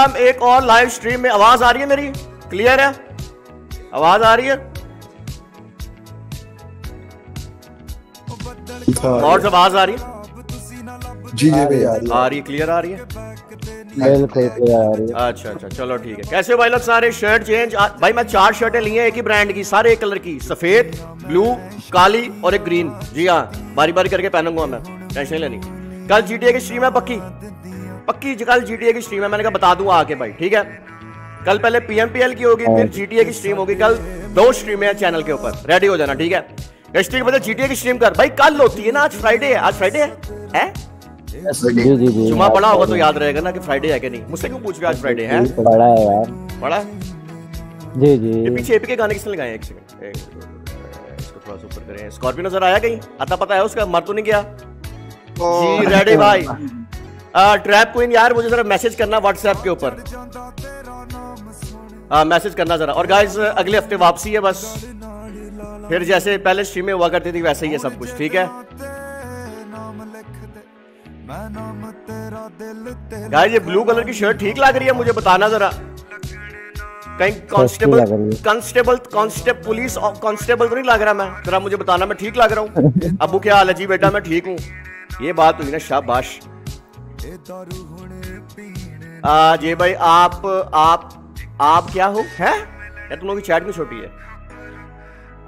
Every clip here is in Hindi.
हम एक और लाइव स्ट्रीम में आवाज आ रही है मेरी क्लियर है आवाज आ रही है और आवाज आ रही है जी जी भाई आ रही है क्लियर आ रही है अच्छा अच्छा चलो ठीक है कैसे भाई लोग सारे शर्ट चेंज भाई मैं चार शर्टें ली हैं एक ही ब्रांड की सारे एक कलर की सफेद ब्लू काली और एक ग्रीन जी हाँ बारी बारी करके पहनूंगा मैं टेंशन लेनी कल जीटीए की स्ट्रीम है पक्की पक्की कल जीटीए की स्ट्रीम है मैंने कहा बता दूंगा आके भाई ठीक है कल पहले पीएमपीएल की होगी फिर जीटीए की स्ट्रीम होगी कल दो स्ट्रीमें हैं चैनल के ऊपर रेडी हो जाना ठीक है नेक्स्ट बता जीटीए की स्ट्रीम कर भाई कल होती है ना आज फ्राइडे है आज फ्राइडे है, है? जुमा पड़ा होगा तो याद रहेगा ना कि फ्राइडे है कि नहीं मुझसे क्यों पूछ रहे आज फ्राइडे है पड़ा है यार पड़ा जी जी ये पीछे एपी के गाने किसने लगाए एक सेकंड इसको थोड़ा ऊपर करें स्कॉर्पियो नजर आया कहीं आता पता है उसका मर तो नहीं गया जी रेडी भाई ट्रैप uh, क्वीन यार मुझे जरा मैसेज करना व्हाट्सएप के ऊपर मैसेज हाँ, करना जरा और गाइज अगले हफ्ते वापसी है बस फिर जैसे पहले स्ट्रीमें हुआ करती थी वैसे ही है सब कुछ ठीक है यार ये ब्लू कलर की शर्ट ठीक लग रही है मुझे बताना जरा कहीं constable constable constable police constable तो नहीं लग रहा मैं जरा मुझे बताना मैं ठीक लग रहा हूँ अबू क्या हाल है जी बेटा मैं ठीक हूँ ये बात हुई ना शाबाश जी भाई आप आप आप क्या हो हैं या तुम लोग की चैट भी छोटी है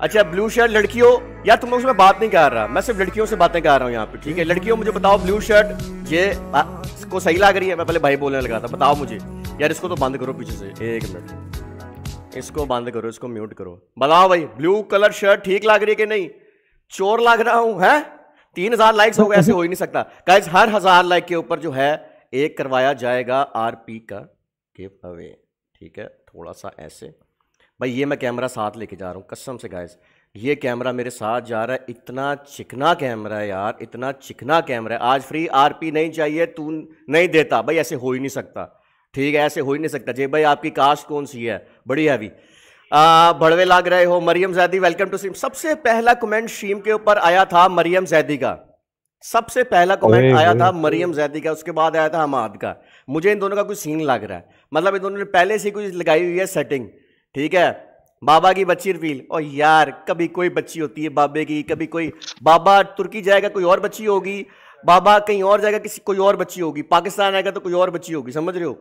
अच्छा ब्लू शर्ट लड़कियों या तुम लोग से मैं बात नहीं कर रहा मैं सिर्फ लड़कियों से बातें कर रहा हूँ यहाँ पे ठीक है लड़कियों मुझे बताओ ब्लू शर्ट ये आ, को सही लग रही है मैं पहले भाई बोलने लगा था बताओ मुझे यार इसको तो बंद करो पीछे से एक मिनट इसको बंद करो इसको म्यूट करो बताओ भाई ब्लू कलर शर्ट ठीक लग रही है कि नहीं चोर लग रहा हूँ है तीन हजार लाइक्स गए ऐसे हो ही नहीं सकता गाइज हर हजार लाइक के ऊपर जो है एक करवाया जाएगा आर पी का गिव अवे ठीक है थोड़ा सा ऐसे भाई ये मैं कैमरा साथ लेके जा रहा हूँ कसम से गाइज ये कैमरा मेरे साथ जा रहा है इतना चिकना कैमरा है यार इतना चिकना कैमरा है आज फ्री आर पी नहीं चाहिए तू नहीं देता भाई ऐसे हो ही नहीं सकता ठीक है ऐसे हो ही नहीं सकता जे भाई आपकी कास्ट कौन सी है बड़ी हैवी भड़वे लाग रहे हो मरियम जैदी वेलकम टू सीम सबसे पहला कमेंट शीम के ऊपर आया था मरियम जैदी का सबसे पहला कमेंट आया था मरियम जैदी का उसके बाद आया था हमाद का मुझे इन दोनों का कुछ सीन लग रहा है मतलब इन दोनों ने पहले से कुछ लगाई हुई है सेटिंग ठीक है बाबा की बच्ची रिवील और यार कभी कोई बच्ची होती है बाबे की कभी कोई बाबा तुर्की जाएगा कोई और बच्ची होगी बाबा कहीं और जाएगा किसी कोई और बच्ची होगी पाकिस्तान आएगा तो कोई और बच्ची होगी समझ रहे हो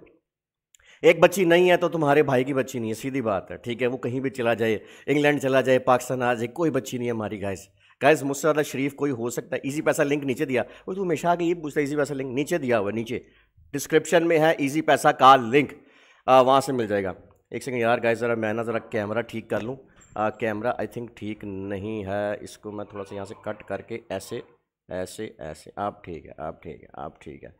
एक बच्ची नहीं है तो तुम्हारे भाई की बच्ची नहीं है सीधी बात है ठीक है वो कहीं भी चला जाए इंग्लैंड चला जाए पाकिस्तान आ जाए कोई बच्ची नहीं है हमारी गाइस गाइस मुझसे ज़्यादा शरीफ कोई हो सकता है ईजी पैसा लिंक नीचे दिया वो तू हमेशा आगे ये पूछता है ईजी पैसा लिंक नीचे दिया हुआ नीचे डिस्क्रिप्शन में है ईजी पैसा का लिंक वहाँ से मिल जाएगा एक सेकंड यार गाइस ज़रा मैं ना ज़रा कैमरा ठीक कर लूँ कैमरा आई थिंक ठीक नहीं है इसको मैं थोड़ा सा यहाँ से कट करके ऐसे ऐसे ऐसे आप ठीक है आप ठीक है आप ठीक है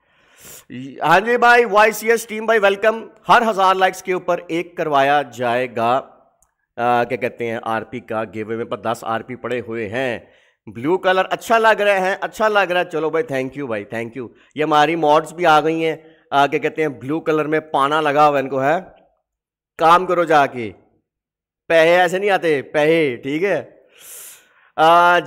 हाँ जी भाई वाई सी एस टीम भाई वेलकम हर हजार लाइक्स के ऊपर एक करवाया जाएगा आ, क्या कहते हैं आरपी का गिवे में पर दस आरपी पड़े हुए हैं ब्लू कलर अच्छा लग रहा है अच्छा लग रहा है चलो भाई थैंक यू भाई थैंक यू ये हमारी मॉड्स भी आ गई हैं क्या कहते हैं ब्लू कलर में पाना लगा हुआ इनको है काम करो जाके पैसे ऐसे नहीं आते पैसे ठीक है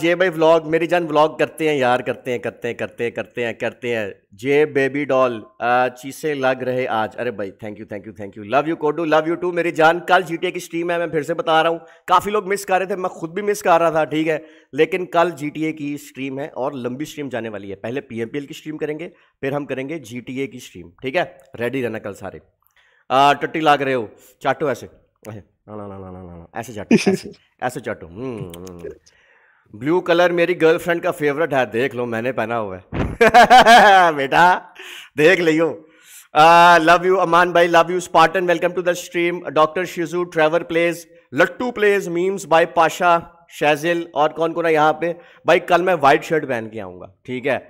जे भाई व्लॉग मेरी जान व्लॉग करते हैं यार करते हैं करते हैं करते हैं करते हैं करते हैं जे बेबी डॉल चीसे लग रहे आज अरे भाई thank you thank you thank you love you कोडू लव यू टू मेरी जान कल जीटीए की स्ट्रीम है मैं फिर से बता रहा हूँ काफ़ी लोग मिस कर रहे थे मैं खुद भी मिस कर रहा था ठीक है लेकिन कल जी की स्ट्रीम है और लंबी स्ट्रीम जाने वाली है पहले पी की स्ट्रीम करेंगे फिर हम करेंगे जी की स्ट्रीम ठीक है रेडी रहना कल सारे टट्टी लाग रहे हो चाटो ऐसे ना ना ना ना ना ऐसे चाटो ऐसे चाटो हम्म, हम्म, हम्म। ब्लू कलर मेरी गर्लफ्रेंड का फेवरेट है देख लो मैंने पहना हुआ है बेटा देख लियो लव यू अमान भाई love you Spartan welcome to the stream doctor Shiju Trevor plays लट्टू plays memes by Pasha Shaijil और कौन कौन है यहाँ पे भाई कल मैं वाइट शर्ट पहन के आऊँगा ठीक है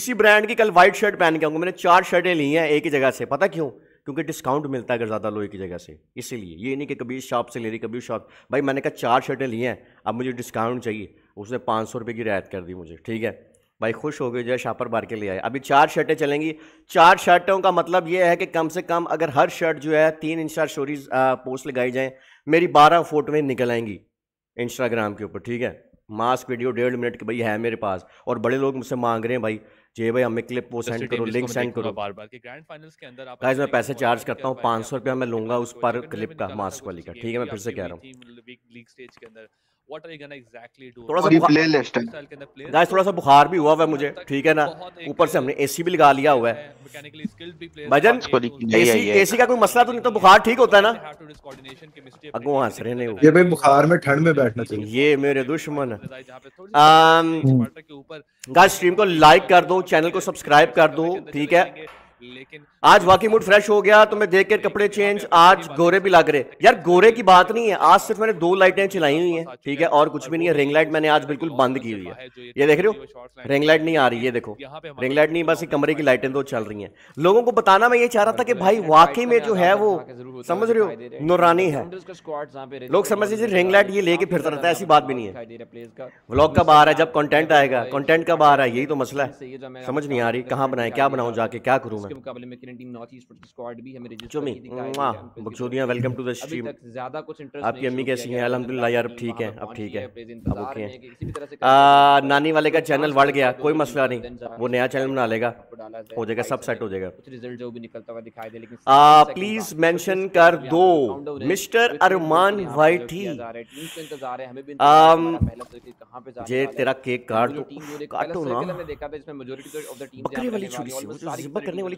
इसी ब्रांड की कल वाइट शर्ट पहन के आऊँगा मैंने चार शर्टें ली हैं एक ही जगह से पता क्यों क्योंकि डिस्काउंट मिलता है अगर ज़्यादा लो एक ही जगह से इसीलिए ये नहीं कि कभी शॉप से ले रही कभी शॉप भाई मैंने कहा चार शर्टें ली हैं अब मुझे डिस्काउंट चाहिए उसने पाँच सौ रुपये की रियायत कर दी मुझे ठीक है भाई खुश हो गए जो है शापर बार के लिए आए अभी चार शर्टें चलेंगी चार शर्टों का मतलब ये है कि कम से कम अगर हर शर्ट जो है तीन इंस्टा स्टोरीज पोस्ट लगाई जाएँ मेरी बारह फोटोएं निकल आएंगी इंस्टाग्राम के ऊपर ठीक है मास्क वीडियो डेढ़ मिनट की भाई है मेरे पास और बड़े लोग मुझसे मांग रहे हैं भाई जे भाई हमें क्लिप वो तो सेंड करो लिंक सेंड करो बार बार के ग्रैंड फाइनल्स के अंदर आप मैं पैसे चार्ज करता हूँ पाँच सौ रुपया मैं लूंगा उस पर क्लिप का मास्क वाली का ठीक है मैं फिर से कह रहा हूँ what are you gonna exactly do थोड़ा सा प्ले लिस्ट है गाइस थोड़ा सा बुखार भी हुआ हुआ है मुझे ठीक है ना ऊपर से हमने एसी भी लगा लिया हुआ है मैकेनिकली स्किल्ड भी प्लेयर भजन एसी तो एसी का कोई मसला तो नहीं तो बुखार ठीक होता है ना अगो हंस रहे ने ये भाई बुखार में ठंड में बैठना चाहिए ये मेरे दुश्मन गाइस स्ट्रीम um, को लाइक कर दो चैनल को सब्सक्राइब कर दो ठीक है लेकिन आज वाकई मूड फ्रेश हो गया तो मैं देख के कपड़े चेंज आज गोरे भी लग रहे यार गोरे की बात नहीं है आज सिर्फ मैंने दो लाइटें चलाई हुई हैं ठीक है और कुछ भी नहीं है रिंग लाइट मैंने आज बिल्कुल बंद की हुई है ये देख रहे हो रिंग लाइट नहीं आ रही ये देखो रिंग लाइट नहीं बस ये कमरे की लाइटें दो चल रही है लोगों को बताना मैं ये चाह रहा था कि भाई वाकई में जो है वो समझ रहे हो नुरानी है लोग समझ रहे रिंग लाइट ये लेके फिरता रहता है ऐसी बात भी नहीं है ब्लॉग कब आ रहा है जब कॉन्टेंट आएगा कॉन्टेंट कब आ रहा है यही तो मसला है समझ नहीं आ रही कहाँ बनाए क्या बनाऊँ जाके क्या करूँ मैं के मुकाबले में कैनेडियन नॉर्थ ईस्ट स्क्वाड भी हमें रजिस्टर की दिखाई दे Maqsoodiya welcome to the stream अभी तक ज्यादा कुछ इंटरेस्ट आपकी अम्मी कैसी हैं अल्हम्दुलिल्लाह यार अब ठीक है अब ठीक है अब ओके हैं नानी वाले का चैनल बढ़ गया कोई मसला नहीं वो नया चैनल बना लेगा हो जाएगा सब सेट हो जाएगा कुछ रिजल्ट जो भी निकलता हुआ दिखाई दे लेकिन प्लीज मेंशन कर दो मिस्टर अरमान वाइटी इंतजार um, तेरा केक काट दो तो काटो ना मैंने देखा था इसमें मेजॉरिटी करने वाली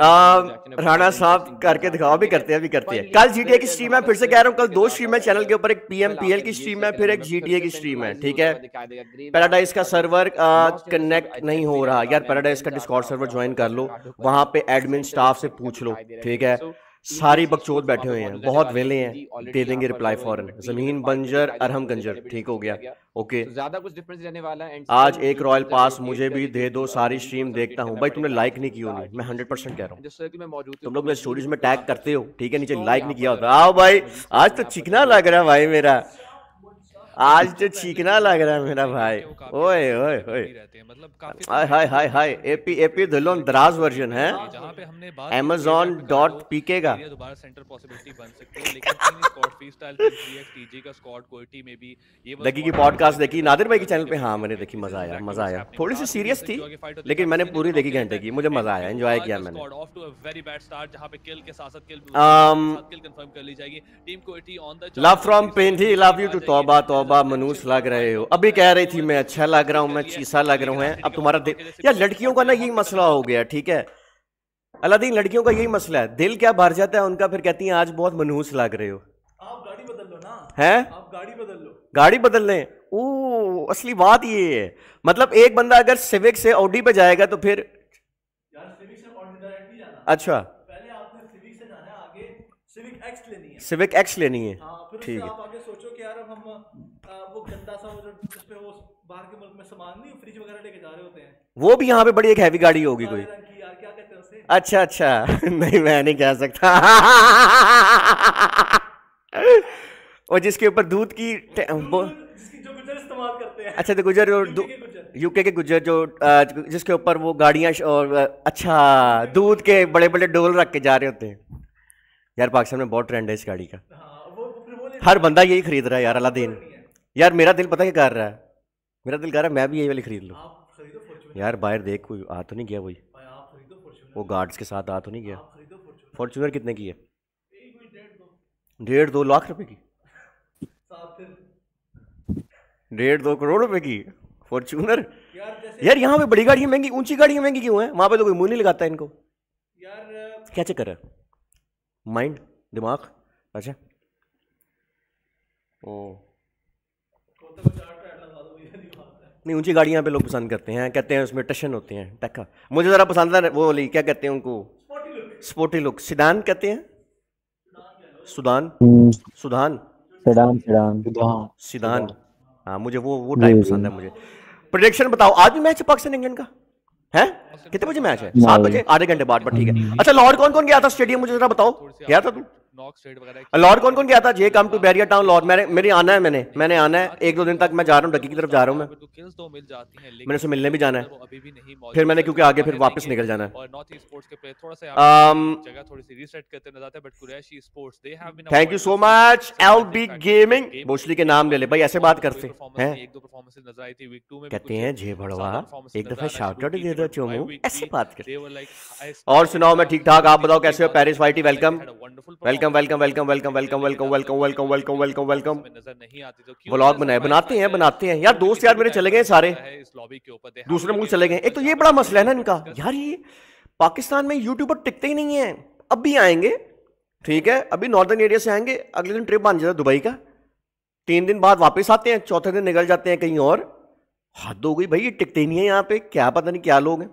राणा साहब करके दिखाओ भी करते हैं भी करते हैं कल जीटीए की स्ट्रीम है फिर से कह रहा हूँ कल दो स्ट्रीम है चैनल के ऊपर एक पीएमपीएल की स्ट्रीम है फिर एक जीटीए की स्ट्रीम है ठीक है पैराडाइज का सर्वर कनेक्ट नहीं हो रहा यार पैराडाइज का डिस्कॉर्ड सर्वर ज्वाइन कर लो वहां पे एडमिन स्टाफ से पूछ लो ठीक है सारे बकचोद बैठे तो हुए हैं बहुत वेले हैं दे देंगे रिप्लाई फॉरन जमीन बंजर अरहम गंजर ठीक हो गया ओके तो ज्यादा कुछ डिफरेंस रहने वाला है आज एक रॉयल पास मुझे भी दे दो सारी स्ट्रीम देखता हूँ भाई तुमने लाइक नहीं की होगी मैं हंड्रेड परसेंट कह रहा हूँ तुम लोग स्टोरीज में टैग करते हो ठीक है नीचे लाइक तो नहीं किया होता आओ भाई आज तो चिकना लग रहा है भाई मेरा आज तो चीखना लग रहा है मेरा भाई ओए ओए ओए मतलब हाय हाय हाय एपी एपी धुलोन दराज वर्जन है अमेजोन डॉट पीके का दोबारा सेंटर पॉसिबिलिटी बन सकती है लेकिन फ्री स्टाइल का क्वालिटी में भी ये लगी की पॉडकास्ट देखी नादिर भाई के चैनल पे हाँ मैंने देखी मजा आया मजा आया थोड़ी सी सीरियस थी लेकिन मैंने पूरी देखी घंटे की मुझे मजा आया एंजॉय किया मैंने off to a very bad start जहां पे किल के साथ साथ किल कंफर्म कर ली जाएगी team on the love from pain थी लव यू टू तौबा तौबा तौबा मनूस लग रहे हो अभी कह रही थी मैं अच्छा लग रहा हूँ मैं चीसा लग रहा हूँ अब तुम्हारा दिल यार लड़कियों का ना यही मसला हो गया ठीक है अलादीन लड़कियों का यही मसला है दिल क्या भर जाता है उनका फिर कहती है आज बहुत मनहूस लग रहे हो है गाड़ी बदल लें ओ असली बात ये है मतलब एक बंदा अगर सिविक से ऑडी पे जाएगा तो फिर अच्छा सिविक एक्स लेनी है हाँ, ठीक है आप आगे सोचो कि यार हम वो गंदा सा वो जो वो बाहर के मुल्क में सामान नहीं फ्रिज वगैरह लेके जा रहे होते हैं वो भी यहाँ पे बड़ी एक हैवी गाड़ी होगी कोई यार क्या कहते हैं उसे अच्छा अच्छा नहीं मैं नहीं कह सकता और जिसके ऊपर दूध की जो गुजर इस्तेमाल करते हैं अच्छा तो गुजर और यूके के गुजर जो जिसके ऊपर वो गाड़ियाँ और अच्छा दूध के बड़े बड़े डोल रख के जा रहे होते हैं यार पाकिस्तान में बहुत ट्रेंड है इस गाड़ी का हाँ, हर बंदा यही खरीद रहा है यार अला दिन यार मेरा दिल पता क्या कर रहा है मेरा दिल कह रहा है मैं भी यही वाली खरीद लूँ यार बाहर देख कोई आ तो नहीं गया वही वो गार्ड्स के साथ आ तो नहीं गया फॉर्चूनर कितने की है डेढ़ दो लाख रुपए की डेढ़ दो करोड़ रुपए की फॉर्चूनर यार यहाँ पे बड़ी गाड़ियाँ महंगी ऊंची गाड़ियाँ महंगी क्यों है वहाँ पे तो कोई मुंह नहीं लगाता है इनको यार क्या चक्कर है माइंड दिमाग अच्छा ओ नहीं ऊंची गाड़ियाँ पे लोग पसंद करते हैं कहते हैं उसमें टशन होते हैं टक्का मुझे ज़रा पसंद है वो वाली क्या कहते हैं उनको स्पोर्टी लुक सिदान कहते हैं सुदान सुदान सिदान सिदान सिदान हाँ मुझे वो वो टाइप पसंद है मुझे प्रोडिक्शन बताओ आज भी मैच है पाकिस्तान इंग्लैंड का है कितने बजे मैच है सात बजे आधे घंटे बाद पर ठीक है अच्छा लाहौर कौन कौन गया था स्टेडियम मुझे जरा बताओ गया था तू लॉर्ड कौन कौन गया था J come to barrier town lord मेरे मेरे आना है मैंने मैंने आना है एक दो दिन तक मैं जा रहा हूँ डकी की तरफ जा रहा हूँ मैं तो, तो मिल जाती हैं मैंने उसे मिलने भी जाना है अभी भी नहीं फिर मैंने क्योंकि तो आगे फिर वापस निकल जाना है thank you so much L B gaming भोसली के नाम ले ले भाई ऐसे बात करते हैं एक दो परफॉर्मेंसेस नजर आई थी वीक 2 में कहते हैं जे भड़वा एक दफा शार्ट आउट दे दो चोमू ऐसे बात करते और सुनाओ मैं ठीक ठाक आप बताओ कैसे हो Paris whitey welcome welcome welcome welcome welcome welcome welcome welcome welcome welcome welcome welcome welcome नजर नहीं आती तो ब्लॉग बनाए बनाते हैं बनाते हैं यार दोस्त यार मेरे चले गए सारे दूसरे मुल्क चले गए एक तो ये बड़ा मसला है ना इनका यार ये पाकिस्तान में यूट्यूबर टिकते ही नहीं है अब भी आएंगे ठीक है अभी नॉर्दर्न एरिया से आएंगे अगले दिन ट्रिप बन जाता दुबई का तीन दिन बाद वापस आते हैं चौथे दिन निकल जाते हैं कहीं और हद हो गई भाई ये टिकते ही नहीं है यहाँ पे क्या पता नहीं क्या लोग हैं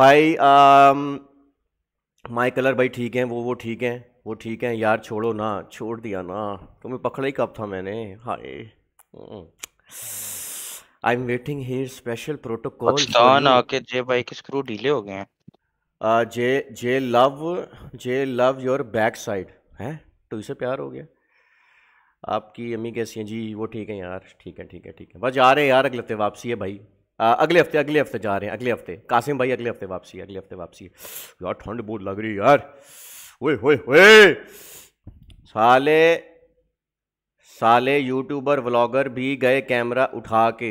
भाई माई कलर भाई ठीक हैं वो वो ठीक हैं वो ठीक है यार छोड़ो ना छोड़ दिया ना तुम्हें पकड़ा ही कब था मैंने hi I am waiting here special protocol Pakistan आके जे भाई के स्क्रू ढीले हो गए हैं J J love J love your back side है तो इसे प्यार हो गया आपकी अम्मी कैसी हैं जी वो ठीक है यार ठीक है ठीक है ठीक है बस जा रहे हैं यार अगले हफ्ते वापसी है भाई आ, अगले हफ्ते अगले हफ्ते जा रहे हैं अगले हफ्ते कासिम भाई अगले हफ्ते वापसी है अगले हफ्ते वापसी है यार ठंड बहुत लग रही है यार ओए ओए ओए साले साले यूट्यूबर व्लॉगर भी गए कैमरा उठा के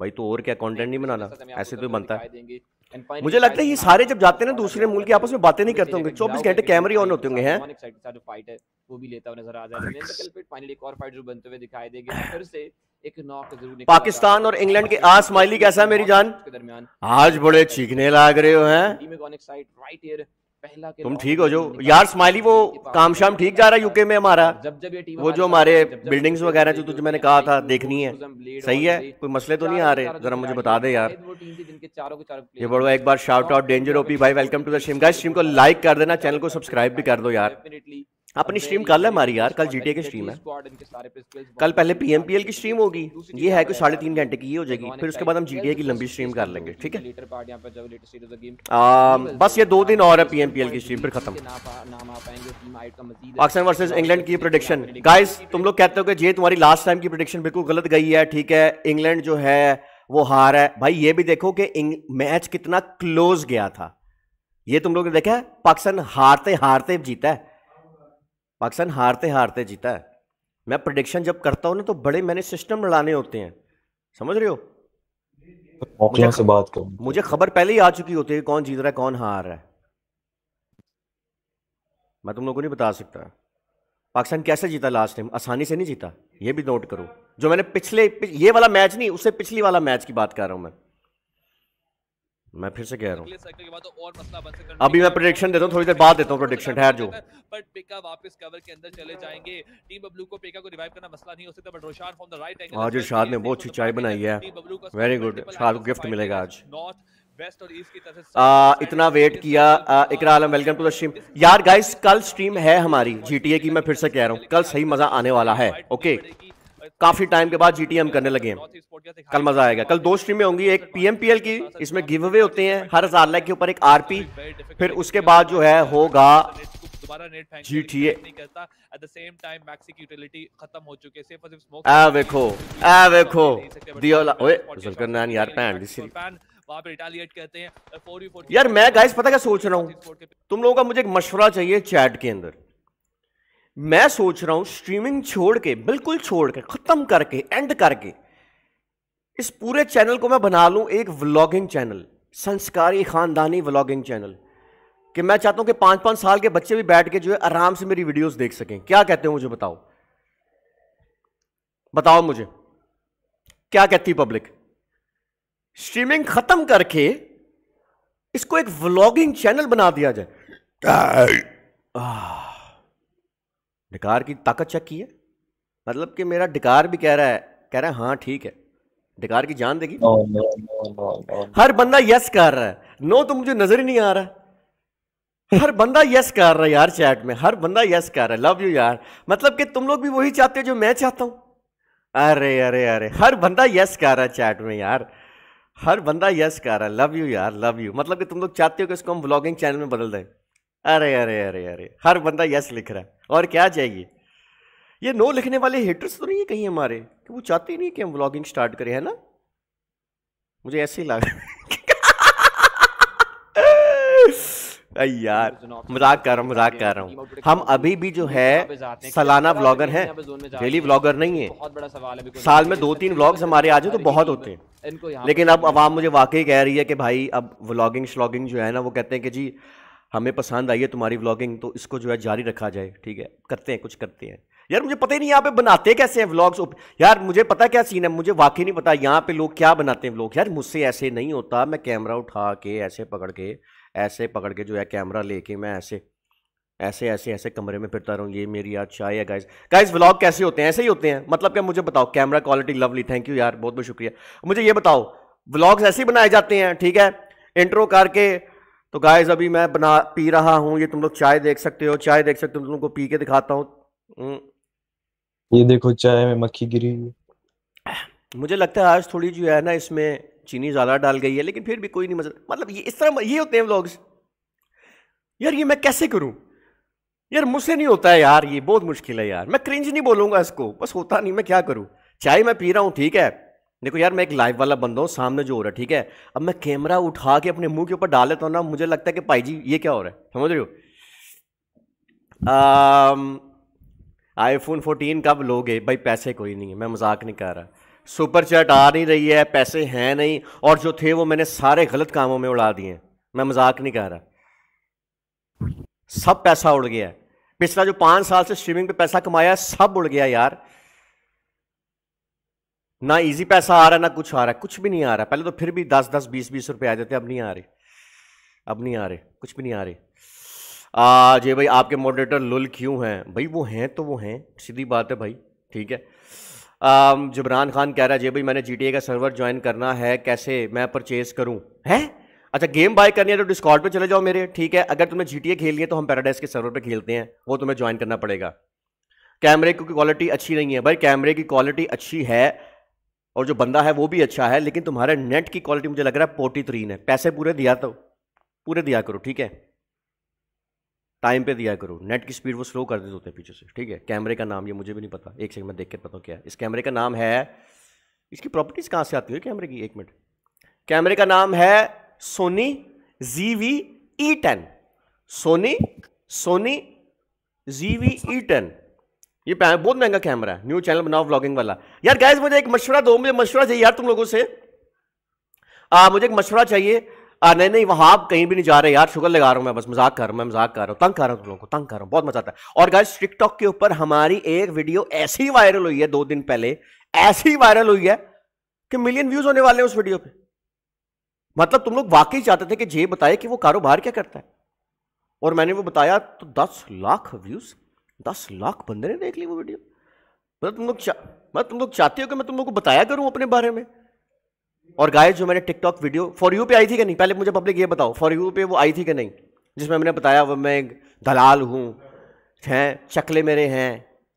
भाई तो और क्या कंटेंट नहीं बनाना ऐसे तो बनता है मुझे लगता है ये सारे जब जाते हैं ना दूसरे मुल्क के आपस में बातें नहीं करते होंगे चौबीस घंटे कैमरे ऑन होते होंगे हैं वो भी लेता नजर आ जाएगा तो पाकिस्तान और इंग्लैंड के आस माइली कैसा है मेरी जान आज बड़े चीखने लाग रहे हो हैं पहला तुम ठीक हो जो यार स्माइली वो काम शाम ठीक जा रहा है यूके में हमारा जब जब ये टीम वो जो हमारे बिल्डिंग्स वगैरह जो तुझे मैंने कहा था देखनी है सही है कोई मसले तो नहीं आ रहे जरा मुझे बता दे यार ये बड़ो एक बार शाउट आउट डेंजर ओपी भाई वेलकम टू द गाइस को लाइक कर देना चैनल को सब्सक्राइब भी कर दो यार अपनी स्ट्रीम कल है हमारी यार कल जीटीए की स्ट्रीम है कल पहले पीएमपीएल की स्ट्रीम होगी ये है कि साढ़े तीन घंटे की ये हो जाएगी फिर उसके बाद हम जीटीए की लंबी स्ट्रीम कर लेंगे ठीक है बस ये दो दिन और है पीएमपीएल की स्ट्रीम फिर खत्म पाकिस्तान वर्सेज इंग्लैंड की प्रोडिक्शन गाइस तुम लोग कहते हो कि ये तुम्हारी लास्ट टाइम की प्रोडिक्शन बिल्कुल गलत गई है ठीक है इंग्लैंड जो है वो हार है भाई ये भी देखो कि मैच कितना क्लोज गया था ये तुम लोग ने देखा है पाकिस्तान हारते हारते जीता है पाकिस्तान हारते हारते जीता है मैं प्रडिक्शन जब करता हूँ ना तो बड़े मैंने सिस्टम लड़ाने होते हैं समझ रहे हो मुझे, से बात मुझे खबर पहले ही आ चुकी होती है कौन जीत रहा है कौन हार रहा है मैं तुम लोगों को नहीं बता सकता पाकिस्तान कैसे जीता लास्ट टाइम आसानी से नहीं जीता ये भी नोट करो जो मैंने पिछले ये वाला मैच नहीं उससे पिछली वाला मैच की बात कर रहा हूँ मैं मैं फिर से कह रहा हूँ तो अभी मैं प्रोडिक्शन देता हूँ थोड़ी देर बाद देता हूँ प्रोडिक्शन ठहर जो बट पिका वापस कवर के अंदर चले जाएंगे टीम बब्लू को पिका को रिवाइव करना मसला नहीं हो सकता but Roshan from the right angle आज इरशाद ने बहुत अच्छी तो चाय बनाई है वेरी गुड इरशाद को गिफ्ट मिलेगा आज वेस्ट और इतना वेट किया Iqra Alam welcome to the stream यार गाइस कल स्ट्रीम है हमारी जीटीए की मैं फिर से कह रहा हूँ कल सही मजा आने वाला है ओके काफी टाइम के बाद जीटीएम करने लगे हैं कल मजा आएगा कल दो स्ट्रीमें होंगी एक पीएमपीएल की इसमें गिव अवे होते हैं हर हजार लाख के ऊपर एक आरपी फिर उसके बाद जो है होगा GTA यार मैं पता क्या सोच रहा हूँ तुम लोगों का मुझे एक मशवरा चाहिए चैट के अंदर मैं सोच रहा हूं स्ट्रीमिंग छोड़ के बिल्कुल छोड़ के खत्म करके एंड करके इस पूरे चैनल को मैं बना लूं एक व्लॉगिंग चैनल संस्कारी खानदानी व्लॉगिंग चैनल कि मैं चाहता हूं कि पांच पांच साल के बच्चे भी बैठ के जो है आराम से मेरी वीडियोस देख सकें क्या कहते हो मुझे बताओ बताओ मुझे क्या कहती पब्लिक स्ट्रीमिंग खत्म करके इसको एक व्लॉगिंग चैनल बना दिया जाए डिकार की ताकत चेक की है मतलब कि मेरा डिकार भी कह रहा है कह रहा है हाँ ठीक है डिकार की जान देगी हर बंदा यस कर रहा है नो तो मुझे नजर ही नहीं आ रहा हर बंदा यस कर रहा है यार चैट में हर बंदा यस कर रहा है लव यू यार मतलब कि तुम लोग भी वही चाहते हो जो मैं चाहता हूं अरे अरे अरे हर बंदा यस कर रहा है चैट में यार हर बंदा यस कर रहा है लव यू यार लव यू मतलब कि तुम लोग चाहते हो कि इसको हम ब्लॉगिंग चैनल में बदल दें अरे अरे अरे अरे हर बंदा यस लिख रहा है और क्या चाहिए ये नो लिखने वाले हेटर्स तो नहीं है कहीं हमारे कि वो चाहते नहीं कि हम व्लॉगिंग स्टार्ट करें है ना मुझे ऐसे ही लगा यार मजाक कर रहा हूँ मजाक कर रहा हूँ हम अभी भी जो है सालाना व्लॉगर हैं डेली व्लॉगर नहीं है साल में दो तीन व्लॉग्स हमारे आ जाए तो बहुत होते हैं लेकिन अब आवाम मुझे वाकई कह रही है कि भाई अब व्लॉगिंग श्लॉगिंग जो है ना वो कहते हैं कि जी हमें पसंद आई है तुम्हारी व्लॉगिंग तो इसको जो है जारी रखा जाए ठीक है करते हैं कुछ करते हैं यार मुझे पता ही नहीं यहाँ पे बनाते कैसे हैं व्लॉग्स यार मुझे पता क्या सीन है मुझे वाकई नहीं पता यहाँ पे लोग क्या बनाते हैं व्लॉग यार मुझसे ऐसे नहीं होता मैं कैमरा उठा के ऐसे पकड़ के ऐसे पकड़ के जो है कैमरा लेके मैं ऐसे ऐसे ऐसे ऐसे कमरे में फिरता रहूँ ये मेरी यार चाय है गाइज गाइज व्लॉग कैसे होते हैं ऐसे ही होते हैं मतलब क्या मुझे बताओ camera quality lovely thank you यार बहुत बहुत शुक्रिया मुझे ये बताओ व्लॉग्स ऐसे ही बनाए जाते हैं ठीक है इंट्रो करके तो गाइस अभी मैं बना पी रहा हूँ ये तुम लोग चाय देख सकते हो चाय देख सकते हो तुम लोग को पी के दिखाता हूँ हम्म। ये देखो चाय में मक्खी गिरी हुई मुझे लगता है आज थोड़ी जो है ना इसमें चीनी ज़्यादा डाल गई है लेकिन फिर भी कोई नहीं मजा मतलब ये इस तरह ये होते हैं लोग यार ये मैं कैसे करूं यार मुझसे नहीं होता है यार ये बहुत मुश्किल है यार मैं क्रिंज नहीं बोलूंगा इसको बस होता नहीं मैं क्या करूँ चाय मैं पी रहा हूँ ठीक है देखो यार मैं एक लाइव वाला बंदा हूँ सामने जो हो रहा है ठीक है अब मैं कैमरा उठा के अपने मुंह के ऊपर डाल लेता हूँ ना मुझे लगता है कि भाई जी ये क्या हो रहा है समझ रहे हो आईफोन फोर्टीन कब लोगे भाई पैसे कोई नहीं है मैं मजाक नहीं कर रहा सुपर चैट आ नहीं रही है पैसे हैं नहीं और जो थे वो मैंने सारे गलत कामों में उड़ा दिए मैं मजाक नहीं कर रहा सब पैसा उड़ गया है पिछला जो पाँच साल से स्ट्रीमिंग पे पैसा कमाया है सब उड़ गया यार ना इजी पैसा आ रहा ना कुछ आ रहा कुछ भी नहीं आ रहा पहले तो फिर भी दस दस बीस बीस रुपए आ जाते अब नहीं आ रहे अब नहीं आ रहे कुछ भी नहीं आ रहे आ भाई आपके मॉडरेटर लुल क्यों हैं भाई वो हैं तो वो हैं सीधी बात है भाई ठीक है जबरान खान कह रहा है जे भाई मैंने जी का सर्वर ज्वाइन करना है कैसे मैं परचेज़ करूँ हैं अच्छा गेम बाय करनी है तो डिस्कॉर्ड पे चले जाओ मेरे ठीक है अगर तुमने जी खेलनी है तो हम पैराडाइज के सर्वर पे खेलते हैं वो तुम्हें ज्वाइन करना पड़ेगा कैमरे की क्वालिटी अच्छी नहीं है भाई कैमरे की क्वालिटी अच्छी है और जो बंदा है वो भी अच्छा है लेकिन तुम्हारे नेट की क्वालिटी मुझे लग रहा है फोर्टी थ्री ने पैसे पूरे दिया तो पूरे दिया करो ठीक है टाइम पे दिया करो नेट की स्पीड वो स्लो कर देते होते हैं पीछे से ठीक है कैमरे का नाम ये मुझे भी नहीं पता एक सेकंड मैं देख के पता हूँ क्या है इस कैमरे का नाम है इसकी प्रॉपर्टीज़ कहाँ से आती है कैमरे की एक मिनट कैमरे का नाम है Sony G V E ten Sony Sony G V E ten ये बहुत महंगा कैमरा है न्यू चैनल बनाओ व्लॉगिंग वाला यार गैस मुझे एक मशवरा दो मुझे मशवरा चाहिए यार तुम लोगों से आ, मुझे एक मशवरा चाहिए आ, नहीं नहीं वहां आप कहीं भी नहीं जा रहे यार शुगर लगा रहा हूं मैं बस मजाक कर रहा हूं मैं मजाक कर रहा हूं तंग कर रहा हूँ तुम लोगों को तंग कर रहा हूं बहुत मजा आता है और गैस टिकटॉक के ऊपर हमारी एक वीडियो ऐसी वायरल हुई है दो दिन पहले ऐसी वायरल हुई है कि मिलियन व्यूज होने वाले हैं उस वीडियो पे मतलब तुम लोग वाकई चाहते थे कि जे बताए कि वो कारोबार क्या करता है और मैंने वो बताया तो दस लाख व्यूज दस लाख बंदे ने देख ली वो वीडियो मतलब तुम लोग मतलब तुम लोग चाहते हो कि मैं तुम लोग को बताया करूं अपने बारे में और गाय जो मैंने टिकटॉक वीडियो फॉर यू पे आई थी कि नहीं पहले मुझे पब्लिक ये बताओ फॉर यू पे वो आई थी कि नहीं जिसमें मैंने बताया वो मैं दलाल हूँ हैं शक्लें मेरे हैं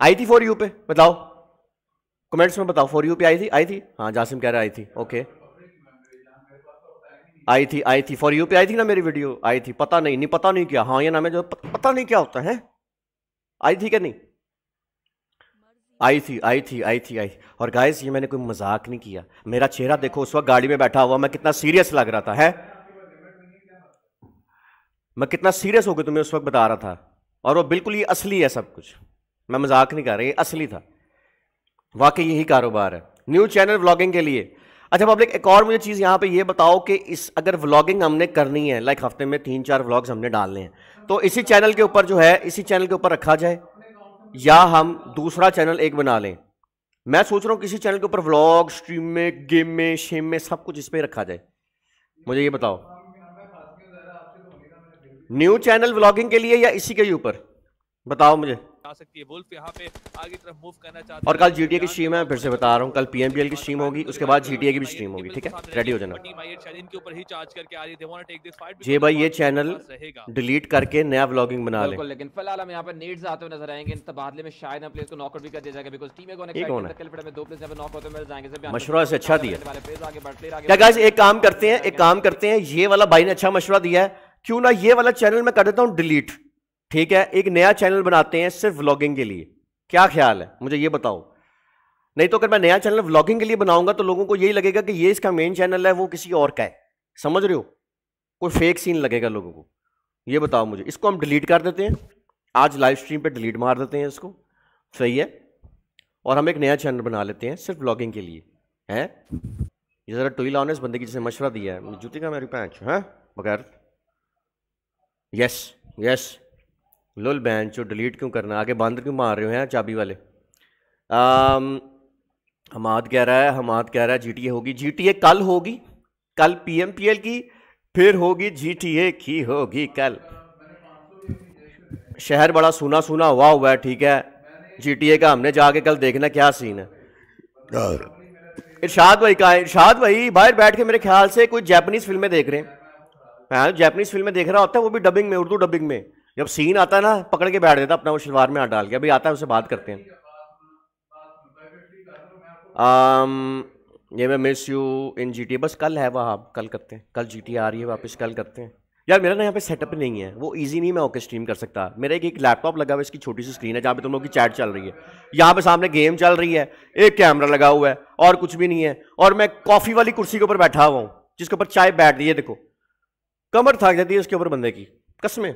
आई थी फॉर यू पे बताओ कमेंट्स में बताओ फॉर यू पे आई थी आई थी हाँ जासिम कह रहा आई थी ओके आई थी आई थी फॉर यू पे आई थी ना मेरी वीडियो आई थी पता नहीं नहीं पता नहीं क्या हाँ ये नाम है जो पता नहीं क्या होता है आई थी क्या नहीं आई थी आई थी आई थी आई और गाइस ये मैंने कोई मजाक नहीं किया मेरा चेहरा देखो उस वक्त गाड़ी में बैठा हुआ मैं कितना सीरियस लग रहा था है मैं कितना सीरियस गया तुम्हें उस वक्त बता रहा था और वो बिल्कुल ये असली है सब कुछ मैं मजाक नहीं कर रहा ये असली था वाकई यही कारोबार है न्यू चैनल व्लॉगिंग के लिए अच्छा पब्लिक एक और मुझे चीज़ यहाँ पे ये बताओ कि इस अगर व्लॉगिंग हमने करनी है लाइक हफ्ते में तीन चार व्लॉग्स हमने डालने हैं तो इसी चैनल के ऊपर जो है इसी चैनल के ऊपर रखा जाए या हम दूसरा चैनल एक बना लें मैं सोच रहा हूँ किसी चैनल के ऊपर व्लॉग स्ट्रीम में गेम में शेम में सब कुछ इस पर रखा जाए मुझे ये बताओ न्यू चैनल व्लॉगिंग के लिए या इसी के ऊपर बताओ मुझे जा सकती है वुल्फ यहाँ पे आगे तरफ मूव करना चाहते और कल जीटीए की स्ट्रीम है फिर से बता रहा हूँ कल पीएमपीएल की स्ट्रीम होगी उसके बाद जीटीए की भी स्ट्रीम होगी ठीक है रेडी हो जाना जी भाई ये चैनल डिलीट करके नया ब्लॉगिंग बना ले लेकिन फिलहाल हम यहाँ पर नेट्स आते हुए नजर आएंगे इन तबादले में शायद हम प्लेयर्स को नॉकआउट भी कर दिया जाएगा बिकॉज टीम में दो प्लेयर्स नॉक मिल जाएंगे मशवरा से अच्छा दिया क्या गाइस एक काम करते हैं एक काम करते हैं ये वाला भाई ने अच्छा मशुरा दिया है क्यों ना ये वाला चैनल मैं कर देता हूँ डिलीट ठीक है एक नया चैनल बनाते हैं सिर्फ व्लॉगिंग के लिए क्या ख्याल है मुझे ये बताओ नहीं तो अगर मैं नया चैनल व्लॉगिंग के लिए बनाऊंगा तो लोगों को यही लगेगा कि ये इसका मेन चैनल है वो किसी और का है समझ रहे हो कोई फेक सीन लगेगा लोगों को ये बताओ मुझे इसको हम डिलीट कर देते हैं आज लाइव स्ट्रीम पर डिलीट मार देते हैं इसको सही है और हम एक नया चैनल बना लेते हैं सिर्फ ब्लॉगिंग के लिए है ये ज़रा टोई लाओ इस बंदे की जिसे मशवरा दिया है जूती का मेरी पैंच है हाँ? बगैर यस यस लुल बैन चो डिलीट क्यों करना आगे बंद क्यों मार रहे हो हैं चाबी वाले आम, हमाद कह रहा है हमाद कह रहा है जीटीए होगी जीटीए कल होगी कल पीएमपीएल की फिर होगी जीटीए की होगी कल शहर बड़ा सुना सुना हुआ हुआ है ठीक है जीटीए का हमने जाके कल देखना क्या सीन है इरशाद भाई का इरशाद भाई बाहर बैठ के मेरे ख्याल से कोई जैपनीज फिल्में देख रहे हैं जैपनीज हाँ, फिल्में देख रहा होता है वो भी डबिंग में उर्दू डबिंग में जब सीन आता ना पकड़ के बैठ देता अपना वो शलवार में हाथ डाल के अभी आता है उससे बात करते हैं आम, um, ये मैं मिस यू इन जीटी बस कल है वह आप कल करते हैं कल जी आ रही है वापस कल करते हैं यार मेरा ना यहाँ पे सेटअप नहीं है वो इजी नहीं मैं ओके स्ट्रीम कर सकता मेरा एक एक लैपटॉप लगा हुआ है इसकी छोटी सी स्क्रीन है जहाँ पे तुम लोग की चैट चल रही है यहाँ पे सामने गेम चल रही है एक कैमरा लगा हुआ है और कुछ भी नहीं है और मैं कॉफ़ी वाली कुर्सी के ऊपर बैठा हुआ हूँ जिसके ऊपर चाय बैठ रही है देखो कमर थक जाती है उसके ऊपर बंदे की कसमें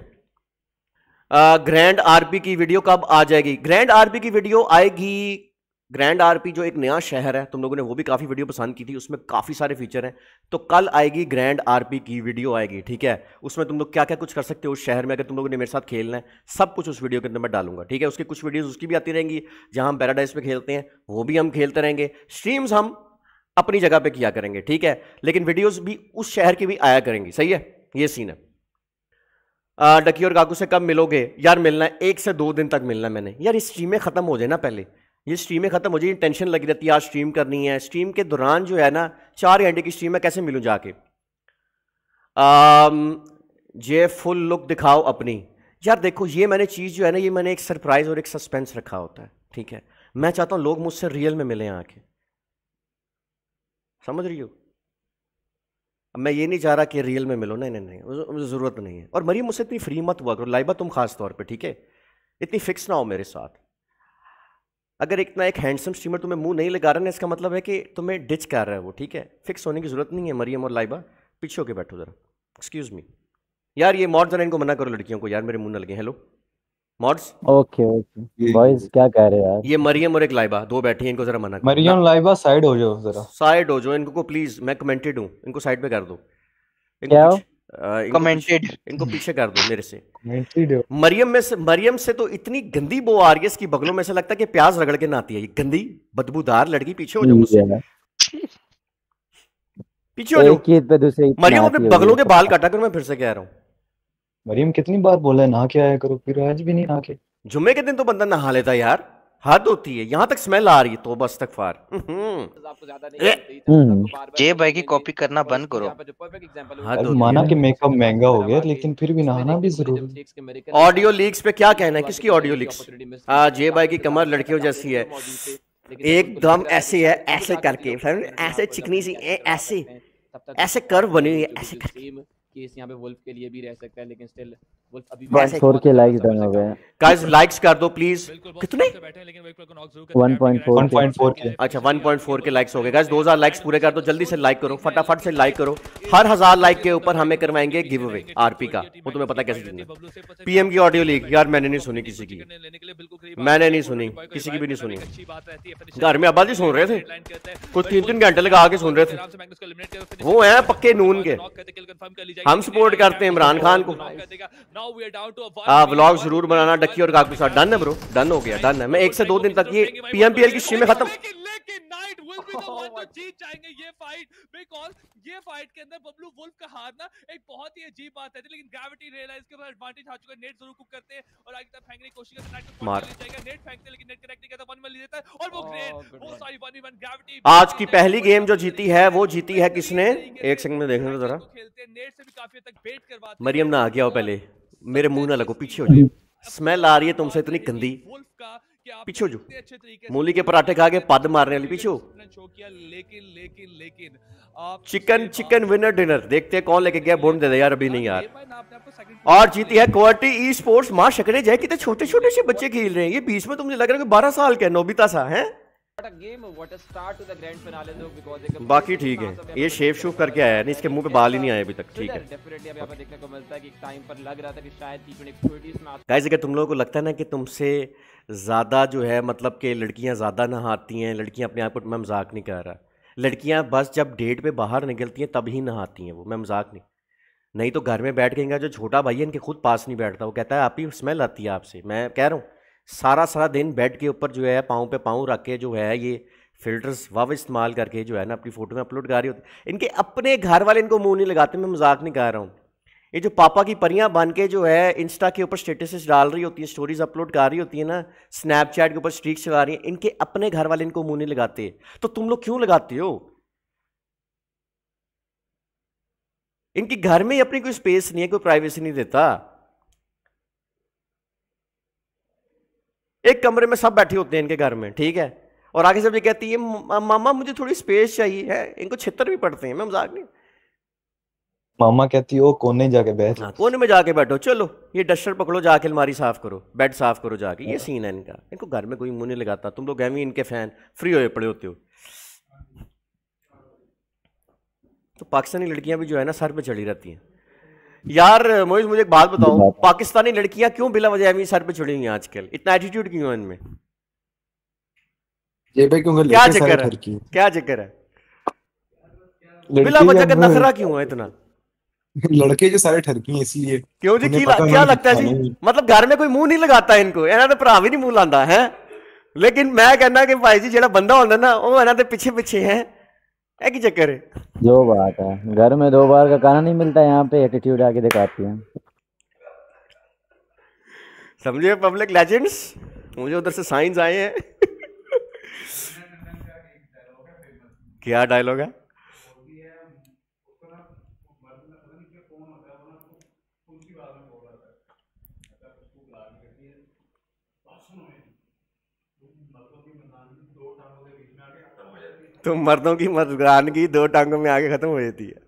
ग्रैंड आरपी की वीडियो कब आ जाएगी ग्रैंड आरपी की वीडियो आएगी ग्रैंड आरपी जो एक नया शहर है तुम लोगों ने वो भी काफ़ी वीडियो पसंद की थी उसमें काफ़ी सारे फीचर हैं तो कल आएगी ग्रैंड आरपी की वीडियो आएगी ठीक है उसमें तुम लोग क्या क्या कुछ कर सकते हो उस शहर में अगर तुम लोगों ने मेरे साथ खेलना है सब कुछ उस वीडियो के अंदर मैं डालूंगा ठीक है उसकी कुछ वीडियोज़ उसकी भी आती रहेंगी जहाँ हम पैराडाइज में खेलते हैं वो भी हम खेलते रहेंगे स्ट्रीम्स हम अपनी जगह पर किया करेंगे ठीक है लेकिन वीडियोज़ भी उस शहर की भी आया करेंगी सही है ये सीन है डकी और काकू से कब मिलोगे यार मिलना है एक से दो दिन तक मिलना मैंने यार इस स्ट्रीमें ख़त्म हो जाए ना पहले ये स्ट्रीमें ख़त्म हो जाए टेंशन लगी रहती है आज स्ट्रीम करनी है स्ट्रीम के दौरान जो है ना चार घंटे की स्ट्रीम में कैसे मिलूँ जाके ये फुल लुक दिखाओ अपनी यार देखो ये मैंने चीज़ जो है ना ये मैंने एक सरप्राइज़ और एक सस्पेंस रखा होता है ठीक है मैं चाहता हूँ लोग मुझसे रियल में मिलें आके समझ रही हो अब मैं ये नहीं चाह रहा कि रियल में मिलो नहीं नहीं नहीं मुझे ज़रूरत नहीं है और मरीम मुझसे इतनी फ्री मत हुआ करो लाइबा तुम खास तौर पे ठीक है इतनी फिक्स ना हो मेरे साथ अगर इतना एक हैंडसम स्टीमर तुम्हें मुंह नहीं लगा रहा ना इसका मतलब है कि तुम्हें डिच कर रहा है वो ठीक है फिक्स होने की ज़रूरत नहीं है मरियम और लाइबा पीछे होके बैठो ज़रा एक्सक्यूज़ मी यार ये मॉड जरा इनको मना करो लड़कियों को यार मेरे मुंह न लगे hello mods okay okay boys क्या कह रहे हैं यार ये मरियम और एक लाइबा दो बैठी हैं इनको जरा मना मरियम लाइबा साइड हो जाओ जरा साइड हो जाओ इनको को प्लीज मैं कमेंटेड हूँ इनको साइड पे कर दो क्या कमेंटेड इनको पीछे कर दो मेरे से मरियम में से मरियम से तो इतनी गंदी बो आ रही है इसकी बगलों में से लगता है कि प्याज रगड़ के नहाती है ये गंदी बदबूदार लड़की पीछे हो जाओ मुझसे पीछे हो जाओ मरियम अपने बगलों के बाल काटा कर मैं फिर से कह रहा हूँ मरियम कितनी बार बोला है नहा के आया करो फिर आज भी नहीं नहा के जुम्मे के दिन तो बंदा नहा लेता यार हद होती है यहाँ तक स्मेल आ रही है तो बस तक फार हम्म। जे भाई की कॉपी करना बंद करो माना कि मेकअप महंगा हो गया लेकिन फिर भी नहाना भी जरूरी ऑडियो लीक्स पे क्या कहना है किसकी ऑडियो लीक्स हाँ जे भाई की कमर लड़कियों जैसी है एकदम ऐसे है ऐसे करके ऐसे चिकनी सी ऐसे ऐसे कर्व बनी हुई है ऐसे करके केस यहाँ पे वुल्फ के लिए भी रह सकता है लेकिन स्टिल लाइक अच्छा, फटाफट से लाइक करो हर हजार लाइक के ऊपर हमें करवाएंगे गिव अवे आरपी का वो तुम्हें पता कैसे जीतना पीएम की ऑडियो लीक यार मैंने नहीं सुनी किसी की मैंने नहीं सुनी किसी की भी नहीं सुनी घर में आबादी सुन रहे थे कुछ तीन तीन घंटे लगा के सुन रहे थे वो है पक्के नून के हम सपोर्ट करते हैं इमरान खान को हाँ व्लॉग जरूर बनाना डक्की और काकू साथ डन है ब्रो डन हो गया डन है मैं एक से दो दिन तक ये पीएमपीएल की स्ट्रीम खत्म आज की पहली गेम जो जीती है वो जीती है किसने एक सेकंड में देखने जरा खेलते नेट से भी काफी तक मरियम ना आ गया हो पहले मेरे मुंह ना लगो पीछे हो जाओ स्मेल आ रही है तुमसे इतनी गंदी पीछे जो मूली के पराठे खा के पद मारने वाली पीछे लेकिन लेकिन लेकिन चिकन चिकन विनर डिनर देखते हैं कौन लेके गया बोन दे दे यार अभी नहीं यार और जीती है क्वालिटी ई स्पोर्ट्स मां शकने जाए कितने छोटे छोटे से बच्चे खेल रहे हैं ये बीच में तुम्हें लग रहा है बारह साल के नोबिता सा है बाकी ठीक है ये शेव शूव करके आया नहीं इसके मुंह पे बाल ही नहीं आए अभी तक ठीक है गाइस अगर तुम लोगों को लगता है ना कि तुमसे ज़्यादा जो है मतलब कि लड़कियां ज़्यादा नहाती हैं लड़कियां अपने आप को मैं मजाक नहीं कर रहा लड़कियां बस जब डेट पे बाहर निकलती हैं तभी नहाती हैं वो मैं मजाक नहीं नहीं तो घर में बैठ के जो छोटा भाई है इनके खुद पास नहीं बैठता वो कहता है आप ही स्मेल आती है आपसे मैं कह रहा हूँ सारा सारा दिन बेड के ऊपर जो है पाँव पे पाँव रख के जो है ये फिल्टर्स वाव इस्तेमाल करके जो है ना अपनी फ़ोटो में अपलोड कर रही होती इनके अपने घर वाले इनको मुंह नहीं लगाते मैं मजाक नहीं कर रहा हूँ ये जो पापा की परियां बन के जो है इंस्टा के ऊपर स्टेटसेस डाल रही होती हैं स्टोरीज अपलोड कर रही होती हैं ना स्नैपचैट के ऊपर स्ट्रीक्स चला रही हैं इनके अपने घर वाले इनको मुंह नहीं लगाते तो तुम लोग क्यों लगाते हो इनके घर में ही अपनी कोई स्पेस नहीं है कोई प्राइवेसी नहीं देता एक कमरे में सब बैठे होते हैं इनके घर में ठीक है और आगे सब ये कहती है मामा मुझे थोड़ी स्पेस चाहिए है इनको छित्र भी पड़ते हैं मैं मजाक नहीं मामा कहती हो कोने जाके बैठ हाँ, कोने में जाके बैठो चलो ये डस्टर पकड़ो जाके अलमारी साफ करो बेड साफ करो जाके ये सीन है इनका इनको घर में कोई मुंह नहीं लगाता तुम लोग गहमी इनके फैन फ्री हो पड़े होते हो तो पाकिस्तानी लड़कियां भी जो है ना सर पे चढ़ी रहती हैं यार मोहित मुझे एक बात बताओ पाकिस्तानी लड़कियां क्यों बिला वजह अमीर सर पे छुड़ी हुई आजकल इतना एटीट्यूड क्यों है इनमें क्या चक्कर है क्या चक्कर है बिला वजह का नखरा क्यों है इतना लड़के जो सारे ठरकी हैं इसलिए क्यों जी की क्या लगता है जी मतलब घर में कोई मुंह नहीं लगाता इनको ਇਹਨਾਂ भरा भी नहीं मुंह लाता है लेकिन मैं कहना कि भाई जी जो बंदा होता ਹੁੰਦਾ ਨਾ ਉਹ ਇਹਨਾਂ ਦੇ ਪਿੱਛੇ ਪਿੱਛੇ क्या चक्कर है जो बात है घर में दो बार का खाना नहीं मिलता यहाँ पे एटीट्यूड आके दिखाती है समझे पब्लिक लेजेंड्स मुझे उधर से साइंस आए हैं क्या डायलॉग है तो मर्दों की मर्दानगी दो टांगों में आगे खत्म हो जाती है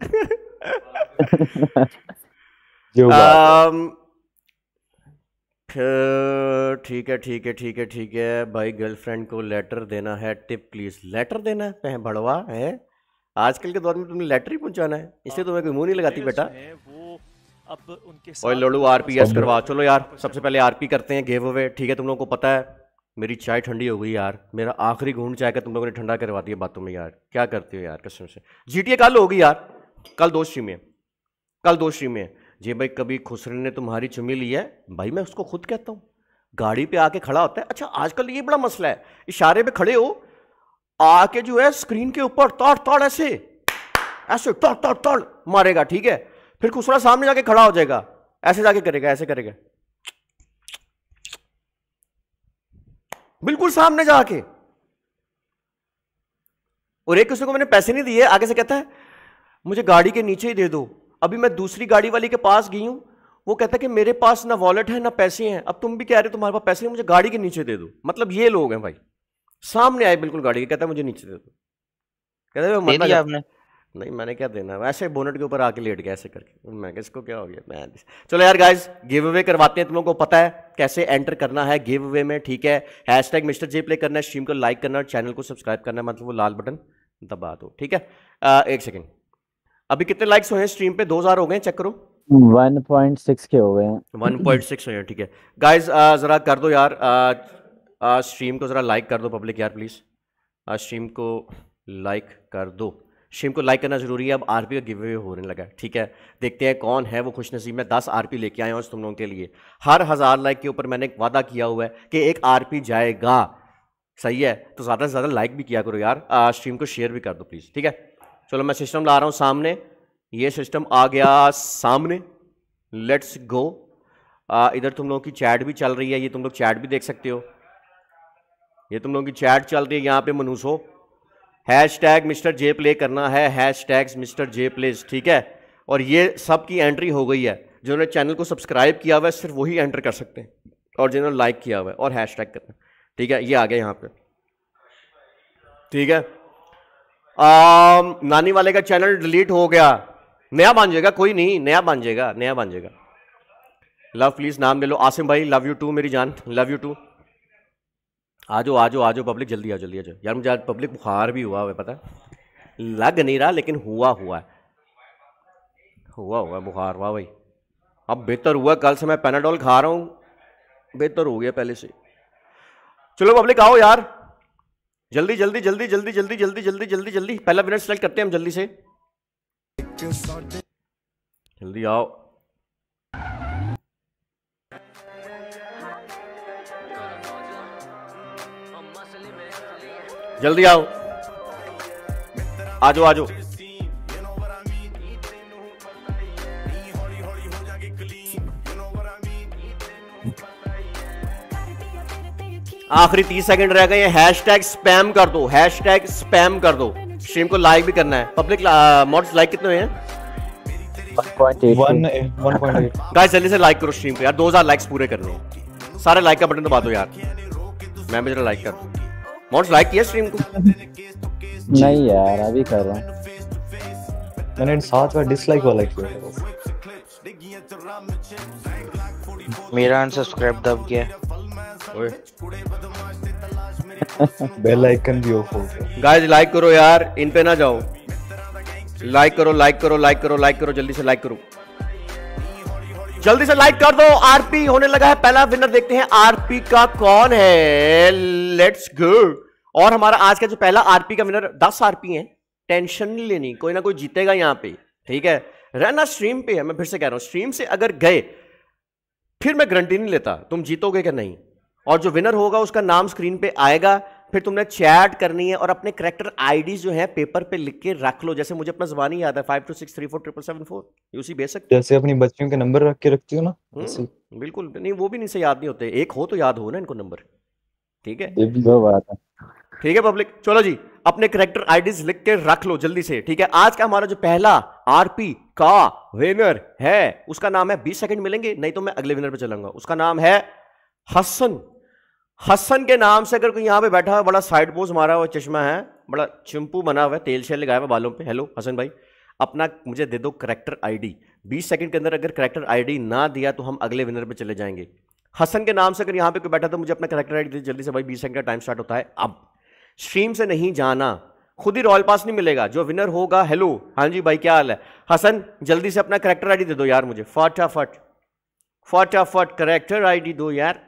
ठीक है ठीक है ठीक है ठीक है भाई गर्लफ्रेंड को लेटर देना है टिप प्लीज लेटर देना है पह बड़वा है आजकल के दौर में तुमने लेटर ही पहुंचाना है तो तुम्हें कोई मुंह नहीं लगाती बेटा अब उनके ओए आरपीएस करवा चलो यार सबसे पहले आरपी करते हैं गेव अवे ठीक है तुम लोगों को पता है मेरी चाय ठंडी हो गई यार मेरा आखिरी घूंढ चाय का तुम लोगों ने ठंडा करवा दिया बातों में यार क्या करते हो यार कसम से जीटीए कल होगी यार कल दोषी में कल दोषी में जी भाई कभी खुसरे ने तुम्हारी चुमी ली है भाई मैं उसको खुद कहता हूँ गाड़ी पे आके खड़ा होता है अच्छा आजकल ये बड़ा मसला है इशारे पे खड़े हो आके जो है स्क्रीन के ऊपर तोड़ तोड़ ऐसे ऐसे तोड़ तोड़ तोड़ मारेगा ठीक है फिर खुसरा सामने जाके खड़ा हो जाएगा ऐसे जाके करेगा ऐसे करेगा बिल्कुल सामने जाके और एक उसको को मैंने पैसे नहीं दिए आगे से कहता है मुझे गाड़ी के नीचे ही दे दो अभी मैं दूसरी गाड़ी वाली के पास गई हूं वो कहता है कि मेरे पास ना वॉलेट है ना पैसे हैं अब तुम भी कह रहे हो तुम्हारे पास पैसे हैं मुझे गाड़ी के नीचे दे दो मतलब ये लोग हैं भाई सामने आए बिल्कुल गाड़ी के कहता है मुझे नीचे दे दो कहता है नहीं मैंने क्या देना है ऐसे बोनेट के ऊपर आके लेट गया ऐसे करके मैं इसको क्या हो गया मैं चलो यार गाइज गिव अवे करवाते हैं तुम लोगों को पता है कैसे एंटर करना है गिव अवे में ठीक है hashtag mister J play करना है स्ट्रीम को लाइक करना है चैनल को सब्सक्राइब करना मतलब वो लाल बटन दबा दो ठीक है आ, एक सेकेंड अभी कितने लाइक्स हुए हैं स्ट्रीम पे हज़ार हो गए चेक करो 1.6 के हो गए हैं 1.6 हुए हैं ठीक है गाइज ज़रा कर दो यार स्ट्रीम को ज़रा लाइक कर दो पब्लिक यार प्लीज़ स्ट्रीम को लाइक कर दो शिम को लाइक करना जरूरी है अब आरपी का गिव अवे होने लगा ठीक है देखते हैं कौन है वो खुश नसीब मैं दस पी लेके आए आज तुम लोगों के लिए हर हज़ार लाइक के ऊपर मैंने एक वादा किया हुआ है कि एक पी जाएगा सही है तो ज़्यादा से ज़्यादा लाइक भी किया करो यार स्ट्रीम को शेयर भी कर दो प्लीज़ ठीक है चलो मैं सिस्टम ला रहा हूँ सामने ये सिस्टम आ गया सामने लेट्स गो इधर तुम लोगों की चैट भी चल रही है ये तुम लोग चैट भी देख सकते हो ये तुम लोगों की चैट चल रही है यहाँ पे मनुसो hashtag mister J play करना है hashtags mister J plays ठीक है और ये सब की एंट्री हो गई है जिन्होंने चैनल को सब्सक्राइब किया हुआ है सिर्फ वही एंटर कर सकते हैं और जिन्होंने लाइक किया हुआ है और हैश टैग करना ठीक है ये आ गया यहाँ पे ठीक है आ, नानी वाले का चैनल डिलीट हो गया नया बन जाएगा कोई नहीं नया बन जाएगा नया बन जाएगा लव प्लीज़ नाम ले लो आसिम भाई लव यू टू मेरी जान लव यू टू आ जाओ आ जाओ आ जाओ पब्लिक जल्दी आ जल्दी आ जाओ यार मुझे आज पब्लिक बुखार भी हुआ है पता लग नहीं रहा लेकिन हुआ हुआ है हुआ हुआ बुखार हुआ भाई अब बेहतर हुआ कल से मैं पेनाडोल खा रहा हूँ बेहतर हो गया पहले से चलो पब्लिक आओ यार जल्दी जल्दी जल्दी जल्दी जल्दी जल्दी जल्दी जल्दी जल्दी पहला विनर सेलेक्ट करते हैं हम जल्दी से जल्दी आओ जल्दी आओ आजो आजो आखिरी तीस सेकंड रह गए हैश टैग स्पैम कर दो हैश टैग स्पैम कर दो स्ट्रीम को लाइक भी करना है पब्लिक मॉड्स लाइक कितने हुए हैं गाइस जल्दी से लाइक करो स्ट्रीम को यार दो हजार लाइक्स पूरे कर लो सारे लाइक का बटन दबा दो यार मैं भी जरा लाइक कर दूँ मोड्स लाइक किया स्ट्रीम को नहीं यार अभी कर रहा हूं मैंने साथ में डिसलाइक वाला किया मेरा अनसब्सक्राइब दब गया ओए बेल आइकन भी ऑफ हो गया गाइस लाइक करो यार इन पे ना जाओ लाइक करो लाइक करो लाइक करो लाइक करो जल्दी से लाइक करो जल्दी से लाइक कर दो आरपी होने लगा है पहला विनर देखते हैं आरपी का कौन है लेट्स गो और हमारा आज का जो पहला आरपी का विनर दस आरपी है टेंशन नहीं लेनी कोई ना कोई जीतेगा यहाँ पे ठीक है रहना स्ट्रीम पे है मैं फिर से कह रहा हूं स्ट्रीम से अगर गए फिर मैं गारंटी नहीं लेता तुम जीतोगे क्या नहीं और जो विनर होगा उसका नाम स्क्रीन पे आएगा फिर तुमने चैट करनी है और अपने करेक्टर आईडी जो है पेपर पे लिख के रख लो जैसे मुझे अपना जबानी याद है five two six three four triple seven four UC बेसक जैसे अपनी बच्चियों के नंबर रख के रखती हो ना हम्म, बिल्कुल नहीं वो भी नहीं से याद नहीं होते एक हो तो याद हो ना इनको नंबर ठीक है ठीक है पब्लिक चलो जी अपने करेक्टर आईडीज लिख के रख लो जल्दी से ठीक है आज का हमारा जो पहला आरपी का विनर है उसका नाम है बीस सेकंड मिलेंगे नहीं तो मैं अगले विनर पे चलूंगा उसका नाम है हसन हसन के नाम से अगर कोई यहाँ पे बैठा हुआ बड़ा साइड पोज मारा हुआ चश्मा है बड़ा चिंपू बना हुआ है तेल शेल लगाया हुआ बालों पे हेलो हसन भाई अपना मुझे दे दो करेक्टर आईडी 20 सेकंड के अंदर अगर करेक्टर आईडी ना दिया तो हम अगले विनर पे चले जाएंगे हसन के नाम से अगर यहाँ पे कोई बैठा तो मुझे अपना करेक्टर आईडी जल्दी से भाई बीस सेकंड का टाइम स्टार्ट होता है अब स्ट्रीम से नहीं जाना खुद ही रॉयल पास नहीं मिलेगा जो विनर होगा हेलो हाँ जी भाई क्या हाल है हसन जल्दी से अपना करेक्टर आईडी दे दो यार मुझे फटाफट फटाफट करेक्टर आईडी दो यार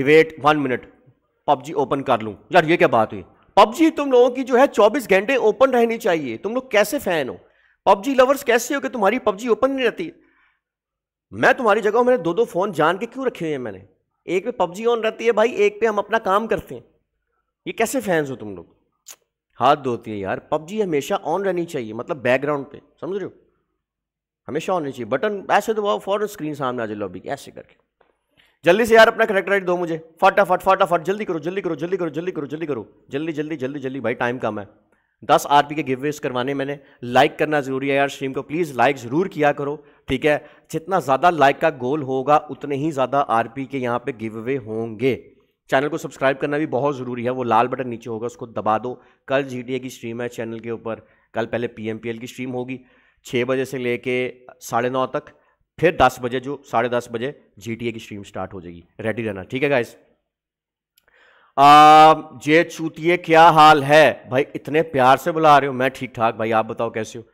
इवेट वन मिनट पबजी ओपन कर लूँ यार ये क्या बात हुई पबजी तुम लोगों की जो है 24 घंटे ओपन रहनी चाहिए तुम लोग कैसे फ़ैन हो पबजी लवर्स कैसे हो कि तुम्हारी पबजी ओपन नहीं रहती मैं तुम्हारी जगह मैंने दो दो फ़ोन जान के क्यों रखे हुए हैं मैंने एक पे पबजी ऑन रहती है भाई एक पे हम अपना काम करते हैं ये कैसे फैंस हो तुम लोग हाथ धोती है यार पबजी हमेशा ऑन रहनी चाहिए मतलब बैकग्राउंड पे समझ रहे हो हमेशा होनी चाहिए बटन ऐसे दबाओ फॉरन स्क्रीन सामने आ जाए लॉबी की ऐसे करके जल्दी से यार अपना करेक्ट राइट दो मुझे फटाफट फटाफट जल्दी करो जल्दी करो जल्दी करो जल्दी करो जल्दी करो जल्दी जल्दी जल्दी जल्दी भाई टाइम कम है दस आर के गिव वेज करवाने मैंने लाइक करना ज़रूरी है यार स्ट्रीम को प्लीज़ लाइक ज़रूर किया करो ठीक है जितना ज़्यादा लाइक का गोल होगा उतने ही ज़्यादा आर के यहाँ पे गिव अवे होंगे चैनल को सब्सक्राइब करना भी बहुत ज़रूरी है वो लाल बटन नीचे होगा उसको दबा दो कल जी की स्ट्रीम है चैनल के ऊपर कल पहले पी की स्ट्रीम होगी छः बजे से लेके साढ़े नौ तक फिर दस बजे जो साढ़े दस बजे जी की स्ट्रीम स्टार्ट हो जाएगी रेडी रहना ठीक है गाइस जे चूतिए क्या हाल है भाई इतने प्यार से बुला रहे हो मैं ठीक ठाक भाई आप बताओ कैसे हो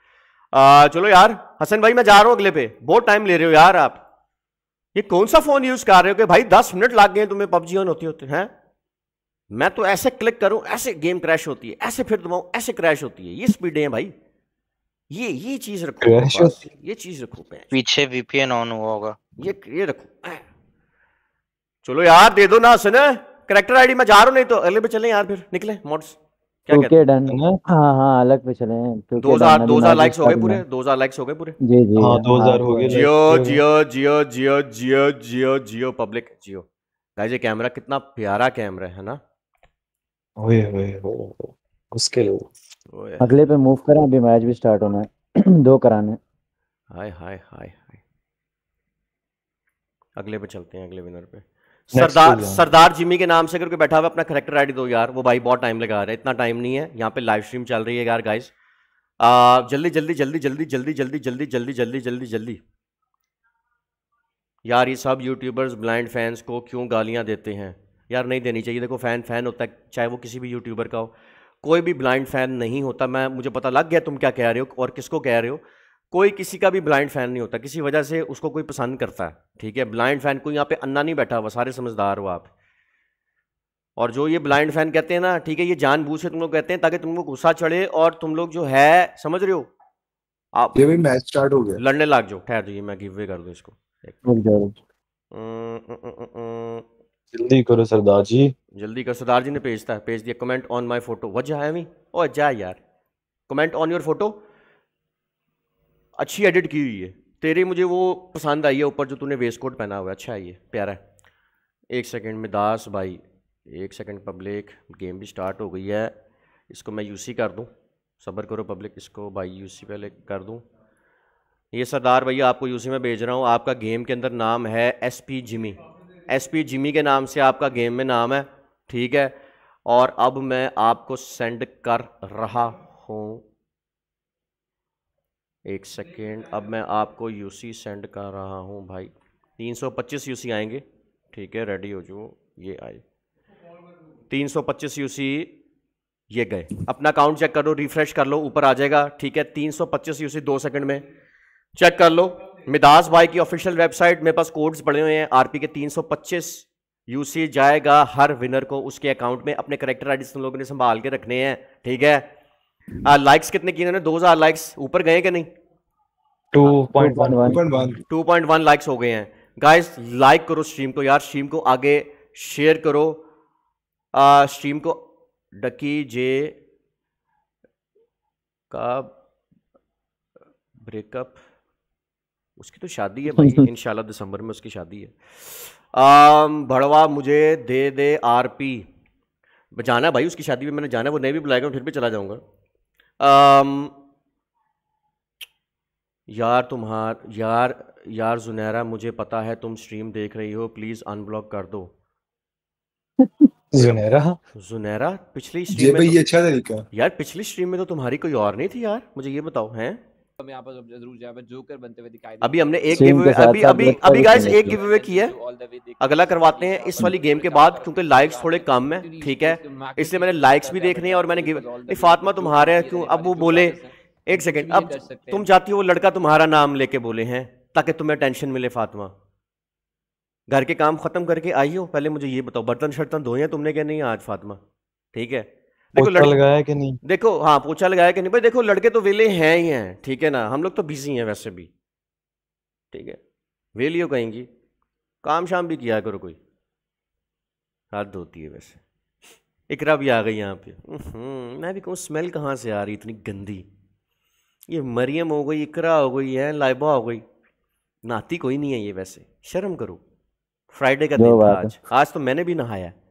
आ, चलो यार हसन भाई मैं जा रहा हूँ अगले पे बहुत टाइम ले रहे हो यार आप ये कौन सा फोन यूज कर रहे हो कि भाई दस मिनट लग गए तुम्हें पबजी ऑन होती होते हैं मैं तो ऐसे क्लिक करूं ऐसे गेम क्रैश होती है ऐसे फिर दबाऊं ऐसे क्रैश होती है ये स्पीडें हैं भाई ये ये चीज रखो ये चीज रखो पीछे वीपीएन ऑन हुआ होगा ये ये रखो चलो यार दे दो ना सुन करेक्टर आईडी मैं जा रहा हूँ नहीं तो अगले पे चले यार फिर निकले मोड्स क्या हाँ, हाँ, हजार दो हजार हाँ, दो हजार लाइक्स हो गए जियो पब्लिक जियो कैमरा कितना प्यारा कैमरा है ना उसके लोग अगले पे मूव करें अभी मैच भी स्टार्ट होना है दो कराने हाय हाय हाय हाय अगले पे चलते हैं अगले विनर पे सरदार सरदार जिमी के नाम से अगर कोई बैठा हुआ अपना करेक्टर आईडी दो यार वो भाई बहुत टाइम लगा रहा है इतना टाइम नहीं है यहाँ पे लाइव स्ट्रीम चल रही है यार गाइस जल्दी जल्दी जल्दी जल्दी जल्दी जल्दी जल्दी जल्दी जल्दी जल्दी जल्दी यार ये सब यूट्यूबर्स ब्लाइंड फैंस को क्यों गालियाँ देते हैं यार नहीं देनी चाहिए देखो फैन फैन होता है चाहे वो किसी भी यूट्यूबर का हो कोई भी ब्लाइंड फ़ैन नहीं होता मैं मुझे पता लग गया तुम क्या कह रहे हो और किसको कह रहे हो कोई किसी का भी ब्लाइंड फ़ैन नहीं होता किसी वजह से उसको कोई पसंद करता है ठीक है ब्लाइंड फ़ैन कोई यहाँ पे अन्ना नहीं बैठा हुआ सारे समझदार हो आप और जो ये ब्लाइंड फ़ैन कहते हैं ना ठीक है ये जानबूझ के तुम लोग कहते हैं ताकि तुमको गुस्सा चढ़े और तुम लोग जो है समझ रहे हो आप ये भी मैच स्टार्ट हो गया लड़ने लाग जाओ ठहर जाइए मैं गिव कर दूं इसको जल्दी करो सरदार जी जल्दी कर सरदार जी ने भेजता है भेज दिया कमेंट ऑन माई फोटो वजह है मी और जा यार कमेंट ऑन योर फोटो अच्छी एडिट की हुई है तेरे मुझे वो पसंद आई है ऊपर जो तूने वेस्ट कोट पहना हुआ है अच्छा है ये प्यारा है एक सेकेंड में दास भाई एक सेकेंड पब्लिक गेम भी स्टार्ट हो गई है इसको मैं यूसी कर दूँ सब्र करो पब्लिक इसको भाई यूसी पहले कर दूँ ये सरदार भैया आपको यूसी में भेज रहा हूँ आपका गेम के अंदर नाम है S P Jimmy S P Jimmy के नाम से आपका गेम में नाम है ठीक है और अब मैं आपको सेंड कर रहा हूं एक सेकेंड अब मैं आपको यूसी सेंड कर रहा हूं भाई 325 यूसी आएंगे ठीक है रेडी हो जो ये आए 325 यूसी ये गए अपना अकाउंट चेक कर लो रिफ्रेश कर लो ऊपर आ जाएगा ठीक है 325 यूसी दो सेकंड में चेक कर लो मिदास भाई की ऑफिशियल वेबसाइट मेरे पास कोड्स पड़े हुए हैं आरपी के 325 यूसी जाएगा हर विनर को उसके अकाउंट में अपने करेक्टर आइडिस लोगों ने संभाल के रखने हैं ठीक है लाइक्स कितने किए इन्होंने दो हजार लाइक्स ऊपर गए कि नहीं टू पॉइंट वन लाइक्स हो गए हैं गाइस लाइक करो स्ट्रीम को यार स्ट्रीम को आगे शेयर करो स्ट्रीम को डकी जे का ब्रेकअप उसकी तो शादी है भाई इनशाला दिसंबर में उसकी शादी है भड़वा मुझे दे दे आर पी जाना भाई उसकी शादी में मैंने जाना वो नहीं भी बुलाएगा फिर भी चला जाऊँगा यार तुम्हार यार यार जुनैरा मुझे पता है तुम स्ट्रीम देख रही हो प्लीज अनब्लॉक कर दो जुनैरा जुनैरा पिछली स्ट्रीम में तो, अच्छा तरीका यार पिछली स्ट्रीम में तो तुम्हारी कोई और नहीं थी यार मुझे ये बताओ हैं अभी हमने एक गिव अभी अभी अभी गाइस एक गिव अवे की है अगला करवाते हैं इस वाली गेम के बाद क्योंकि लाइक्स थोड़े कम है ठीक है इसलिए मैंने लाइक्स भी देखने हैं और मैंने गिव नहीं फातिमा तुम्हारे क्यों तो अब वो बोले एक सेकेंड अब तुम चाहती हो वो लड़का तुम्हारा नाम लेके बोले हैं ताकि तुम्हें टेंशन मिले फातिमा घर के काम खत्म करके आई हो पहले मुझे ये बताओ बर्तन शर्तन धोए तुमने क्या नहीं आज फातिमा ठीक है देखो लड़... लगाया कि नहीं देखो हाँ पोछा लगाया कि नहीं भाई देखो लड़के तो वेले हैं ही हैं ठीक है ना हम लोग तो बिजी हैं वैसे भी ठीक है वेली हो कहेंगी काम शाम भी किया करो कोई रात धोती है वैसे इकरा भी आ गई यहाँ पे मैं भी कहूँ स्मेल कहाँ से आ रही इतनी गंदी ये मरियम हो गई इकरा हो गई है लाइबा हो गई नाती कोई नहीं है ये वैसे शर्म करो फ्राइडे का दिन था आज आज तो मैंने भी नहाया है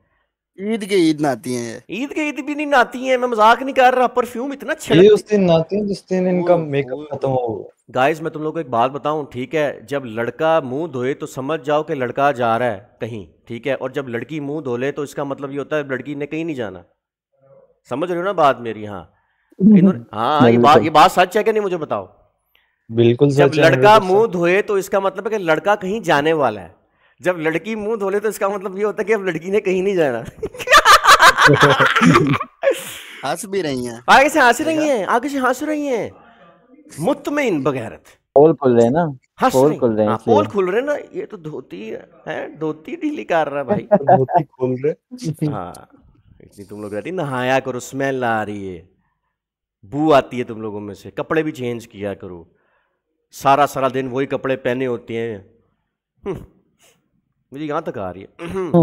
ईद के ईद नहाती हैं ईद के ईद भी नहीं नहाती हैं मैं मजाक नहीं कर रहा परफ्यूम इतना ये उस दिन नहाती हैं जिस दिन इनका मेकअप खत्म हो गाइस मैं तुम लोगों को एक बात बताऊं ठीक है जब लड़का मुंह धोए तो समझ जाओ कि लड़का जा रहा है कहीं ठीक है और जब लड़की मुंह धो ले तो इसका मतलब ये होता है लड़की ने कहीं नहीं जाना समझ रहे हो ना बात मेरी हाँ हम्म। हाँ ये बात ये बात सच है कि नहीं मुझे बताओ बिल्कुल जब लड़का मुंह धोए तो इसका मतलब है कि लड़का कहीं जाने वाला है जब लड़की मुंह धोले तो इसका मतलब ये होता है कि अब लड़की ने कहीं नहीं जाना हंस भी रही हैं आगे से हंस रही अच्छा। हैं आगे से हंस रही हैं मुतमिन बगैरत पोल खुल रहे ना हाँ, पोल खुल रहे हैं पोल खुल रहे ना ये तो धोती है धोती ढीली कर रहा भाई धोती खुल रहे हाँ इतनी तुम लोग रहती नहाया करो स्मेल आ रही है बू आती है तुम लोगों में से कपड़े भी चेंज किया करो सारा सारा दिन वही कपड़े पहने होते हैं हम्म, मुझे यहाँ तक आ रही है हम्म।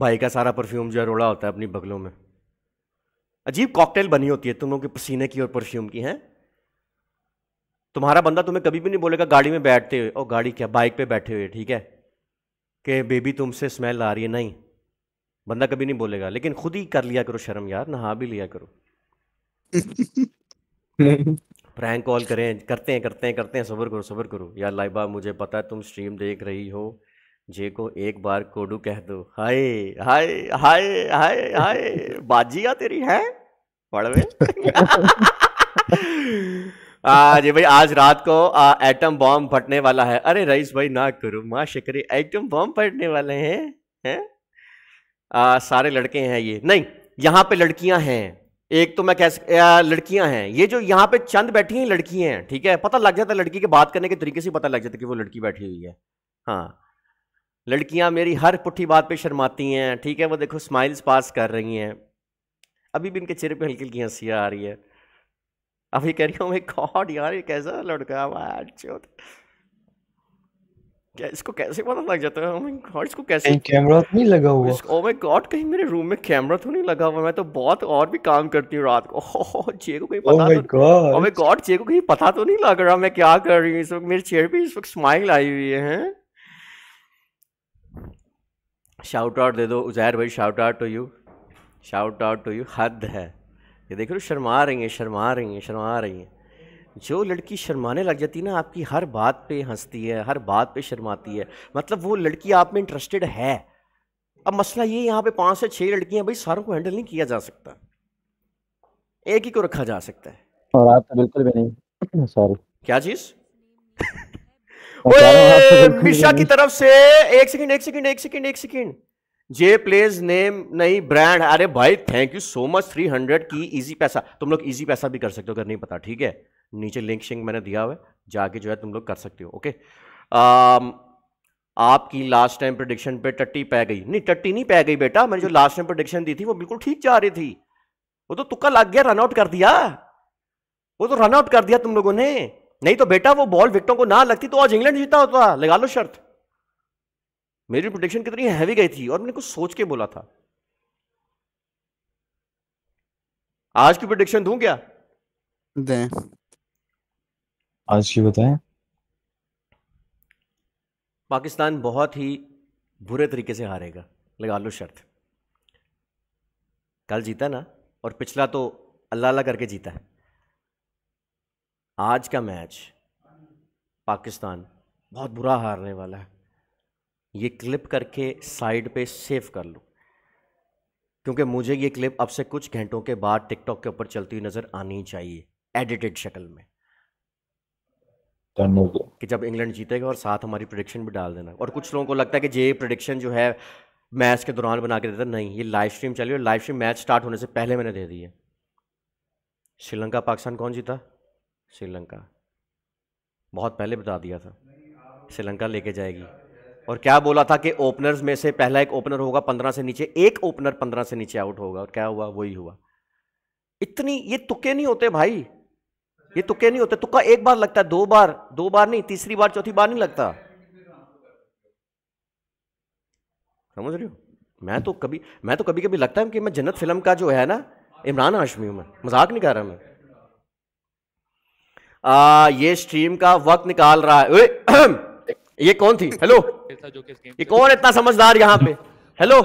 भाई का सारा परफ्यूम जो है रोड़ा होता है अपनी बगलों में अजीब कॉकटेल बनी होती है तुम लोगों के पसीने की और परफ्यूम की हैं तुम्हारा बंदा तुम्हें कभी भी नहीं बोलेगा गाड़ी में बैठते हुए और गाड़ी क्या बाइक पे बैठे हुए ठीक है कि बेबी तुमसे स्मेल आ रही है नहीं बंदा कभी नहीं बोलेगा लेकिन खुद ही कर लिया करो शर्म यार नहा भी लिया करो प्रैंक कॉल करें करते हैं करते हैं करते हैं सब्र करो सब्र करो यार लाइबा मुझे पता है तुम स्ट्रीम देख रही हो जे को एक बार कोडू कह दो हाय हाय हाय हाय हाय आ तेरी है पढ़वे आज भाई आज रात को एटम बम फटने वाला है अरे रईस भाई ना करो माँ शकरी एटम बॉम्ब फटने वाले हैं हैं आ, सारे लड़के हैं ये नहीं यहाँ पे लड़कियां हैं एक तो मैं कैसे लड़कियां हैं ये जो यहाँ पे चंद बैठी हैं लड़की हैं ठीक है पता लग जाता है लड़की के बात करने के तरीके से पता लग जाता है कि वो लड़की बैठी हुई है हाँ लड़कियां मेरी हर पुट्ठी बात पे शर्माती हैं ठीक है वो देखो स्माइल्स पास कर रही हैं अभी भी इनके चेहरे पे हल्की हल्की हंसी आ रही है अभी कह रही हूँ oh यार ये कैसा लड़का इसको कैसे पता लग जाता है गॉड oh इसको कैसे कैमरा तो नहीं लगा हुआ ओ माय गॉड कहीं मेरे रूम में कैमरा तो नहीं लगा हुआ मैं तो बहुत और भी काम करती हूँ रात को ओह oh, जे को कहीं oh पता तो oh तो ओ माय गॉड जे को कहीं पता तो नहीं लग रहा मैं क्या कर रही हूँ इस वक्त मेरे चेयर पे इस वक्त स्माइल आई हुई है शाउट आउट दे दो उजैर भाई shout out to you shout out to you हद है ये देख लो शर्मा रही हैं शर्मा रही हैं शर्मा रही हैं जो लड़की शर्माने लग जाती है ना आपकी हर बात पे हंसती है हर बात पे शर्माती है मतलब वो लड़की आप में इंटरेस्टेड है अब मसला ये यहाँ पे पांच से छह लड़कियां भाई सारों को हैंडल नहीं किया जा सकता एक ही को रखा जा सकता है और आप तो बिल्कुल भी नहीं सॉरी क्या चीज़ तो मिशा की तरफ से एक सेकंड एक सेकंड एक सेकंड एक सेकंड जे प्लेज नेम नहीं ब्रांड अरे भाई thank you so much three hundred की इजी पैसा तुम लोग इजी पैसा भी कर सकते हो अगर नहीं पता ठीक है नीचे लिंक शिंक मैंने दिया हुआ है जाके जो है तुम लोग कर सकते हो ओके um, आपकी लास्ट टाइम प्रडिक्शन पे टट्टी पै गई नहीं टट्टी नहीं पै गई बेटा मैंने जो लास्ट टाइम प्रडिक्शन दी थी वो बिल्कुल ठीक जा रही थी वो तो तुक्का लग गया रनआउट कर दिया वो तो रनआउट कर दिया तुम लोगों ने नहीं तो बेटा वो बॉल विकटों को ना लगती तो आज इंग्लैंड जीता होता लगा लो शर्त मेरी प्रोटेक्शन कितनी हैवी गई थी और मैंने कुछ सोच के बोला था आज की प्रोडिक्शन दू क्या दें आज की बताएं पाकिस्तान बहुत ही बुरे तरीके से हारेगा लगा लो शर्त कल जीता ना और पिछला तो अल्लाह अल्लाह करके जीता है आज का मैच पाकिस्तान बहुत बुरा हारने वाला है ये क्लिप करके साइड पे सेव कर लूँ क्योंकि मुझे ये क्लिप अब से कुछ घंटों के बाद टिकटॉक के ऊपर चलती हुई नज़र आनी चाहिए एडिटेड शक्ल में कि जब इंग्लैंड जीतेगा और साथ हमारी प्रोडिक्शन भी डाल देना और कुछ लोगों को लगता है कि ये प्रोडिक्शन जो है मैच के दौरान बना के देता नहीं ये लाइव स्ट्रीम चली और लाइव स्ट्रीम मैच स्टार्ट होने से पहले मैंने दे दी है श्रीलंका पाकिस्तान कौन जीता श्रीलंका बहुत पहले बता दिया था श्रीलंका लेके जाएगी और क्या बोला था कि ओपनर्स में से पहला एक ओपनर होगा पंद्रह से नीचे एक ओपनर पंद्रह से नीचे आउट होगा और क्या हुआ वही हुआ इतनी ये तुक्के नहीं होते भाई ये तुक्के नहीं होते तुक्का एक बार लगता है दो बार दो बार नहीं तीसरी बार चौथी बार नहीं लगता समझ रही हो मैं तो कभी मैं तो कभी कभी लगता है कि मैं जन्नत फिल्म का जो है ना इमरान हाशमी हूं मैं मजाक नहीं कर रहा मैं आ, ये स्ट्रीम का वक्त निकाल रहा है ये कौन थी हेलो ये कौन इतना समझदार यहाँ पे हेलो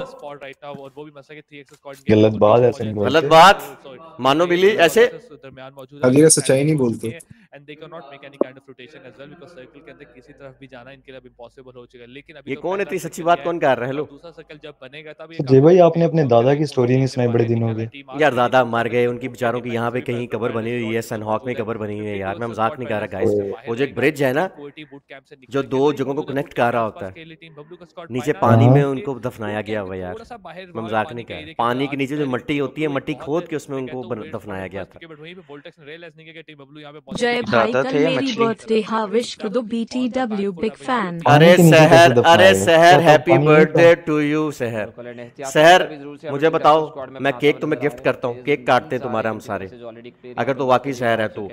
गलत बात oh, है गलत बात मानो बिली ऐसे सच्चाई नहीं बोलती and they can not make any kind of rotation as well because circle के अंदर किसी तरफ भी जाना इनके लिए अब इम्पॉसिबल हो चुका है लेकिन अभी ये तो कौन इतनी सच्ची बात कौन कर रहा है लो दूसरा सर्कल जब बनेगा तब ये जी भाई आपने अपने दादा की स्टोरी नहीं सुनाई बड़े दिन हो गए यार दादा मर गए उनकी बेचारों की यहाँ पे कहीं कबर बनी हुई है सनहॉक में कबर बनी हुई है यार मैं मजाक नहीं कर रहा गाइस वो जो एक ब्रिज है ना जो दो जगहों को कनेक्ट कर रहा होता है नीचे पानी में हाँ। उनको दफनाया गया हुआ यार मैं मजाक नहीं कर रहा पानी के नीचे जो मट्टी तो होती है मट्टी खोद के उसमें उनको दफनाया गया था जय है हाँ, तो अरे शहर अरे शहर हैप्पी बर्थडे टू यू शहर तो शहर मुझे बताओ मैं केक तुम्हें गिफ्ट करता हूँ केक काटते तुम्हारे हम सारे अगर तो वाकई शहर है तो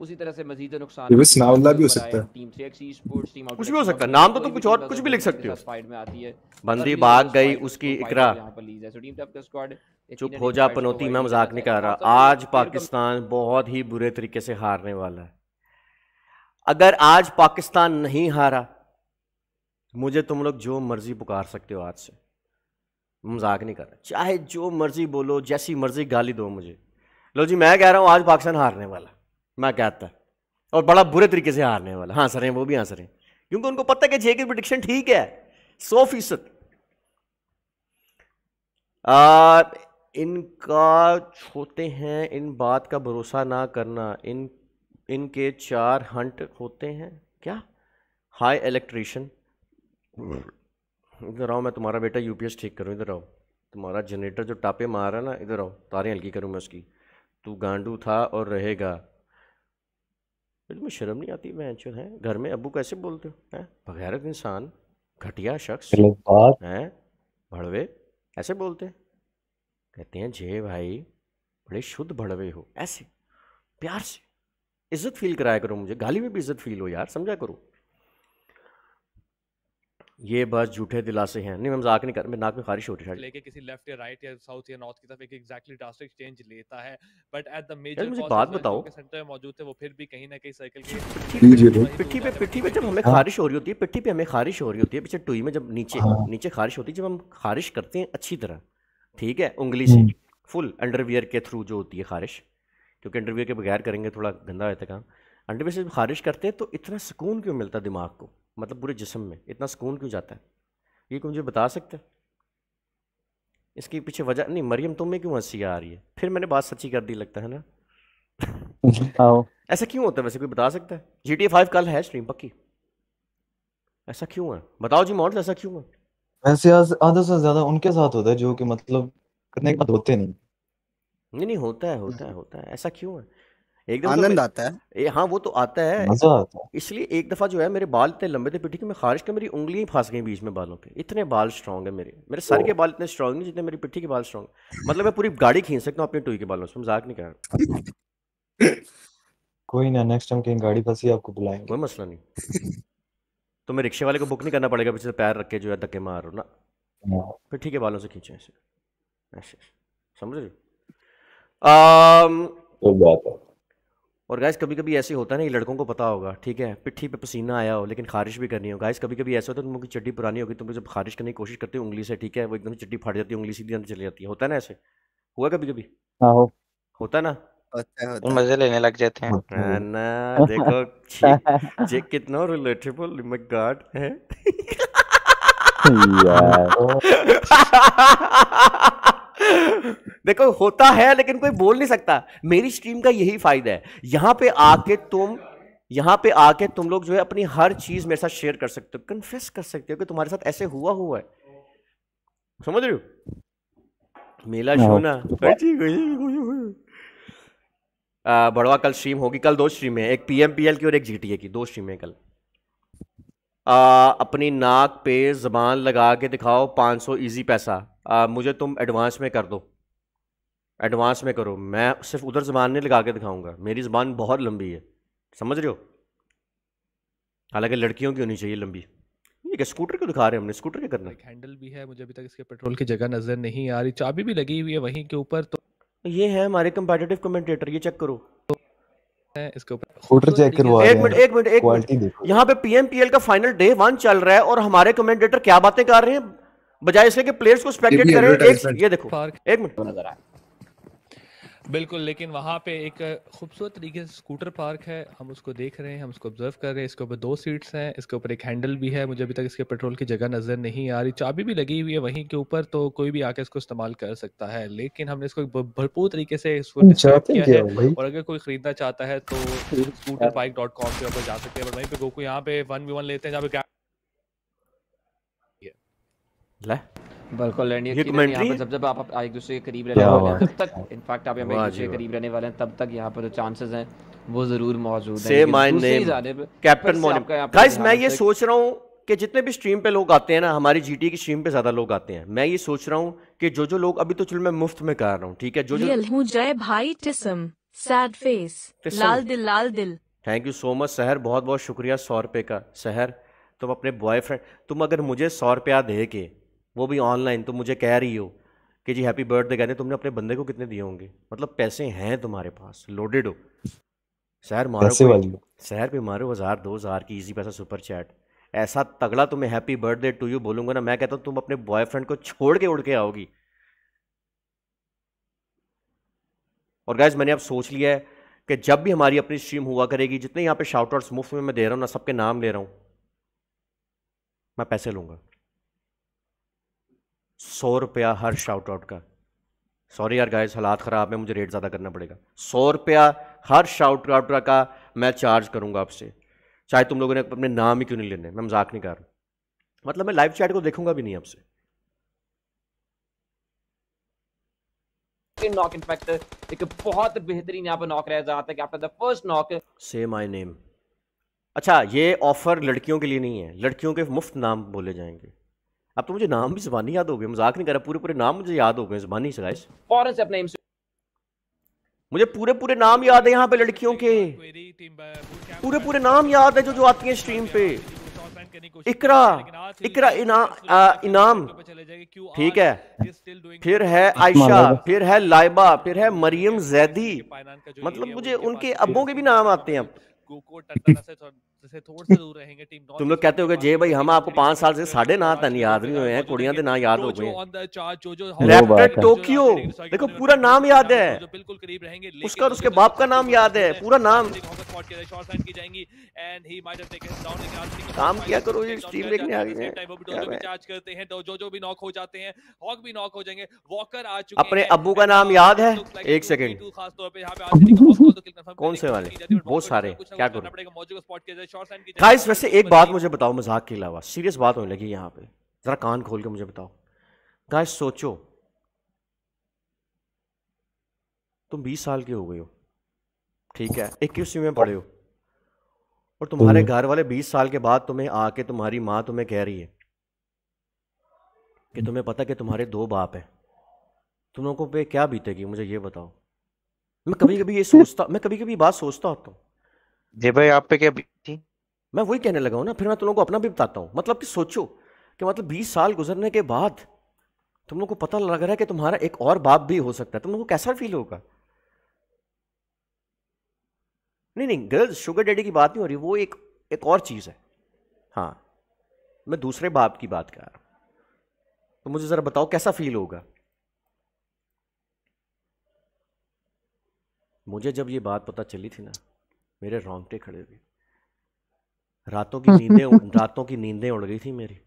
उसी तरह से मजीद नुकसान भी हो सकता है टीम 3x स्पोर्ट्स टीम कुछ भी हो सकता है नाम तो तुम कुछ और कुछ भी लिख सकते हो फाइट में आती है बंदी भाग गई उसकी इकरा चुप हो जा पनौती मैं मजाक नहीं कर रहा तो आज पाकिस्तान बहुत ही बुरे तरीके से हारने वाला है अगर आज पाकिस्तान नहीं हारा मुझे तुम लोग जो मर्जी पुकार सकते हो आज से मजाक नहीं कर रहा चाहे जो मर्जी बोलो जैसी मर्जी गाली दो मुझे लो जी मैं कह रहा हूँ आज पाकिस्तान हारने वाला मैं कहता और बड़ा बुरे तरीके से हारने वाला हाँ सर हैं वो भी हाँ सर हैं क्योंकि उनको पता है कि जे की प्रडिक्शन ठीक है सौ फीसद इनका छोटे हैं इन बात का भरोसा ना करना इन इनके चार हंट होते हैं क्या हाई इलेक्ट्रिशन इधर आओ मैं तुम्हारा बेटा यूपीएस ठीक करूँ इधर आओ तुम्हारा जनरेटर जो टापे मार रहा है ना इधर आओ तारें हल्की करूँ मैं उसकी तू गांडू था और रहेगा मुझे शर्म नहीं आती मैं चुन है घर में अबू कैसे बोलते हो हैं बगैरत इंसान घटिया शख्स हैं भड़वे ऐसे बोलते हैं कहते हैं जे भाई बड़े शुद्ध भड़वे हो ऐसे प्यार से इज्जत फील कराया करो मुझे गाली में भी इज्जत फील हो यार समझा करो ये बस झूठे दिलासे हैं नहीं मैं मजाक नहीं कर मैं नाक में खारिश हो रही है लेके किसी लेफ्ट या राइट या साउथ या नॉर्थ की तरफ एक एग्जैक्टली ड्रास्टिक चेंज लेता है बट एट द मेजर मुझे बात बताओ के सेंटर में मौजूद थे वो फिर भी कहीं ना कहीं सर्कल के पिट्ठी पे पिट्ठी पे जब हमें हाँ। खारिश हो रही होती है पिट्ठी पे हमें खारिश हो रही होती है पीछे टुई में जब नीचे हाँ। नीचे खारिश होती है जब हम खारिश करते हैं अच्छी तरह ठीक है उंगली से फुल हम्म। अंडरवियर के थ्रू जो होती है खारिश क्योंकि अंडरवियर के बगैर करेंगे थोड़ा गंदा रहता काम अंडरवियर से खारिश करते हैं तो इतना सुकून क्यों मिलता दिमाग को मतलब पूरे जिसम में इतना सुकून क्यों जाता है ये कोई मुझे बता सकते हैं इसके पीछे वजह नहीं मरियम तुम्हें क्यों हंसी आ रही है फिर मैंने बात सच्ची कर दी लगता है ना ऐसा क्यों होता है वैसे कोई बता सकता है जी टी फाइव कल है स्ट्रीम पक्की ऐसा क्यों है बताओ जी मॉडल ऐसा क्यों है वैसे आधा से ज्यादा उनके साथ होता है जो कि मतलब करने के बाद होते नहीं नहीं नहीं होता है होता है होता है ऐसा क्यों है एकदम आनंद आता है ए, हाँ वो तो आता है इसलिए एक दफा जो है मेरे बाल इतने लंबे थे पिट्ठी के मैं खारिश कर मेरी उंगली फंस गई बीच में बालों के इतने बाल स्ट्रॉन्ग है मेरे मेरे सर के बाल इतने स्ट्रॉन्ग नहीं जितने मेरी पिट्ठी के बाल स्ट्रॉन्ग मतलब मैं पूरी गाड़ी खींच सकता हूँ अपने टुई के बालों से मजाक नहीं कर रहा कोई ना नेक्स्ट टाइम कहीं गाड़ी फंसी आपको बुलाएंगे कोई मसला नहीं तो मैं रिक्शे वाले को बुक नहीं करना पड़ेगा पीछे पैर रख के जो है धक्के मारो ना फिर ठीक है बालों से खींचे ऐसे ऐसे समझ रहे हो बात है और गाइस कभी कभी ऐसे होता है ना ये लड़कों को पता होगा ठीक है पिट्ठी पे पसीना आया हो लेकिन खारिश भी करनी हो गाइस कभी कभी ऐसा होता है तुमको चड्डी पुरानी होगी तुम जब खारिश करने की कोशिश करते हो उंगली से ठीक है वो एकदम चड्डी फट जाती है उंगली सीधी अंदर चली जाती है होता है ना ऐसे हुआ कभी कभी हाँ, होता है ना मजे लेने लग जाते हैं हाँ। ना देखो ये कितना रिलेटेबल माय गॉड है यार देखो होता है लेकिन कोई बोल नहीं सकता मेरी स्ट्रीम का यही फायदा है यहां पे आके तुम यहां पे आके तुम लोग जो है अपनी हर चीज मेरे साथ शेयर कर सकते हो कन्फेस कर सकते हो कि तुम्हारे साथ ऐसे हुआ हुआ है समझ रहे हो मेला शोना हाँ। बड़वा कल स्ट्रीम होगी कल दो स्ट्रीम है एक पीएमपीएल की और एक जीटीए की दो स्ट्रीम है कल आ, अपनी नाक पे जबान लगा के दिखाओ 500 इजी पैसा आ, मुझे तुम एडवांस में कर दो एडवांस में करो मैं सिर्फ उधर ज़बान नहीं लगा के दिखाऊंगा मेरी ज़बान बहुत लंबी है समझ रहे हो हालांकि लड़कियों की होनी चाहिए लंबी ये क्या स्कूटर क्यों दिखा रहे हैं हमने स्कूटर क्या करना हैंडल भी है मुझे अभी तक इसके पेट्रोल की जगह नज़र नहीं आ रही चाबी भी लगी हुई है वहीं के ऊपर तो ये है हमारे कंपेटिटिव कमेंटेटर ये चेक करो इसके ऊपर स्कूटर तो चेक करवा यहाँ पे पीएमपीएल का फाइनल डे वन चल रहा है और हमारे कमेंटेटर क्या बातें कर रहे हैं बजाय इसके कि प्लेयर्स को स्पेक्टेट करें एक ये देखो एक मिनट नजर आए बिल्कुल लेकिन वहाँ पे एक खूबसूरत तरीके से स्कूटर पार्क है हम उसको देख रहे हैं हम उसको ऑब्जर्व कर रहे हैं इसके ऊपर दो सीट्स हैं इसके ऊपर एक हैंडल भी है मुझे अभी तक इसके पेट्रोल की जगह नज़र नहीं आ रही चाबी भी लगी हुई है वहीं के ऊपर तो कोई भी आके इसको इस्तेमाल कर सकता है लेकिन हमने इसको भरपूर तरीके से इसको किया है और अगर कोई खरीदना चाहता है तो स्कूटर बाइक डॉट कॉम के ऊपर जा सकते हैं वहीं पे गोकू यहाँ पे वन वी वन लेते हैं जहाँ पे ले बिल्कुल एंड ये कमेंट्री जब जब आप, एक दूसरे के करीब रहने वाले हैं तब तक इनफैक्ट आप एक दूसरे के करीब रहने वाले हैं तब तक यहां पर जो चांसेस हैं वो जरूर मौजूद हैं same my name captain Monim guys मैं ये सोच रहा हूं कि जितने भी स्ट्रीम पे लोग आते हैं ना हमारी जीटी की स्ट्रीम पे ज्यादा लोग आते हैं मैं ये सोच रहा हूँ कि जो जो लोग अभी तो चलो मैं मुफ्त में कर रहा हूँ ठीक है जो जो जय भाई टिसम सैड फेस लाल दिल लाल दिल थैंक यू सो मच सहर बहुत बहुत शुक्रिया सौ रुपये का सहर तुम अपने बॉयफ्रेंड तुम अगर मुझे सौ रुपया दे के वो भी ऑनलाइन तो मुझे कह रही हो कि जी हैप्पी बर्थडे कहने तुमने अपने बंदे को कितने दिए होंगे मतलब पैसे हैं तुम्हारे पास लोडेड हो शहर मारो शहर पे मारो हज़ार दो हज़ार की इजी पैसा सुपर चैट ऐसा तगड़ा तुम्हें हैप्पी बर्थडे टू यू बोलूंगा ना मैं कहता हूँ तुम अपने बॉयफ्रेंड को छोड़ के उड़ के आओगी और गैज मैंने अब सोच लिया है कि जब भी हमारी अपनी स्ट्रीम हुआ करेगी जितने यहाँ पे शाउट आउट्स मुफ्त में मैं दे रहा हूँ ना सबके नाम ले रहा हूँ मैं पैसे लूँगा सौ रुपया हर शाउट आउट का सॉरी यार गाइस हालात ख़राब है मुझे रेट ज़्यादा करना पड़ेगा सौ रुपया हर शाउट आउट का मैं चार्ज करूँगा आपसे चाहे तुम लोगों ने अपने नाम ही क्यों नहीं लेने मैं मजाक नहीं कर रहा मतलब मैं लाइव चैट को देखूंगा भी नहीं आपसे नॉक इनफैक्ट एक बहुत बेहतरीन यहाँ पर नॉक रह जाता है कि द फर्स्ट नॉक से नेम अच्छा ये ऑफर लड़कियों के लिए नहीं है लड़कियों के मुफ्त नाम बोले जाएंगे अब तो मुझे नाम भी जबानी याद हो गए मजाक नहीं कर रहा पूरे पूरे नाम मुझे याद हो गए जबानी से फॉरन से अपने मुझे पूरे पूरे नाम याद है यहाँ पे लड़कियों के पूरे पूरे नाम याद है जो जो आती है स्ट्रीम पे इकरा इकरा इना, आ, इनाम ठीक है फिर है आयशा फिर है लाइबा फिर है मरियम जैदी मतलब मुझे उनके अबों के भी नाम आते हैं से थोड़े से दूर रहेंगे टीम तुम लोग कहते हो तो जे भाई हम आपको पांच साल से तो साढ़े ना तन याद नहीं हुए हैं कुड़िया के ना याद हो गए टोक्यो देखो पूरा नाम याद है बिल्कुल करीब रहेंगे उसका उसके बाप का नाम याद है पूरा नाम काम किया करो ये टीम देखने आ गई है अपने अबू का नाम याद है एक सेकेंड तो कौन से वाले बहुत सारे क्या करो पड़ेगा मौजूद स्पॉट किया जाए गाइस वैसे एक बात मतलब मुझे बताओ मजाक के अलावा सीरियस बात होने लगी यहाँ पे ज़रा कान खोल के मुझे बताओ गाइस सोचो तुम 20 साल के हो गए हो ठीक है इक्कीसवीं में पढ़े हो और तुम्हारे हम्म। घर वाले 20 साल के बाद तुम्हें आके तुम्हारी माँ तुम्हें कह रही है कि तुम्हें पता कि तुम्हारे दो बाप हैं तुम लोगों पे क्या बीतेगी मुझे ये बताओ मैं कभी कभी ये सोचता मैं कभी कभी बात सोचता होता हूँ जी भाई आप पे क्या थी मैं वही कहने लगा हूँ ना फिर मैं तुम लोग को अपना भी बताता हूँ मतलब कि सोचो कि मतलब बीस साल गुजरने के बाद तुम लोग को पता लग रहा है कि तुम्हारा एक और बाप भी हो सकता है तुम लोग को कैसा फील होगा नहीं नहीं गर्ल्स शुगर डैडी की बात नहीं हो रही वो एक एक और चीज़ है हाँ मैं दूसरे बाप की बात कर रहा हूँ तो मुझे ज़रा बताओ कैसा फील होगा मुझे जब ये बात पता चली थी ना मेरे रोंगटे खड़े हो रातों की नींदें रातों की नींदें उड़ गई थी मेरी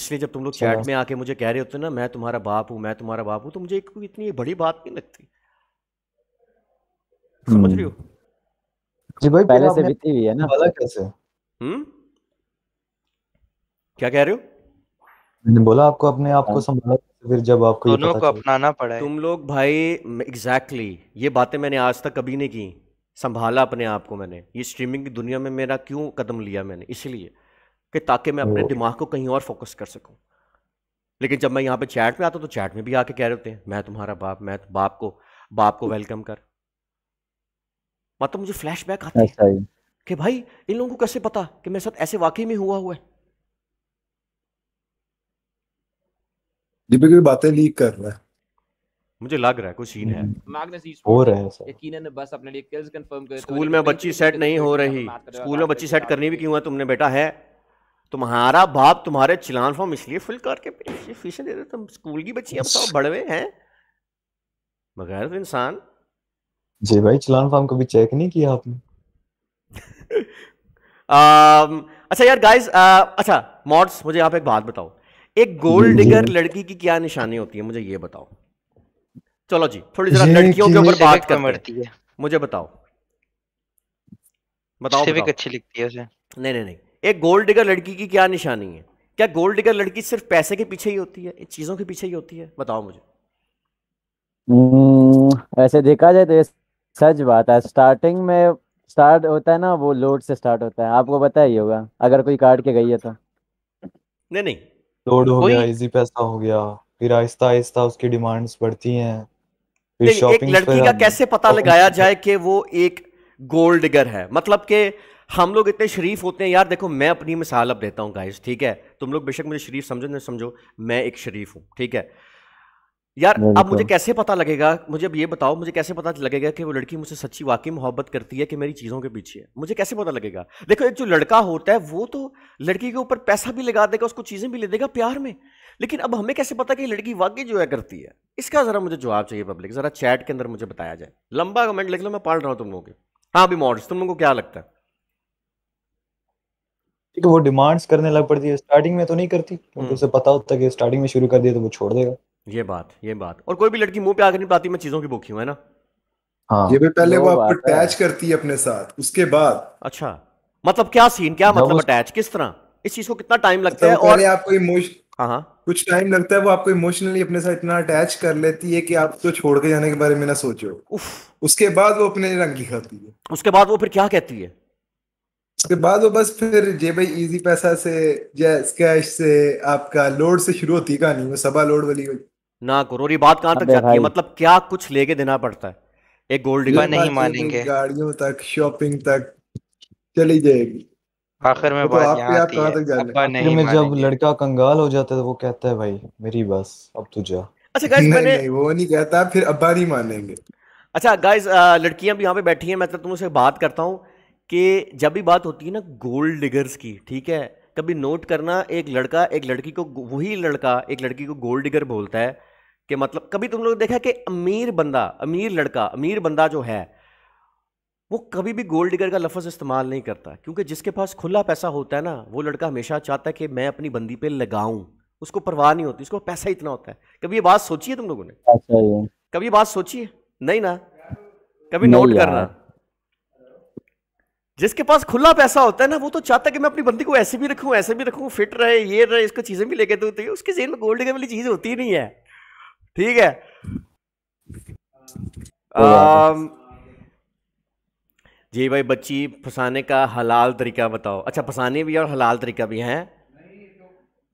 इसलिए जब तुम लोग चैट में आके मुझे कह रहे होते ना मैं तुम्हारा बाप हूं मैं तुम्हारा बाप हूं तो मुझे एक इतनी बड़ी बात नहीं लगती समझ रही हो हम्म। जी भाई पहले से बीती हुई है ना वाला कैसे हम्म क्या कह रहे हो मैंने बोला आपको अपने आप को हाँ। संभाला फिर जब आपको दोनों को अपनाना पड़ा तुम लोग भाई एग्जैक्टली exactly, ये बातें मैंने आज तक कभी नहीं की संभाला अपने आप को मैंने ये स्ट्रीमिंग की दुनिया में मेरा क्यों कदम लिया मैंने इसलिए कि ताकि मैं अपने दिमाग को कहीं और फोकस कर सकूं लेकिन जब मैं यहाँ पे चैट में आता तो चैट में भी आके कह रहे होते हैं मैं तुम्हारा बाप मैं बाप को बाप को वेलकम कर मतलब मुझे फ्लैश बैक आता है कि भाई इन लोगों को कैसे पता कि मेरे साथ ऐसे वाकई में हुआ हुआ है बातें लीक कर रहा है मुझे लग रहा है कुछ सीन है हम्म। हो रहा है सर ने बस अपने लिए किल्स कंफर्म कर स्कूल में तो बच्ची सेट नहीं हो रही स्कूल में बच्ची सेट करनी भी क्यों है तुमने बेटा है तुम्हारा बाप तुम्हारे चिलान फॉर्म इसलिए फिल करके फीस दे रहे तुम स्कूल की बच्ची अब सब बड़वे हैं बगैर तो इंसान जी भाई चिलान फॉर्म कभी चेक नहीं किया आपने um, अच्छा यार गाइस uh, अच्छा मॉड्स मुझे आप एक बात बताओ एक गोल्ड डिगर लड़की की क्या निशानी होती है मुझे ये बताओ चलो जी थोड़ी जरा लड़कियों के ऊपर बात करते हैं मुझे बताओ बताओ सिविक अच्छी लिखती है उसे नहीं नहीं नहीं एक गोल्ड डिगर लड़की की क्या निशानी है क्या गोल्ड डिगर लड़की सिर्फ पैसे के पीछे ही होती है इन चीजों के पीछे ही होती है बताओ मुझे हम्म, ऐसे देखा जाए तो सच बात है स्टार्टिंग में स्टार्ट होता है ना वो लोड से स्टार्ट होता है आपको पता ही होगा अगर कोई काट के गई है तो नहीं नहीं लोड हो गया इजी पैसा हो गया फिर आहिस्ता आहिस्ता उसकी डिमांड्स बढ़ती हैं एक लड़की का कैसे पता लगाया जाए कि वो एक गोल्ड डिगर है मतलब कि हम लोग इतने शरीफ होते हैं यार देखो मैं अपनी मिसाल अब देता हूँ गाइस ठीक है तुम लोग बेशक मुझे शरीफ समझो ना समझो मैं एक शरीफ हूँ ठीक है यार अब मुझे कैसे पता लगेगा मुझे अब ये बताओ मुझे कैसे पता लगेगा कि वो लड़की मुझसे सच्ची वाकई मोहब्बत करती है कि मेरी चीज़ों के पीछे है मुझे कैसे पता लगेगा देखो एक जो लड़का होता है वो तो लड़की के ऊपर पैसा भी लगा देगा उसको चीज़ें भी ले देगा प्यार में लेकिन अब हमें कैसे पता कि लड़की वाकई जो है करती है इसका ज़रा मुझे जवाब चाहिए पब्लिक ज़रा चैट के अंदर मुझे बताया जाए लंबा कमेंट लिख लो मैं पढ़ रहा हूँ तुम लोगों के हाँ अभी मॉडल्स तुम लोगों को क्या लगता है ठीक है वो डिमांड्स करने लग पड़ती है स्टार्टिंग में तो नहीं करती हम्म। क्योंकि उसे पता होता है कि स्टार्टिंग में शुरू कर दिया तो वो छोड़ देगा ये बात ये बात और कोई भी लड़की मुंह पे आकर नहीं पाती मैं चीजों की भूखी हूँ ना हाँ ये भी पहले वो आपको अटैच करती है अपने साथ उसके बाद अच्छा मतलब क्या सीन क्या मतलब अटैच किस तरह इस चीज को कितना टाइम लगता मतलब है और आपको इमोशन हाँ, हाँ कुछ टाइम लगता है वो आपको इमोशनली अपने साथ इतना अटैच कर लेती है कि आप तो छोड़ के जाने के बारे में ना सोचो उफ उसके बाद वो अपने रंग दिखाती है उसके बाद वो फिर क्या कहती है उसके बाद वो बस फिर जे भाई इजी पैसा से जैस कैश से आपका लोड से शुरू होती कहानी वो सबा लोड वाली हुई ना करो ये बात कहां तक जाती है मतलब क्या कुछ लेके देना पड़ता है एक गोल्ड डिगर नहीं मानेंगे गाड़ियों तक शॉपिंग तक चली जाएगी आखिर में तो बात यहाँ आती है अब्बा नहीं में जब लड़का कंगाल हो जाता है तो वो कहता है भाई मेरी बस अब तू जा अच्छा गाइस मैंने नहीं, वो नहीं कहता फिर अब्बा नहीं मानेंगे अच्छा गाइस लड़कियां भी यहाँ पे बैठी हैं मैं तो तुमसे बात करता हूँ कि जब भी बात होती है ना गोल्ड डिगर्स की ठीक है कभी नोट करना एक लड़का एक लड़की को वही लड़का एक लड़की को गोल्ड डिगर बोलता है कि मतलब कभी तुम लोग देखा कि अमीर बंदा अमीर लड़का अमीर बंदा जो है वो कभी भी गोल्ड डिगर का लफ्ज़ इस्तेमाल नहीं करता क्योंकि जिसके पास खुला पैसा होता है ना वो लड़का हमेशा चाहता है कि मैं अपनी बंदी पे लगाऊं उसको परवाह नहीं होती उसको पैसा इतना होता है कभी ये बात सोची है तुम लोगों ने अच्छा, कभी बात सोची है नहीं ना कभी नोट करना जिसके पास खुला पैसा होता है ना वो तो चाहता है कि मैं अपनी बंदी को ऐसे भी रखूं ऐसे भी रखूं फिट रहे ये रहे इसको चीजें भी लेके देती तो उसके जेन में गोल्ड डिगर वाली चीज होती नहीं है ठीक है जी भाई बच्ची फंसाने का हलाल तरीका बताओ अच्छा फंसाने भी और हलाल तरीका भी है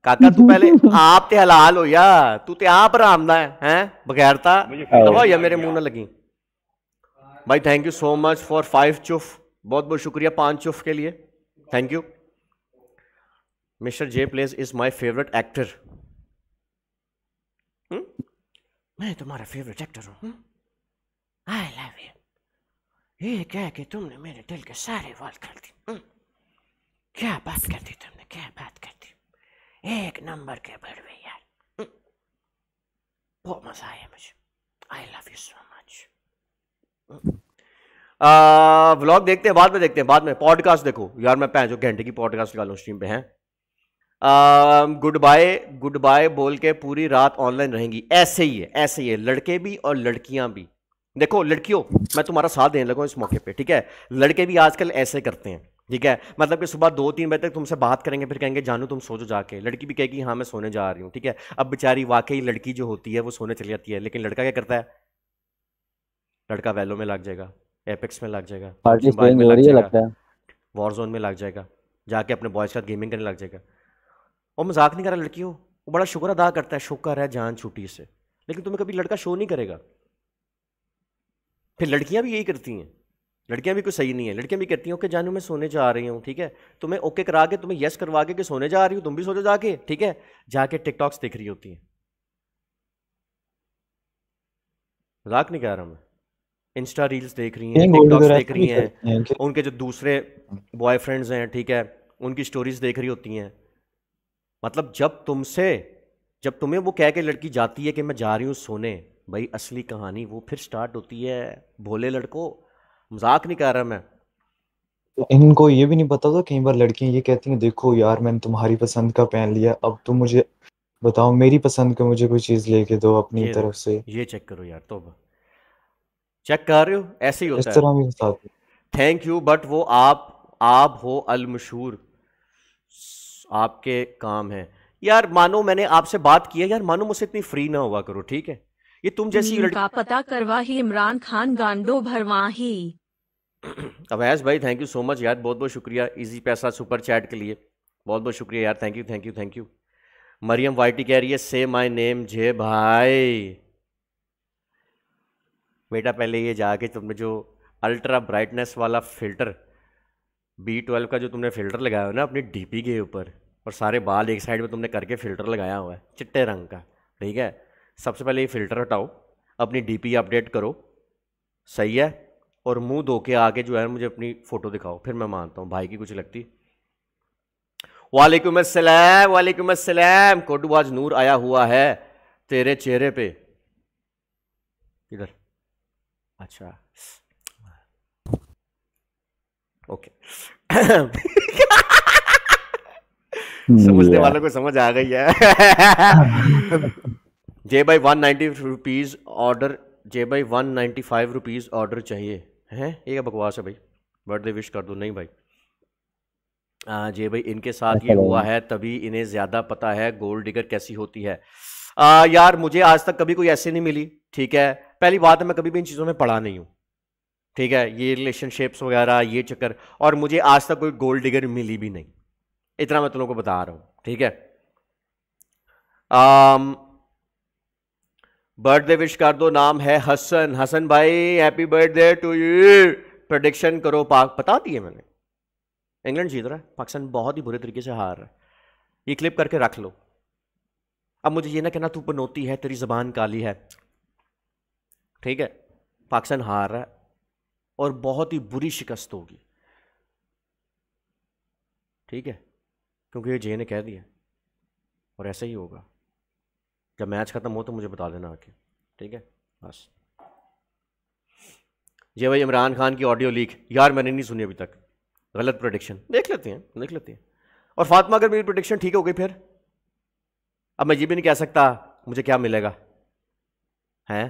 काका तू पहले आप ते हलाल हो या तू ते आप आराम है हैं बगैर ता तो या मेरे मुंह ना लगी भाई thank you so much for five चुफ बहुत बहुत शुक्रिया पांच चुफ के लिए thank you mister J plays is my favourite actor मैं तुम्हारा फेवरेट एक्टर हूँ आई लव यू ये क्या है कि तुमने मेरे दिल के सारे वाल कर दी क्या बात कर दी तुमने क्या बात कर दी एक नंबर के भड़वे यार बहुत मजा आया मुझे I love you so much vlog देखते हैं बाद में देखते हैं बाद में पॉडकास्ट देखो यार मैं पैंजो घंटे की पॉडकास्ट निकालू स्ट्रीम पे हैं गुड बाय गुड बाय बोल के पूरी रात ऑनलाइन रहेंगी ऐसे ही है ऐसे ही है लड़के भी और लड़कियां भी देखो लड़कियों मैं तुम्हारा साथ देने लगा इस मौके पे ठीक है लड़के भी आजकल ऐसे करते हैं ठीक है मतलब कि सुबह दो तीन बजे तक तुमसे बात करेंगे फिर कहेंगे जानू तुम सोचो जाके लड़की भी कहेगी हाँ मैं सोने जा रही हूँ ठीक है अब बेचारी वाकई लड़की जो होती है वो सोने चली जाती है लेकिन लड़का क्या करता है लड़का वैलो में लग जाएगा एपेक्स में लग जाएगा वॉर जोन में लग जाएगा जाके अपने बॉयज के साथ गेमिंग करने लग जाएगा और मजाक नहीं कर रहा लड़कियों वो बड़ा शुक्र अदा करता है शुक्र है जान छुट्टी से लेकिन तुम्हें कभी लड़का शो नहीं करेगा फिर लड़कियां भी यही करती हैं लड़कियां भी कुछ सही नहीं है लड़कियां भी कहती हैं ओके जानू मैं सोने जा रही हूँ ठीक है तो मैं ओके करा के तुम्हें यस करवा के कि सोने जा रही हूँ तुम भी सोचो जाके ठीक है जाके टिकटॉक्स देख रही होती हैं मजाक नहीं कह रहा मैं इंस्टा रील्स देख रही हैं टिकटॉक्स देख रही हैं उनके जो दूसरे बॉयफ्रेंड्स हैं ठीक है उनकी स्टोरीज देख रही होती हैं मतलब जब तुमसे जब तुम्हें वो कह के लड़की जाती है कि मैं जा रही हूँ सोने भाई असली कहानी वो फिर स्टार्ट होती है भोले लड़को मजाक नहीं कर रहा मैं तो इनको ये भी नहीं पता था कई बार लड़कियां ये कहती हैं देखो यार मैंने तुम्हारी पसंद का पहन लिया अब तुम मुझे बताओ मेरी पसंद का मुझे कोई चीज लेके दो अपनी ये तरफ से ये चेक करो यार तो चेक कर रहे हो ऐसे ही होता इस तरह थैंक यू बट वो आप आप हो अल मशहूर आपके काम है यार मानो मैंने आपसे बात की है यार मानो मुझसे इतनी फ्री ना हुआ करो ठीक है ये तुम जैसी का पता करवा ही इमरान खान गांडो भरवा ही अवैस भाई थैंक यू सो मच यार बहुत बहुत शुक्रिया इजी पैसा सुपर चैट के लिए बहुत बहुत शुक्रिया यार thank you thank you thank you Mariyam वाइटी कह रही है से माय नेम जे भाई बेटा पहले ये जाके तुमने जो अल्ट्रा ब्राइटनेस वाला फ़िल्टर बी ट्वेल्व का जो तुमने फ़िल्टर लगाया हुआ ना अपनी डीपी के ऊपर और सारे बाल एक साइड में तुमने करके फ़िल्टर लगाया हुआ है चिट्टे रंग का ठीक है सबसे पहले ये फ़िल्टर हटाओ अपनी डीपी अपडेट करो सही है और मुंह धो के आके जो है मुझे अपनी फ़ोटो दिखाओ फिर मैं मानता हूँ भाई की कुछ लगती वालेकुम असलम वालेकुम असलम कोडू आज नूर आया हुआ है तेरे चेहरे पे इधर अच्छा ओके हम्म, समझने वालों को समझ आ गई है J by one ninety rupees order J by one ninety five rupees order चाहिए हैं ये क्या बकवास है भाई बर्थडे विश कर दूँ नहीं भाई आ, जे भाई इनके साथ ये हुआ है तभी इन्हें ज़्यादा पता है गोल्ड डिगर कैसी होती है आ, यार मुझे आज तक कभी कोई ऐसे नहीं मिली ठीक है पहली बात है मैं कभी भी इन चीज़ों में पढ़ा नहीं हूँ ठीक है ये रिलेशनशिप्स वगैरह ये चक्कर और मुझे आज तक कोई गोल्ड डिगर मिली भी नहीं इतना मैं तुम लोगों को बता रहा हूँ ठीक है बर्थडे विश कर दो नाम है हसन हसन भाई happy birthday to you prediction करो पाक बता दिए मैंने इंग्लैंड जीत रहा है पाकिस्तान बहुत ही बुरे तरीके से हार रहा है ये क्लिप करके रख लो अब मुझे ये ना कहना तू पनौती है तेरी जबान काली है ठीक है पाकिस्तान हार रहा है और बहुत ही बुरी शिकस्त होगी ठीक है क्योंकि ये जे ने कह दिया और ऐसा ही होगा जब मैच ख़त्म हो तो मुझे बता देना आके ठीक है बस ये भाई इमरान खान की ऑडियो लीक यार मैंने नहीं सुनी अभी तक गलत प्रोडिक्शन देख लेते हैं देख लेते हैं और फातिमा अगर मेरी प्रोडिक्शन ठीक हो गई फिर अब मैं ये भी नहीं कह सकता मुझे क्या मिलेगा हैं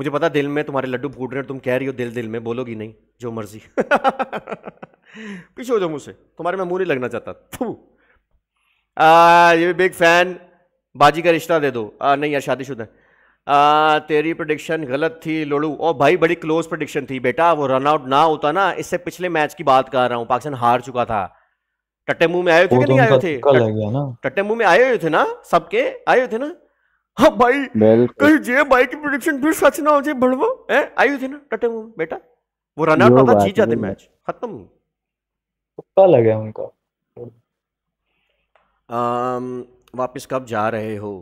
मुझे पता दिल में तुम्हारे लड्डू फूट रहे हैं तुम कह रही हो दिल दिल में बोलोगी नहीं जो मर्जी पीछे हो जाओ मुझसे तुम्हारे मैं मुंह नहीं लगना चाहता थू ये भी बिग फैन बाजी का रिश्ता दे दो आ, नहीं यार शादीशुदा आ, तेरी प्रडिक्शन गलत थी लोड़ू और भाई बड़ी क्लोज प्रडिक्शन थी बेटा वो रन आउट ना होता ना इससे पिछले मैच की बात कर रहा हूँ पाकिस्तान हार चुका था टट्टे मुंह में आए थे कि तो नहीं आए थे टट्टे मुंह में आए हुए थे ना सबके आए हुए थे ना हाँ भाई कहीं जे भाई की प्रोडिक्शन फिर सच ना हो जाए बड़वा है आए हुए थे ना टट्टे मुंह में बेटा वो रन आउट होता जीत जाते मैच खत्म उनका वापस कब जा रहे हो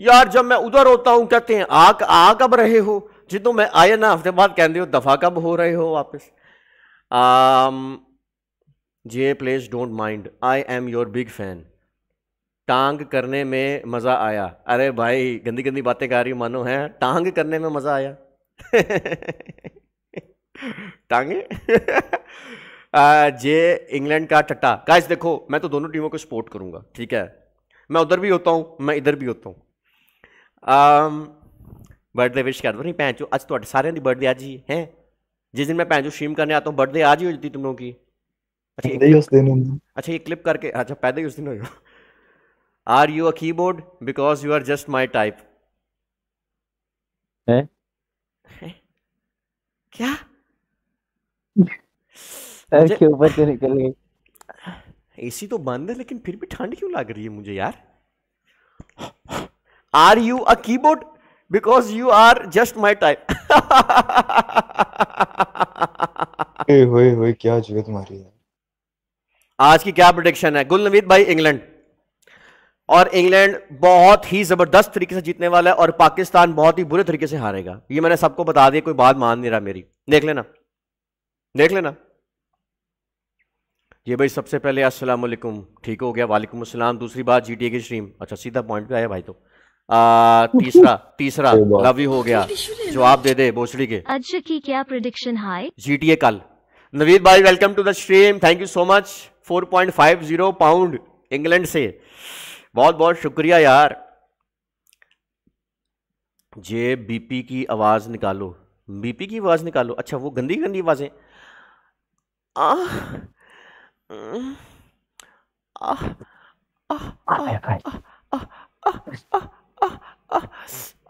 यार जब मैं उधर होता हूँ कहते हैं आ आ कब रहे हो जितों मैं आया ना हफ्ते बाद कहते हो दफा कब हो रहे हो वापस J plays don't mind I am your big fan टांग करने में मज़ा आया अरे भाई गंदी गंदी बातें कर रही मानो है टांग करने में मज़ा आया टांगे जे इंग्लैंड uh, का टट्टा गाइस देखो मैं तो दोनों टीमों को सपोर्ट करूंगा ठीक है मैं उधर भी होता हूँ मैं इधर भी होता हूँ बर्थडे विश कर दो नहीं भैन चो अज तो सारे की बर्थडे आज ही है जिस दिन मैं भैन चो स्ट्रीम करने आता हूँ बर्थडे आज ही हो जाती तुम लोगों की अच्छा एक, उस दिन अच्छा ये क्लिप करके अच्छा पैदा ही उस दिन हो are you a keyboard because you are just my type क्या ऊपर से निकल गई एसी तो बंद है लेकिन फिर भी ठंड क्यों लग रही है मुझे यार are you a keyboard because you are just my type क्या जीवित मारी है आज की क्या प्रोडिक्शन है गुलनवीत भाई इंग्लैंड और इंग्लैंड बहुत ही जबरदस्त तरीके से जीतने वाला है और पाकिस्तान बहुत ही बुरे तरीके से हारेगा ये मैंने सबको बता दिया कोई बात मान नहीं रहा मेरी देख लेना देख लेना ये भाई सबसे पहले अस्सलाम वालेकुम ठीक हो गया वालेकुम अस्सलाम दूसरी बात जीटीए की स्ट्रीम अच्छा सीधा पॉइंट पे आया भाई तो आ, तीसरा तीसरा लव यू हो गया जवाब दे दे भोसड़ी के अज अच्छा, की क्या प्रिडिक्शन हाई जीटीए कल नवीद भाई welcome to the stream thank you so much 4.50 pound England से बहुत बहुत शुक्रिया यार जे बीपी की आवाज निकालो बीपी की आवाज निकालो अच्छा वो गंदी गंदी आवाजें Oh Mm. Oh, oh, oh, oh, oh, oh, oh, oh, oh,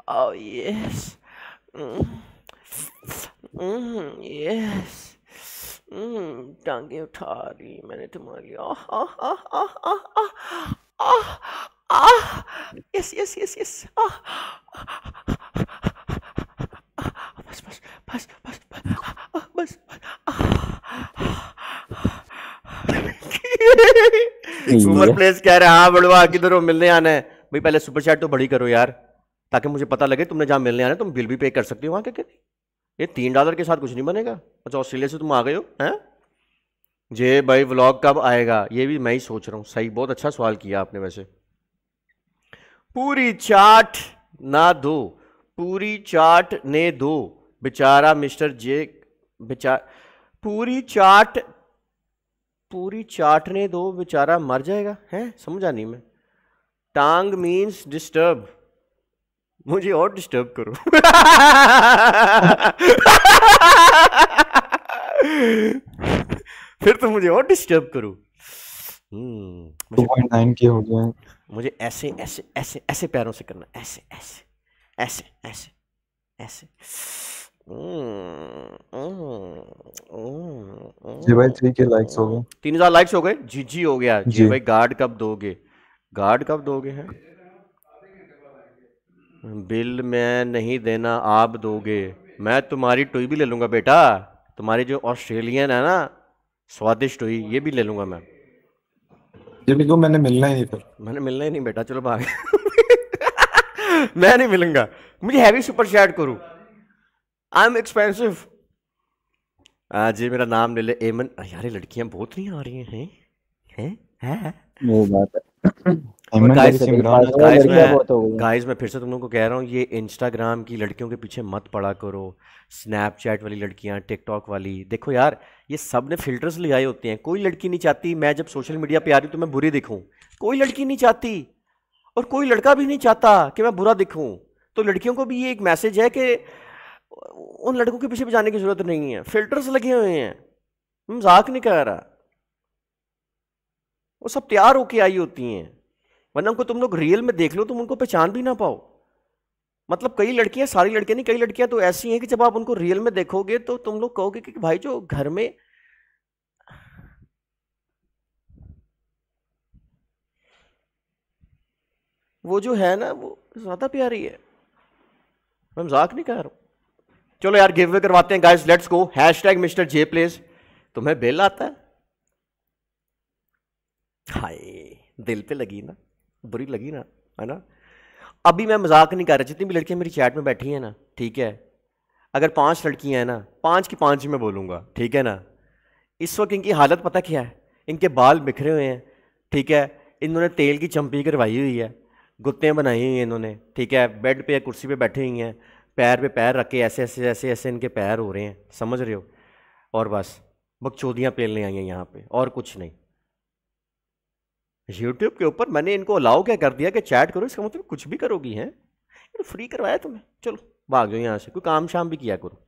oh, yes. Mm. Mm, yes. Mm, thank you, Tari. मैंने तुम्हारे लिए आह आह आह आह आह आह आह yes yes yes yes आह बस बस बस बस बस बस बस सुपर प्लेस कह रहे हाँ बड़वा किधर हो मिलने आना है भाई पहले सुपर चैट तो बड़ी करो यार ताकि मुझे पता लगे तुमने जहाँ मिलने आना है तुम बिल भी पे कर सकते हो वहाँ क्या ये तीन डॉलर के साथ कुछ नहीं बनेगा अच्छा ऑस्ट्रेलिया से तुम आ गए हो हैं जे भाई व्लॉग कब आएगा ये भी मैं ही सोच रहा हूँ सही बहुत अच्छा सवाल किया आपने वैसे पूरी चाट ना दो पूरी चाट ने दो बेचारा मिस्टर जे बेचार पूरी चाट पूरी चाटने दो बेचारा मर जाएगा है समझा नहीं मैं टांग मीन्स डिस्टर्ब मुझे और डिस्टर्ब करो फिर तो मुझे और डिस्टर्ब करो हम्म, के हो गए मुझे ऐसे ऐसे ऐसे ऐसे पैरों से करना ऐसे ऐसे ऐसे ऐसे ऐसे जी भाई थ्री के लाइक्स हो mm. गए तीन हजार लाइक्स हो गए जी जी हो गया जी, जी भाई गार्ड कब दोगे गार्ड कब दोगे हैं बिल मैं नहीं देना आप दोगे मैं तुम्हारी टोई भी ले लूंगा बेटा तुम्हारी जो ऑस्ट्रेलियन है ना स्वादिष्ट टोई ये भी ले लूंगा मैं जी को मैंने मिलना ही नहीं फिर मैंने मिलना ही नहीं बेटा चलो भाग मैं नहीं मिलूंगा मुझे हैवी सुपर चैट करूँ आई एम एक्सपेंसिव जी मेरा नाम ले ले एमन यार लड़कियां बहुत नहीं आ रही हैं हैं हैं वो बात गाइस मैं फिर से तुम लोगों को कह रहा हूँ ये इंस्टाग्राम की लड़कियों के पीछे मत पड़ा करो स्नैपचैट वाली लड़कियाँ टिकटॉक वाली देखो यार ये सब ने फिल्टर्स लगाए होते हैं कोई लड़की नहीं चाहती मैं जब सोशल मीडिया पे आ रही हूँ तो मैं बुरी दिखूँ कोई लड़की नहीं चाहती और कोई लड़का भी नहीं चाहता कि मैं बुरा दिखूँ तो लड़कियों को भी ये एक मैसेज है कि उन लड़कों के पीछे भी जाने की ज़रूरत नहीं है फिल्टर्स लगे हुए हैं मजाक नहीं कर रहा वो सब तैयार होके आई होती हैं वरना उनको तुम लोग रियल में देख लो तुम उनको पहचान भी ना पाओ मतलब कई लड़कियां सारी लड़कियां नहीं कई लड़कियां तो ऐसी हैं कि जब आप उनको रियल में देखोगे तो तुम लोग कहोगे कि भाई जो घर में वो जो है ना वो ज़्यादा प्यारी है मैं मजाक नहीं कह रहा हूं चलो यार गिव करवाते हैं guys let's go hashtag mister J plays तुम्हें बेल आता है हाय दिल पे लगी ना बुरी लगी ना है ना अभी मैं मजाक नहीं कर रहा जितनी भी लड़कियां मेरी चैट में बैठी हैं ना ठीक है अगर पांच लड़कियां हैं ना पांच की पांच ही मैं बोलूँगा ठीक है ना इस वक्त इनकी हालत पता क्या है इनके बाल बिखरे हुए हैं ठीक है इन्होंने तेल की चंपी करवाई हुई है गुत्तियाँ बनाई हुई हैं इन्होंने ठीक है बेड पे कुर्सी पे बैठी हुई हैं पैर पे पैर रखे ऐसे ऐसे ऐसे ऐसे इनके पैर हो रहे हैं समझ रहे हो और बस बकचोदियाँ पेलने आई हैं यहाँ पे और कुछ नहीं यूट्यूब के ऊपर मैंने इनको अलाउ क्या कर दिया कि चैट करो इसका मतलब कुछ भी करोगी हैं फ्री करवाया तुम्हें चलो भाग जाओ यहाँ से कोई काम शाम भी किया करो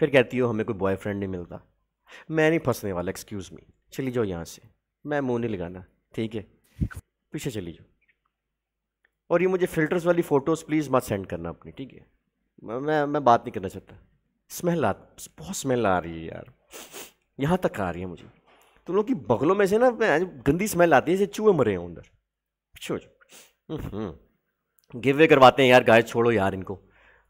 फिर कहती हो हमें कोई बॉयफ्रेंड नहीं मिलता मैं नहीं फंसने वाला एक्सक्यूज़ मी चली जाओ यहाँ से मैं मुँह नहीं लगाना ठीक है पीछे चली जाओ और ये मुझे फ़िल्टर्स वाली फ़ोटोज़ प्लीज़ मत सेंड करना अपनी ठीक है मैं मैं मैं बात नहीं करना चाहता स्मेल आ बहुत स्मेल आ रही है यार यहाँ तक आ रही है मुझे तुम लोग की बगलों में से ना गंदी स्मेल आती है जैसे चूहे मरे हैं अंदर पीछे हो जाओ हम्म, हम्म। गिव वे करवाते हैं यार गाय छोड़ो यार इनको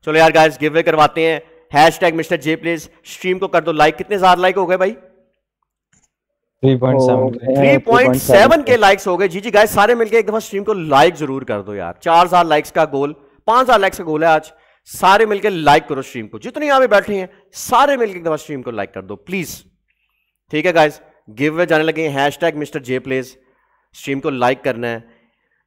चलो यार गाइस गिव वे करवाते हैं hashtag mister J please stream को कर दो लाइक कितने ज्यादा लाइक हो गए भाई 3.7 के लाइक्स हो गए जी जी गाइस सारे मिलके एक दफा स्ट्रीम को लाइक जरूर कर दो यार चार हजार लाइक्स का गोल पांच हजार लाइक्स का गोल है आज सारे मिलकर लाइक करो स्ट्रीम को जितने यहां पे बैठे हैं सारे मिलकर एकदम स्ट्रीम को लाइक कर दो प्लीज ठीक है गाइज गिव वे जाने लगे hashtag mister J plays stream को लाइक करना है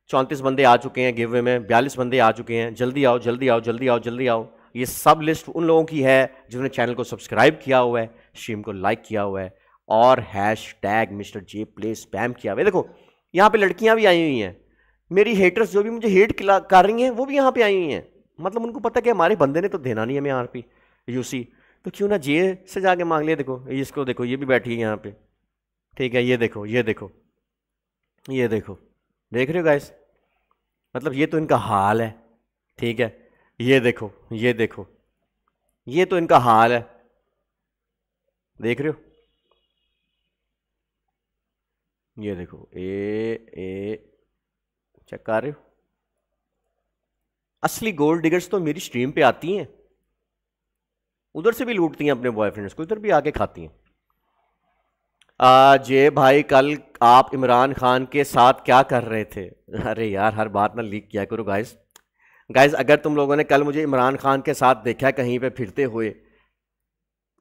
चौंतीस बंदे आ चुके हैं गिव वे में बयालीस बंदे आ चुके हैं जल्दी आओ जल्दी आओ जल्दी आओ जल्दी आओ ये सब लिस्ट उन लोगों की है जिन्होंने चैनल को सब्सक्राइब किया हुआ है स्ट्रीम को लाइक किया हुआ है और hashtag mister J plays spam किया हुआ है देखो यहाँ पे लड़कियाँ भी आई हुई हैं मेरी हेटर्स जो भी मुझे हेट कर रही हैं वो भी यहाँ पे आई हुई हैं मतलब उनको पता कि हमारे बंदे ने तो देना नहीं हमें आर पी यूसी तो क्यों ना जे से जाके मांग लिया देखो इसको देखो ये भी बैठी है यहाँ पे ठीक है ये देखो ये देखो ये देखो देख रहे हो गाइस मतलब ये तो इनका हाल है ठीक है ये देखो ये देखो ये तो इनका हाल है देख रहे हो ये देखो ए ए चेक कर रहे हो असली गोल्ड डिगर्स तो मेरी स्ट्रीम पे आती हैं उधर से भी लूटती हैं अपने बॉयफ्रेंड्स को इधर भी आके खाती हैं जे भाई कल आप इमरान खान के साथ क्या कर रहे थे अरे यार हर बात ना लीक किया करो गाइस गाइस अगर तुम लोगों ने कल मुझे इमरान खान के साथ देखा कहीं पे फिरते हुए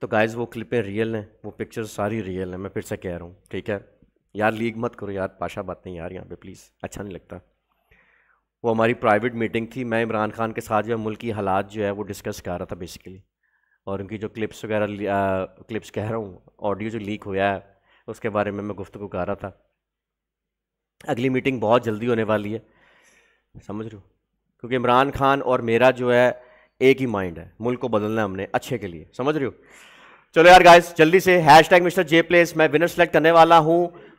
तो गाइस वो क्लिपें रियल हैं वो पिक्चर सारी रियल हैं मैं फिर से कह रहा हूँ ठीक है यार लीक मत करो यार पाशा बात नहीं यार यहाँ पे प्लीज़ अच्छा नहीं लगता वो हमारी प्राइवेट मीटिंग थी मैं इमरान खान के साथ जो है मुल्क की हालात जो है वो डिस्कस कर रहा था बेसिकली और उनकी जो क्लिप्स वगैरह क्लिप्स कह रहा हूँ ऑडियो जो लीक हुआ है उसके बारे में मैं गुफ्तु कर रहा था अगली मीटिंग बहुत जल्दी होने वाली है समझ रहे हो क्योंकि इमरान खान और मेरा जो है एक ही माइंड है मुल्क को बदलना है हमने अच्छे के लिए समझ रहे हो चलो यार गाइस जल्दी से hashtag mister J plays मैं विनर सेलेक्ट करने वाला हूँ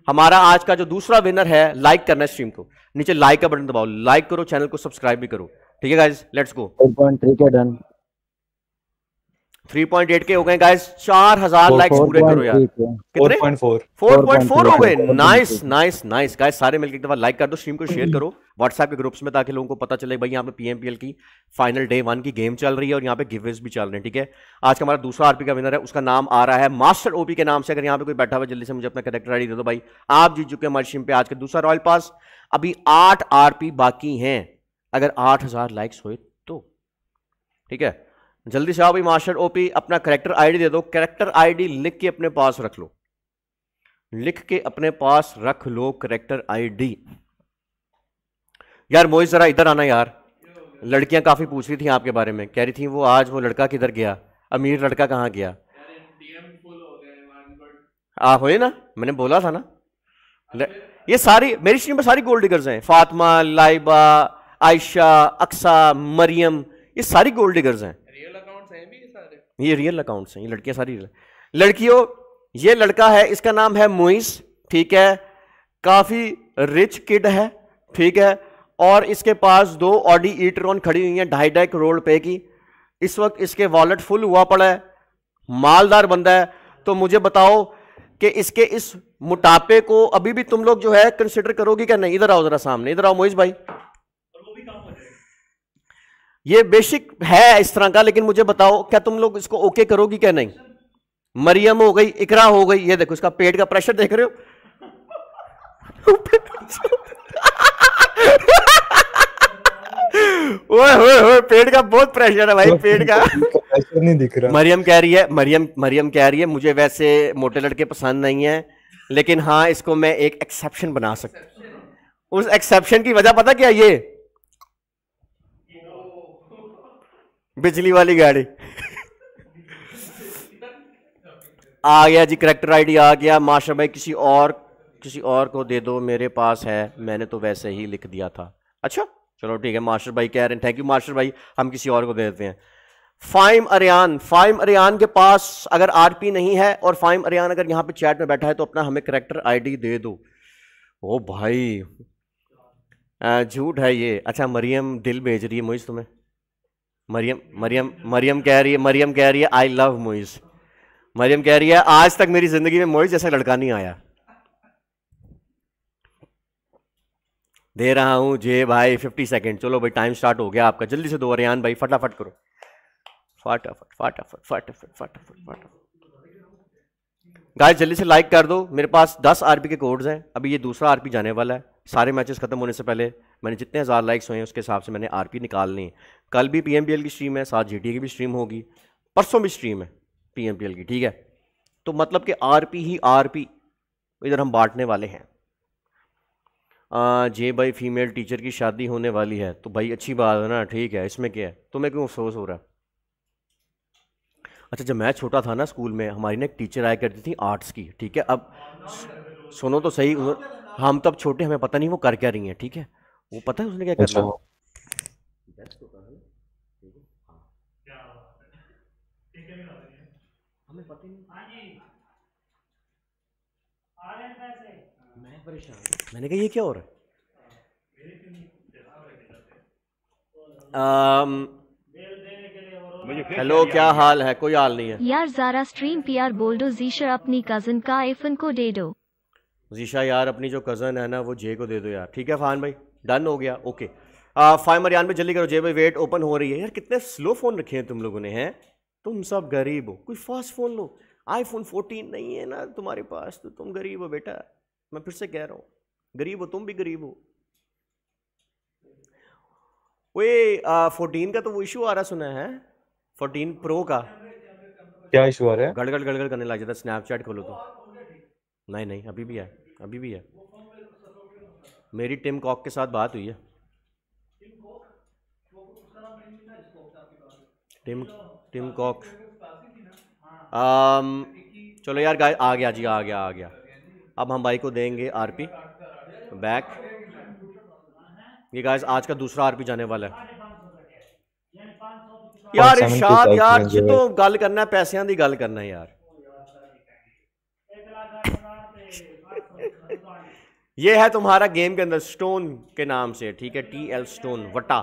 हमारा आज का जो दूसरा विनर है लाइक करना स्ट्रीम को नीचे लाइक का बटन दबाओ लाइक करो चैनल को सब्सक्राइब भी करो ठीक है गाइस लेट्स गो 1.3 के डन 3.8 के हो गए गाइस 4000 लाइक्स पूरे करो यार कितने 4.4 4.4 हो गए नाइस नाइस नाइस गाइस सारे मिलकर एक दफा लाइक कर दो स्ट्रीम को शेयर करो व्हाट्सएप के ग्रुप्स में ताकि लोगों को पता चले भाई यहां पे पीएमपीएल की फाइनल डे वन की गेम चल रही है और यहां पे गिवेज भी चल रहे हैं ठीक है आज का हमारा दूसरा आरपी का विनर है उसका नाम आ रहा है मास्टर ओपी के नाम से अगर यहां पे कोई बैठा हुआ जल्दी से मुझे अपना करेक्टर आईडी दे दो भाई आप जीत चुके हैं हमारी स्ट्रीम पे आज का दूसरा रॉयल पास अभी आठ आरपी बाकी हैं अगर आठ लाइक्स हुए तो ठीक है जल्दी से आओ भाई मास्टर ओपी अपना करेक्टर आईडी दे दो करेक्टर आईडी लिख के अपने पास रख लो लिख के अपने पास रख लो करेक्टर आईडी यार मोहित जरा इधर आना यार लड़कियां काफ़ी पूछ रही थी आपके बारे में कह रही थी वो आज वो लड़का किधर गया अमीर लड़का कहाँ गया आप हो ना मैंने बोला था ना ये सारी मेरी स्ट्रीम पर सारी गोल्ड डिगर्स हैं फातिमा लाइबा आयशा अक्सा मरियम ये सारी गोल्ड डिगर्स हैं ये रियल अकाउंट्स हैं ये लड़कियां सारी रियल लड़कियों ये लड़का है इसका नाम है मुइस ठीक है काफ़ी रिच किड है ठीक है और इसके पास दो ऑडी ईट्रॉन खड़ी हुई हैं ढाई ढाई करोड़ रुपए की इस वक्त इसके वॉलेट फुल हुआ पड़ा है मालदार बंदा है तो मुझे बताओ कि इसके इस मोटापे को अभी भी तुम लोग जो है कंसिडर करोगे क्या नहीं इधर आओ जरा सामने इधर आओ मोहिश भाई ये बेसिक है इस तरह का लेकिन मुझे बताओ क्या तुम लोग इसको ओके करोगी क्या नहीं मरियम हो गई इकरा हो गई ये देखो इसका पेट का प्रेशर देख रहे हो ओए ओए ओए पेट का बहुत प्रेशर है भाई पेट का प्रेशर नहीं दिख रहा मरियम कह रही है मरियम मरियम कह रही है मुझे वैसे मोटे लड़के पसंद नहीं है लेकिन हाँ इसको मैं एक एक्सेप्शन बना सकता उस एक्सेप्शन की वजह पता क्या ये बिजली वाली गाड़ी आ गया जी करेक्टर आईडी आ गया माशा भाई किसी और किसी और को दे दो मेरे पास है मैंने तो वैसे ही लिख दिया था अच्छा चलो ठीक है मास्टर भाई कह रहे हैं थैंक यू मास्टर भाई हम किसी और को दे देते हैं फाइम अरियान फाइम अरियान के पास अगर आरपी नहीं है और फाइम अरियान अगर यहाँ पे चैट में बैठा है तो अपना हमें करेक्टर आईडी दे दो ओ भाई झूठ है ये अच्छा मरियम दिल भेज रही है मुझे तुम्हें मरियम मरियम मरियम कह रही है मरियम कह रही है आई लव मोइस मरियम कह रही है आज तक मेरी जिंदगी में मोइस जैसा लड़का नहीं आया दे रहा हूं जे भाई फिफ्टी सेकेंड चलो भाई टाइम स्टार्ट हो गया आपका जल्दी से दो रेहान भाई फटाफट करो फटाफट फटाफट फटाफट फटाफट फटाफट गाय जल्दी से लाइक कर दो मेरे पास दस आरपी के कोड्स हैं अभी ये दूसरा आरपी जाने वाला है सारे मैचेस खत्म होने से पहले मैंने जितने हज़ार लाइक्स हुए हैं उसके हिसाब से मैंने आरपी निकालनी है कल भी एल की स्ट्रीम है साथ जीटीए की भी स्ट्रीम होगी परसों भी स्ट्रीम है एल की ठीक है तो मतलब कि पी ही पी इधर हम बांटने वाले हैं आ, जे भाई फीमेल टीचर की शादी होने वाली है तो भाई अच्छी बात है ना ठीक है इसमें क्या है तुम्हें तो क्यों अफसोस हो रहा है अच्छा जब मैं छोटा था ना स्कूल में हमारी ना एक टीचर आया करती थी आर्ट्स की ठीक है अब सुनो तो सही हम तब तो छोटे हमें पता नहीं वो कर क्या रही हैं ठीक है वो पता है उसने क्या अच्छा। करना हाँ आ पैसे मैं परेशान मैंने कहा ये क्या हो रहा है हेलो क्या हाल है कोई हाल नहीं है यार जारा स्ट्रीम पीआर बोल दो जीशा अपनी कजन का आईफोन को दे दो जीशा यार अपनी जो कज़न है ना वो जे को दे दो यार ठीक है फान भाई डन हो गया ओके फाइव मरियान में जल्दी करो जे भाई वेट ओपन हो रही है यार कितने स्लो फ़ोन रखे हैं तुम लोगों ने हैं तुम सब गरीब हो कोई फास्ट फ़ोन लो आईफोन फोर्टीन नहीं है ना तुम्हारे पास तो तुम गरीब हो बेटा मैं फिर से कह रहा हूँ गरीब हो तुम भी गरीब हो वे फोर्टीन का तो वो इशू आ रहा सुना है फोर्टीन प्रो का क्या इशू आ रहा है गड़गड़ गड़गड़ करने लग जाता है स्नैपचैट खोलो तो नहीं नहीं अभी भी है अभी भी है मेरी टिम कॉक के साथ बात हुई है टिम टिम कॉक्स चलो यार गाय आ गया जी आ गया आ गया अब हम भाई को देंगे आरपी बैक ये गाइस आज का दूसरा आरपी जाने वाला है यार ਯਾਰ तो गल करना है पैसों की गल करना है यार ये है तुम्हारा गेम के अंदर स्टोन के नाम से ठीक है टी एल स्टोन वटा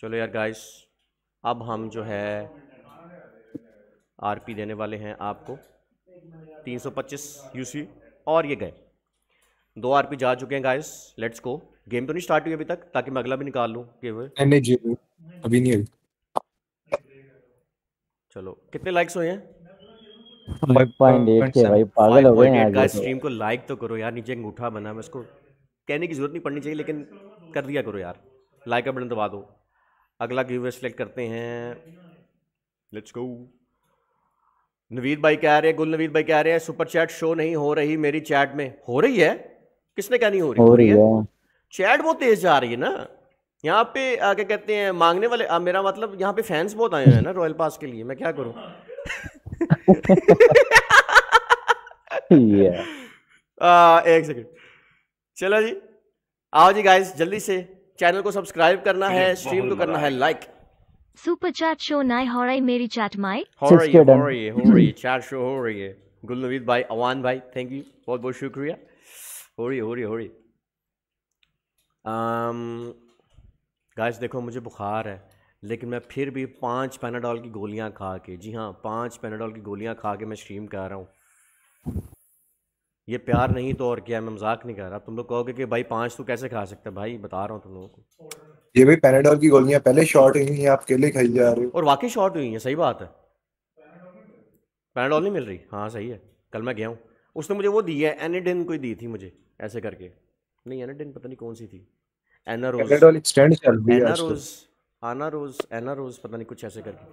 चलो यार गाइस अब हम जो है आरपी देने वाले हैं आपको 325 यूसी और ये गए दो आरपी जा चुके हैं गाइस लेट्स गो गेम तो नहीं स्टार्ट हुई अभी तक ताकि मैं अगला भी निकाल लूँ अभी नहीं चलो कितने लाइक्स हुए हैं भाई पागल हो गए स्ट्रीम को लाइक तो करो यार नीचे अंगूठा बना मैं इसको कहने की जरूरत नहीं पड़नी चाहिए लेकिन कर दिया करो यार लाइक का बटन दबा दो अगला गिवर सेलेक्ट करते हैं लेट्स गो नवीद भाई कह रहे हैं गुल नवीद भाई कह रहे हैं सुपर चैट शो नहीं हो रही मेरी चैट में हो रही है किसने क्या नहीं हो रही हो रही है चैट बहुत तेज जा रही है ना यहाँ पे क्या कहते हैं मांगने वाले आ, मेरा मतलब यहाँ पे फैंस बहुत आए हैं ना रॉयल पास के लिए मैं क्या करूँ yeah. एक सेकेंड चलो जी आओ जी गाइस जल्दी से चैनल को सब्सक्राइब करना है स्ट्रीम को करना है लाइक सुपर चैट शो नाय हो रही मेरी चैट माई हो रही है हो रही है हो रही है चैट शो हो रही है गुलनवीद भाई अवान भाई थैंक यू बहुत बहुत शुक्रिया हो रही हो रही हो रही गाइस देखो मुझे बुखार है लेकिन मैं फिर भी पांच पेनाडॉल की गोलियां खा के जी हाँ पांच पेनाडॉल की गोलियां खा के मैं स्ट्रीम कर रहा हूँ ये प्यार नहीं तो और क्या मैं मजाक नहीं कर रहा तुम लोग कहोगे कि भाई पांच तो कैसे खा सकते भाई बता रहा हूँ तुम लोगों को ये भी पेनाडोल की गोलियां पहले शॉर्ट हुई हैं आप केले खाई जा रहे हो और वाकई शॉर्ट हुई हैं सही बात है पेनाडोल नहीं मिल रही हाँ सही है कल मैं गया हूँ उसने मुझे वो दी है एनिडिन कोई दी थी मुझे ऐसे करके नहीं एनाडिन पता नहीं कौन सी थी एनारोज एनारोज एनारोज पता नहीं कुछ ऐसे करके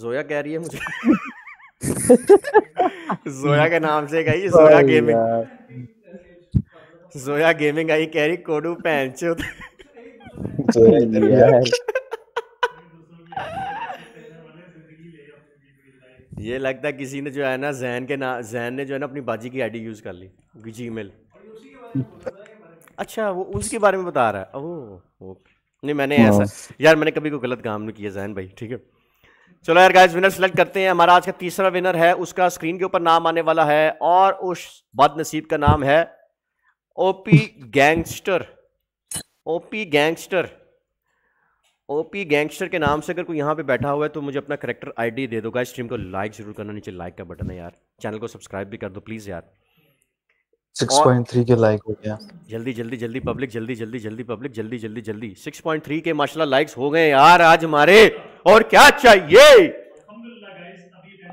जोया कह रही है मुझे जोया के नाम से गई जोया गेमिंग जोया गेमिंग आई कह रही कोडू पैन ये लगता है किसी ने जो है ना जैन के ना जैन ने जो है ना अपनी बाजी की आईडी यूज कर ली जी मेल अच्छा वो उसके बारे में बता रहा है ओह नहीं मैंने हाँ। ऐसा यार मैंने कभी कोई गलत काम नहीं किया जैन भाई ठीक है चलो यार गाइस विनर सेलेक्ट करते हैं हमारा आज का तीसरा विनर है उसका स्क्रीन के ऊपर नाम आने वाला है और उस बदनसीब का नाम है OP gangster OP gangster OP gangster के नाम से अगर कोई यहाँ पे बैठा हुआ है तो मुझे अपना करेक्टर आईडी दे दो गाइस स्ट्रीम को लाइक जरूर करना नीचे लाइक का बटन है यार चैनल को सब्सक्राइब भी कर दो प्लीज़ यार 6.3 के लाइक हो गया जल्दी जल्दी जल्दी पब्लिक जल्दी जल्दी जल्दी पब्लिक जल्दी जल्दी जल्दी 6.3 के माशाल्लाह लाइक्स हो गए यार आज हमारे और क्या चाहिए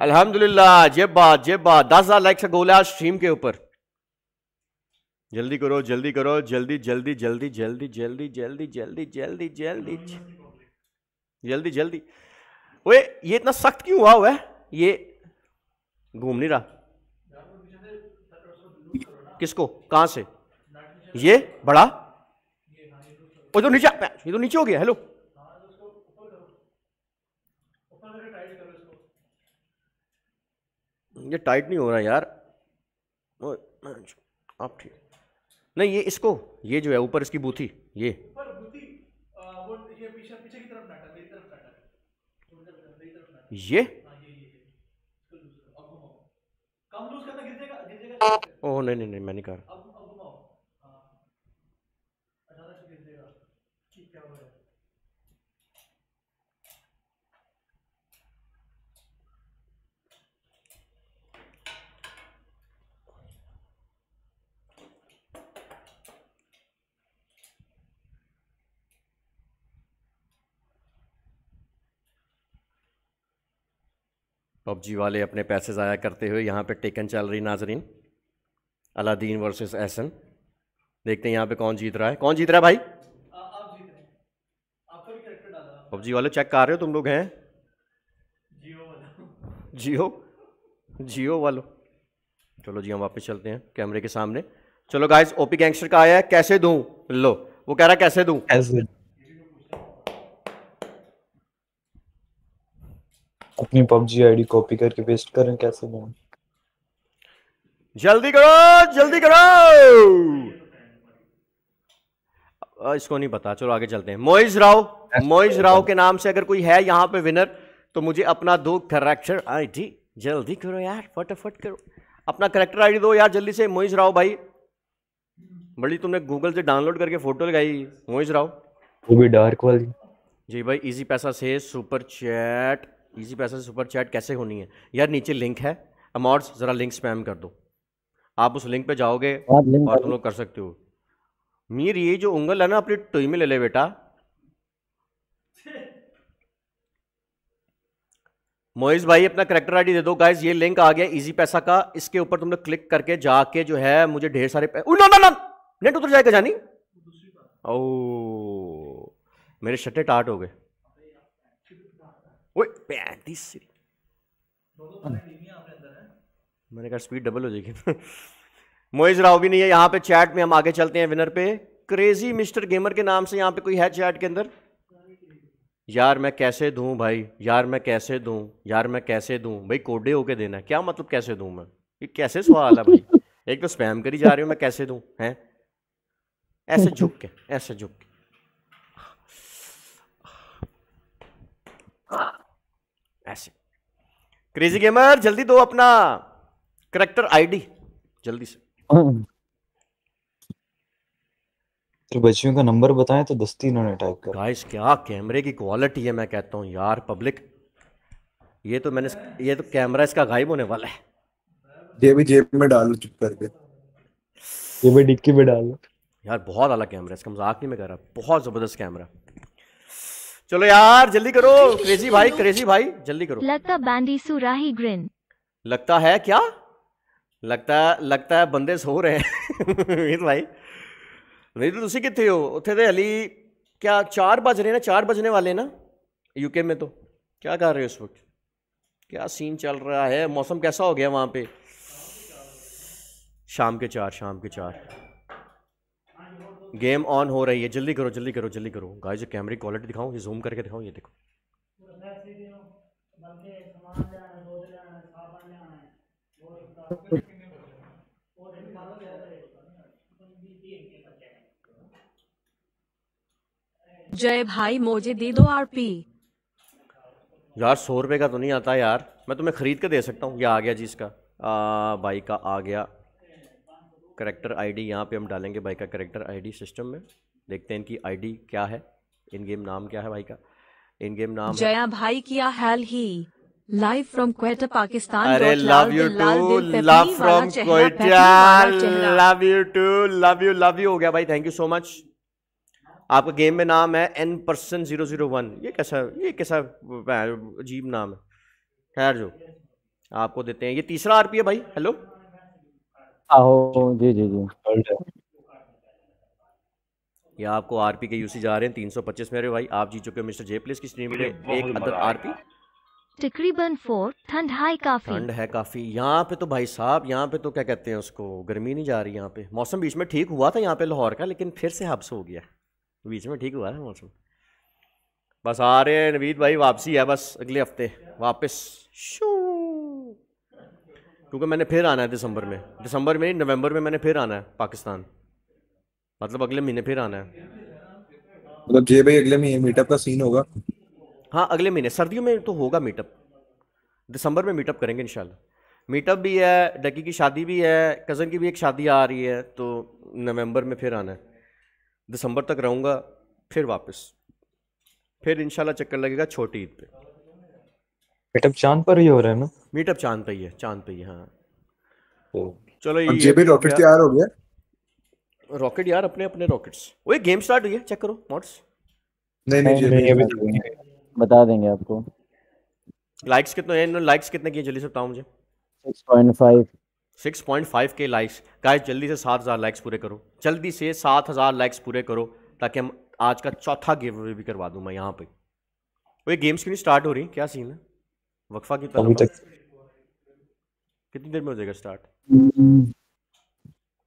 अल्हम्दुलिल्लाह जे बात जे बात दस हजार का गोल है स्ट्रीम के ऊपर जल्दी करो जल्दी करो जल्दी जल्दी जल्दी जल्दी जल्दी जल्दी जल्दी जल्दी जल्दी जल्दी जल्दी ओए ये इतना सख्त क्यों हुआ हुआ है ये घूम नहीं रहा किसको कहां से ये बड़ा और तो नीचे ये तो नीचे हो गया हेलो ये टाइट नहीं हो रहा यार आप ठीक नहीं ये इसको ये जो है ऊपर इसकी बूथी ये ये ओह नहीं नहीं नहीं मैं नहीं कर हाँ। पबजी वाले अपने पैसे ज़ाया करते हुए यहाँ पे टेकन चल रही नाजरीन अलादीन वर्सेस एहसन देखते हैं यहाँ पे कौन जीत रहा है कौन जीत रहा है भाई पबजी वाले चेक कर रहे हो तुम लोग हैं जियो जियो वालो चलो जी हम वापस चलते हैं कैमरे के सामने चलो गाइस ओपी गैंगस्टर का आया है कैसे दूं लो वो कह रहा कैसे दूं कैसे अपनी पबजी आईडी कॉपी करके पेस्ट करें कैसे दूं जल्दी करो जल्दी करो इसको नहीं पता चलो आगे चलते हैं मोइज राव मोइज राव के नाम से अगर कोई है यहां पे विनर तो मुझे अपना दो करेक्टर आईडी जल्दी करो यार फटाफट करो अपना करेक्टर आईडी दो यार जल्दी से मोइज राव भाई बड़ी तुमने गूगल से डाउनलोड करके फोटो लगाई मोइज राव वो भी डार्क वाली जी भाई इजी पैसा से सुपर चैट इजी पैसा से सुपर चैट कैसे होनी है यार नीचे लिंक है अमाउंट्स ज़रा लिंक स्पैम कर दो आप उस लिंक पे जाओगे हाँ, और तुम लोग कर सकते हो मीर ये जो उंगल है ना अपनी टोई में ले ले बेटा मोइज भाई अपना करेक्टर आईडी दे दो गाइज ये लिंक आ गया इजी पैसा का इसके ऊपर तुमने क्लिक करके जाके जो है मुझे ढेर सारे नेट उतर जाएगा जानी ओ मेरे शटे टाट हो गए पैंतीस मैंने कहा स्पीड डबल हो जाएगी तो. मोइज राव भी नहीं है यहाँ पे चैट में हम आगे चलते हैं विनर पे क्रेजी मिस्टर गेमर के नाम से यहाँ पे कोई है चैट के अंदर यार मैं कैसे दूँ भाई यार मैं कैसे दूँ यार मैं कैसे दूँ भाई कोडे होके देना क्या मतलब कैसे दूँ मैं ये कैसे सवाल है भाई एक तो स्पैम करी जा रही हूँ मैं कैसे दूँ हैं ऐसे झुक के ऐसे झुक के ऐसे क्रेजी गेमर जल्दी दो अपना करेक्टर आईडी जल्दी से तो बच्चियों का नंबर बताएं तो दस्ती इन्होंने टाइप कर गाइस क्या कैमरे की क्वालिटी है मैं कहता हूँ यार पब्लिक ये तो मैंने ये तो कैमरा इसका गायब होने वाला है ये भी जेब में डाल चुप करके ये भी डिक्की में डाल यार बहुत अलग कैमरा इसका मजाक नहीं मैं कर रहा बहुत जबरदस्त कैमरा चलो यार जल्दी करो क्रेजी भाई क्रेजी भाई जल्दी करो लगता बैंडी सुराही ग्रिन लगता है क्या लगता लगता है बंदे सो रहे हैं भाई नहीं तो तुम कितने हो ਉੱਥੇ तो अली क्या चार बज रहे ना चार बजने वाले ना यूके में तो क्या कर रहे हो उस वक्त क्या सीन चल रहा है मौसम कैसा हो गया वहाँ पे शाम के चार शाम के चार गेम ऑन हो रही है जल्दी करो जल्दी करो जल्दी करो गाय जो कैमरे की क्वालिटी दिखाऊँ ये जूम करके दिखाऊँ ये देखो जय भाई मुझे दे दो आरपी यार सौ रुपए का तो नहीं आता यार मैं तुम्हें ख़रीद के दे सकता हूँ ये आ गया जी इसका बाइक का आ गया करेक्टर आईडी यहाँ पे हम डालेंगे बाइक का करेक्टर आईडी सिस्टम में देखते हैं इनकी आईडी क्या है इन गेम नाम क्या है भाई का इन गेम नाम जया भाई किया हाल ही लाइव फ्रॉम क्वेटा पाकिस्तान अरे love you too love from Quetta love you too love you love you हो गया भाई थैंक यू सो मच आपका गेम में नाम है N person zero zero one ये कैसा ये कैसा अजीब नाम है खैर जो आपको देते हैं ये तीसरा आर पी है भाई हेलो आहो जी जी जी ये आपको आरपी के यूसी जा रहे हैं तीन सौ पच्चीस मेरे भाई आप जी चुके हो मिस्टर जे प्लेस की स्ट्रीम में एक अदर आरपी तकरीबन फोर ठंड हाई काफी ठंड है काफी यहाँ पे तो भाई साहब यहाँ पे तो क्या कहते हैं उसको गर्मी नहीं जा रही यहाँ पे मौसम बीच में ठीक हुआ था यहाँ पे लाहौर का लेकिन फिर से हब्स हो गया बीच में ठीक हुआ है मौसम बस आ रहे हैं नवीद भाई वापसी है बस अगले हफ्ते वापस शू क्योंकि मैंने फिर आना है दिसंबर में दिसंबर में नवंबर में मैंने फिर आना है पाकिस्तान मतलब अगले महीने फिर आना है मतलब जे भाई अगले महीने मीटअप का सीन होगा हाँ अगले महीने सर्दियों में तो होगा मीटअप दिसंबर में मीटअप करेंगे इंशाल्लाह मीटअप भी है डकी की शादी भी है कज़न की भी एक शादी आ रही है तो नवंबर में फिर आना है दिसंबर तक रहूँगा फिर वापस फिर इनशाला चक्कर लगेगा छोटी ईद पे मीटअप चांद पर ही हो रहा है ना मीटअप चांद पे ही है चांद पे ही हाँ चलो ये जेबी रॉकेट तैयार हो गया रॉकेट यार अपने अपने रॉकेट्स वो एक गेम स्टार्ट हुई है चेक करो मॉड्स नहीं नहीं जेबी अभी तो बता देंगे आपको लाइक्स कितने हैं इन्होंने लाइक्स कितने किए जल्दी से बताओ मुझे 6.5 सिक्स पॉइंट फाइव के लाइक्स गाइस जल्दी से सात हज़ार लाइक्स पूरे करो जल्दी से सात हज़ार लाइक्स पूरे करो ताकि हम आज का चौथा गेम अवे भी करवा दूँ मैं यहाँ पर वो गेम्स क्यों नहीं स्टार्ट हो रही क्या सीन है वक्फा की तरफ कितनी देर में हो जाएगा स्टार्ट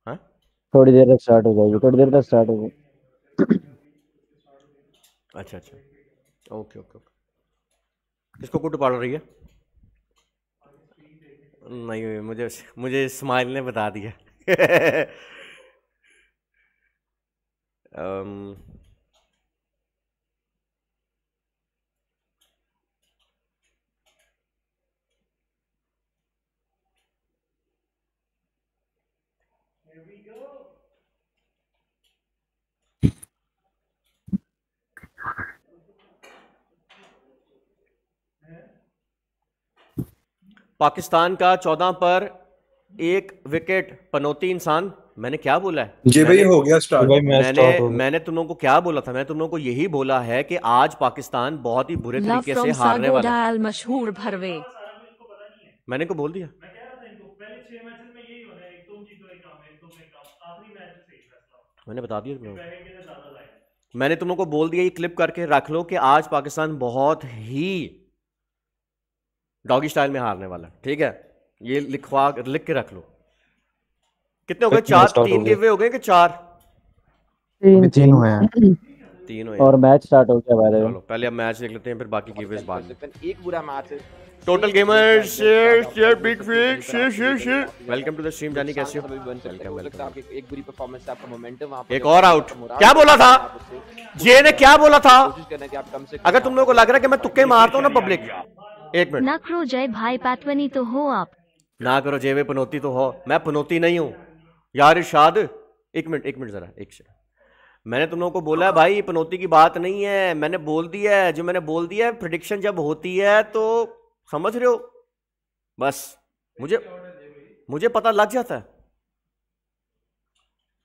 हाँ? थोड़ी देर तक स्टार्ट हो जाएगी थोड़ी देर तक स्टार्ट हो जाएगी अच्छा अच्छा ओके ओके ओके किसको कुट पाड़ रही है नहीं हुई मुझे मुझे स्माइल ने बता दिया um, पाकिस्तान का चौदह पर एक विकेट पनौती इंसान मैंने क्या बोला है जी भाई हो गया स्टार्ट भाई मैं मैंने स्टार्ट हो मैंने तुम लोगों को क्या बोला था मैं तुम लोगों को यही बोला है कि आज पाकिस्तान बहुत ही बुरे तरीके से हारने वाला है मशहूर भरवे मैंने को बोल दिया मैंने बता दिया तुम्हें मैंने तुम लोगों को बोल दिया ये क्लिप करके रख लो कि आज पाकिस्तान बहुत ही डॉगी स्टाइल में हारने वाला ठीक है ये लिखवा लिख के रख लो कितने हो गए चार तीन गिव हो गए कि चार तीन तीन हुए हैं तीन हुए और मैच स्टार्ट हो गया हमारे चलो पहले अब मैच देख लेते हैं फिर बाकी गिव गिवेस बाद में एक बुरा मैच है टोटल गेमर्स शेयर बिग फिक share share share welcome to the stream जानी कैसे हो वेलकम लगता है आपकी एक बुरी परफॉर्मेंस आपका मोमेंटम वहां पर एक और आउट क्या बोला था जे ने क्या बोला था अगर तुम लोगों को लग रहा है कि मैं तुक्के मारता हूं ना पब्लिक एक मिनट ना करो जय भाई पातवनी तो हो आप ना करो जय वे पनौती तो हो मैं पनौती नहीं हूँ यार इर्शाद एक मिनट एक मिनट जरा एक सेकंड मैंने तुम लोगों को बोला है भाई पनौती की बात नहीं है मैंने बोल दिया है जो मैंने बोल दिया है प्रडिक्शन जब होती है तो समझ रहे हो बस मुझे मुझे पता लग जाता है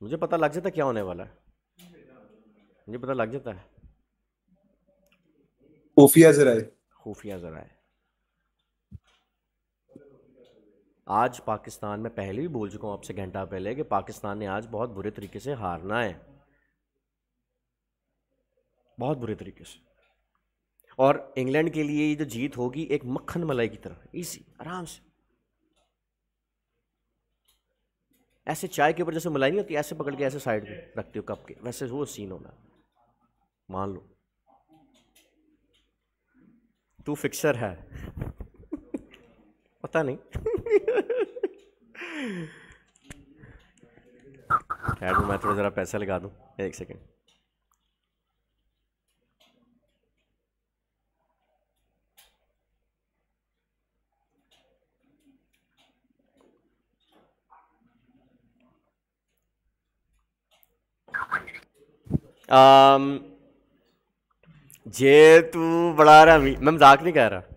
मुझे पता लग जाता है क्या होने वाला है मुझे पता लग जाता है खुफिया जराए खुफिया जराए आज पाकिस्तान में पहले भी बोल चुका हूँ आपसे घंटा पहले कि पाकिस्तान ने आज बहुत बुरे तरीके से हारना है बहुत बुरे तरीके से और इंग्लैंड के लिए ये जो जीत होगी एक मक्खन मलाई की तरह इसी आराम से ऐसे चाय के ऊपर जैसे मलाई नहीं होती ऐसे पकड़ के ऐसे साइड पे रखते हो कप के वैसे वो सीन होना मान लो तू फिक्सर है पता नहीं एड मैं थोड़ा ज़रा पैसा लगा दूँ एक सेकेंड um, आम, तू बड़ा रहा मैं मजाक नहीं कर रहा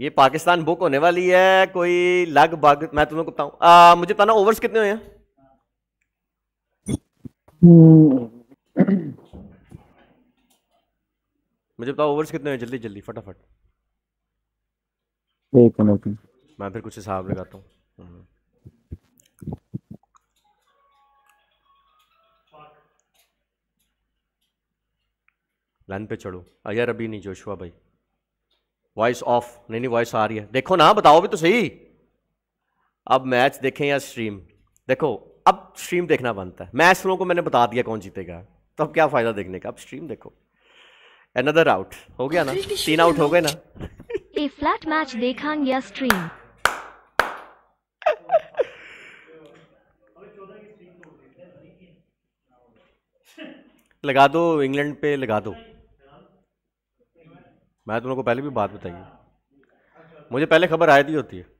ये पाकिस्तान बुक होने वाली है कोई लगभग मैं तुम्हें लोग मुझे बताऊं मुझे ओवर्स कितने हुए हैं मुझे बताओ ओवर्स कितने हैं जल्दी जल्दी फटाफट एक मिनट मैं फिर कुछ हिसाब लगाता हूँ हम्म। लाइन पे चढ़ो यार अभी नहीं जोशुआ भाई वॉइस ऑफ नहीं नहीं वॉइस आ रही है देखो ना बताओ भी तो सही अब मैच देखें या स्ट्रीम देखो अब स्ट्रीम देखना बनता है मैच लोगों को मैंने बता दिया कौन जीतेगा तो अब क्या फ़ायदा देखने का अब स्ट्रीम देखो अनदर आउट हो गया ना तीन आउट हो गए ना ए फ्लैट मैच देखा या स्ट्रीम लगा दो इंग्लैंड पे लगा दो मैं तुम लोग को पहले भी बात बताई मुझे पहले खबर थी होती है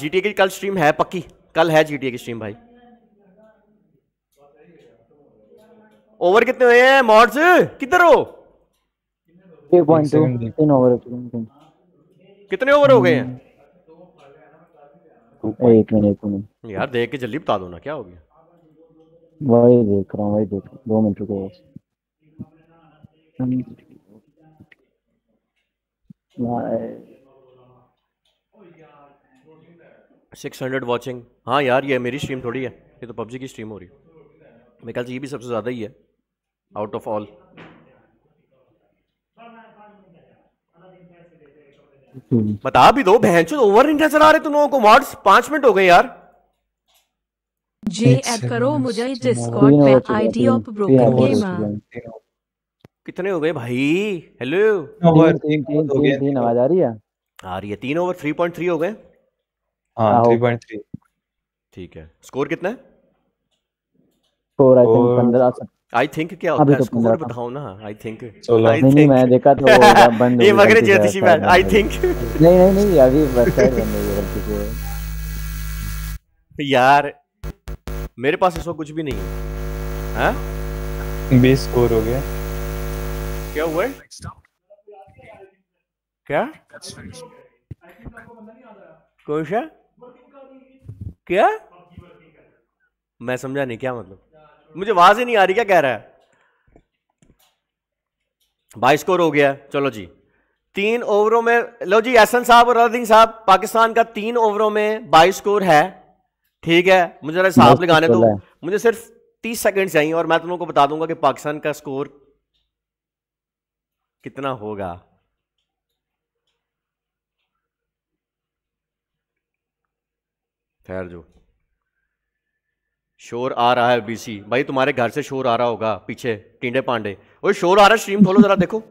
जी टी की कल स्ट्रीम है पक्की कल है जी टी की स्ट्रीम भाई ओवर कितने हुए हैं मॉड्स किधर हो कितने ओवर हो गए हैं एक मिनट एक मिनट यार देख के जल्दी बता दो ना क्या हो गया वही देख रहा हूँ वही देख दो मिनट रुको सिक्स हंड्रेड वॉचिंग हाँ यार ये मेरी स्ट्रीम थोड़ी है ये तो पबजी की स्ट्रीम हो रही है मेरे ख्याल से ये भी सबसे ज़्यादा ही है आउट ऑफ ऑल बता भी दो बहन चो ओवर नजर आ रहे तुम लोगों को मॉड्स पांच मिनट हो गए यार कितने हो गए भाई हेलो ओवर तीन आवाज आ रही है आ रही है तीन ओवर थ्री पॉइंट थ्री हो गए हाँ, ठीक है स्कोर कितना है स्कोर आई थिंक पंद्रह आई थिंक क्या होता है स्कोर बताओ ना आई थिंक आई थिंक मैं देखा तो बंद ये मगर ज्योतिषी मैन आई थिंक नहीं नहीं नहीं अभी बस है बंद हो गया यार मेरे पास इसको कुछ भी नहीं है हैं 20 स्कोर हो गया क्या हुआ क्या कौन सा क्या मैं समझा नहीं क्या मतलब मुझे आवाज ही नहीं आ रही क्या कह रहा है बाईस स्कोर हो गया चलो जी तीन ओवरों में लो जी एसन साहब और रदीन साहब पाकिस्तान का तीन ओवरों में बाईस स्कोर है ठीक है मुझे जरा हिसाब लगाने दो मुझे सिर्फ तीस सेकंड चाहिए और मैं तुम को बता दूंगा कि पाकिस्तान का स्कोर कितना होगा खैर जो शोर आ रहा है बीसी भाई तुम्हारे घर से शोर आ रहा होगा पीछे टीडे पांडे और शोर आ रहा है स्ट्रीम खोलो जरा देखो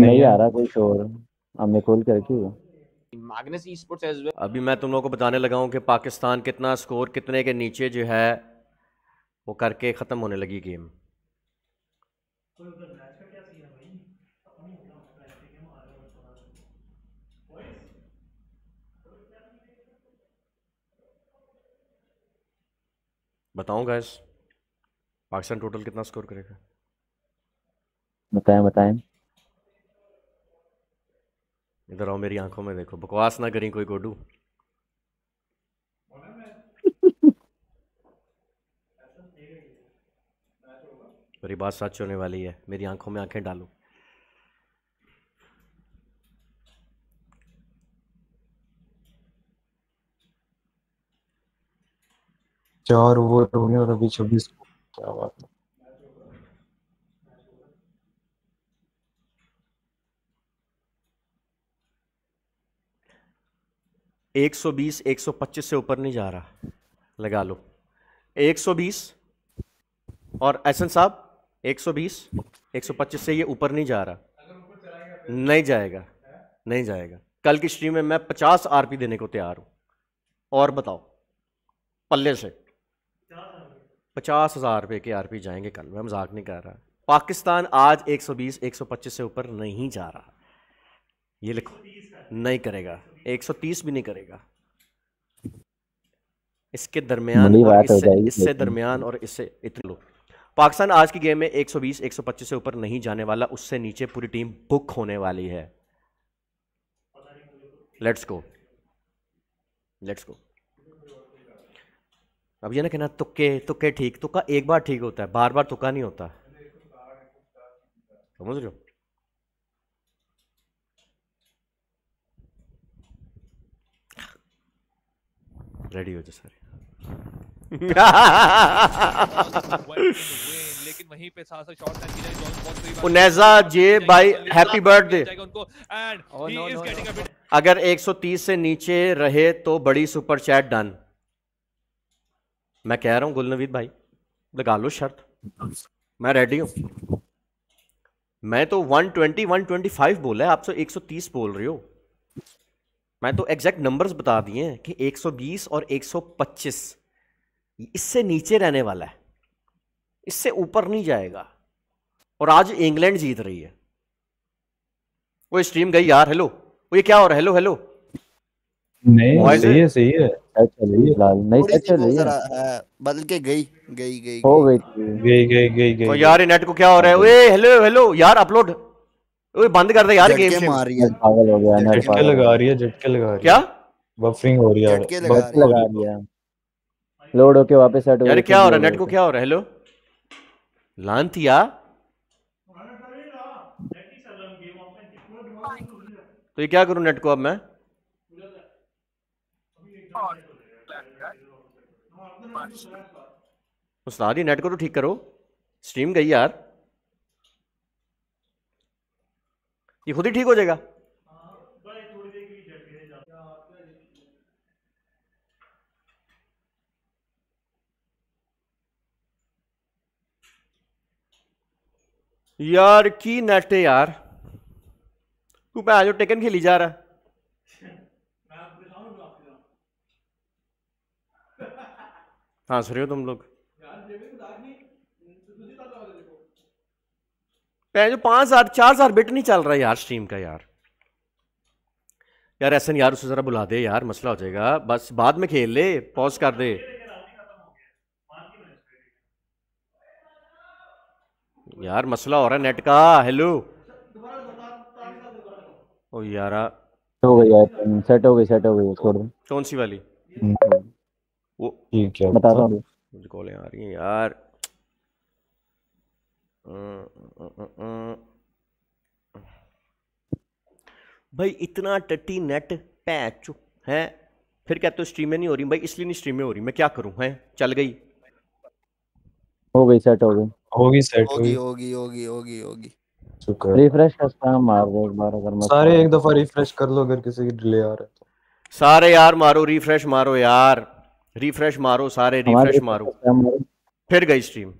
नहीं आ रहा कोई शोर हमने खोल करके मैग्नस esports as well अभी मैं तुम लोगों को बताने लगा हूं कि पाकिस्तान कितना स्कोर कितने के नीचे जो है वो करके ख़त्म होने लगी गेम बताऊं गाइस पाकिस्तान टोटल कितना स्कोर करेगा बताएं बताएं इधर आओ मेरी आंखों में देखो बकवास ना करी कोई गोडू मेरी बात सच होने वाली है मेरी आंखों में आंखें डालो चार ओवर हो गए और अभी छब्बीस क्या बात है एक सौ बीस एक सौ पच्चीस से ऊपर नहीं जा रहा लगा लो एक सौ बीस और एसन साहब एक सौ बीस एक सौ पच्चीस से ये ऊपर नहीं जा रहा नहीं जाएगा नहीं जाएगा कल की स्ट्रीम में मैं पचास आरपी देने को तैयार हूं और बताओ पल्ले से पचास हज़ार रुपये के आर पी जाएंगे कल मैं मजाक नहीं कर रहा पाकिस्तान आज 120 125 से ऊपर नहीं जा रहा ये लिखो नहीं करेगा 130 भी नहीं करेगा इसके दरमियान इससे, इससे दरमियान और इससे इतने लोग पाकिस्तान आज की गेम में 120 125 से ऊपर नहीं जाने वाला उससे नीचे पूरी टीम बुक होने वाली है लेट्स गो लेट्स गो अब ये ना कहना तुक्के तुक्के ठीक तुक्का एक बार ठीक होता है बार बार तुक्का नहीं होता समझ रहे हो रेडी हो जाओ सारे लेकिन वहीं पे साथ साथ शॉट लग जॉन बहुत सही उनेजा जे भाई हैप्पी बर्थडे oh, अगर 130 से नीचे रहे तो बड़ी सुपर चैट डन मैं कह रहा हूँ गुलनवीद भाई लगा लो शर्त मैं रेडी हूं मैं तो 120 125 बोला है आप सो तो 130 बोल रहे हो मैं तो एग्जैक्ट नंबर्स बता दिए कि 120 और 125 इससे नीचे रहने वाला है इससे ऊपर नहीं जाएगा और आज इंग्लैंड जीत रही है वो स्ट्रीम गई यार हेलो वो ये क्या हो रहा है हेलो हेलो नहीं सही है सही है अच्छा नहीं सच चल रही है बदल के गई गई गई हो गई गई गई गई गई यार नेट को क्या हो रहा है अच्छा। ओए हेलो हेलो यार अपलोड ओए बंद कर दे यार गेम से मार रही है पागल हो गया नेट पागल लगा रही है झटके लगा रही है क्या बफरिंग हो रही है झटके लगा रही है लोड होके वापस सेट हो यार क्या हो रहा है नेट को क्या हो रहा है हेलो लांतिया तो ये क्या करूं नेट को अब मैं उस्ताद ही नेट को तो ठीक करो स्ट्रीम गई यार ये खुद ही ठीक हो जाएगा यार की नेट है यार तू पे आज टेकन खेली जा रहा है हाँ सुनियो तुम लोग जो पांच हजार चार हजार बिट नहीं चल रहा यार स्ट्रीम का यार यार ऐसे नहीं यार उसे जरा बुला दे यार मसला हो जाएगा बस बाद में खेल ले पॉज कर दे यार मसला हो रहा है नेट का हेलो ओ यार सेट हो गई सेट हो गई छोड़ दो कौन सी वाली हम्म। वो ठीक बता रहा अच्छा। हूँ मुझे कॉलें आ रही हैं यार भाई इतना टट्टी नेट पैच है फिर कहते हो स्ट्रीमें नहीं हो रही भाई इसलिए नहीं स्ट्रीमें हो रही मैं क्या करूं है चल गई हो गई सेट हो गई होगी सेट होगी होगी होगी होगी होगी रिफ्रेश कर सकता हूं मार दो एक बार अगर मैं सारे एक दफा रिफ्रेश कर लो अगर किसी की डिले आ रहा है तो सारे यार मारो रिफ्रेश मारो यार रिफ्रेश मारो सारे रिफ्रेश मारो तो फिर गई स्ट्रीम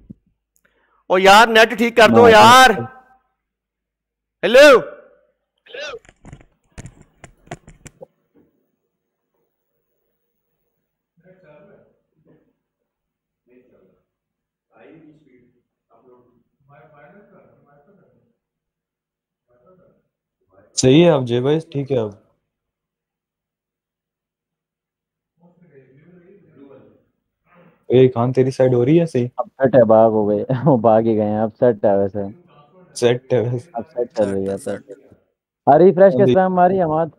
ओ यार नेट ठीक कर दो यार हेलो सही है अब जय भाई ठीक है अब ए खान तेरी साइड हो रही है सही अब सेट है भाग हो गए वो भाग ही गए हैं अब सेट है वैसे सेट है वैसे अब सेट चल रही है सर अरे फ्रेश किस हैं हमारी हमाद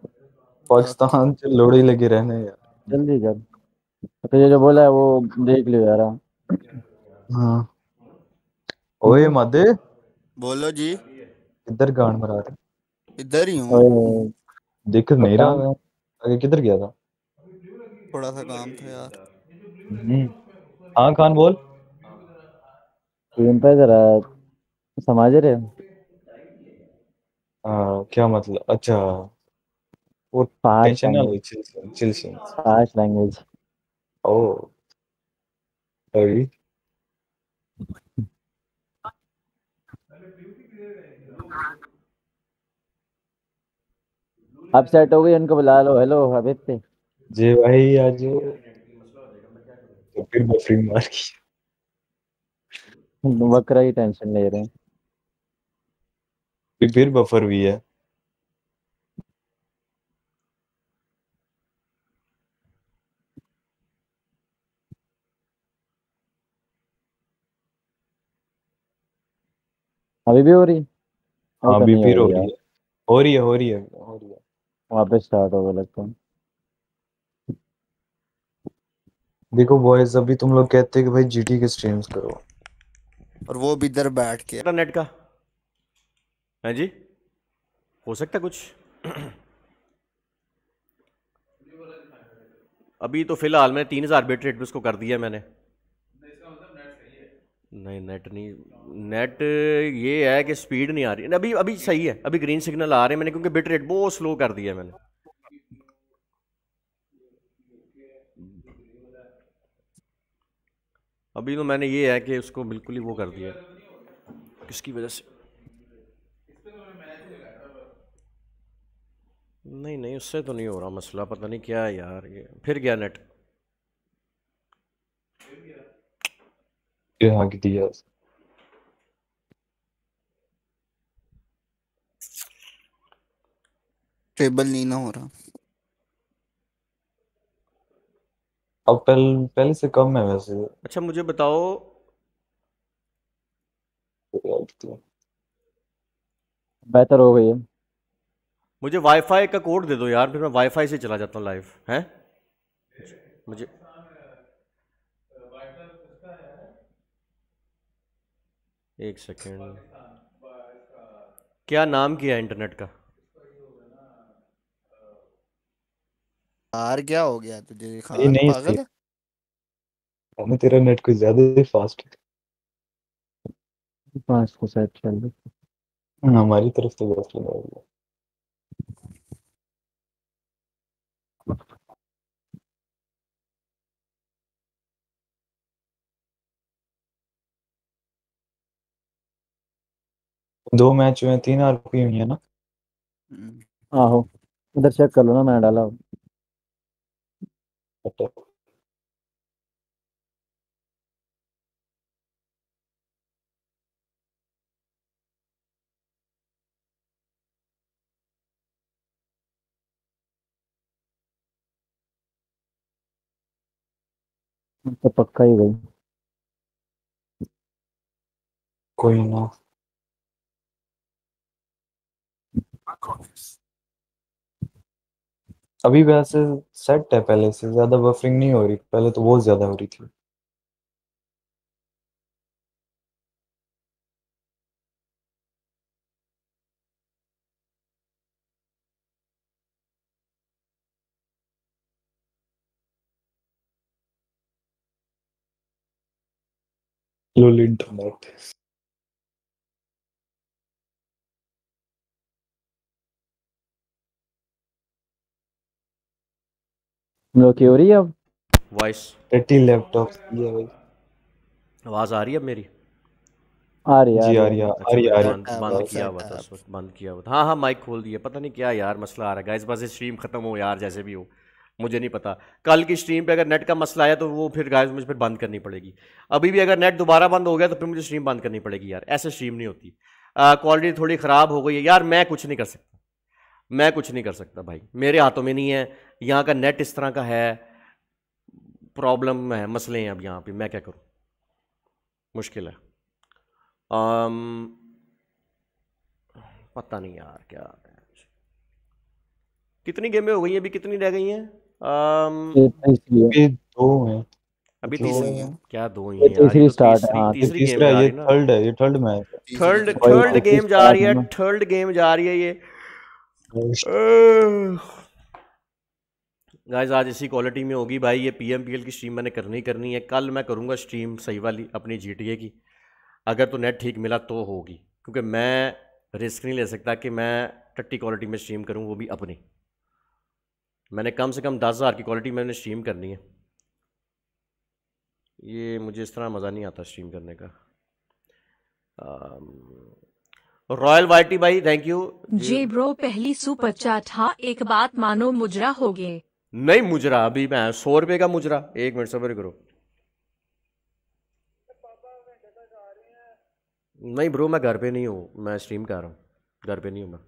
पाकिस्तान से लोड़ी लगी रहने यार जल्दी कर तुझे तो जो बोला है वो देख लियो यार हाँ ओए मदे बोलो जी इधर गान मरा रहे इधर ही हूँ देख नहीं रहा आगे किधर गया था थोड़ा सा काम था यार हाँ खान बोल टीम पे जरा समझ रहे हो हाँ, क्या मतलब अच्छा वो टेंशनल chill chill scene fast language oh sorry अब सेट हो गई उनको बुला लो हेलो अभित जी भाई आज तो फिर बफरिंग मार की बकरा ही टेंशन ले रहे हैं फिर बफर भी है अभी भी हो रही है हाँ, अभी फिर हो रही है हो रही है हो रही है वापस स्टार्ट होगा लगता है देखो बॉयज अभी तुम लोग कहते हो कि भाई जीटी के स्ट्रीम्स करो और वो भी इधर बैठ के इंटरनेट का है जी हो सकता कुछ अभी तो फिलहाल मैंने तीन हज़ार बेट रेट उसको कर दिया मैंने नहीं नेट नहीं नेट ये है कि स्पीड नहीं आ रही अभी अभी सही है अभी ग्रीन सिग्नल आ रहे हैं मैंने क्योंकि बिट रेट बहुत स्लो कर दिया मैंने अभी तो मैंने ये है कि उसको बिल्कुल ही वो कर दिया किसकी वजह से नहीं नहीं उससे तो नहीं हो रहा मसला पता नहीं क्या है यार ये फिर गया नेट दिया हाँ टेबल नहीं ना हो रहा अब पहले पहले से कम है वैसे अच्छा मुझे बताओ बेहतर हो गई है मुझे वाईफाई का कोड दे दो यार फिर मैं वाईफाई से चला जाता हूँ लाइव हैं मुझे एक सेकेंड क्या नाम किया इंटरनेट का हार क्या हो गया तुझे तो खान नहीं पागल है मैंने तेरा नेट कुछ ज्यादा ही फास्ट है फास्ट को शायद चल रहा हमारी तरफ से गैस लगा हुआ दो मैच हुए तीन आर हुई है ना आहो इधर चेक कर लो ना मैं डाला हूँ 音。と。なんかばっかりがいい。ういうな。です。अभी वैसे सेट है पहले से ज्यादा बफरिंग नहीं हो रही पहले तो बहुत ज्यादा हो रही थी लोली इंटरनेट लो की हो रही है अब वॉइस टटी लैपटॉप ये भाई आवाज आ रही है मेरी आ रही है आ रही है आ रही है बंद किया हुआ था बंद किया हुआ था हां हां माइक खोल दिया पता नहीं क्या यार मसला आ रहा है गाइस बस स्ट्रीम खत्म हो यार जैसे भी हो मुझे नहीं पता कल की स्ट्रीम पे अगर नेट का मसला आया तो वो फिर गाइस मुझे फिर बंद करनी पड़ेगी अभी भी अगर नेट दोबारा बंद हो गया तो फिर मुझे स्ट्रीम बंद करनी पड़ेगी यार ऐसे स्ट्रीम नहीं होती क्वालिटी थोड़ी ख़राब हो गई है यार मैं कुछ नहीं कर सकता मैं कुछ नहीं कर सकता भाई मेरे हाथों में नहीं है यहाँ का नेट इस तरह का है प्रॉब्लम है मसले हैं अब यहाँ पे मैं क्या करूँ मुश्किल है आम, पता नहीं यार क्या कितनी गेमें हो गई हैं अभी कितनी रह गई हैं दो हैं अभी तीसरी क्या दो ही तो है तीसरी स्टार्ट हां तीसरी गेम ये थर्ड है ये थर्ड में थर्ड थर्ड गेम जा रही है थर्ड गेम जा रही है ये गाइज आज इसी क्वालिटी में होगी भाई ये पी एम पी एल की स्ट्रीम मैंने करनी करनी है कल मैं करूँगा स्ट्रीम सही वाली अपनी जी टी ए की अगर तो नेट ठीक मिला तो होगी क्योंकि मैं रिस्क नहीं ले सकता कि मैं टट्टी क्वालिटी में स्ट्रीम करूँ वो भी अपनी मैंने कम से कम दस हज़ार की क्वालिटी मैंने स्ट्रीम करनी है ये मुझे इस तरह मज़ा नहीं आता स्ट्रीम करने का रॉयल वाइटी भाई थैंक यू जी ब्रो पहली सुपर चैट हाँ एक बात मानो मुजरा हो गए नहीं मुजरा अभी मैं सौ रुपये का मुजरा एक मिनट सबर करो नहीं ब्रो मैं घर पे नहीं हूँ मैं स्ट्रीम कर रहा हूँ घर पे नहीं हूँ मैं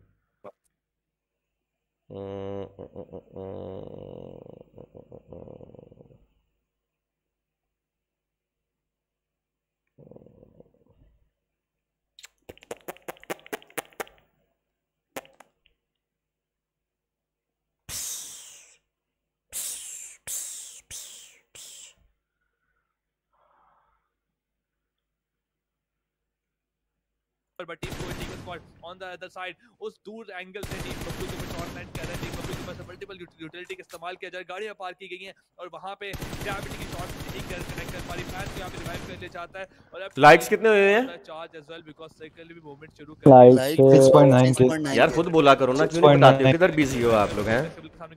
but Team Coach Eagle Squad on the other side उस दूर एंगल से टीम बब्बू के ऊपर शॉट लैंड कर रहा है टीम बब्बू के पास मल्टीपल यूटिलिटी का इस्तेमाल किया जा रहा है गाड़ियाँ पार्क की गई हैं और वहाँ पे ग्रेविटी की शॉट नहीं कर कनेक्ट कर पा रही फैन को यहाँ पे रिवाइव कर लिया जाता है और अब लाइक्स कितने हुए हैं charge as well because circle भी मूवमेंट शुरू कर लाइक 6.9 यार खुद बोला करो ना क्यों नहीं बताते हो किधर बिजी हो आप लोग हैं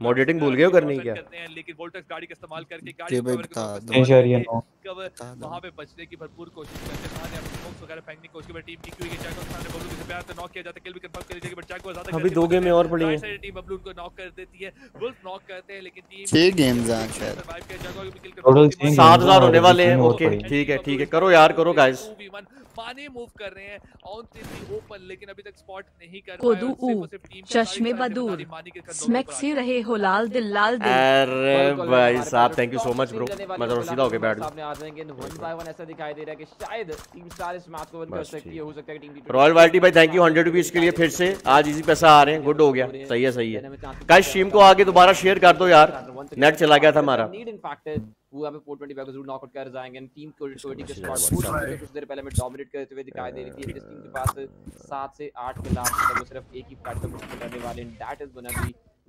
मॉडरेटिंग भूल गए हो करने क्या करते हैं लेकिन वोल्टेक्स गाड़ी का इस्तेमाल करके गाड़ी कवर वहां पे बचने की भरपूर कोशिश करते हैं अभी दो गेम और पड़ी है टीम को नॉक कर देती है करते हैं लेकिन टीम छह होने वाले हैं ओके ठीक है ठीक है करो यार करो गाइस पानी मूव कर रहे हैं ओपन लेकिन अभी तक स्पॉट नहीं कर कोदू चश्मे बदूर स्मैक से रहे हो लाल दिल लाल दिल अरे भाई साहब thank you so much bro मैं तो सीधा होके बैठ सामने आ जाएंगे वन बाय वन ऐसा दिखाई दे रहा है कि शायद टीम स्टार रॉयल वाल्टी भाई थैंक यू हंड्रेड रुपीज के लिए फिर से आज इसी पैसा आ रहे हैं गुड हो गया सही है सही है कल स्ट्रीम को आगे दोबारा शेयर कर दो यार नेट चला गया था हमारा वो के पहले के सिर्फ एक ही करने वाले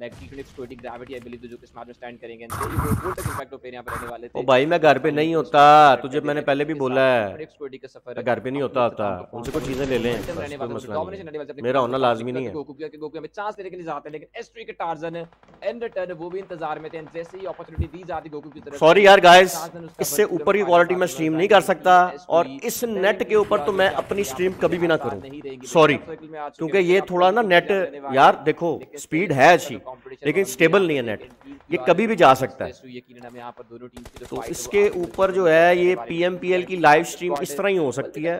जो स्टैंड करेंगे वो तक पर रहने वाले थे ओ भाई मैं घर पे नहीं होता तुझे मैंने पहले भी बोला है का सफर घर पे नहीं होता होता उनसे कुछ चीजें ले लें मेरा होना लाजमी नहीं है लेकिन वो भी इंतजार में थे जैसे ही अपॉर्चुनिटी दी जाती गोकू की सॉरी यार गाइस इससे ऊपर की क्वालिटी में स्ट्रीम नहीं कर सकता और इस नेट के ऊपर तो मैं अपनी स्ट्रीम कभी भी ना करूं सॉरी क्योंकि ये थोड़ा ना नेट यार देखो स्पीड है अच्छी लेकिन स्टेबल नहीं है नेट ये कभी भी जा सकता है तो इसके ऊपर जो है ये पीएमपीएल की लाइव स्ट्रीम इस तरह ही हो सकती है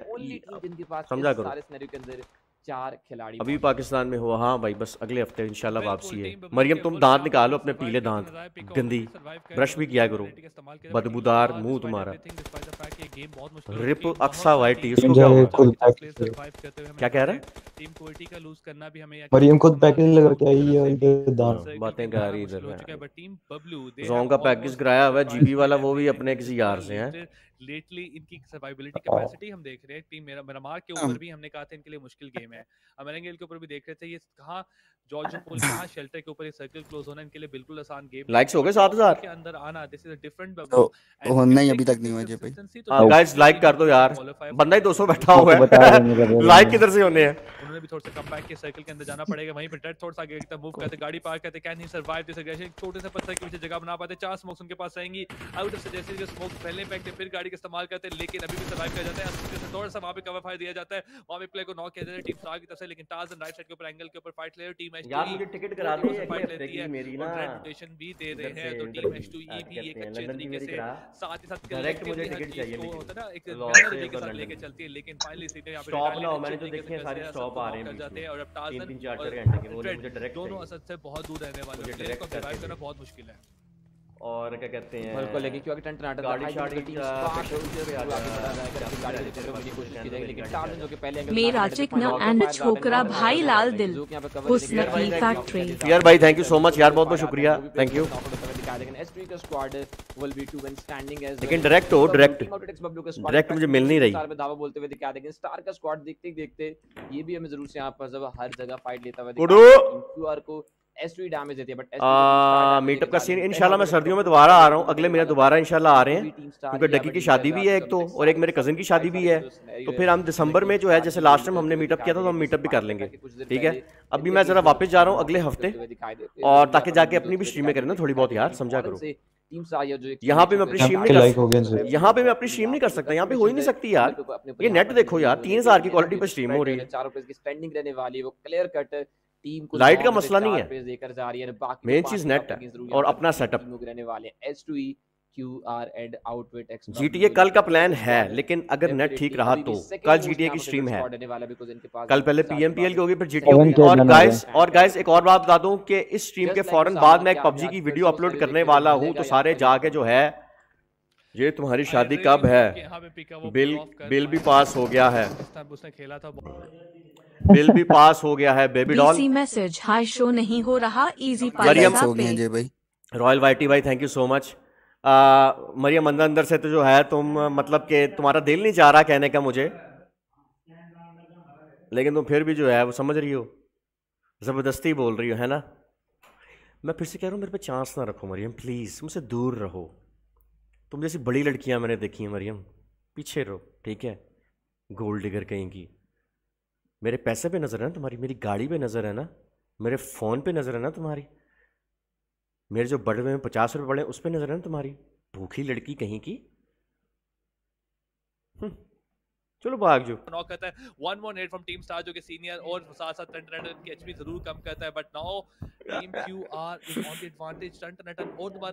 समझा करो चार खिलाड़ी अभी पाकिस्तान में हुआ हाँ भाई बस अगले हफ्ते इंशाल्लाह वापसी है मरियम तुम दांत निकालो अपने पीले दांत गंदी ब्रश भी किया करो बदबूदार मुंह तुम्हारा गेम बहुत मुश्किल रिप अक्सा इसको क्या हुआ क्या कह रहा है टीम क्वालिटी का लूज करना भी हमें मरियम खुद पैकेज अच्छा इधर बातें कर रही इधर टीम का पैकेज कराया हुआ है जीबी वाला वो भी अपने किसी यार से है लेटली इनकी सर्वाइबिलिटी कैपेसिटी हम देख रहे हैं टीम मेरा म्यांमार के ऊपर हाँ। भी हमने कहा था इनके लिए मुश्किल गेम है अमेरिका के ऊपर भी देख रहे थे ये कहाँ जॉर्ज पोल यहाँ शेल्टर के ऊपर एक सर्कल क्लोज होना इनके लिए बिल्कुल आसान गेम लाइक्स हो गए 7000 के अंदर आना दिस इज अ डिफरेंट तो नहीं अभी तक नहीं हुआ जे भाई गाइस लाइक कर दो यार बंदा ही 200 बैठा हुआ है लाइक किधर से होने हैं उन्होंने भी थोड़ा सा कमबैक के सर्कल के अंदर जाना पड़ेगा वहीं पे डेड थोड़ा सा आगे एकदम मूव करते गाड़ी पार करते can he survive this aggression छोटे से पत्थर के पीछे जगह बना पाते चार स्मोक्स उनके पास आएंगी आउट से जैसे जो स्मोक पहले फेंकते फिर गाड़ी का इस्तेमाल करते लेकिन अभी भी सर्वाइव किया जाता है थोड़ा सा वहां पे कवर फायर दिया जाता है वहां पे प्ले को नॉक किया जाता है टीम स्टार की तरफ से लेकिन टाज राइट साइड के ऊपर एंगल के ऊपर फाइट ले रही टीम टीम एच e मुझे टिकट करा दो लेती है मेरी ना रेपुटेशन भी दे रहे तो e हैं तो टीम एच टू भी एक अच्छे तरीके से साथ ही साथ डायरेक्ट मुझे टिकट e चाहिए लेकिन तो होता ना एक साथ लेके चलती है लेकिन फाइनली यहां पे स्टॉप ना मैंने तो देखे हैं सारे स्टॉप आ रहे हैं जाते हैं और अब तीन चार घंटे के वो मुझे डायरेक्ट दोनों असद से बहुत दूर रहने वाले हैं को करना बहुत मुश्किल है और क्या कहते हैं बिल्कुल लेकिन क्योंकि टन टनाटा गाड़ी शॉट की पेट्रोल से आगे रहा है गाड़ी गाड़ी से चलो मेरी कोशिश की जाएगी लेकिन चार्ज जो कि पहले एंगल मेरा चिक न एंड छोकरा भाई लाल दिल हुस्न की फैक्ट्री यार भाई थैंक यू सो मच यार बहुत-बहुत शुक्रिया थैंक यू लेकिन एस3 का squad will be two when standing as लेकिन डायरेक्ट हो डायरेक्ट डायरेक्ट मुझे मिल नहीं रही स्टार पे दावा बोलते हुए दिखा देंगे स्टार का स्क्वाड देखते देखते ये भी हमें जरूर से यहां पर जब हर जगह फाइट लेता हुआ दिखा क्यूआर को एसवी डैमेज देती है बट मीटअप तो का सीन इंशाल्लाह मैं सर्दियों में दोबारा आ रहा हूँ अगले महीने दोबारा इंशाल्लाह आ रहे हैं क्योंकि डकी की शादी भी है एक तो और एक मेरे कजिन की शादी भी है तो फिर हम दिसंबर में जो है जैसे लास्ट तो टाइम हमने मीटअप किया था तो हम मीटअप भी कर लेंगे ठीक है अभी मैं जरा वापस जा रहा हूँ अगले हफ्ते और ताकि जाके अपनी भी स्ट्रीमें करें ना थोड़ी बहुत यार समझा करो यहाँ पे मैं अपनी स्ट्रीम नहीं कर सकता यहाँ पे मैं अपनी स्ट्रीम नहीं कर सकता यहाँ पे हो ही नहीं सकती यार ये नेट देखो यार तीन हजार की क्वालिटी पर स्ट्रीम हो रही है चार रुपए की स्पेंडिंग रहने वाली वो क्लियर कट टीम को लाइट का मसला नहीं है देकर जा रही है बाकी मेन चीज नेट है और अपना सेटअप रहने वाले S two S2E Q R and आउटवेट जीटीए कल का प्लान है लेकिन अगर नेट ठीक रहा तो कल जीटीए की स्ट्रीम है कल पहले पीएमपीएल की होगी फिर जीटीए और गाइस और गाइस एक और बात बता दूं कि इस स्ट्रीम के फौरन बाद मैं एक PUBG की वीडियो अपलोड करने वाला हूं तो सारे जाके जो है ये तुम्हारी शादी कब है बिल बिल भी पास हो गया है खेला था बिल भी पास हो गया है बेबी डॉल मैसेज हाई शो नहीं हो रहा इजी मरियम हो गए जय भाई रॉयल वाइटी भाई thank you so much Mariyam अंदर अंदर से तो जो है तुम मतलब के तुम्हारा दिल नहीं चाह रहा कहने का मुझे लेकिन तुम फिर भी जो है वो समझ रही हो ज़बरदस्ती बोल रही हो है ना मैं फिर से कह रहा हूँ मेरे पे चांस ना रखो मरियम प्लीज़ मुझसे दूर रहो तुम जैसी बड़ी लड़कियाँ मैंने देखी हैं मरियम पीछे रहो ठीक है गोल्ड डिगर कहीं की मेरे पैसे पे नज़र है ना तुम्हारी मेरी गाड़ी पे नज़र है ना मेरे फ़ोन पे नज़र है ना तुम्हारी मेरे जो बड़े में पचास रुपये पड़े उस पर नज़र है ना तुम्हारी भूखी लड़की कहीं की हम्म। चलो भाग जो नॉक करता है 118 फ्रॉम टीम स्टार जो कि सीनियर और साथ साथ ट्रेंड रन की एचपी जरूर कम करता है but now team Q R on the advantage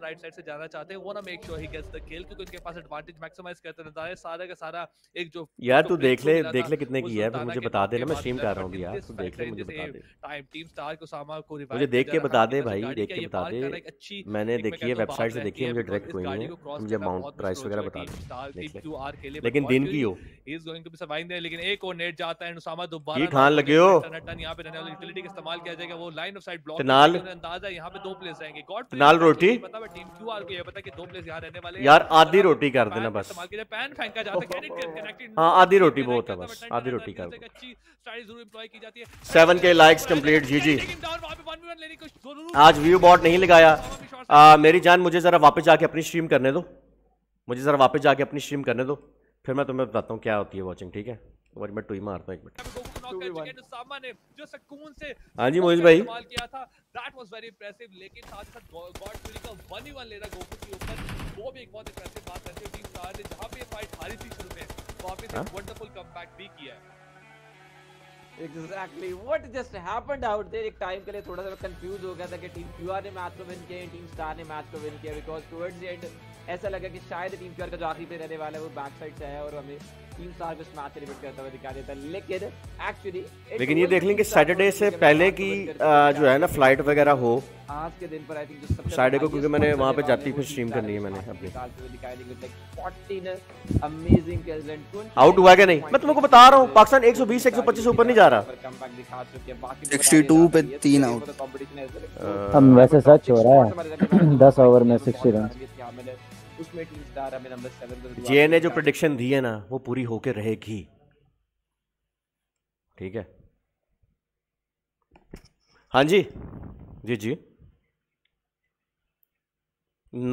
right side से जाना चाहते हैं want make sure he gets the kill क्योंकि उनके पास एडवांटेज मैक्सिमाइज करते रहता है का सारा एक जो यार तू देख ले देख ले कितने की है मुझे बता मैं स्ट्रीम कर रहा हूं यार तू देख ले मुझे बता दे टाइम टीम स्टार को सामा को रिवाइव मुझे देख के बता दे भाई देख के बता दे मैंने देखी है वेबसाइट से देखी है मुझे डायरेक्ट कोई नहीं मुझे अमाउंट प्राइस वगैरह बता दे लेकिन दिन की who is going to be there लेकिन एक और नेट जाता है उसामा दोबारा ये खान लगे हो यहां पे रहने वाली यूटिलिटी का इस्तेमाल किया जाएगा वो लाइन ऑफ साइड ब्लॉक नाल यहाँ पे दो प्लेस रहेंगे नाल रोटी यार आधी रोटी कर देना बस हाँ आधी रोटी बहुत है बस आधी रोटी कर अच्छी सेवन के लाइक्स कंप्लीट जी जी आज व्यू बॉट नहीं लगाया आ, मेरी जान मुझे ज़रा वापस जाके अपनी स्ट्रीम करने दो मुझे ज़रा वापस जाके अपनी स्ट्रीम करने दो फिर मैं तुम्हें बताता हूँ क्या होती है वॉचिंग ठीक है एक मिनट टू मारता एक मिनट जो सुकून से हां जी मोहित भाई सवाल किया था दैट वाज वेरी इंप्रेसिव लेकिन साथ साथ गॉड टूरी का 1 ही 1 लेना गोकू के ऊपर वो भी एक बहुत इंप्रेसिव बात है टीम स्टार ने जहां पे फाइट हारी थी शुरू में वापस हाँ? एक वंडरफुल कमबैक भी किया है exactly what just happened out there एक टाइम के लिए थोड़ा सा कंफ्यूज हो गया था कि टीम क्यूआर ने मैच को विन किया टीम स्टार ने मैच को विन किया बिकॉज़ टुवर्ड्स द एंड ऐसा लगा कि शायद टीम क्यूआर का जो आखिरी पे रहने वाला है वो बैक साइड से आया और हमें टीम स्टार को इस सेलिब्रेट करता हुआ दिखा देता है लेकिन एक्चुअली लेकिन ये देख लेंगे सैटरडे से पहले की जो है ना फ्लाइट वगैरह हो आज के दिन पर आई थिंक जो सैटरडे को क्योंकि मैंने वहां पे जाती फिर स्ट्रीम करनी है मैंने अपनी आउट हुआ क्या नहीं मैं तुमको बता रहा हूँ पाकिस्तान 120 125 से ऊपर नहीं जा रहा 62 पे तो तीन आउट तो हम वैसे सच हो रहा है 10 ओवर में 60 रन उसमें टीम स्टार हमें नंबर सेवन जे ने जो प्रडिक्शन दी है ना वो पूरी होके रहेगी ठीक है हाँ जी जी जी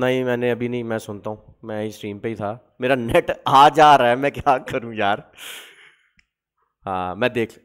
नहीं मैंने अभी नहीं मैं सुनता हूँ मैं स्ट्रीम पे ही था मेरा नेट आ जा रहा है मैं क्या करूँ यार हाँ मैं देख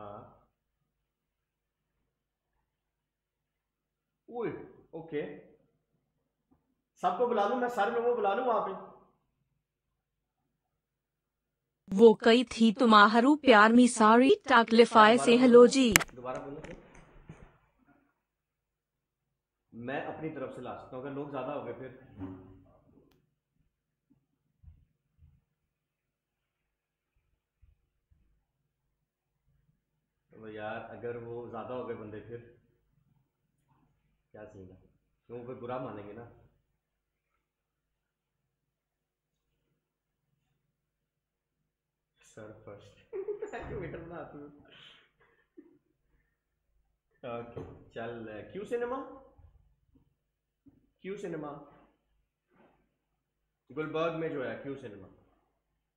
हाँ ओके सबको बुला लू मैं सारे लोगों को बुला लू वहां पे वो कई थी तुम्हारू प्यार में सारी टाकलिफाई से हेलो जी दोबारा बोलो मैं अपनी तरफ से ला सकता हूँ अगर लोग ज्यादा हो गए फिर तो यार अगर वो ज़्यादा हो गए बंदे फिर क्या सीन है क्यों फिर बुरा मानेंगे ना सर फर्स्ट वेटर बना ओके चल Q cinema Q cinema Gulberg में जो है क्यू सिनेमा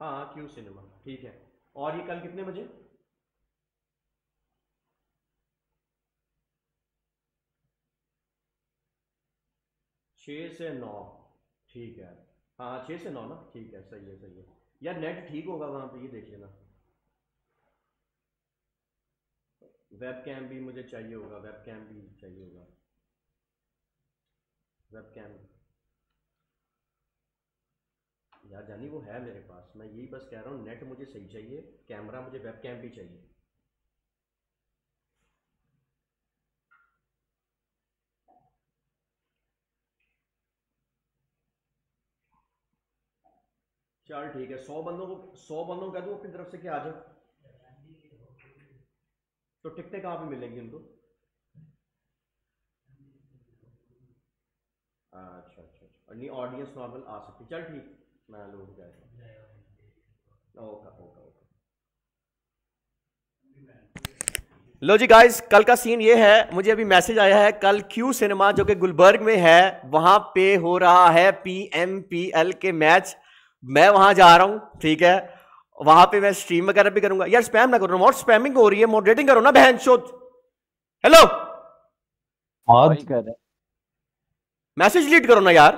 हाँ क्यू सिनेमा ठीक है और ये कल कितने बजे छः से नौ ठीक है हाँ छः से नौ ना ठीक है सही है सही है यार नेट ठीक होगा वहाँ पे ये देख लेना वेब कैम भी मुझे चाहिए होगा वेब कैम भी चाहिए होगा वेब कैम यार जानी वो है मेरे पास मैं यही बस कह रहा हूँ नेट मुझे सही चाहिए कैमरा मुझे वेब कैम भी चाहिए चल ठीक है सौ बंदों को सौ बंदों को कह दूँ अपनी तरफ से क्या आ जाओ तो टिकटें कहाँ पे मिलेंगी उनको अच्छा अच्छा अच्छा नहीं ऑडियंस नॉर्मल आ सकती चल ठीक मैं लोग ओके ओके ओके लो जी गाइस कल का सीन ये है मुझे अभी मैसेज आया है कल क्यू सिनेमा जो कि गुलबर्ग में है वहां पे हो रहा है पीएमपीएल के मैच मैं वहां जा रहा हूं ठीक है वहां पे मैं स्ट्रीम वगैरह भी करूंगा यार स्पैम ना करो मॉड स्पैमिंग हो रही है मोडरेटिंग करो ना बहन शोध हेलो मैसेज डिलीट करो ना यार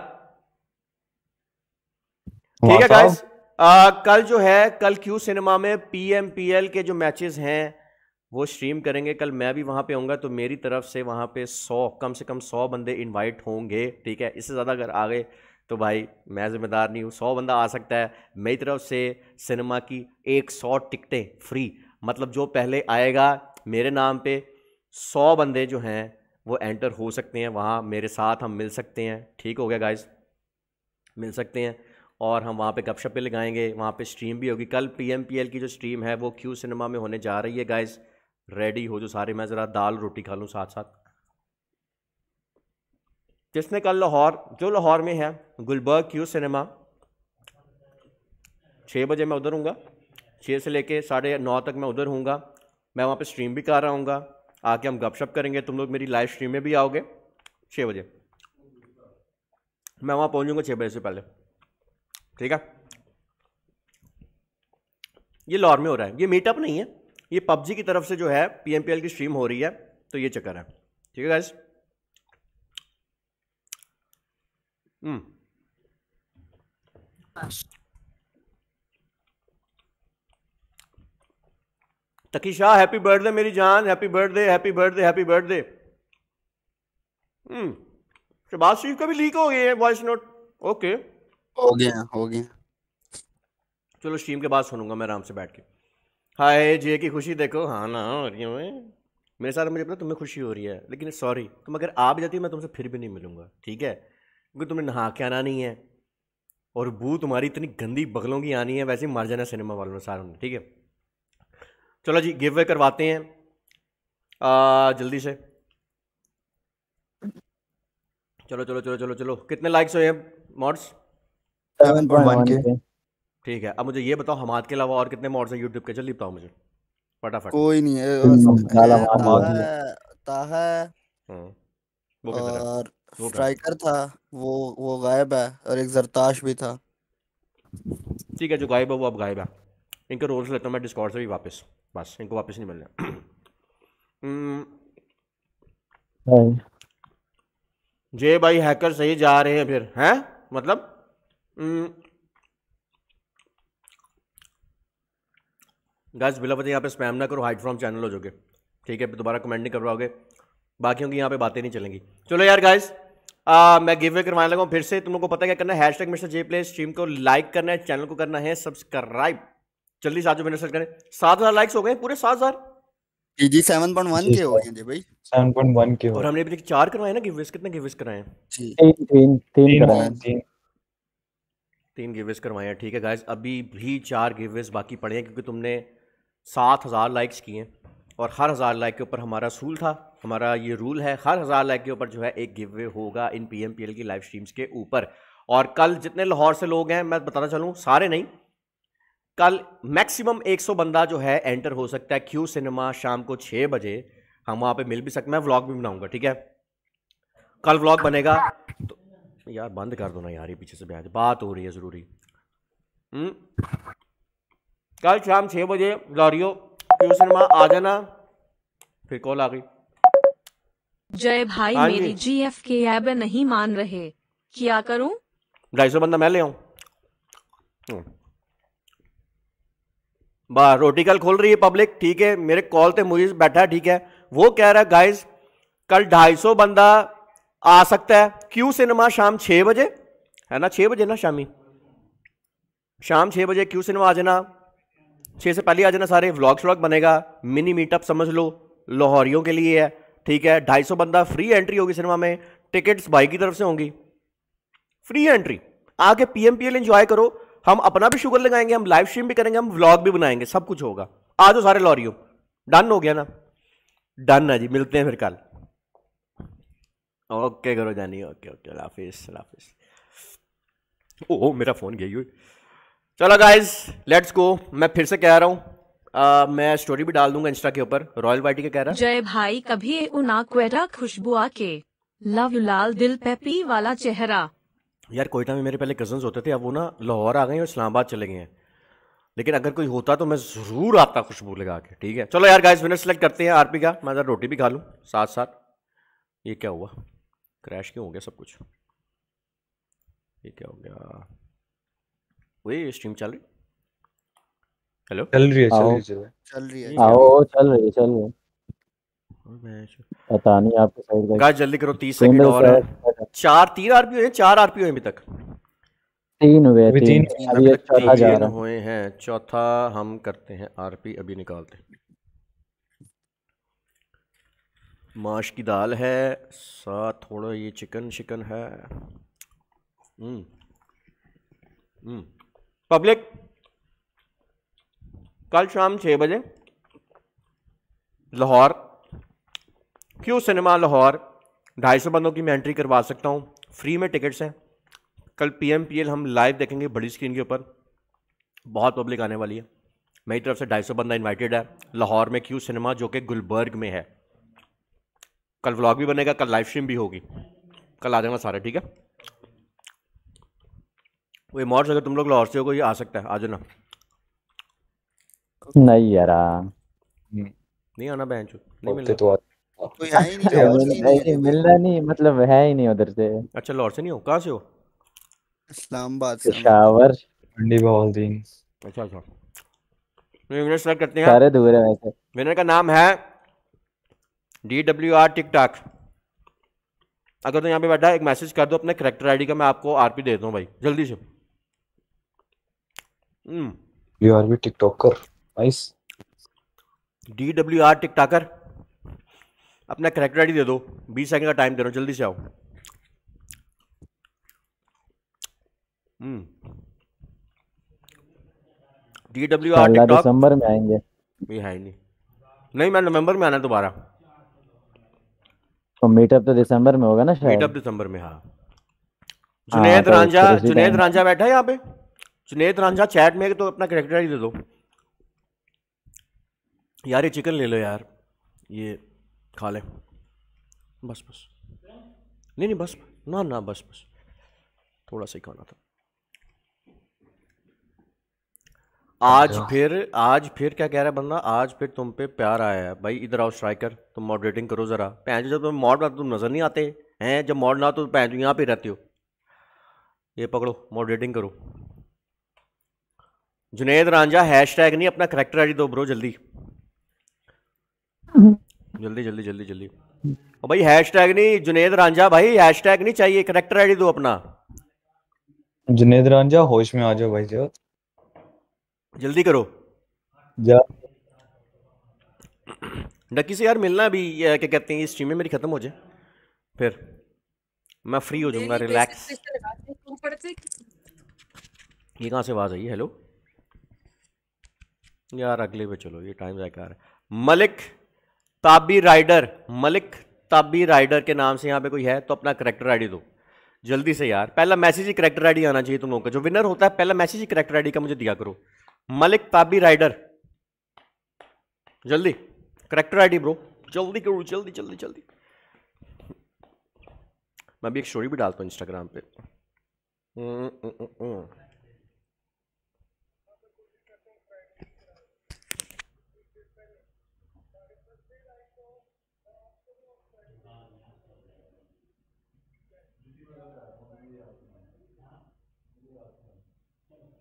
ठीक है गाइस कल जो है कल क्यू सिनेमा में पीएमपीएल के जो मैचेस हैं वो स्ट्रीम करेंगे कल मैं भी वहां पे आऊंगा तो मेरी तरफ से वहां पे सौ कम से कम सौ बंदे इनवाइट होंगे ठीक है इससे ज़्यादा अगर आ गए तो भाई मैं ज़िम्मेदार नहीं हूँ सौ बंदा आ सकता है मेरी तरफ से सिनेमा की एक सौ टिकटें फ्री मतलब जो पहले आएगा मेरे नाम पे सौ बंदे जो हैं वो एंटर हो सकते हैं वहाँ मेरे साथ हम मिल सकते हैं ठीक हो गया गाइज मिल सकते हैं और हम वहाँ पे गपशपे लगाएंगे वहाँ पे स्ट्रीम भी होगी कल पी की जो स्ट्रीम है वो क्यू सिनेमा में होने जा रही है गाइज रेडी हो जो सारे मैं ज़रा दाल रोटी खा लूँ साथ साथ जिसने कल लाहौर जो लाहौर में है गुलबर्ग क्यू सिनेमा छः बजे मैं उधर हूँगा छः से लेके साढ़े नौ तक मैं उधर हूँगा मैं वहाँ पे स्ट्रीम भी कर रहा हूँ आके हम गपशप करेंगे तुम लोग मेरी लाइव स्ट्रीम में भी आओगे छः बजे मैं वहाँ पहुँचूँगा छः बजे से पहले ठीक है ये लाहौर में हो रहा है ये मीटअप नहीं है ये पबजी की तरफ से जो है पी की स्ट्रीम हो रही है तो ये चक्कर है ठीक है guys Mm. Taqi Shah happy birthday मेरी जान happy birthday happy birthday happy birthday hmm Shahbaz Sharif का भी लीक हो गया है वॉइस नोट ओके हो गया हो गया चलो स्ट्रीम के बाद सुनूंगा मैं आराम से बैठ के हाय जे की खुशी देखो हाँ ना हो रही हूँ मेरे साथ मुझे पता तुम्हें खुशी हो रही है लेकिन सॉरी तुम अगर आ भी जाती मैं तुमसे फिर भी नहीं मिलूंगा ठीक है क्योंकि तुमने नहा के आना नहीं है और बू तुम्हारी इतनी गंदी बगलों की आनी है वैसे मर जाना सिनेमा वालों ने सारों ने ठीक है चलो जी गिव वे करवाते हैं आ, जल्दी से चलो चलो चलो चलो चलो कितने लाइक्स हुए मॉड्स ठीक है अब मुझे ये बताओ हमाद के अलावा और कितने मॉड्स हैं यूट्यूब के जल्दी बताओ मुझे फटाफट कोई नहीं है ताहा, ताहा, ताहा, और स्ट्राइकर था वो वो गायब है और एक जरताश भी था ठीक है जो गायब है वो अब गायब है इनके रोल्स लेता हूँ मैं डिस्कॉर्ड से भी वापस बस इनको वापस नहीं मिलना हम्म। जे भाई हैकर सही जा रहे हैं फिर हैं मतलब गैस हम्म। बिला पता यहाँ पे स्पैम ना करो हाइड फ्रॉम चैनल हो जोगे ठीक है दोबारा कमेंट नहीं करवाओगे बाकियों की यहाँ पे बातें नहीं चलेंगी चलो यार गाइस आ, मैं गिव अवे करवाने लगा हूँ फिर से तुम लोग को पता क्या करना है hashtag mister J play stream को लाइक करना है चैनल को करना है सब्सक्राइब जल्दी साथ करें सात हज़ार लाइक्स हो गए पूरे सात हज़ार जी जी सेवन पॉइंट वन के हो गए भाई सेवन पॉइंट वन के और हमने अभी चार करवाए ना गिवेस कितने गिवेस कराए तीन तीन तीन कराए तीन गिवेस करवाए हैं ठीक है गाइस अभी भी चार गिवेस बाकी पड़े हैं क्योंकि तुमने सात हज़ार लाइक्स किए हैं और हर हज़ार लाइक के ऊपर हमारा सूल था हमारा ये रूल है हर हज़ार लाइक के ऊपर जो है एक गिव वे होगा इन पी एम पी एल की लाइव स्ट्रीम्स के ऊपर और कल जितने लाहौर से लोग हैं मैं बताना चलूँ सारे नहीं कल मैक्सिमम 100 बंदा जो है एंटर हो सकता है क्यू सिनेमा शाम को छः बजे हम वहाँ पे मिल भी सकते हैं मैं व्लॉग भी बनाऊंगा ठीक है कल व्लॉग बनेगा तो यार बंद कर दो ना यार ये पीछे से ब्याज बात हो रही है ज़रूरी हम्म, कल शाम छः बजे लॉरियो पीयूष शर्मा आ जाना फिर कॉल आ गई जय भाई मेरी एफ के ऐब नहीं मान रहे क्या करूं ढाई सौ बंदा मैं ले आऊं वाह हम्म। रोटी कल खोल रही है पब्लिक ठीक है मेरे कॉल पे मुझे बैठा है ठीक है वो कह रहा है गाइस कल ढाई सौ बंदा आ सकता है क्यू सिनेमा शाम छः बजे है ना छः बजे ना शामी शाम छः बजे क्यू सिनेमा आ जाना छः से पहले आ जाना सारे व्लॉग श्लॉग बनेगा मिनी मीटअप समझ लो लाहौरियों के लिए है ठीक है ढाई सौ बंदा फ्री एंट्री होगी सिनेमा में टिकट्स भाई की तरफ से होंगी फ्री एंट्री आके पी एम पी एल करो हम अपना भी शुगर लगाएंगे हम लाइव स्ट्रीम भी करेंगे हम व्लॉग भी बनाएंगे सब कुछ होगा आ जाओ सारे लॉरियो डन हो गया ना डन है जी मिलते हैं फिर कल ओके करो जानी ओके ओके हाफिज़ हाफिज़ ओ मेरा फ़ोन गई हुई चलो गाइज लेट्स गो मैं फिर से कह रहा हूँ uh, मैं स्टोरी भी डाल दूंगा इंस्टा के ऊपर रॉयल पार्टी के कह रहा है जय भाई कभी उना क्वेटा खुशबू आके लव लाल दिल पेपी वाला चेहरा यार कोयटा में मेरे पहले कजन होते थे अब वो ना लाहौर आ गए और इस्लामाबाद चले गए हैं लेकिन अगर कोई होता तो मैं ज़रूर आता खुशबू लगा के ठीक है चलो यार गाइज विनर सेलेक्ट करते हैं आरपी का मैं ज़रा रोटी भी खा लूँ साथ साथ ये क्या हुआ क्रैश क्यों हो गया सब कुछ ये क्या हो गया वही स्ट्रीम चल रही हेलो चल रही है चल रही है चल रही है आओ चल रही है चल रही है पता नहीं आपके साइड का गाइस जल्दी करो 30 सेकंड और चार तीन आरपीओ हैं चार आरपीओ हैं अभी तक तीन हुए अभी तीन अभी एक चौथा जा रहा हुए हैं चौथा हम करते हैं आरपी अभी निकालते हैं माश की दाल है साथ थोड़ा ये चिकन शिकन है हम्म हम्म पब्लिक कल शाम छः बजे लाहौर क्यू सिनेमा लाहौर ढाई सौ बंदों की मैं एंट्री करवा सकता हूँ फ्री में टिकट्स हैं कल पी एम पी एल हम लाइव देखेंगे बड़ी स्क्रीन के ऊपर बहुत पब्लिक आने वाली है मेरी तरफ से ढाई सौ बंदा इन्वाइटेड है लाहौर में क्यू सिनेमा जो कि गुलबर्ग में है कल व्लॉग भी बनेगा कल लाइव स्ट्रीम भी होगी कल आ जाऊँगा सारा ठीक है वो इमोर्स अगर तुम लोग लाहौर से हो कोई आ सकता है आ जाना नहीं यार नहीं आना बहन चो नहीं मिलना तो, तो मिलना नहीं मतलब है ही नहीं उधर से अच्छा लाहौर से नहीं हो कहाँ से हो इस्लामाबाद से पेशावर मंडी बहाउद्दीन अच्छा अच्छा विनर सेलेक्ट करते हैं सारे दूर है वैसे विनर का नाम है D W R TikTok अगर तो यहाँ पे बैठा है एक मैसेज कर दो अपने करेक्टर आईडी का मैं आपको आरपी दे दूँ भाई जल्दी से U R TikToker nice D W R TikToker अपना करेक्टर आईडी दे दो बीस सेकंड का टाइम दे रहा हूँ जल्दी से आओ डी डब्ल्यू आर टिकटॉक दिसंबर में आएंगे नहीं है नहीं नहीं मैं नवंबर में आना दोबारा तो मीटअप तो दिसंबर में होगा ना शायद मीटअप दिसंबर में हाँ जुनेद हाँ, तो रांझा जुनेद रांझा बैठा है यहाँ पे जुनेद रांझा चैट में तो अपना करेक्टर ही दे दो यार ये चिकन ले लो यार ये खा ले बस बस नहीं नहीं बस ना ना बस बस थोड़ा सा ही खाना था आज अच्छा। फिर आज फिर क्या कह रहा है बंदा आज फिर तुम पे प्यार आया है भाई इधर आओ स्ट्राइकर तुम मॉडरेटिंग करो जरा पहन जब तुम मॉड तुम नजर नहीं आते हैं जब मॉड ना तो पैंच यहाँ पे रहते हो ये पकड़ो मॉडरेटिंग करो जुनेद रांझा हैश टैग नहीं अपना करेक्टर आईडी दो ब्रो जल्दी जल्दी जल्दी जल्दी जल्दी और भाई हैश टैग नहीं जुनेद रांझा भाई हैश टैग नहीं चाहिए करेक्टर डी दो अपना जुनेद रांझा होश में आ जाओ भाई जो जल्दी करो जा डकी से यार मिलना भी क्या कहते हैं इस स्ट्रीम में मेरी खत्म हो जाए फिर मैं फ्री हो जाऊंगा रिलैक्स ये कहाँ से आवाज आई हेलो यार अगले पे चलो ये टाइम जाए है मलिक ताबी राइडर मलिक ताबी राइडर के नाम से यहाँ पे कोई है तो अपना करेक्टर आईडी दो जल्दी से यार पहला मैसेज ही करेक्टर आईडी आना चाहिए तुम लोगों का जो विनर होता है पहला मैसेज ही करेक्टर आईडी का मुझे दिया करो मलिक ताबी राइडर जल्दी करेक्टर आईडी ब्रो जल्दी करो जल्दी जल्दी जल्दी मैं भी एक स्टोरी भी डालता हूँ इंस्टाग्राम पे हम्म, हम्म, हम्म,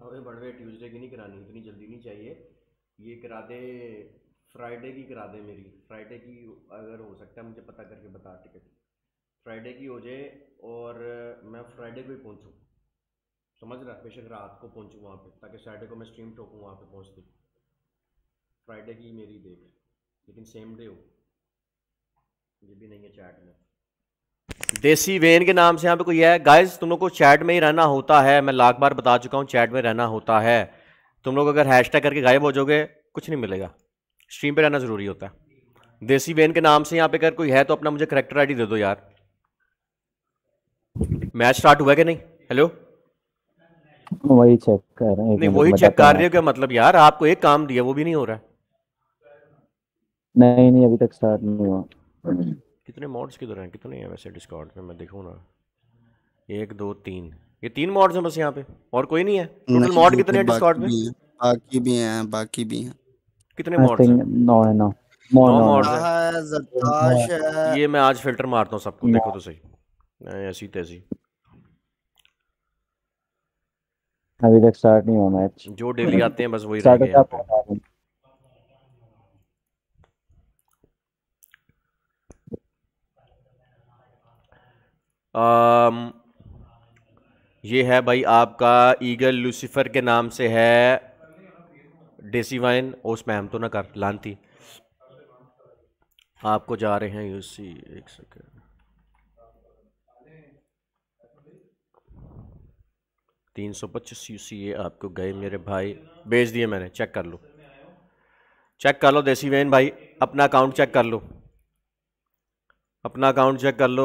अरे बड़वे ट्यूसडे की नहीं करानी इतनी जल्दी नहीं चाहिए ये करा दे फ्राइडे की करा दे मेरी फ्राइडे की अगर हो सकता है मुझे पता करके बता टिकट फ्राइडे की हो जाए और मैं फ्राइडे को ही पहुँचूँ समझ रहा बेशक रात को पहुँचूँ वहाँ पे ताकि सैटरडे को मैं स्ट्रीम ठोकूँ वहाँ पे दूँ फ्राइडे की मेरी देख लेकिन सेम डे हो ये भी नहीं है चैट में देसी वेन के नाम से यहाँ पे कोई है गाइस तुम लोग को चैट में ही रहना होता है मैं लाख बार बता चुका हूँ चैट में रहना होता है तुम लोग अगर हैश करके गायब हो जाओगे कुछ नहीं मिलेगा स्ट्रीम पे रहना ज़रूरी होता है देसी वेन के नाम से यहाँ पे अगर कोई है तो अपना मुझे करेक्टर आई दे दो यार मैच स्टार्ट हुआ कि नहीं हेलो वही चेक कर रहे हैं नहीं वही चेक कर रहे हो क्या मतलब यार आपको एक काम दिया वो भी नहीं हो रहा नहीं नहीं अभी तक स्टार्ट नहीं हुआ कितने मॉड्स किधर हैं कितने हैं वैसे डिस्कॉर्ड पे मैं देखूँ ना एक दो तीन ये तीन मॉड्स हैं बस यहाँ पे और कोई नहीं है टोटल मॉड कितने हैं डिस्कॉर्ड पे बाकी भी हैं बाकी भी हैं कितने मॉड्स हैं नौ है नौ नौ मॉड्स हैं ये मैं आज फिल्टर मारता हूँ सबको देखो तो सही ऐसी तैसी अभी तक स्टार्ट नहीं हुआ मैच जो डेली आते हैं बस वही रह तो गए आम, ये है भाई आपका ईगल लूसीफर के नाम से है डेसी वाइन उसमें मैम तो ना कर लानती आपको जा रहे हैं यूसी एक सेकेंड तीन सौ पच्चीस यू सी ये आपको गए मेरे भाई भेज दिए मैंने चेक कर लो चेक कर लो देसी वैन भाई अपना अकाउंट चेक कर लो अपना अकाउंट चेक कर लो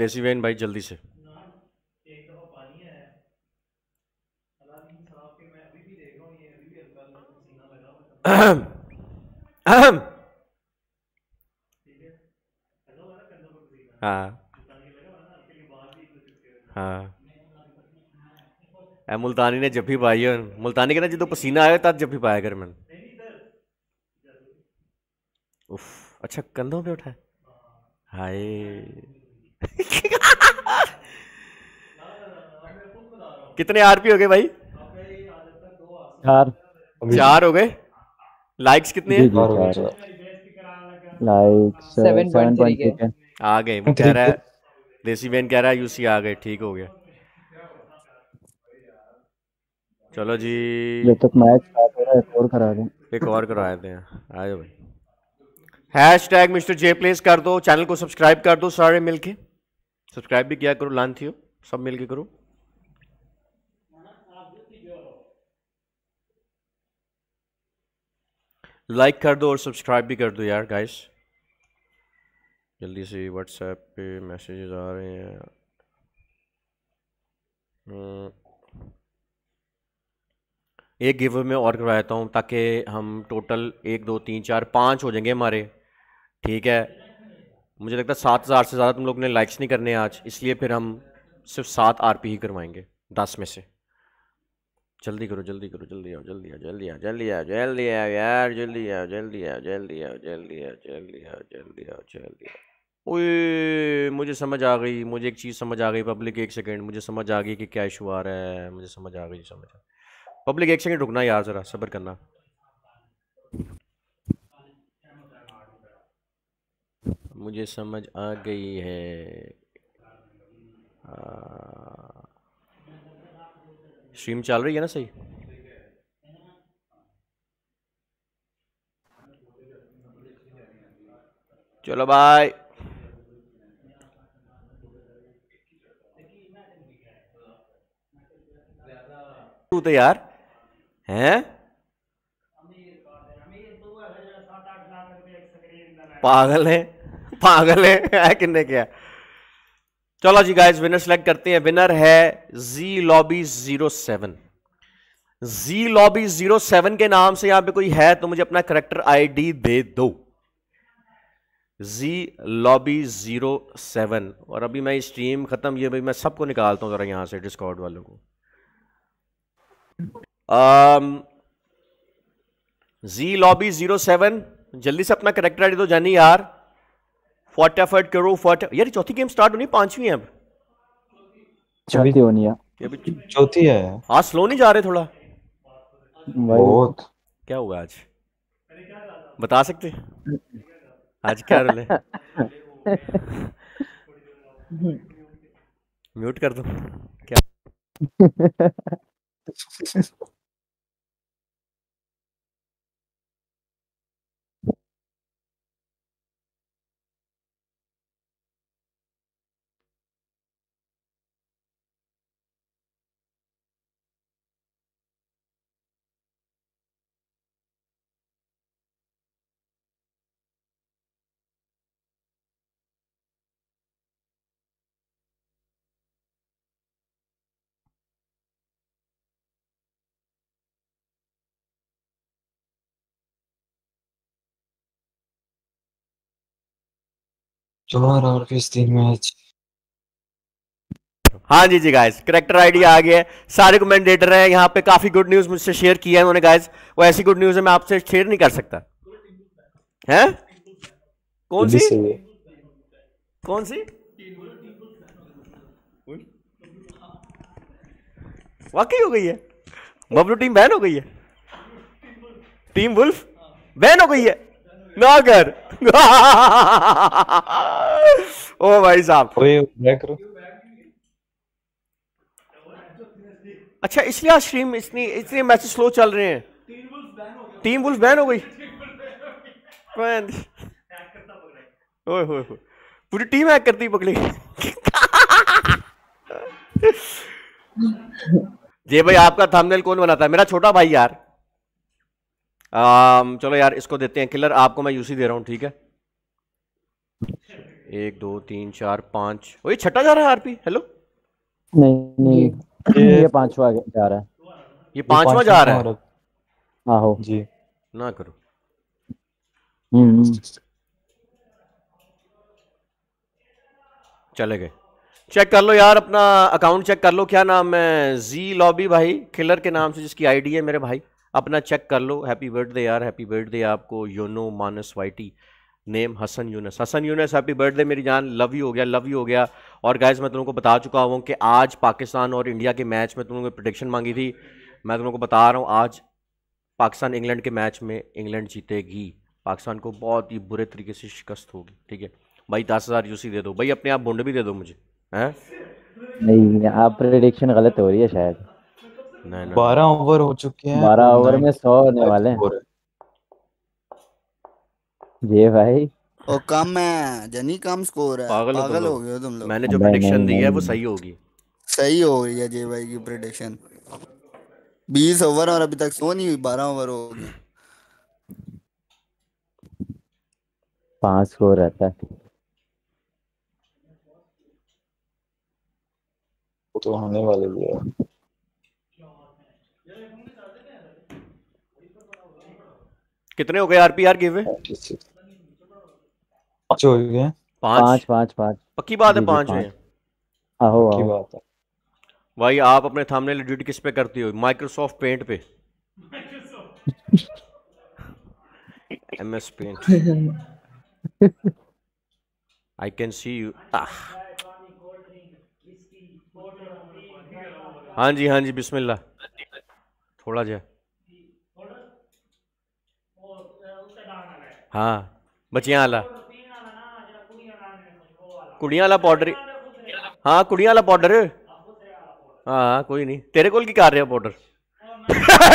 देसी बहन भाई जल्दी से हाँ हाँ मुल्तानी ने जब भी पाई है मुल्तानी कहना जो पसीना आया तब जब भी पाया कर मैंने उफ अच्छा कंधों पे उठाए हाय कितने आरपी हो गए भाई चार चार हो गए लाइक्स कितने लाइक्स आ गए वो कह रहा है देसी बहन कह रहा है यूसी आ गए ठीक हो गया चलो जी ये तो मैच स्टार्ट है एक और करा देते हैं आ जाओ भाई hashtag mister J place कर दो चैनल को सब्सक्राइब कर दो सारे मिलके सब्सक्राइब भी किया करो लान थी सब मिलके करो लाइक कर दो और सब्सक्राइब भी कर दो यार गाइस जल्दी से व्हाट्सएप पे मैसेजेस आ रहे हैं हम्म। एक गिव में और करवाता हूँ ताकि हम टोटल एक दो तीन चार पाँच हो जाएंगे हमारे ठीक है मुझे लगता है सात हज़ार से ज़्यादा तुम लोग ने लाइक्स नहीं करने आज इसलिए फिर हम सिर्फ सात आर ही करवाएंगे दस में से जल्दी करो जल्दी करो जल्दी आओ जल्दी आओ जल्दी आओ जल्दी आओ जल्दी आओ यार जल्दी आओ जल्दी आओ जल्दी आओ जल्दी आओ जल्दी आओ जल्दी आओ जल्दी आओ ओए मुझे समझ आ गई मुझे एक चीज़ समझ आ गई पब्लिक एक सेकेंड मुझे समझ आ गई कि क्या इशू आ रहा है मुझे समझ आ गई समझ पब्लिक एक सेकेंड रुकना यार ज़रा सब्र करना मुझे समझ आ गई है स्ट्रीम चल रही है ना सही चलो बाय तू तो यार हैं पागल है पागल है किन्ने क्या चलो जी गाइस विनर सेलेक्ट करते हैं विनर है G lobby zero seven G lobby zero seven के नाम से यहां पे कोई है तो मुझे अपना करेक्टर आईडी दे दो जी लॉबी जीरो सेवन और अभी मैं स्ट्रीम खत्म ये भाई मैं सबको निकालता हूं जरा यहां से डिस्कॉर्ड वालों को आम, जी लॉबी जीरो सेवन जल्दी से अपना करेक्टर आईडी तो जानी यार फटाफट करो फट यार चौथी गेम स्टार्ट होनी पांचवी है अब चौथी होनी है चौथी है आज हाँ, स्लो नहीं जा रहे थोड़ा बहुत क्या हुआ आज बता सकते आज क्या रोल है म्यूट कर दो क्या और किस मैच हाँ जी जी गाइस करेक्टर आईडी आ गया है सारे कमेंडेटर हैं यहाँ पे काफी गुड न्यूज मुझसे शेयर किया है उन्होंने गाइस वो ऐसी गुड न्यूज है मैं आपसे शेयर नहीं कर सकता है कौन सी कौन सी वाकई हो गई है बबलू टीम बैन हो गई है टीम वुल्फ बैन हो गई है ना कर ओ भाई साहब अच्छा इसलिए आज स्ट्रीम इतनी इतने मैचेस स्लो चल रहे हैं टीम वुल्फ बैन हो गई ओए पूरी टीम हैक करती पकड़ी जी भाई आपका थंबनेल कौन बनाता है मेरा छोटा भाई यार आम, um, चलो यार इसको देते हैं किलर आपको मैं यूसी दे रहा हूँ ठीक है एक दो तीन चार पाँच वही छठा जा रहा है आरपी हेलो नहीं नहीं ये, ये पांचवा जा रहा है ये पांचवा जा रहा है हो जी ना करो हम्म, हम्म. चले गए चेक कर लो यार अपना अकाउंट चेक कर लो क्या नाम है जी लॉबी भाई खिलर के नाम से जिसकी आईडी है मेरे भाई अपना चेक कर लो हैप्पी बर्थडे यार हैप्पी बर्थडे आपको योनो मानस वाइटी name Hasan Yunus Hasan Yunus happy birthday मेरी जान लव यू हो गया लव यू हो गया और गाइज मैं तुमको बता चुका हूँ कि आज पाकिस्तान और इंडिया के मैच में तुमने प्रडिक्शन मांगी थी मैं तुमको बता रहा हूँ आज पाकिस्तान इंग्लैंड के मैच में इंग्लैंड जीतेगी पाकिस्तान को बहुत ही बुरे तरीके से शिकस्त होगी ठीक है भाई दस हज़ार यूसी दे दो भाई अपने आप बुंड भी दे दो मुझे हैं नहीं आप प्रडिक्शन गलत हो रही है शायद बारह ओवर हो चुके हैं बारह ओवर तो में सौ होने वाले ये भाई ओ कम है जनी कम स्कोर है पागल, पागल हो गए हो तुम लोग मैंने जो प्रेडिक्शन दी है वो सही होगी सही हो गई है जे भाई की प्रेडिक्शन बीस ओवर और अभी तक सो नहीं हुई बारह ओवर हो गए पांच स्कोर रहता है तो होने वाले भी है कितने हो गए आरपीआर गिव पांच हो गए पांच पांच पांच पक्की बात है पांच में आहो बात है भाई आप अपने थंबनेल एडिट किस पे करती हो माइक्रोसॉफ्ट पेंट पे M S paint I can see you हाँ जी हाँ जी बिस्मिल्लाह थोड़ा जा हाँ बचिया वाला कुड़िया वाला पाउडर हाँ कुड़िया वाला पाउडर हाँ, हाँ कोई नहीं तेरे को कर रहे पाउडर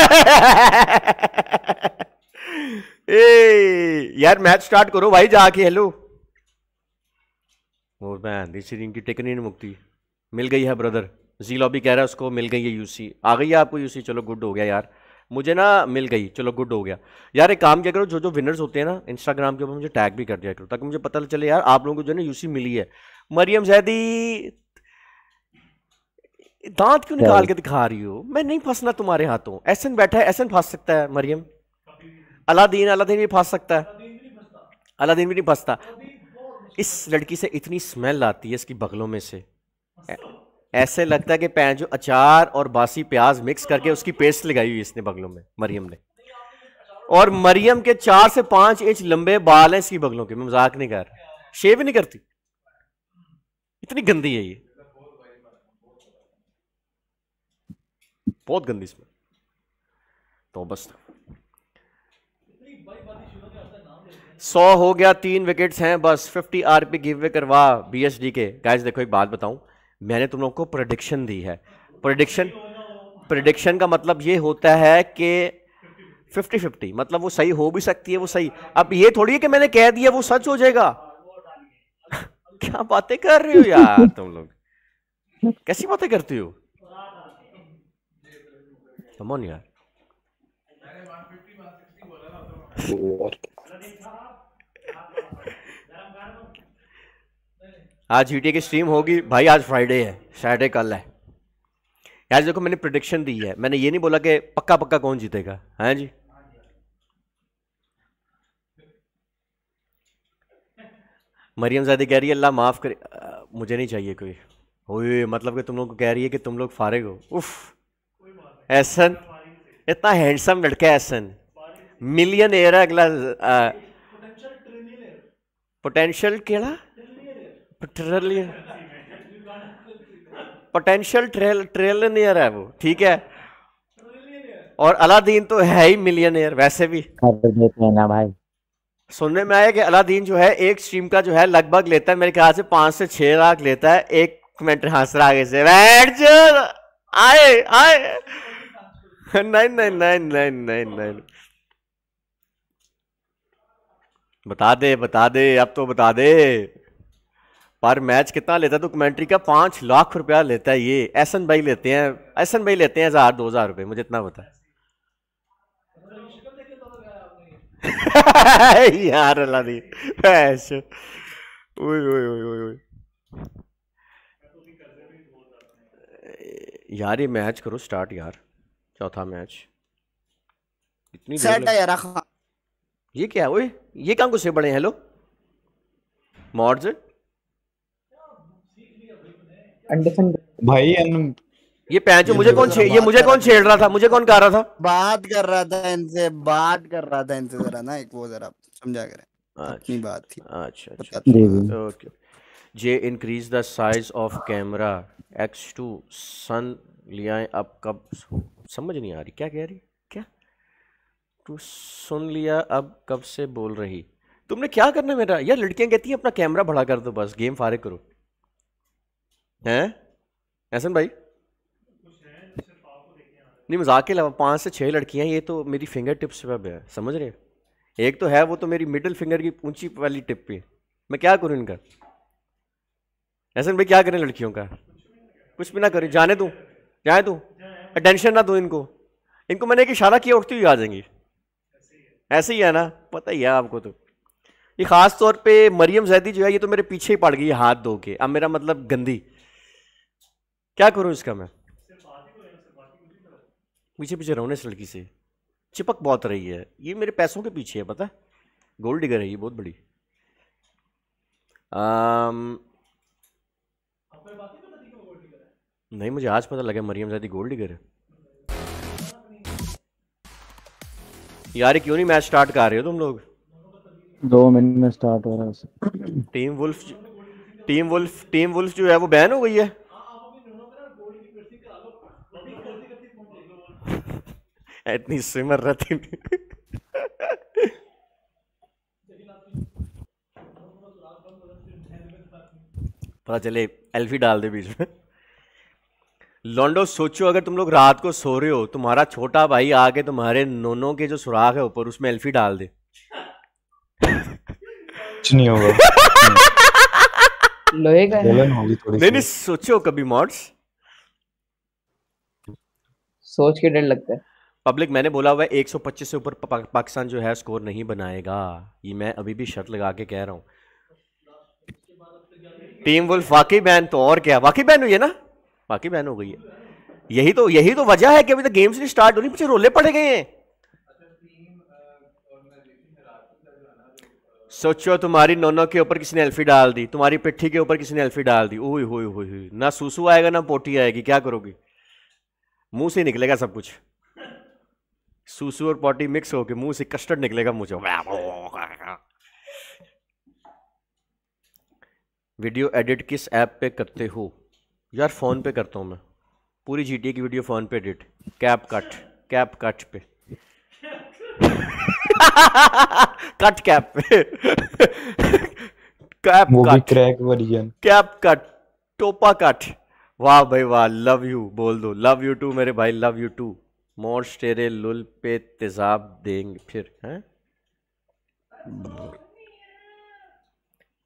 ए यार मैच स्टार्ट करो भाई जाके हेलो और भैन दी सी की टिक नहीं मुक्ति मिल गई है ब्रदर जी लॉबी कह रहा है उसको मिल गई है यूसी आ गई है आपको यूसी चलो गुड हो गया यार मुझे ना मिल गई चलो गुड हो गया यार एक काम क्या करो जो जो विनर्स होते हैं ना इंस्टाग्राम के ऊपर मुझे टैग भी कर दिया करो ताकि मुझे पता चले यार आप लोगों को जो है ना यूसी मिली है मरियम जैदी दांत क्यों निकाल के दिखा रही हो मैं नहीं फंसना तुम्हारे हाथों एसन बैठा है एसन फंस सकता है मरियम अलादीन अलादीन भी फंस सकता है अलादीन भी नहीं फंसता इस लड़की से इतनी स्मेल आती है इसकी बगलों में से ऐसे लगता है कि पैन जो अचार और बासी प्याज मिक्स करके उसकी पेस्ट लगाई हुई इसने बगलों में मरियम ने और मरियम के चार से पांच इंच लंबे बाल हैं इसकी बगलों के मैं मजाक नहीं कर शेव नहीं करती इतनी गंदी है ये बहुत गंदी इसमें तो बस सौ हो गया तीन विकेट्स हैं बस फिफ्टी आरपी गिव वे करवा बीएसडी के गाइस देखो एक बात बताऊं मैंने तुम लोग को प्रडिक्शन दी है प्रडिक्शन प्रडिक्शन का मतलब ये होता है कि फिफ्टी फिफ्टी मतलब वो सही हो भी सकती है वो सही अब ये थोड़ी है कि मैंने कह दिया वो सच हो जाएगा क्या बातें कर रही हो यार तुम लोग कैसी बातें करती हो यार आज जी की स्ट्रीम होगी भाई आज फ्राइडे है सैटरडे कल है यार देखो मैंने प्रोडिक्शन दी है मैंने ये नहीं बोला कि पक्का पक्का कौन जीतेगा हैं हाँ जी मरियम ज़ादी कह रही है अल्लाह माफ़ करे आ, मुझे नहीं चाहिए कोई ओए मतलब कि तुम लोग को कह रही है कि तुम लोग फारिग हो उफ एहसन इतना हैंडसम लड़का है एहसन मिलियन एयर है अगला पोटेंशियल केड़ा ट्रेलियर पोटेंशियल ट्रेल ट्रेलनियर है वो ठीक है और अलादीन तो है ही मिलियनियर वैसे भी ना भाई सुनने में आया कि अलादीन जो है एक स्ट्रीम का जो है लगभग लेता है मेरे ख्याल से पांच से छह लाख लेता है एक मिनट हंस रहा आगे से आए आए नहीं नहीं नहीं नहीं नहीं नहीं बता दे बता दे अब तो बता दे पर मैच कितना लेता है तो कमेंट्री का पाँच लाख रुपया लेता है ये एसन भाई लेते हैं एसन भाई लेते हैं हज़ार दो हज़ार रुपये मुझे इतना पता है यार अल्लाह दी यार ये मैच करो स्टार्ट यार चौथा मैच इतनी है यार ये क्या ओए ये कहाँ गुस्से बड़े हेलो मॉड्स भाई एंड ये पैंचो मुझे कौन ये मुझे कौन छेड़ रहा था मुझे कौन कह रहा था बात कर रहा था इनसे बात कर रहा था इनसे जरा ना एक वो जरा समझा कर अपनी अच्छा, बात थी अच्छा, अच्छा। Okay J increase the size of camera X two सन लिया अब कब समझ नहीं आ रही क्या कह रही क्या तू सुन लिया अब कब से बोल रही तुमने क्या करना मेरा यार लड़कियां कहती हैं अपना कैमरा बड़ा कर दो बस गेम फारे करो हैं एहसन भाई नहीं मजाक के अलावा पाँच से छः लड़कियां ये तो मेरी फिंगर टिप्स पे है समझ रहे हैं एक तो है वो तो मेरी मिडिल फिंगर की ऊंची वाली टिप पे मैं क्या करूँ इनका ऐसा भाई क्या करें लड़कियों का कुछ भी ना करें जाने दूँ जाए दूँ अटेंशन ना दूँ इनको इनको मैंने एक इशारा किया उठती हुई आ जाएंगी ऐसे ही है ना पता ही है आपको तो ये ख़ास तौर पे मरियम जैदी जो है ये तो मेरे पीछे ही पड़ गई हाथ धो के अब मेरा मतलब गंदी क्या करूँ इसका मैं पीछे पीछे रहूँ इस लड़की से चिपक बहुत रही है ये मेरे पैसों के पीछे है पता है गोल्ड डिगर है ये बहुत बड़ी आम, नहीं मुझे आज पता लगे मरियम जादी गोल्ड डिगर है यार क्यों नहीं मैच स्टार्ट कर रहे हो तुम लोग दो मिनट में स्टार्ट हो रहा है team wolf team wolf team wolf जो है वो बैन हो गई है इतनी सिमर रहती पता चले एल्फी डाल दे बीच में लॉन्डो सोचो अगर तुम लोग रात को सो रहे हो तुम्हारा छोटा भाई आके तुम्हारे नोनो के जो सुराख है ऊपर उसमें एल्फी डाल दे नहीं होगा नहीं नहीं सोचो कभी मॉड्स सोच के डर लगता है पब्लिक मैंने बोला हुआ है 125 से ऊपर पाकिस्तान जो है स्कोर नहीं बनाएगा ये मैं अभी भी शर्त लगा के कह रहा हूँ टीम वुल्फ वाकई बैन तो और क्या वाकई बैन हुई है ना वाकई बैन हो गई है यही तो यही तो वजह है कि अभी तक गेम्स नहीं स्टार्ट हो रही पीछे रोले पड़े गए हैं सोचो तुम्हारी नोनो के ऊपर किसी ने एल्फी डाल दी तुम्हारी पिट्ठी के ऊपर किसी ने एल्फी डाल दी ओह हो ना सूसू आएगा ना पोटी आएगी क्या करोगी मुंह से निकलेगा सब कुछ सूसू और पॉटी मिक्स होके मुंह से कस्टर्ड निकलेगा मुझे वीडियो एडिट किस ऐप पे करते हो यार फ़ोन पे करता हूँ मैं पूरी जी की वीडियो फ़ोन पे edit CapCut CapCut पे कट कैप पे CapCut crack version CapCut टोपा कट वाह भाई वाह लव यू बोल दो लव यू टू मेरे भाई लव यू टू मोर्श तेरे लुल पे तेजाब देंगे फिर हैं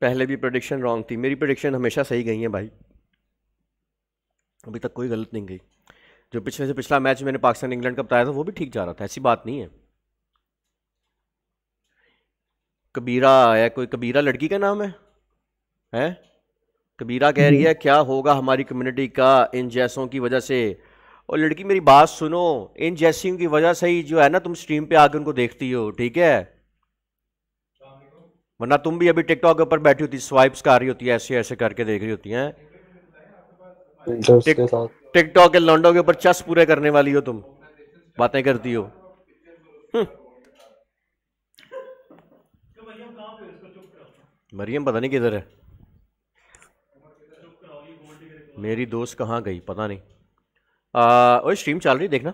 पहले भी प्रोडिक्शन रॉन्ग थी मेरी प्रोडिक्शन हमेशा सही गई है भाई अभी तक कोई गलत नहीं गई जो पिछले से पिछला मैच मैंने पाकिस्तान इंग्लैंड का बताया था वो भी ठीक जा रहा था ऐसी बात नहीं है कबीरा आया कोई कबीरा लड़की का नाम है हैं कबीरा कह रही है हम्म। क्या होगा हमारी कम्युनिटी का इन जैसों की वजह से और लड़की मेरी बात सुनो इन जैसियों की वजह से ही जो है ना तुम स्ट्रीम पे आके उनको देखती हो ठीक है वरना तुम भी अभी टिकटॉक के ऊपर बैठी होती स्वाइप्स कर रही होती है ऐसे ऐसे करके देख रही होती हैं टिकटॉक के लॉन्डो के ऊपर चस पूरे करने वाली हो तुम बातें करती हो हम्म। मरियम पता नहीं किधर है मेरी दोस्त कहाँ गई पता नहीं ओए स्ट्रीम चल रही देखना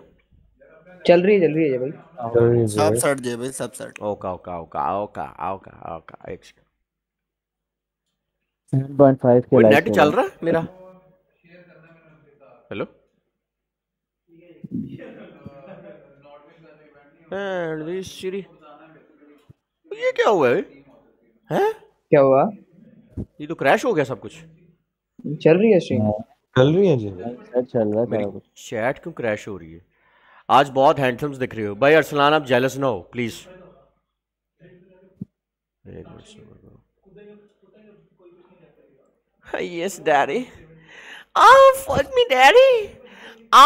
चल रही है चल रही है भाई सब सर्ट जे भाई सब सर्ट ओका ओका ओका ओका ओका ओका एक सेकंड 7.5 के लाइव नेट चल रहा है मेरा हेलो एंड दिस श्री ये क्या हुआ है हैं क्या हुआ ये तो क्रैश हो गया सब कुछ चल रही है स्ट्रीम चल रही है जी अच्छा, चल रहा है चैट क्यों क्रैश हो रही है आज बहुत हैंडसम्स दिख रहे हो भाई अरसलान आप जेलस ना हो please yes daddy ah fuck me daddy ah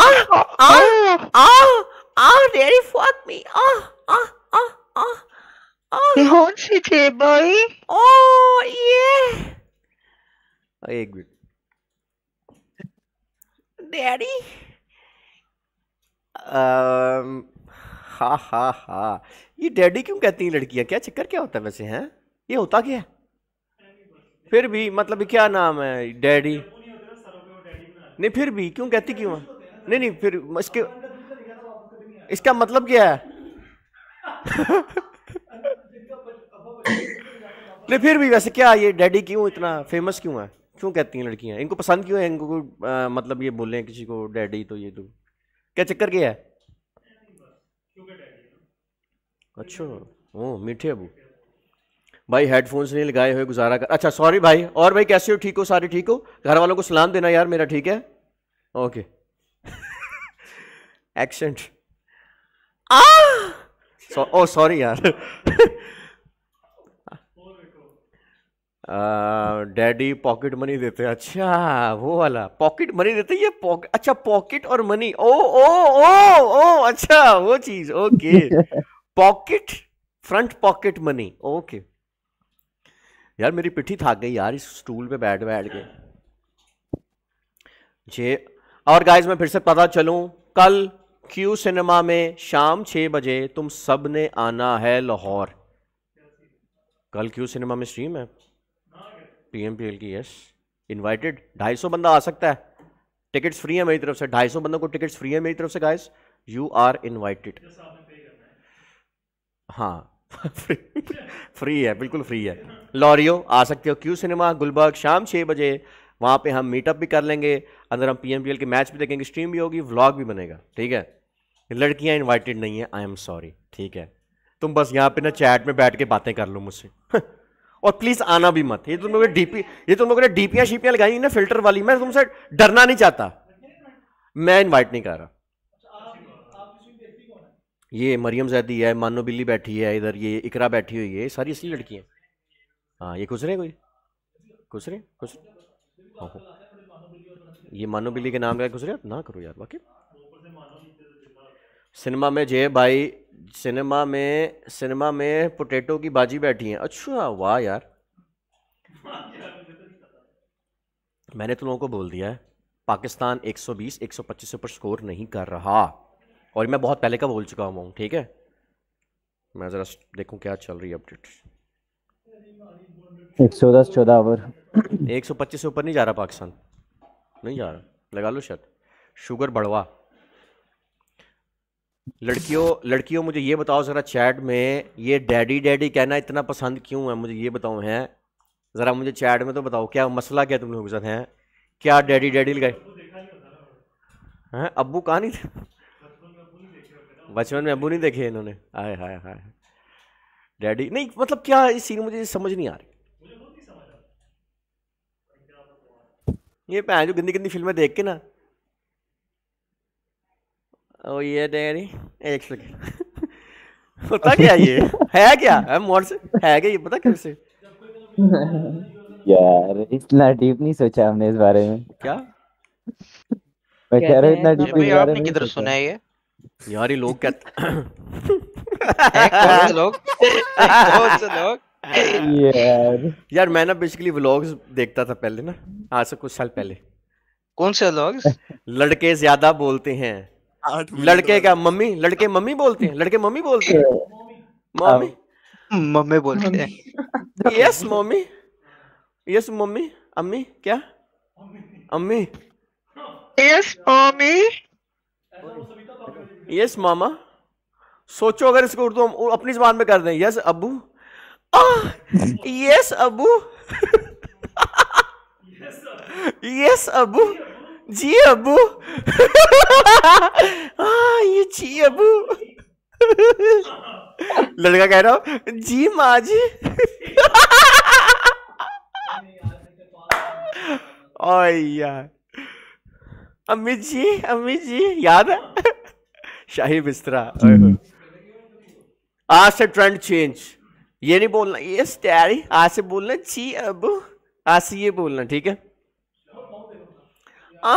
ah ah ah ah daddy fuck me ah ah ah ah कौन सी थे भाई ओ ये एक मिनट Um, हा हा हा ये डैडी क्यों कहती हैं लड़कियां क्या चक्कर क्या होता है वैसे हैं ये होता क्या फिर भी मतलब क्या नाम है डैडी नहीं फिर भी क्यों कहती क्यों नहीं नहीं फिर इसके इसका मतलब क्या है नहीं फिर भी वैसे क्या ये डैडी क्यों इतना फेमस क्यों है क्यों कहती हैं लड़कियां इनको पसंद क्यों है इनको आ, मतलब ये बोले किसी को डैडी तो ये तो क्या चक्कर क्या है अच्छा ओ मीठे अबू भाई हेडफोन्स नहीं लगाए हुए गुजारा कर अच्छा सॉरी भाई और भाई कैसे हो ठीक हो सारे ठीक हो घर वालों को सलाम देना यार मेरा ठीक है okay accent ah oh sorry यार डैडी पॉकेट मनी देते हैं अच्छा वो वाला पॉकेट मनी देते ये पॉकेट अच्छा पॉकेट और मनी ओ ओ ओ ओ अच्छा वो चीज okay pocket front pocket money okay यार मेरी पिट्ठी थक गई यार इस स्टूल पे बैठ बैठ के जे और गाइज मैं फिर से पता चलूं कल क्यू सिनेमा में शाम छः बजे तुम सब ने आना है लाहौर कल क्यू सिनेमा में स्ट्रीम है टीएमपीएल की यस इनवाइटेड सौ बंदा आ सकता है टिकट्स फ्री है मेरी तरफ से ढाई सौ बंदों को टिकट्स फ्री है मेरी तरफ से गाइस यू आर इनवाइटेड हाँ फ्री है बिल्कुल फ्री है लॉरियो आ सकते हो क्यू सिनेमा गुलबर्ग शाम छः बजे वहाँ पे हम मीटअप भी कर लेंगे अंदर हम पी के मैच भी देखेंगे स्ट्रीम भी होगी व्लॉग भी बनेगा ठीक है लड़कियाँ इन्वाइटेड नहीं है आई एम सॉरी ठीक है तुम बस यहाँ पे ना चैट में बैठ के बातें कर लो मुझसे और प्लीज आना भी मत ये तुम लोगों ने डीपी ये तुम लोगों ने डीपियां शीपियां लगाई ना फिल्टर वाली मैं तुमसे डरना नहीं चाहता मैं इनवाइट नहीं कर रहा ये मरियम जैदी है मानो बिल्ली बैठी है इधर ये इकरा बैठी हुई है सारी असली लड़की हाँ ये खुसरे कोई खुसरे खुस हाँ, हाँ। ये मानो बिल्ली के नाम का खुसरे ना करो यार बाकी सिनेमा में जय भाई सिनेमा में सिनेमा में पोटैटो की बाजी बैठी है अच्छा वाह यार मैंने तुम तो लोगों को बोल दिया है पाकिस्तान 120 125 से ऊपर स्कोर नहीं कर रहा और मैं बहुत पहले का बोल चुका हूँ ठीक है मैं ज़रा देखूँ क्या चल रही है अपडेट एक सौ दस चौदह ओवर एक सौ पच्चीस से ऊपर नहीं जा रहा पाकिस्तान नहीं जा रहा लगा लो शर्त शुगर बढ़वा लड़कियों लड़कियों मुझे ये बताओ ज़रा चैट में ये डैडी डैडी कहना इतना पसंद क्यों है मुझे ये बताओ हैं ज़रा मुझे चैट में तो बताओ क्या मसला क्या तुम लोग हैं क्या डैडी डैडी लगाए हैं अबू कहाँ नहीं थे बचपन में अबू नहीं देखे इन्होंने आए हाय हाय डैडी नहीं मतलब क्या इस सीन मुझे समझ नहीं आ रही ये पैं जो गंदी गंदी फिल्में देख के ना ओ ये डेरी एक सेकंड पता क्या ये है क्या है मोर से है क्या ये पता कैसे यार इतना डीप नहीं सोचा हमने इस बारे में क्या मैं कह रहा हूँ इतना डीप नहीं आपने किधर सुना है ये यार ये लोग कहते हैं लोग कौन से लोग यार यार मैं ना बेसिकली व्लॉग्स देखता था पहले ना आज से कुछ साल पहले कौन से व्लॉग्स लड़के ज्यादा बोलते हैं लड़के का मम्मी लड़के मम्मी बोलते हैं लड़के मम्मी बोलते हैं मम्मी मम्मी बोलते हैं यस मम्मी यस मम्मी अम्मी क्या अम्मी यस मम्मी यस मामा सोचो अगर इसको उर्दू अपनी जबान में कर दें yes Abu yes Abu yes Abu जी अबू हाँ ये जी अबू लड़का कह रहा हूँ जी माँ जी यार अम्मी जी अम्मी जी याद है शाही बिस्तरा आज से ट्रेंड चेंज ये नहीं बोलना ये स्टैरी आज से बोलना जी अबू आज से ये बोलना ठीक है आ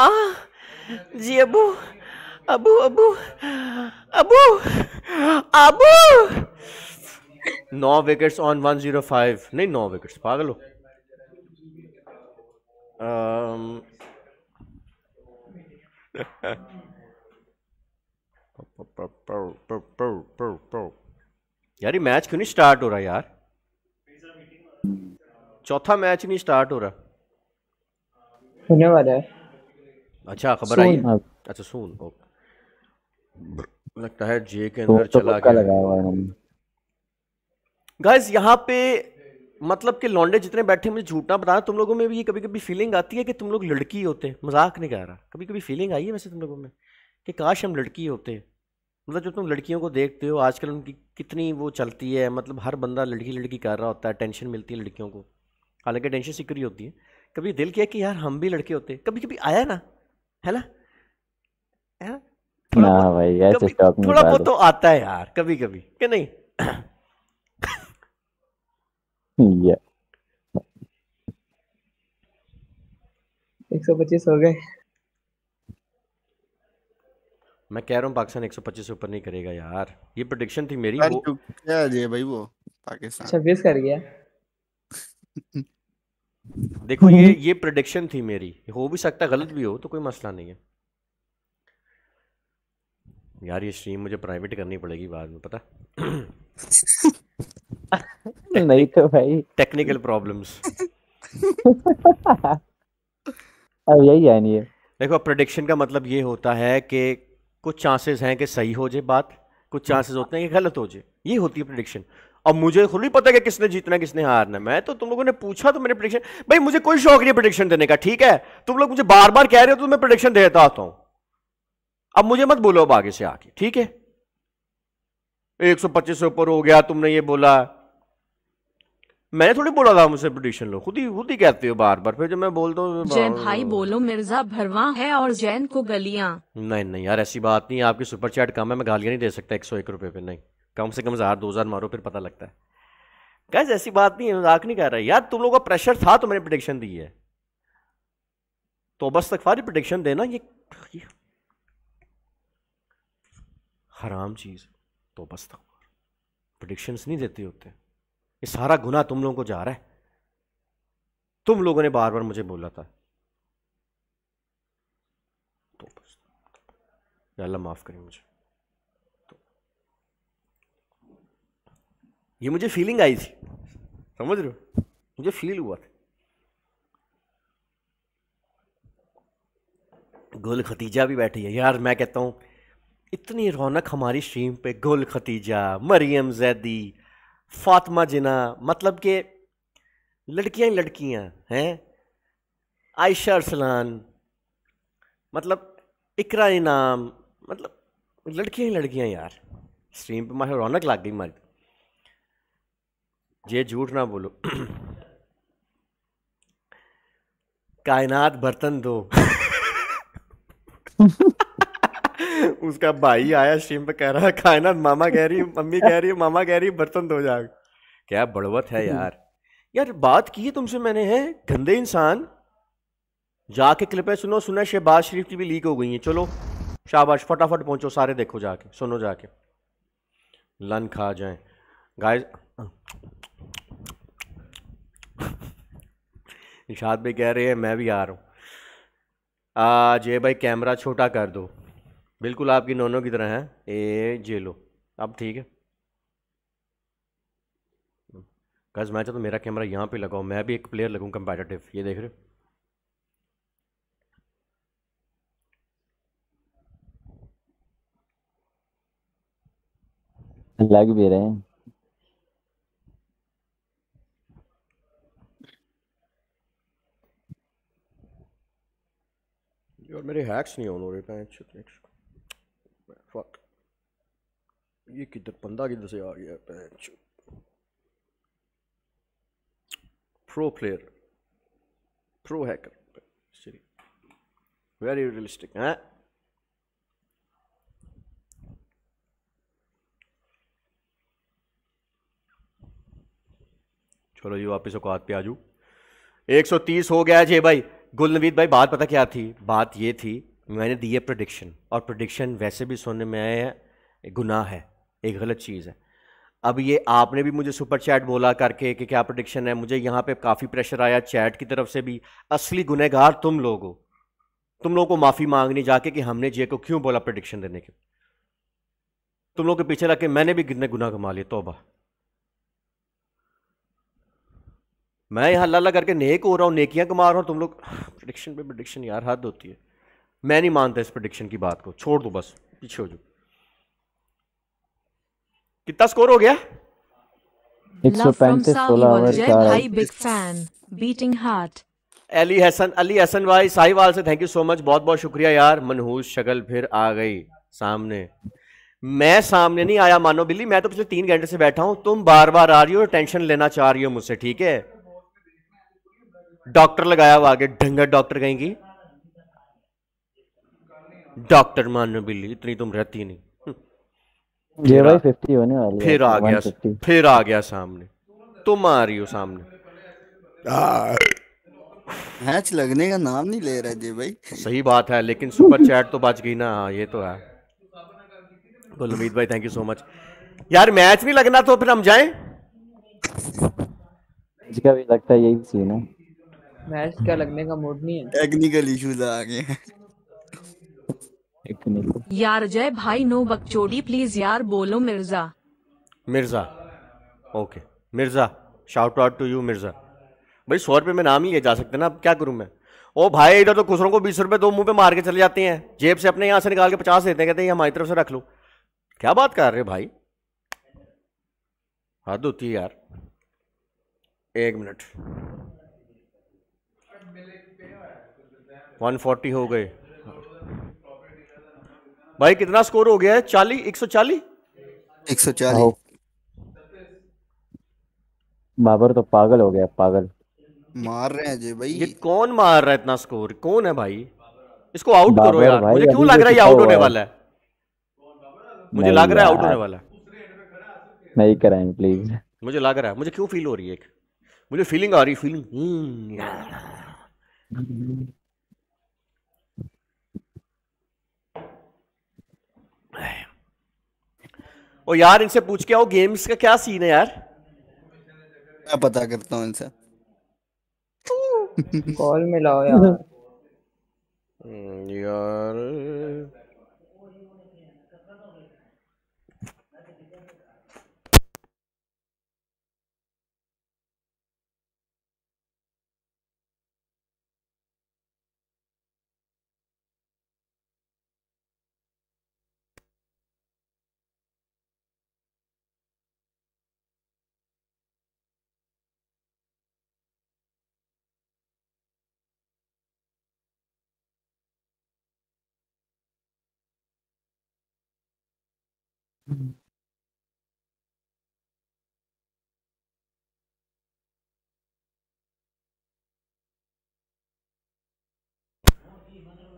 आ जी अबू अबू अबू अबू अबू नौ wickets on one zero five नहीं नौ विकेट्स पागल हो um, यार ये मैच क्यों नहीं स्टार्ट हो रहा यार चौथा मैच नहीं स्टार्ट हो रहा होने वाला है अच्छा खबर आई हाँ। अच्छा सुन ओके लगता है जे के तो अंदर तो चला गया लगा हुआ है गाइस यहाँ पे मतलब कि लौंडे जितने बैठे मुझे झूठना बता तुम लोगों में भी कभी कभी फीलिंग आती है कि तुम लोग लड़की होते मजाक नहीं कर रहा कभी कभी फीलिंग आई है वैसे तुम लोगों में कि काश हम लड़की होते मतलब जो तुम लड़कियों को देखते हो आजकल उनकी कितनी वो चलती है मतलब हर बंदा लड़की लड़की कर रहा होता है टेंशन मिलती है लड़कियों को हालांकि टेंशन सिकरी होती है कभी दिल किया कि यार हम भी लड़के होते कभी कभी आया ना है ना है ना थोड़ा ना भाई ऐसे कभी, थोड़ा बहुत तो।, तो आता है यार कभी कभी कि नहीं या एक सौ पच्चीस हो गए मैं कह रहा हूँ पाकिस्तान एक सौ पच्चीस ऊपर नहीं करेगा यार ये प्रोडिक्शन थी मेरी वो क्या है भाई वो पाकिस्तान छब्बीस कर गया देखो ये हम्म। ये प्रडिक्शन थी मेरी हो भी सकता गलत भी हो तो कोई मसला नहीं है यार ये स्ट्रीम मुझे प्राइवेट करनी पड़ेगी बाद में पता नहीं तो भाई टेक्निकल प्रॉब्लम्स अब यही है नहीं देखो प्रडिक्शन का मतलब ये होता है कि कुछ चांसेस हैं कि सही हो जाए बात कुछ चांसेस होते हैं कि गलत हो जाए ये होती है प्रडिक्शन और मुझे खुद भी पता है कि किसने जीतना किसने हारना मैं तो तुम लोगों ने पूछा तो मैंने प्रोडिक्शन भाई मुझे कोई शौक नहीं प्रोडिक्शन देने का ठीक है तुम लोग मुझे बार बार कह रहे हो तो मैं प्रोडिक्शन देता आता हूं अब मुझे मत बोलो अब आगे से आके ठीक है एक सौ पच्चीस से ऊपर हो गया तुमने ये बोला मैंने थोड़ी बोला था मुझसे प्रोडिक्शन लो खुद ही खुद ही कहते हो बार बार फिर जब मैं बोलता हूँ तो जैन भाई बोलो मिर्जा भरवा है और जैन को गलियां नहीं नहीं यार ऐसी बात नहीं आपकी सुपर चैट कम है मैं गालियां नहीं दे सकता एक सौ एक रुपए पे नहीं कम से कम हज़ार दो हज़ार मारो फिर पता लगता है गैस ऐसी बात नहीं है मजाक नहीं कर रहा यार तुम लोगों का प्रेशर था तो मैंने प्रोडिक्शन दी है तो बस तक फारी प्रोडिक्शन देना ये, ये हराम चीज़ तो बस तक प्रडिक्शंस नहीं देते होते ये सारा गुना तुम लोगों को जा रहा है तुम लोगों ने बार बार मुझे बोला था तो बस अल्लाह माफ़ करें मुझे ये मुझे फीलिंग आई थी समझ रहे हो मुझे फील हुआ था गुल खतीजा भी बैठी है यार मैं कहता हूँ इतनी रौनक हमारी स्ट्रीम पे गुल खतीजा मरियम जैदी फातमा जिना मतलब के ही लड़कियाँ हैं आयशा अरसलान मतलब इकरा इनाम मतलब लड़कियाँ ही लड़कियाँ यार स्ट्रीम पे माशा रौनक लग गई मारी जे झूठ ना बोलो कायनात बर्तन दो उसका भाई आया स्ट्रीम पे कह रहा है कायनात मामा कह रही मम्मी कह रही मामा कह रही बर्तन दो जाग क्या बड़वत है यार यार बात की है तुमसे मैंने है गंदे इंसान जाके क्लिपे सुनो सुना शहबाज शरीफ की भी लीक हो गई है चलो शाबाश फटाफट पहुंचो सारे देखो जाके सुनो जाके लन खा जाए गाय निशाद भाई कह रहे हैं मैं भी आ रहा हूँ जे भाई कैमरा छोटा कर दो बिल्कुल आपकी नोनों की तरह है ए जे लो अब ठीक है कस मैं चाहता तो मेरा कैमरा यहाँ पे लगाओ मैं भी एक प्लेयर लगूँ कंपेटेटिव ये देख रहे हो लग भी रहे हैं यार मेरे हैक्स नहीं ऑन हो रहे पैंच फक ये किधर पंदा किधर से आ गया पैंच pro player pro hacker sorry very realistic हैं चलो जी वापिस औकात पे आ जाऊँ 130 हो गया जी भाई गुलनवीद भाई बात पता क्या थी बात ये थी मैंने दी है प्रडिक्शन और प्रडिक्शन वैसे भी सुनने में हैं गुनाह है एक गलत चीज़ है अब ये आपने भी मुझे सुपर चैट बोला करके कि क्या प्रडिक्शन है मुझे यहाँ पे काफ़ी प्रेशर आया चैट की तरफ से भी असली गुनहगार तुम लोग हो तुम लोगों को माफ़ी मांगनी जाके कि हमने जे को क्यों बोला प्रडिक्शन देने के तुम लोग के पीछे लग के मैंने भी कितने गुनाह कमा लिए तोबा मैं यहाँ अल्लाह करके नेक हो रहा हूँ नेकियाँ कमा रहा हूँ तुम लोग प्रडिक्शन पे प्रडिक्शन यार हद होती है मैं नहीं मानता इस प्रडिक्शन की बात को छोड़ दो बस पीछे हो जाओ कितना स्कोर हो गया अली हसन अली हसन भाई साहिवाल से थैंक यू सो मच बहुत बहुत शुक्रिया यार मनहूस शक्ल फिर आ गई सामने मैं सामने नहीं आया मानो बिल्ली मैं तो पिछले तीन घंटे से बैठा हूँ तुम बार बार आ रही हो टेंशन लेना चाह रही हो मुझसे ठीक है डॉक्टर लगाया हुआ आगे ढंगर डॉक्टर कहेंगी डॉक्टर मानने बिल्ली इतनी तुम रहती नहीं हम्म। ये भाई 50 होने वाली फिर आ गया फिर आ गया सामने तुम आ रही हो सामने हैच लगने का नाम नहीं ले रहा जी भाई सही बात है लेकिन सुपर चैट तो बच गई ना ये तो है गुलमीत भाई थैंक यू सो मच यार मैच नहीं लगना तो फिर हम जाएं जाए का भी लगता है यही सीन है मैच क्या लगने का मूड नहीं है टेक्निकल इश्यूज आ गए यार जय भाई नो बकचोड़ी प्लीज यार बोलो Mirza Mirza okay Mirza shout out to you Mirza भाई सौ रुपये में नाम ही ले जा सकते ना अब क्या करूँ मैं ओ भाई इधर तो खुसरों को बीस रुपये दो मुंह पे मार के चले जाते हैं जेब से अपने यहाँ से निकाल के पचास देते हैं कहते हैं हमारी तरफ से रख लो क्या बात कर रहे भाई हद होती है यार एक मिनट 140 हो गए भाई कितना स्कोर हो गया है चालीस एक सौ चालीस एक सौ चालीस बाबर तो पागल हो गया पागल मार रहे हैं जी भाई ये कौन मार रहा है इतना स्कोर कौन है भाई इसको आउट करो यार मुझे क्यों लग रहा है ये आउट होने वाला है मुझे लग रहा है आउट होने वाला है नहीं कराएंगे प्लीज मुझे लग रहा है मुझे क्यों फील हो रही है मुझे फीलिंग आ रही फीलिंग हम्म। और यार इनसे पूछ के आओ गेम्स का क्या सीन है यार मैं पता करता हूँ इनसे कॉल मिलाओ यार हम्म, यार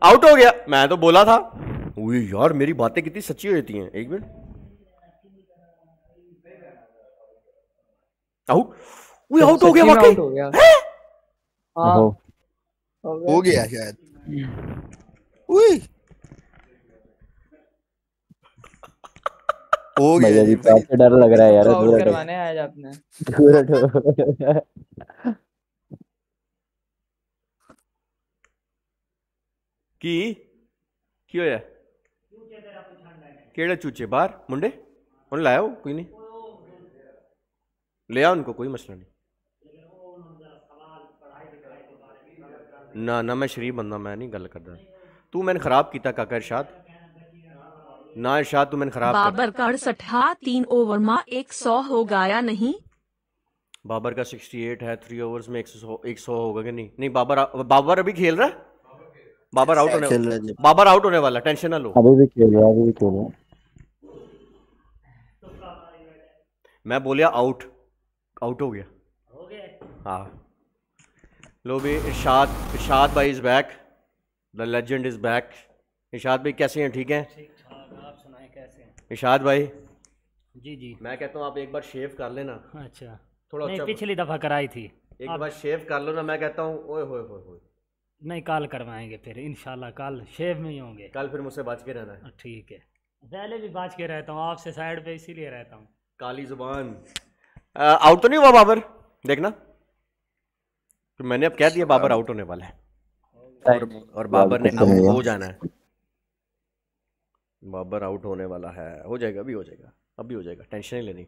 आउट हो गया मैं तो बोला था यार मेरी बातें कितनी सच्ची हो जाती हैं एक मिनट आउट वो आउट हो गया वाकई हाँ। हो गया हो गया शायद हम्म। हो गया जी प्यार से डर लग रहा है यार दूर करवाने आज आपने दूर हटो की क्यों है केड़े चूचे बाहर मुंडे उन लाया कोई नहीं ले आओ उनको कोई मसला नहीं ना ना मैं शरीफ बंदा मैं नहीं गल करता तू मैंने खराब किया काका इरशाद ना शाह तो मैंने खराब बाबर का अड़सठ तीन ओवर में एक सौ हो गया नहीं बाबर का सिक्सटी एट है थ्री ओवर में एक सौ होगा कि नहीं नहीं बाबर बाबर अभी खेल रहा है बाबर आउट होने वाला बाबर आउट होने वाला टेंशन ना लो अभी भी खेल रहा है अभी भी खेल रहा मैं बोलिया आउट आउट हो गया हो गया हाँ लो भी इरशाद इरशाद भाई is back the legend is back Irshad भाई कैसे हैं ठीक हैं इशाद भाई जी जी मैं कहता हूँ आप एक बार शेव कर लेना अच्छा थोड़ा नहीं, अच्छा पिछली दफ़ा कराई थी एक बार शेव कर लो ना मैं कहता हूँ ओए होए होए होए नहीं कल करवाएंगे फिर इनशाला कल शेव में ही होंगे कल फिर मुझसे बच के रहना है ठीक है पहले भी बच के रहता हूँ आपसे साइड पे इसीलिए रहता हूँ काली जुबान आउट तो नहीं हुआ बाबर देखना तो मैंने अब कह दिया बाबर आउट होने वाला है और, और बाबर ने अब हो जाना है बाबर आउट होने वाला है हो जाएगा अभी हो जाएगा अभी हो जाएगा टेंशन नहीं लेनी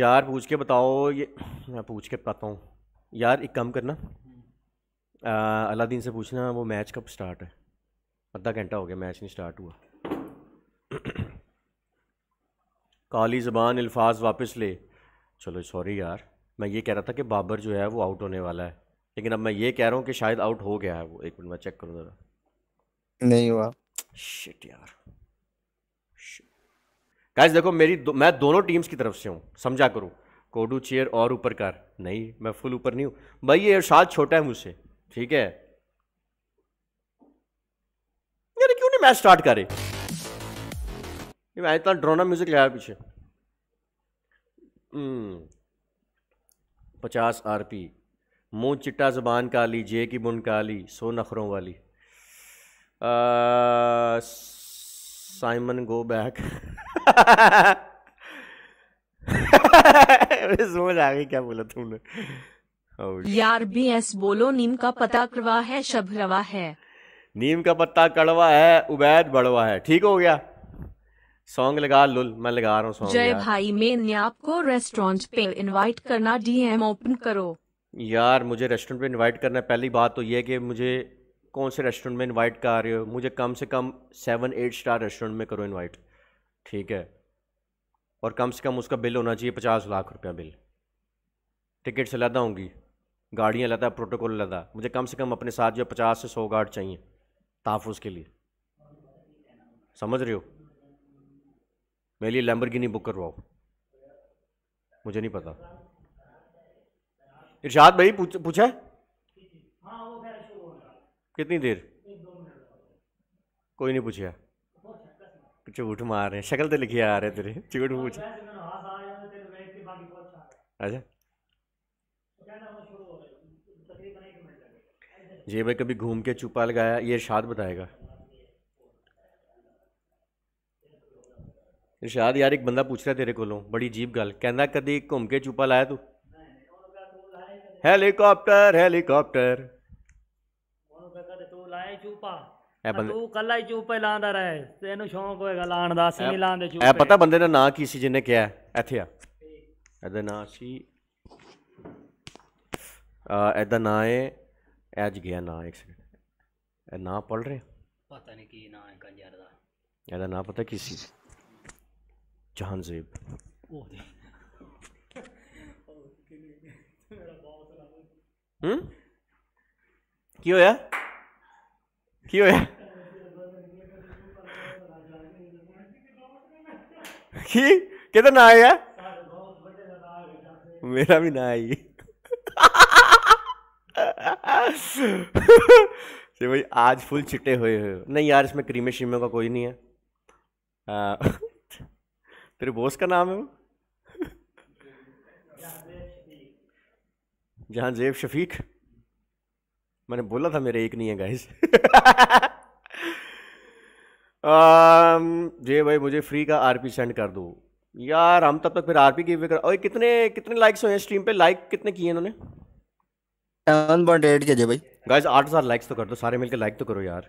यार पूछ के बताओ ये मैं पूछ के बताता हूँ यार एक काम करना अलादीन से पूछना वो मैच कब स्टार्ट है आधा घंटा हो गया मैच नहीं स्टार्ट हुआ काली ज़बान अल्फाज वापस ले चलो सॉरी यार मैं ये कह रहा था कि बाबर जो है वो आउट होने वाला है लेकिन अब मैं ये कह रहा हूँ कि शायद आउट हो गया है वो एक मिनट मैं चेक करूँ ज़रा नहीं हुआ शिट यार गाइस देखो मेरी दो, मैं दोनों टीम्स की तरफ से हूँ समझा करो कोडू चेयर और ऊपर कर नहीं मैं फुल ऊपर नहीं हूँ भाई ये इरशाद छोटा है मुझसे ठीक है यार क्यों नहीं मैच स्टार्ट करे मैं इतना ड्रोना म्यूजिक आया पीछे हम्म। पचास आर पी मुँह चिट्टा जबान काली जे की बुन काली सो नखरों वाली साइमन गो बैक समझ आ गई क्या बोला तुमने oh, यार बी एस बोलो नीम का पता कड़वा है शबरवा है नीम का पत्ता कड़वा है उबैद बड़वा है ठीक हो गया सॉन्ग लगा लुल मैं लगा रहा हूँ सॉन्ग जय भाई मैं आपको रेस्टोरेंट पे इनवाइट करना डीएम ओपन करो यार मुझे रेस्टोरेंट पे इनवाइट करना पहली बात तो ये है कि मुझे कौन से रेस्टोरेंट में इनवाइट कर रहे हो मुझे कम से कम सेवन एट स्टार रेस्टोरेंट में करो इनवाइट ठीक है और कम से कम उसका बिल होना चाहिए पचास लाख रुपया बिल टिकट्स अलहदा होंगी गाड़ियाँ अलहदा प्रोटोकॉल अलहदा मुझे कम से कम अपने साथ जो पचास से सौ गार्ड चाहिए तहफ़ के लिए समझ रहे हो मेरे लिए लैम्बरगिनी बुक करवाओ मुझे नहीं पता इर्शाद भाई पूछ पूछा है कितनी देर कोई नहीं पूछा झूठ मार रहे शक्ल तो लिखी आ रहे तेरे झूठ पूछ अच्छा जेब भाई कभी घूम के चुपा लगाया ये इर्शाद बताएगा इर्शाद यार एक बंदा पूछ रहा है तेरे को बड़ी जीप गल कहना कभी घूम के चुपा लाया तू हेलीकॉप्टर हेलीकॉप्टर ਲਾਏ ਚੂਪਾ ਇਹ ਬੰਦੇ ਤੂੰ ਕੱਲਾ ਹੀ ਚੂਪੇ ਲਾਉਂਦਾ ਰਹੇ ਤੈਨੂੰ ਸ਼ੌਂਕ ਹੋਏਗਾ ਲਾਣ ਦਾ ਅਸੀਂ ਨਹੀਂ ਲਾਉਂਦੇ ਚੂਪੇ ਇਹ ਪਤਾ ਬੰਦੇ ਦਾ ਨਾਂ ਕੀ ਸੀ ਜਿੰਨੇ ਕਿਹਾ ਇੱਥੇ ਆ ਇਹਦਾ ਨਾਂ ਸੀ ਇਹਦਾ ਨਾਂ ਹੈ ਐਜ ਗਿਆ ਨਾਂ ਇੱਕ ਸੈਕਿੰਡ ਇਹ ਨਾਂ ਪੜ ਰਹੇ ਪਤਾ ਨਹੀਂ ਕੀ ਨਾਂ ਹੈ ਕੰਜਰ ਦਾ ਇਹਦਾ ਨਾਂ ਪਤਾ ਕੀ ਸੀ ਜਹਾਨਜ਼ੇਬ ਉਹ ਦੇ ਹੂੰ ਕੀ ਹੋਇਆ ਕੀ ਹੋਇਆ ਕੀ ਕਿਹਦਾ ना आया मेरा भी ना आई से भाई आज फुल चिटे हुए हुए नहीं यार इसमें क्रीमे शीमे का कोई नहीं है तेरे बोस का नाम है वो जहाँ जेब शफीक मैंने बोला था मेरे एक नहीं है गाइस जे भाई मुझे फ्री का आरपी सेंड कर दो यार हम तब तक फिर आरपी पी कर और कितने कितने लाइक्स हुए हैं स्ट्रीम पे लाइक कितने किए इन्होंने एट के जे भाई गाइस हज़ार लाइक्स तो कर दो सारे मिलके लाइक तो करो यार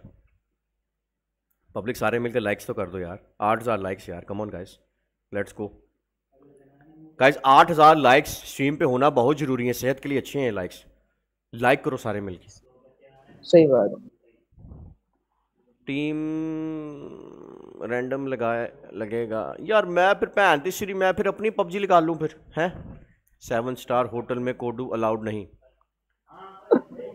पब्लिक सारे मिलके लाइक्स तो कर दो यार आठ हजार लाइक्स यार come on guys let's go guys हजार लाइक्स स्ट्रीम पे होना बहुत जरूरी है सेहत के लिए अच्छे हैं लाइक्स लाइक करो सारे मिलकर सही बात टीम रैंडम लगाए लगेगा यार मैं फिर भैन श्री मैं फिर अपनी पबजी लगा लूँ फिर हैं सेवन स्टार होटल में कोडू अलाउड नहीं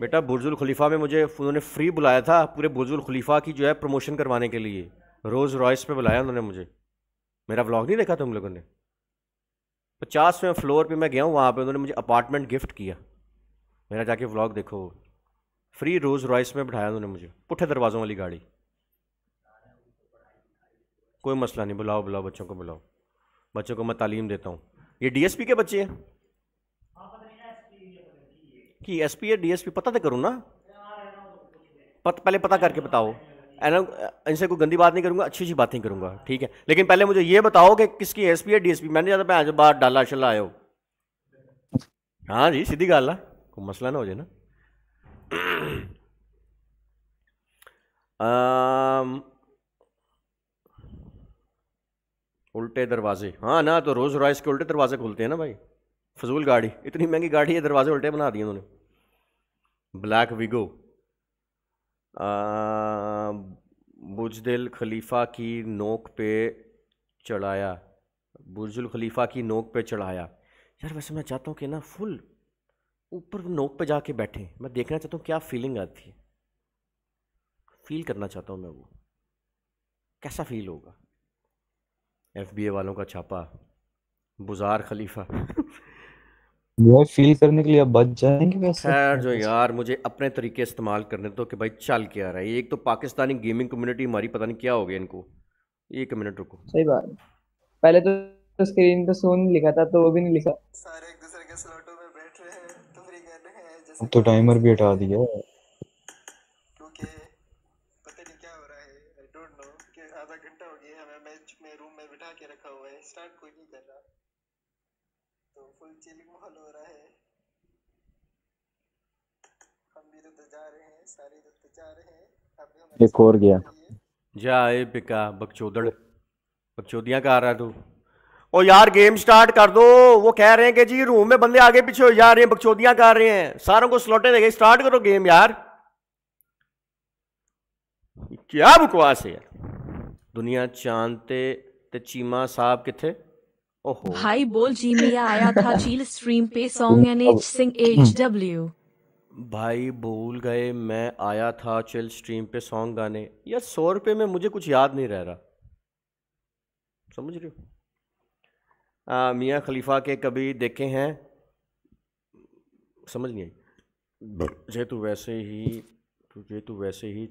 बेटा बुर्जुल खलीफा में मुझे उन्होंने फ्री बुलाया था पूरे बुर्जुल खलीफा की जो है प्रमोशन करवाने के लिए रोज़ रॉयस पे बुलाया उन्होंने मुझे मेरा व्लॉग नहीं देखा तुम लोगों ने पचासवें फ्लोर पे मैं गया हूँ वहाँ पे उन्होंने मुझे अपार्टमेंट गिफ्ट किया मेरा जाके व्लॉग देखो फ्री रोज रॉयस में बैठाया उन्होंने मुझे पुठे दरवाज़ों वाली गाड़ी कोई मसला नहीं बुलाओ बुलाओ बच्चों को बुलाओ बच्चों को मैं तालीम देता हूँ ये डीएसपी के बच्चे हैं कि एसपी या डीएसपी पता तो करूँ ना पत, पहले पता करके बताओ इनसे कोई गंदी बात नहीं करूँगा अच्छी अच्छी बातें करूँगा ठीक है लेकिन पहले मुझे ये बताओ कि किसकी एस पी या पी मैंने ज़्यादा मैं आज बाहर डाला शाला आयो हाँ जी सीधी गल है कोई मसला ना हो जाए ना उल्टे दरवाजे हाँ ना तो रोज़ रॉयस के उल्टे दरवाजे खुलते हैं ना भाई फजूल गाड़ी इतनी महंगी गाड़ी है दरवाजे उल्टे बना दिए उन्होंने ब्लैक विगो बुजदिल खलीफा की नोक पे चढ़ाया बुजुल खलीफा की नोक पे चढ़ाया यार वैसे मैं चाहता हूँ कि ना फुल ऊपर नोक पे जाके बैठे मैं देखना चाहता हूँ क्या फीलिंग आती है फील करना चाहता हूँ मैं वो कैसा फील होगा एफ वालों का छापा बुजार खलीफा वो फील करने के लिए अब बच जाएंगे वैसे खैर जो यार मुझे अपने तरीके इस्तेमाल करने तो कि भाई चल क्या रहा है एक तो पाकिस्तानी गेमिंग कम्युनिटी हमारी पता नहीं क्या हो गया इनको एक मिनट रुको सही बात पहले तो स्क्रीन पे सोन लिखा था तो वो भी नहीं लिखा सारे एक दूसरे के स्लॉटों में बैठ रहे हैं तुम्हारी रिगर रहे हैं जैसे तो टाइमर भी हटा दिया है स्टार्ट कोई नहीं कर रहा तो फुल चिलिंग माहौल हो रहा है हम भी तो जा रहे हैं सारे तो जा रहे हैं एक और गया जाए पिका बकचोदड़ बकचोदियाँ का आ रहा है तू ओ यार गेम स्टार्ट कर दो वो कह रहे हैं कि जी रूम में बंदे आगे पीछे जा रहे हैं बकचोदियाँ कर रहे हैं सारों को स्लॉटें दे गए स्टार्ट करो गेम यार क्या बकवास है यार दुनिया चांद पे ते चीमा साहब किथे ओहो भाई बोल चीमिया आया था चील स्ट्रीम पे सॉन्ग एनएच सिंह एचडब्ल्यू भाई भूल गए मैं आया था चिल स्ट्रीम पे सॉन्ग गाने यार सौ रुपये में मुझे कुछ याद नहीं रह रहा समझ रहे हो मियाँ खलीफा के कभी देखे हैं समझ नहीं आई जे तू तो वैसे ही तू जे तू तो वैसे ही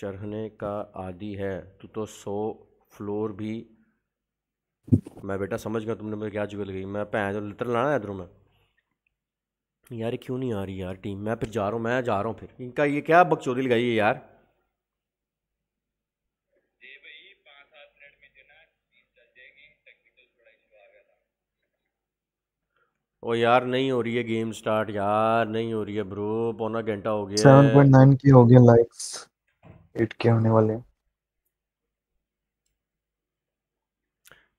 चढ़ने का आदि है तू तो सौ फ्लोर भी मैं बेटा समझ गया तुमने मेरे क्या चुगल गई मैं भैन जो लिटर लाना इधरों मैं यार क्यों नहीं आ रही यार टीम मैं फिर जा रहा हूँ मैं जा रहा हूँ फिर इनका ये क्या बकचोदी लगाई है यार ओ यार नहीं हो रही है गेम स्टार्ट यार नहीं हो रही है ब्रो पौना घंटा हो गया 7.9 की हो गया लाइक्स 8 के होने वाले हैं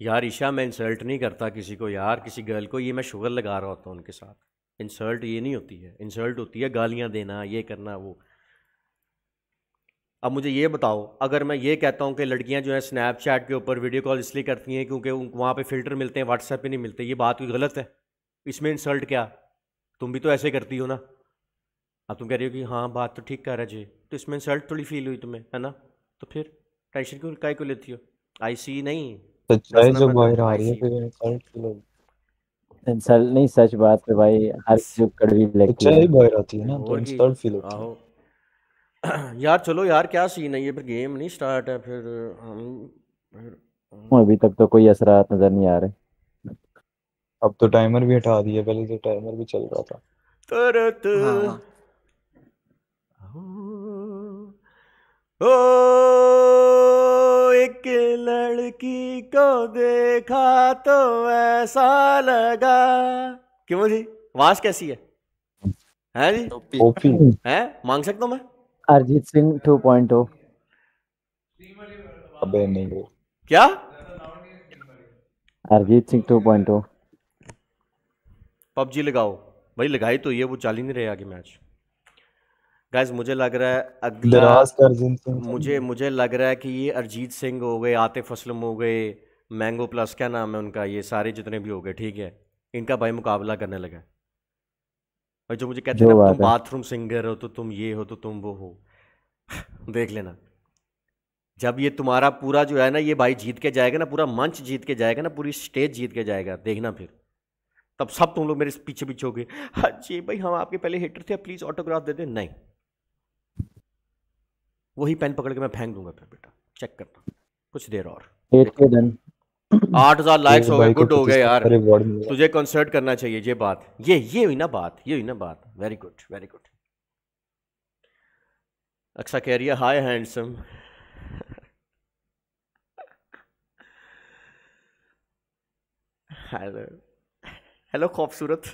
यार ईशा मैं इंसल्ट नहीं करता किसी को यार किसी गर्ल को ये मैं शुगर लगा रहा होता हूँ उनके साथ इंसल्ट ये नहीं होती है इंसल्ट होती है गालियाँ देना ये करना वो अब मुझे ये बताओ अगर मैं ये कहता हूँ कि लड़कियाँ जो है स्नैपचैट के ऊपर वीडियो कॉल इसलिए करती हैं क्योंकि वहाँ पर फ़िल्टर मिलते हैं व्हाट्सएप पर नहीं मिलते ये बात कोई गलत है इसमें इंसल्ट क्या तुम भी तो ऐसे करती हो ना अब तुम कह रही हो कि हाँ बात तो ठीक कह रहा जी तो इसमें इंसल्ट थोड़ी फील हुई तुम्हें है ना तो फिर टेंशन क्यों काय को लेती हो आई सी नहीं तो सच्चाई जो बाहर आ रही है इंसल्ट लोग नहीं सच बात है भाई हर जो कड़वी तो लगती है सच्चाई बाहर आती है ना तो इंसल्ट फील होता है यार चलो यार क्या सीन है ये फिर गेम नहीं स्टार्ट है फिर हम अभी तक तो कोई असरात नजर नहीं आ रहे अब तो टाइमर भी हटा दिया पहले से तो टाइमर भी चल रहा था तरत हाँ। ओ, ओ, एक लड़की को देखा तो ऐसा लगा क्यों जी आवाज कैसी है है हाँ जी है मांग सकता हूँ मैं अरिजीत सिंह टू oh। अबे नहीं क्या Arijit Singh two point oh। PUBG लगाओ भाई लगाई तो ये वो चाल ही नहीं रहे आगे मैच गाइस मुझे लग रहा है अगला मुझे मुझे लग रहा है कि ये अरिजीत सिंह हो गए आतिफ असलम हो गए मैंगो प्लस क्या नाम है उनका ये सारे जितने भी हो गए ठीक है इनका भाई मुकाबला करने लगा और जो मुझे कहते हैं तुम बाथरूम सिंगर हो तो तुम ये हो तो तुम वो हो देख लेना जब ये तुम्हारा पूरा जो है ना ये भाई जीत के जाएगा ना पूरा मंच जीत के जाएगा ना पूरी स्टेज जीत के जाएगा देखना फिर तब सब तुम लोग मेरे पीछे पीछे हो गए हाँ जी भाई हम आपके पहले हिटर थे प्लीज़ ऑटोग्राफ दे दे नहीं वही पेन पकड़ के मैं फेंक दूंगा फिर बेटा चेक करना कुछ देर और तो आठ हजार लाइक्स हो गए गुड हो गए यार तुझे कंसर्ट करना चाहिए ये बात ये ये हुई ना बात ये हुई ना बात very good very good Aqsa कह रही है हाय हैंडसम हेलो हेलो खूबसूरत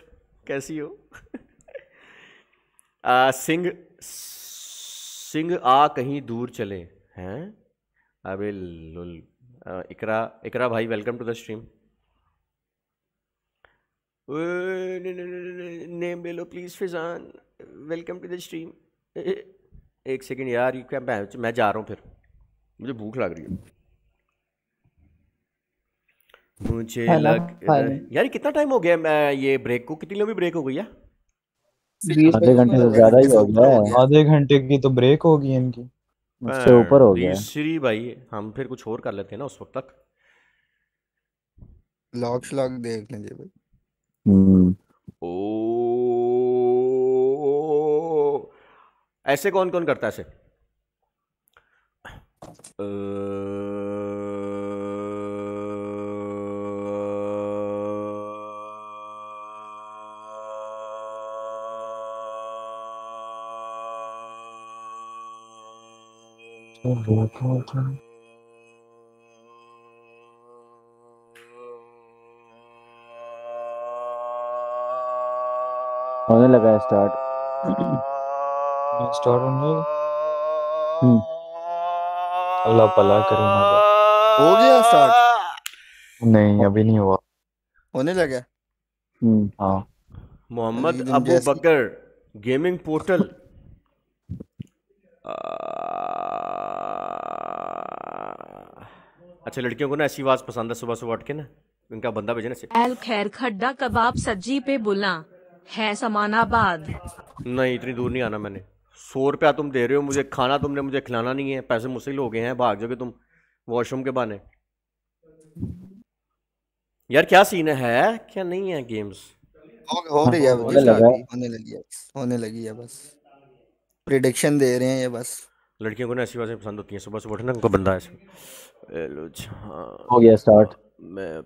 कैसी हो आ, सिंह सिंह आ कहीं दूर चले हैं अबे लुल इकरा इकरा भाई welcome to the stream name ले लो please Faizan welcome to the stream एक सेकंड यार यू क्या मैं मैं जा रहा हूँ फिर मुझे भूख लग रही है मुझे लग यार कितना टाइम हो गया मैं ये ब्रेक को कितनी लंबी ब्रेक हो गई है आधे घंटे से ज्यादा ही हो गया है आधे घंटे की तो ब्रेक होगी इनकी उससे हाँ। ऊपर हो गया श्री भाई हम फिर कुछ और कर लेते हैं ना उस वक्त तक लॉक्स लॉक देख लेंगे भाई हम्म। ओ ऐसे कौन कौन करता है ऐसे Leopoldin. होने लगा है स्टार्ट स्टार्ट होने अल्लाह पला करे ना हो गया स्टार्ट नहीं अभी नहीं हुआ होने लगा हम्म, हाँ मोहम्मद अबू बकर गेमिंग पोर्टल अच्छा लड़कियों को ना ऐसी आवाज पसंद है सुबह सुबह उठ के ना इनका बंदा भेजना चाहिए एल खैर खड्डा कबाब सज्जी पे बोला है समानाबाद नहीं इतनी दूर नहीं आना मैंने सौ रुपया तुम दे रहे हो मुझे खाना तुमने मुझे खिलाना नहीं है पैसे मुझसे हो गए हैं भाग जाओगे तुम वॉशरूम के बहाने यार क्या सीन है क्या नहीं है गेम्स हो, हो रही है होने लगी होने लगी है बस प्रिडिक्शन दे रहे हैं ये बस लड़कियों को ना ऐसी पसंद होती है सुबह सुबह उठना उनका बंदा है हो गया स्टार्ट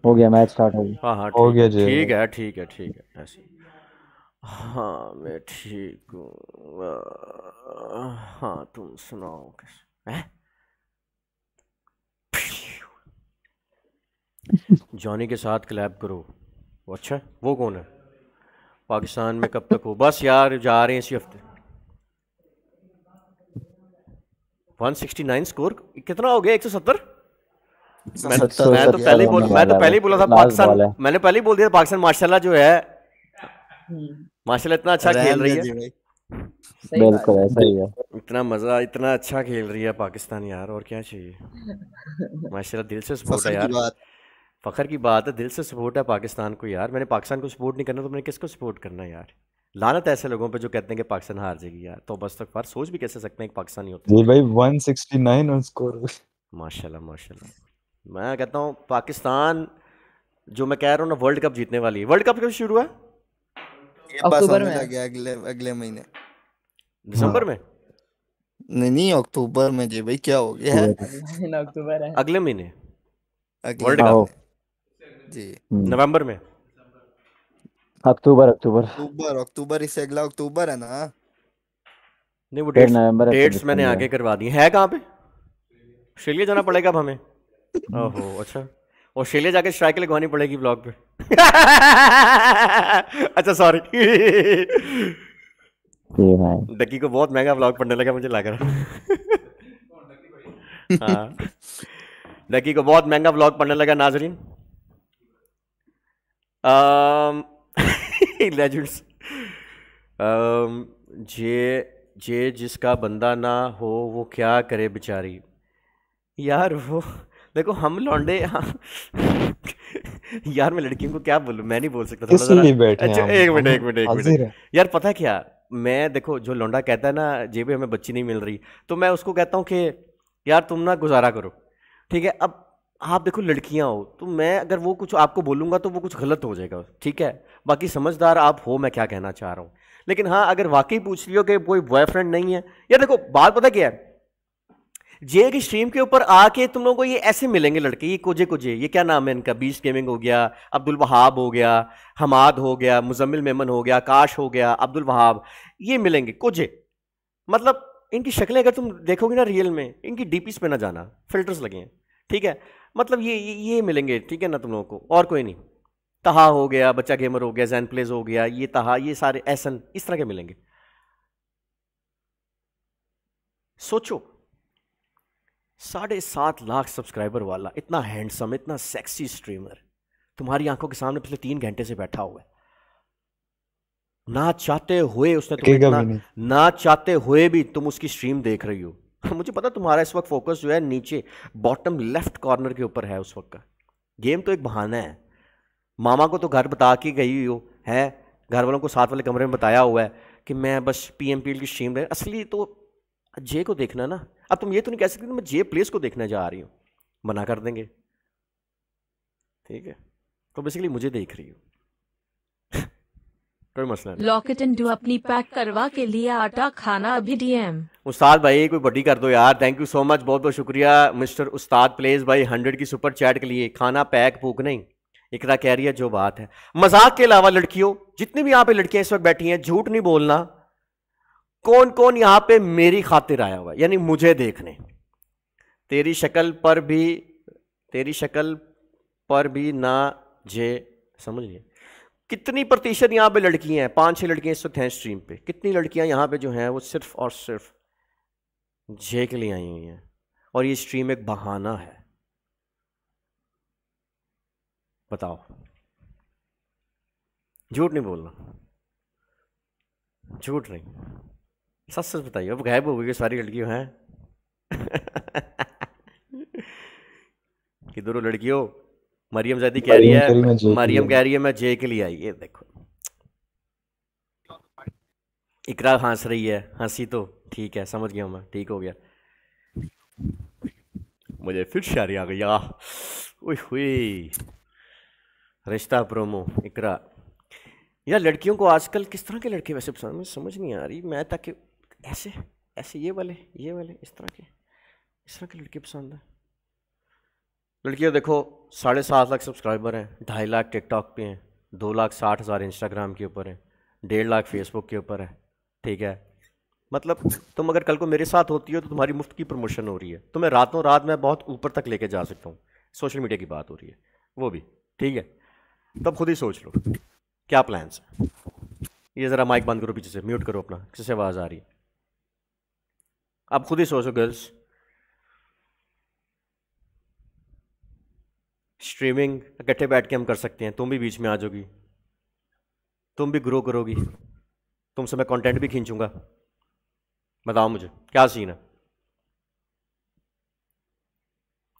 हो गया मैच स्टार्ट हो गया हाँ हाँ हो गया जी ठीक है ठीक है ठीक है ऐसे हाँ मैं ठीक हूँ हाँ तुम सुनाओ कैसे जॉनी के साथ क्लैप करो वो अच्छा वो कौन है पाकिस्तान में कब तक हो बस यार जा रहे हैं इसी हफ्ते 169 स्कोर कितना हो गया 170 तो- मैं, तो पहले बोल मैं तो पहले ही बोला था पाकिस्तान मैंने पहले ही बोल दिया पाकिस्तान माशाल्लाह जो है हम्म। माशाल्लाह इतना अच्छा खेल रही है बिल्कुल ऐसा ही है इतना मजा इतना अच्छा खेल रही है पाकिस्तान यार और क्या चाहिए माशाल्लाह दिल से सपोर्ट है यार फखर की बात है दिल से सपोर्ट है पाकिस्तान को यार मैंने पाकिस्तान को सपोर्ट नहीं करना तो मैंने किसको सपोर्ट करना यार लानत ऐसे लोगों पे जो कहते हैं कि पाकिस्तान हार जाएगी यार तो बस तक तो फार सोच भी कैसे सकते हैं पाकिस्तानी होते हैं जी भाई 169 ऑन स्कोर माशाल्लाह माशाल्लाह मैं कहता हूँ पाकिस्तान जो मैं कह रहा हूँ ना वर्ल्ड कप जीतने वाली है वर्ल्ड कप कब शुरू है अक्टूबर में गया अगले अगले महीने दिसंबर में हाँ। नहीं नहीं अक्टूबर में जी भाई क्या हो गया है अक्टूबर है अगले महीने वर्ल्ड कप जी हम्म। नवंबर में अक्टूबर अक्टूबर अक्टूबर अक्टूबर इससे अगला अक्टूबर है ना नहीं वो डेट्स डेट्स मैंने आगे करवा दी है कहाँ पे ऑस्ट्रेलिया जाना पड़ेगा अब हमें ओहो अच्छा ऑस्ट्रेलिया जाके स्ट्राइक लगवानी पड़ेगी ब्लॉग पे अच्छा सॉरी डकी को बहुत महंगा ब्लॉग पढ़ने लगा मुझे लग रहा हाँ। डकी को बहुत महंगा ब्लॉग पढ़ने लगा नाजरीन लेजेंड्स जे जे जिसका बंदा ना हो वो क्या करे बेचारी यार वो देखो हम लौंडे हाँ। यार मैं लड़कियों को तो क्या बोलूँ मैं नहीं बोल सकता था अच्छा एक मिनट एक मिनट एक मिनट यार पता क्या मैं देखो जो लौंडा कहता है ना जेबी हमें बच्ची नहीं मिल रही तो मैं उसको कहता हूँ कि यार तुम ना गुजारा करो ठीक है अब आप देखो लड़कियां हो तो मैं अगर वो कुछ आपको बोलूँगा तो वो कुछ गलत हो जाएगा ठीक है बाकी समझदार आप हो मैं क्या कहना चाह रहा हूँ लेकिन हाँ अगर वाकई पूछ रही हो कि कोई बॉयफ्रेंड नहीं है यार देखो बात पता क्या है जे की स्ट्रीम के ऊपर आके तुम लोगों को ये ऐसे मिलेंगे लड़के ये कोजे कोजे ये क्या नाम है इनका बीस गेमिंग हो गया अब्दुल वहाब हो गया हमाद हो गया मुजम्मिल मेमन हो गया काश हो गया अब्दुल वहाब ये मिलेंगे कोजे मतलब इनकी शक्लें अगर तुम देखोगे ना रियल में इनकी डीपीस पे ना जाना फिल्टर्स लगे हैं ठीक है मतलब ये ये मिलेंगे ठीक है ना तुम लोगों को और कोई नहीं तहा हो गया बच्चा गेमर हो गया जैन प्लेज हो गया ये तहा ये सारे ऐसन इस तरह के मिलेंगे सोचो साढ़े सात लाख सब्सक्राइबर वाला इतना हैंडसम इतना सेक्सी स्ट्रीमर तुम्हारी आंखों के सामने पिछले तीन घंटे से बैठा हुआ है ना चाहते हुए उसने तुम्हें ना, ना चाहते हुए भी तुम उसकी स्ट्रीम देख रही हो मुझे पता तुम्हारा इस वक्त फोकस जो है नीचे बॉटम लेफ्ट कॉर्नर के ऊपर है उस वक्त का गेम तो एक बहाना है मामा को तो घर बता के गई हो है घर वालों को साथ वाले कमरे में बताया हुआ है कि मैं बस पी एम पी की स्ट्रीम दे असली तो जे को देखना ना अब तुम ये तो नहीं कह सकते मैं जे प्लेस को देखने जा रही हूँ मना कर देंगे ठीक है तो बेसिकली मुझे देख रही हूँ कोई मसला नहीं लॉकेट एंड डू अपनी पैक करवा के लिए आटा खाना अभी डीएम उस्ताद भाई कोई बड़ी कर दो यार थैंक यू सो मच बहुत बहुत शुक्रिया मिस्टर उस्ताद प्लेस भाई हंड्रेड की सुपर चैट के लिए खाना पैक भूख नहीं इकरा कह रही है जो बात है मजाक के अलावा लड़कियों जितनी भी यहाँ पे लड़कियां इस वक्त बैठी हैं झूठ नहीं बोलना कौन कौन यहां पे मेरी खातिर आया हुआ है यानी मुझे देखने तेरी शक्ल पर भी तेरी शक्ल पर भी ना जे लिए कितनी प्रतिशत यहां पे लड़कियां हैं पांच छह लड़कियां इस वक्त हैं स्ट्रीम पे कितनी लड़कियां यहां पे जो हैं वो सिर्फ और सिर्फ जे के लिए आई हुई हैं और ये स्ट्रीम एक बहाना है बताओ झूठ नहीं बोलना झूठ नहीं सच सच बताइए अब गायब हो गई सारी लड़कियों हैं किधर हो लड़कियों मरियम जैदी कह रही है मरियम कह रही है मैं जे के लिए आई ये देखो इकरा हंस रही है हंसी तो ठीक है समझ गया मैं ठीक हो गया मुझे फिर शायरी आ गई आई हुई रिश्ता प्रोमो इकरा यार लड़कियों को आजकल किस तरह के लड़के वैसे पसंद समझ नहीं आ रही मैं ताकि ऐसे ऐसे ये वाले ये वाले इस तरह के इस तरह के लड़के पसंद है लड़कियों देखो साढ़े सात लाख सब्सक्राइबर हैं ढाई लाख टिकटॉक पे हैं दो लाख साठ हज़ार इंस्टाग्राम के ऊपर हैं डेढ़ लाख फेसबुक के ऊपर है ठीक है मतलब तुम अगर कल को मेरे साथ होती हो तो तुम्हारी मुफ्त की प्रमोशन हो रही है तो मैं रातों रात मैं बहुत ऊपर तक लेके जा सकता हूँ सोशल मीडिया की बात हो रही है वो भी ठीक है तब खुद ही सोच लो क्या प्लान्स है ये ज़रा माइक बंद करो पीछे से म्यूट करो अपना किससे आवाज़ आ रही है आप खुद ही सोचो गर्ल्स स्ट्रीमिंग इकट्ठे बैठ के हम कर सकते हैं तुम भी बीच में आ जाओगी तुम भी ग्रो करोगी तुमसे मैं कंटेंट भी खींचूंगा बताओ मुझे क्या सीन है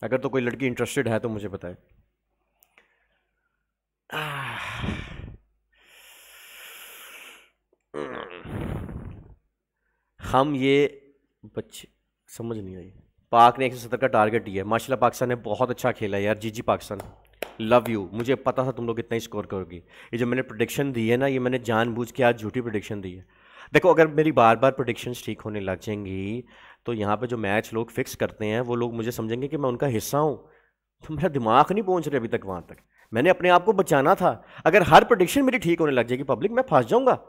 अगर तो कोई लड़की इंटरेस्टेड है तो मुझे बताए हम ये बच्चे समझ नहीं आई पाक ने एक सौ सत्तर का टारगेट दिया है माशाल्लाह पाकिस्तान ने बहुत अच्छा खेला है यार जी जी पाकिस्तान लव यू मुझे पता था तुम लोग इतना ही स्कोर करोगे ये जो मैंने प्रोडिक्शन दी है ना ये मैंने जानबूझ के आज झूठी प्रोडिक्शन दी है देखो अगर मेरी बार बार प्रोडिक्शन ठीक होने लग जाएंगी तो यहाँ पर जो मैच लोग फिक्स करते हैं वो लोग मुझे समझेंगे कि मैं उनका हिस्सा हूँ तो मेरा दिमाग नहीं पहुँच रहा अभी तक वहाँ तक मैंने अपने आप को बचाना था अगर हर प्रोडिक्शन मेरी ठीक होने लग जाएगी पब्लिक मैं फंस जाऊँगा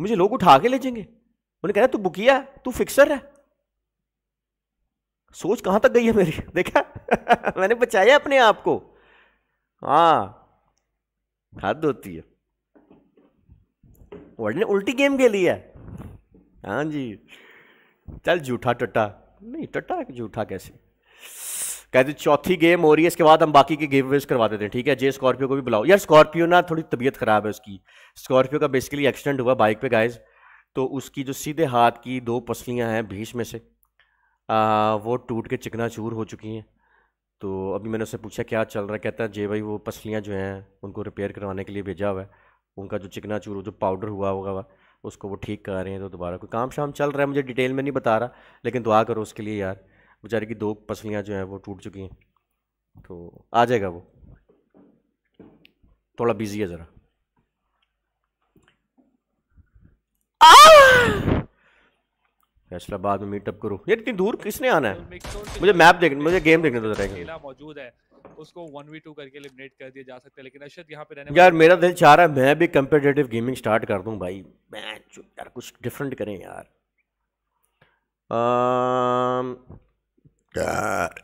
मुझे लोग उठा के ले जाएंगे उन्हें कहना तू बुकिया तू फिक्सर है सोच कहाँ तक गई है मेरी देखा मैंने बचाया अपने आप को हाँ हद होती है वर्ड ने उल्टी गेम खेली है हाँ जी चल झूठा टट्टा नहीं टट्टा झूठा कैसे कहते चौथी गेम हो रही है इसके बाद हम बाकी के गेम वेज करवा देते हैं ठीक है जे स्कॉर्पियो को भी बुलाओ यार स्कॉर्पियो ना थोड़ी तबीयत ख़राब है उसकी स्कॉर्पियो का बेसिकली एक्सीडेंट हुआ बाइक पे गाइज तो उसकी जो सीधे हाथ की दो पसलियां हैं भीष में से आ, वो टूट के चिकना चूर हो चुकी हैं तो अभी मैंने उससे पूछा क्या चल रहा है कहता है जे भाई वो पसलियाँ जो हैं उनको रिपेयर करवाने के लिए भेजा हुआ है उनका जो चिकना चूर जो पाउडर हुआ होगा उसको वो ठीक कर रहे हैं तो दोबारा कोई काम शाम चल रहा है मुझे डिटेल में नहीं बता रहा लेकिन दुआ करो उसके लिए यार बेचारे की दो पसलियाँ जो हैं वो टूट चुकी हैं तो आ जाएगा वो थोड़ा बिजी है ज़रा फैसलाबाद में मीटअप करो ये इतनी दूर किसने आना है मुझे मैप देखने मुझे गेम देखने तो जरा मौजूद है उसको 1v2 करके एलिमिनेट कर दिया जा सकता है लेकिन अरशद यहां पे रहने यार मेरा दिल चाह रहा है मैं भी कंपेटिटिव गेमिंग स्टार्ट कर दूं भाई मैं यार कुछ डिफरेंट करें यार अम यार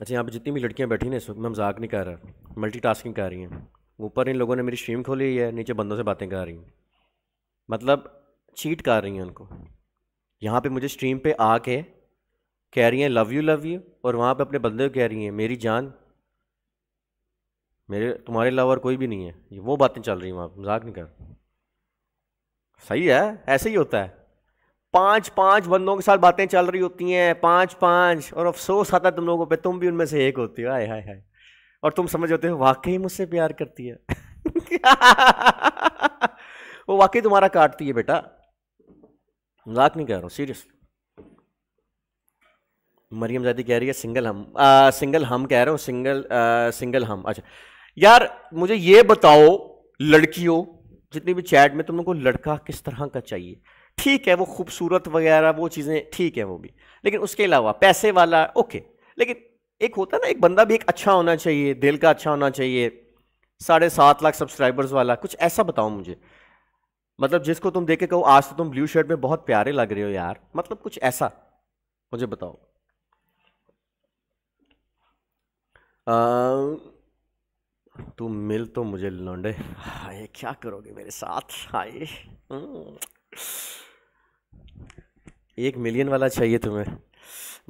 अच्छा यहां पे जितनी भी लड़कियां बैठी हैं इस मैं मजाक नहीं कर रहा मल्टीटास्किंग कर रही हैं ऊपर इन लोगों ने मेरी स्ट्रीम खोली है नीचे बंदों से बातें कर रही हैं मतलब चीट कर रही हैं उनको यहाँ पे मुझे स्ट्रीम पे आके कह रही हैं लव यू लव यू और वहाँ पे अपने बंदे को कह रही हैं मेरी जान मेरे तुम्हारे लवर कोई भी नहीं है ये वो बातें चल रही हैं वहाँ मजाक नहीं कर सही है ऐसे ही होता है पांच पांच बंदों के साथ बातें चल रही होती हैं पांच पांच और अफसोस आता है तुम लोगों पे तुम भी उनमें से एक होती हो हाय हाय हाय और तुम समझ होते हो वाकई मुझसे प्यार करती है वो वाकई तुम्हारा काटती है बेटा मजाक नहीं कर रहा हूँ सीरियस मरियम जादी कह रही है सिंगल हम आ, सिंगल हम कह रहा हूँ सिंगल आ, सिंगल हम अच्छा यार मुझे ये बताओ लड़कियों जितनी भी चैट में तुम लोग को लड़का किस तरह का चाहिए ठीक है वो खूबसूरत वगैरह वो चीज़ें ठीक है वो भी लेकिन उसके अलावा पैसे वाला ओके लेकिन एक होता है ना एक बंदा भी एक अच्छा होना चाहिए दिल का अच्छा होना चाहिए साढ़े सात लाख सब्सक्राइबर्स वाला कुछ ऐसा बताओ मुझे मतलब जिसको तुम देखे कहो आज तो तुम ब्लू शर्ट में बहुत प्यारे लग रहे हो यार मतलब कुछ ऐसा मुझे बताओ तुम मिल तो मुझे लौंडे हाय क्या करोगे मेरे साथ हाय हम्म। एक मिलियन वाला चाहिए तुम्हें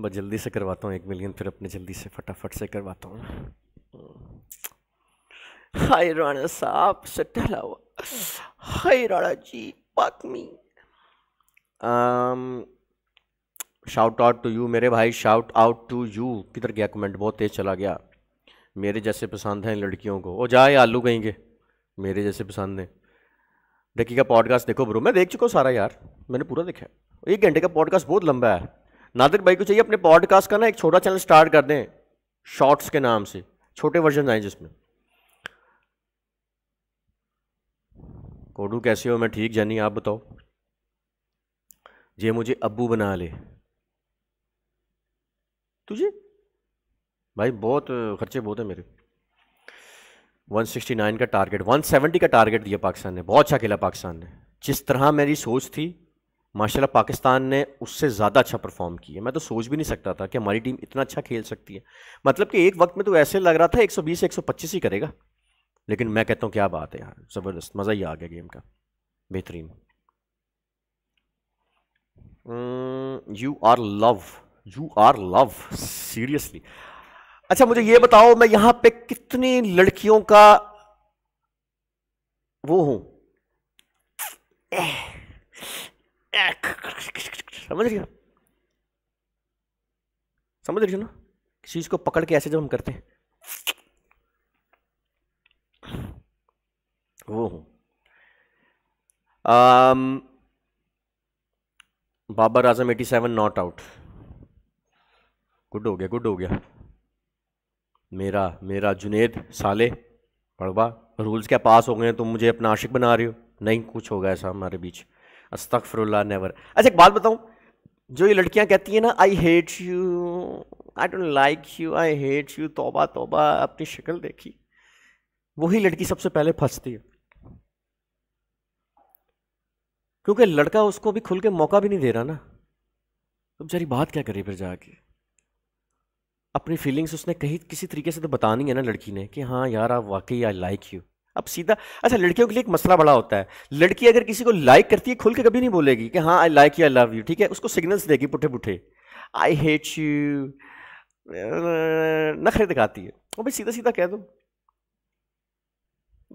बस जल्दी से करवाता हूँ एक मिलियन फिर अपने जल्दी से फटाफट से करवाता हूँ हाय राणा साहब सट्टा हाय राणा जी पाक मी um shout out to मेरे भाई शाउट आउट टू यू किधर गया कमेंट बहुत तेज चला गया मेरे जैसे पसंद हैं लड़कियों को ओ जाए आलू कहेंगे मेरे जैसे पसंद हैं डकी का पॉडकास्ट देखो ब्रो मैं देख चुका हूँ सारा यार मैंने पूरा देखा है एक घंटे का पॉडकास्ट बहुत लंबा है नादिर भाई को चाहिए अपने पॉडकास्ट का ना एक छोटा चैनल स्टार्ट कर दें शॉर्ट्स के नाम से छोटे वर्जन आए जिसमें कोडू कैसे हो मैं ठीक जानी आप बताओ ये मुझे अबू बना ले तुझे भाई बहुत खर्चे बहुत हैं मेरे 169 का टारगेट 170 का टारगेट दिया पाकिस्तान ने बहुत अच्छा खेला पाकिस्तान ने जिस तरह मेरी सोच थी माशाल्लाह पाकिस्तान ने उससे ज़्यादा अच्छा परफॉर्म किया मैं तो सोच भी नहीं सकता था कि हमारी टीम इतना अच्छा खेल सकती है मतलब कि एक वक्त में तो ऐसे लग रहा था 120 125 ही करेगा लेकिन मैं कहता हूँ क्या बात है यार ज़बरदस्त मज़ा ही आ गया गेम का बेहतरीन you are love you are love seriously अच्छा मुझे ये बताओ मैं यहाँ पे कितनी लड़कियों का वो हूँ समझ रही समझ रही हो ना चीज़ को पकड़ के ऐसे जब हम करते हैं वो हूँ um, Babar Azam eighty seven not out good हो गया गुड हो गया मेरा मेरा जुनेद साले पड़वा रूल्स क्या पास हो गए तुम मुझे अपना आशिक बना रहे हो नहीं कुछ होगा ऐसा हमारे बीच अस्तफरुल्ला नेवर अच्छा एक बात बताऊँ जो ये लड़कियाँ कहती हैं ना I hate you I don't like you I hate you तोबा तोबा अपनी शक्ल देखी वही लड़की सबसे पहले फंसती है क्योंकि लड़का उसको अभी खुल के मौका भी नहीं दे रहा ना तो बेचारी बात क्या करे फिर जाके अपनी फीलिंग्स उसने कहीं किसी तरीके से तो बतानी है ना लड़की ने कि हाँ यार आप वाकई आई लाइक यू अब सीधा अच्छा लड़कियों के लिए एक मसला बड़ा होता है लड़की अगर किसी को लाइक करती है खुल के कभी नहीं बोलेगी कि हाँ I like you I love you ठीक है उसको सिग्नल्स देगी पुठे पुठे आई हेट यू नखरे दिखाती है वो भाई सीधा सीधा कह दो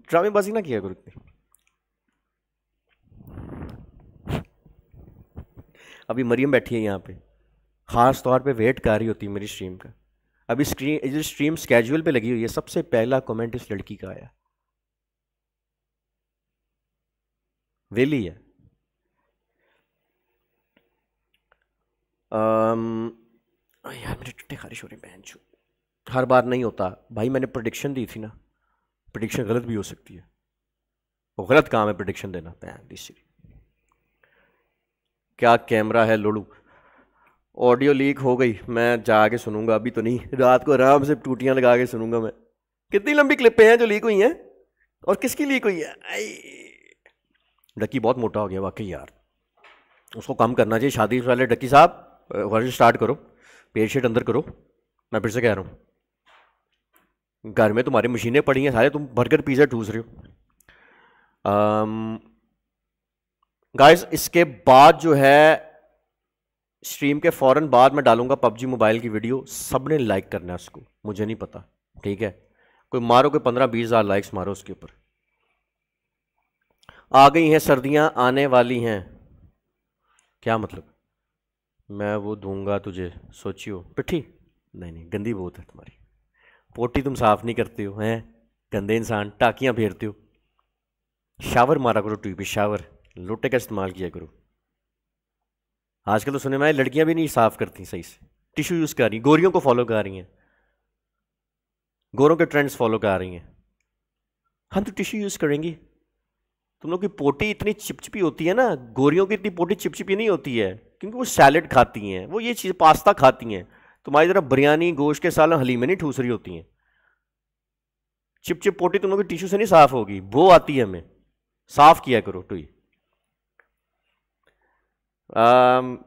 ड्रामेबाजी ना किया गुरु अभी मरियम बैठी है यहाँ पे ख़ास तौर पे वेट कर रही होती है मेरी स्ट्रीम का अभी स्ट्रीम जो स्ट्रीम स्केजुअल पे लगी हुई है सबसे पहला कमेंट इस लड़की का आया वेली है आम, यार मेरे टुट्टे खारिश हो रहे बहन छू हर बार नहीं होता भाई मैंने प्रडिक्शन दी थी ना प्रडिक्शन गलत भी हो सकती है वो गलत काम है प्रडिक्शन देना बहन दी क्या कैमरा है लुड़ू ऑडियो लीक हो गई मैं जा के सुनूंगा अभी तो नहीं रात को आराम से टूटियाँ लगा के सुनूंगा मैं कितनी लंबी क्लिपें हैं जो लीक हुई हैं और किसकी लीक हुई है आई बहुत मोटा हो गया वाकई यार उसको कम करना चाहिए शादी से पहले डक्की साहब वर्ष स्टार्ट करो पेट शेट अंदर करो मैं फिर से कह रहा हूँ घर में तुम्हारी मशीनें पड़ी हैं सारे तुम बर्गर पिज़्ज़ा ठूस रहे हो गाइस इसके बाद जो है स्ट्रीम के फ़ौरन बाद मैं डालूंगा पबजी मोबाइल की वीडियो सब ने लाइक करना है उसको मुझे नहीं पता ठीक है कोई मारो कोई पंद्रह बीस हज़ार लाइक्स मारो उसके ऊपर आ गई हैं सर्दियां आने वाली हैं क्या मतलब मैं वो दूंगा तुझे सोचियो पिट्ठी नहीं नहीं गंदी बहुत है तुम्हारी पोटी तुम साफ़ नहीं करते हो हैं गंदे इंसान टाकियां फेरते हो शावर मारा करो टी शावर लोटे का इस्तेमाल किया करो आजकल तो सुने में लड़कियां भी नहीं साफ़ करती सही से टिश्यू यूज़ कर रही गोरियों को फॉलो कर रही हैं गोरों के ट्रेंड्स फॉलो कर रही हैं हम तो टिश्यू यूज़ करेंगी तुम लोग की पोटी इतनी चिपचिपी होती है ना गोरियों की इतनी पोटी चिपचिपी नहीं होती है क्योंकि वो सैलड खाती हैं वो ये चीज़ पास्ता खाती हैं तुम्हारी जरा बिरयानी गोश्त के हली हलीमे नहीं ठूस रही होती हैं चिपचिप पोटी तुम लोग की टिश्यू से नहीं साफ़ होगी वो आती है हमें साफ़ किया करो टू तो Um,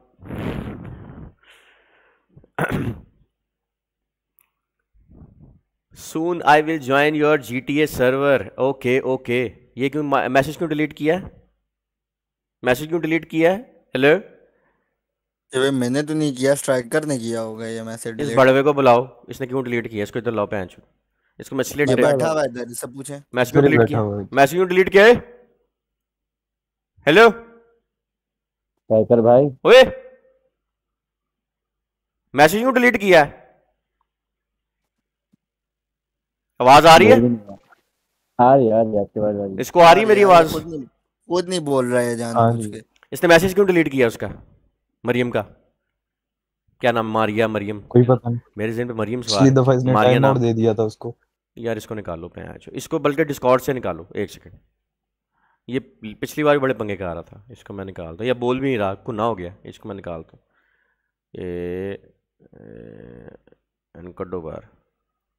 soon I will join your GTA server. Okay, okay. ये क्यों मैसेज क्यों डिलीट किया मैसेज क्यों डिलीट किया हेलो अबे मैंने तो नहीं किया स्ट्राइकर ने किया होगा ये मैसेज इस बड़वे को बुलाओ इसने क्यों डिलीट किया इसको इधर लाओ पैंच इसको मैसेज डिलीट किया बैठा हुआ है इधर सब पूछे मैसेज क्यों डिलीट किया मैसेज क्यों डिलीट किया हेलो साइकर भाई ओए मैसेज क्यों डिलीट किया है आवाज आ रही है आ रही आ रही आपकी आवाज आ रही इसको आ रही मेरी आवाज खुद नहीं बोल रहा है जान हाँ के इसने मैसेज क्यों डिलीट किया उसका मरियम का क्या नाम मारिया मरियम कोई पता नहीं मेरे जहन पे मरियम सवाल पिछली दफा इसने टाइम आउट दे दिया था उसको यार इसको निकालो पे आज इसको बल्कि डिस्कॉर्ड से निकालो एक सेकंड ये पिछली बार भी बड़े पंगे का आ रहा था इसको मैं निकालता हूँ या बोल भी नहीं रहा कुना हो गया इसको मैं निकालता हूँ ये एनकडो बार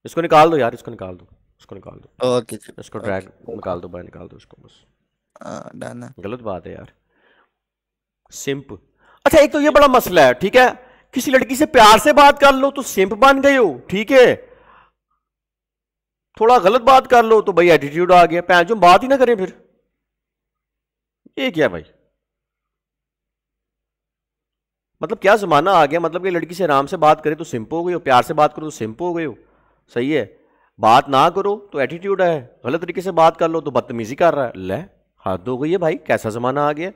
इसको निकाल दो यार इसको निकाल दो इसको निकाल दो ओके इसको ड्रैग निकाल दो बाय निकाल दो इसको बस डन गलत बात है यार सिंप अच्छा एक तो ये बड़ा मसला है ठीक है किसी लड़की से प्यार से बात कर लो तो सिंप बन गए हो ठीक है थोड़ा गलत बात कर लो तो भाई एटीट्यूड आ गया पैर जो बात ही ना करें फिर ये क्या भाई मतलब क्या ज़माना आ गया मतलब कि लड़की से आराम से बात करे तो सिंप हो गई हो प्यार से बात करो तो सिंप हो गई हो सही है बात ना करो तो एटीट्यूड है गलत तरीके से बात कर लो तो बदतमीजी कर रहा है ले हाथ धो गई है भाई कैसा ज़माना आ गया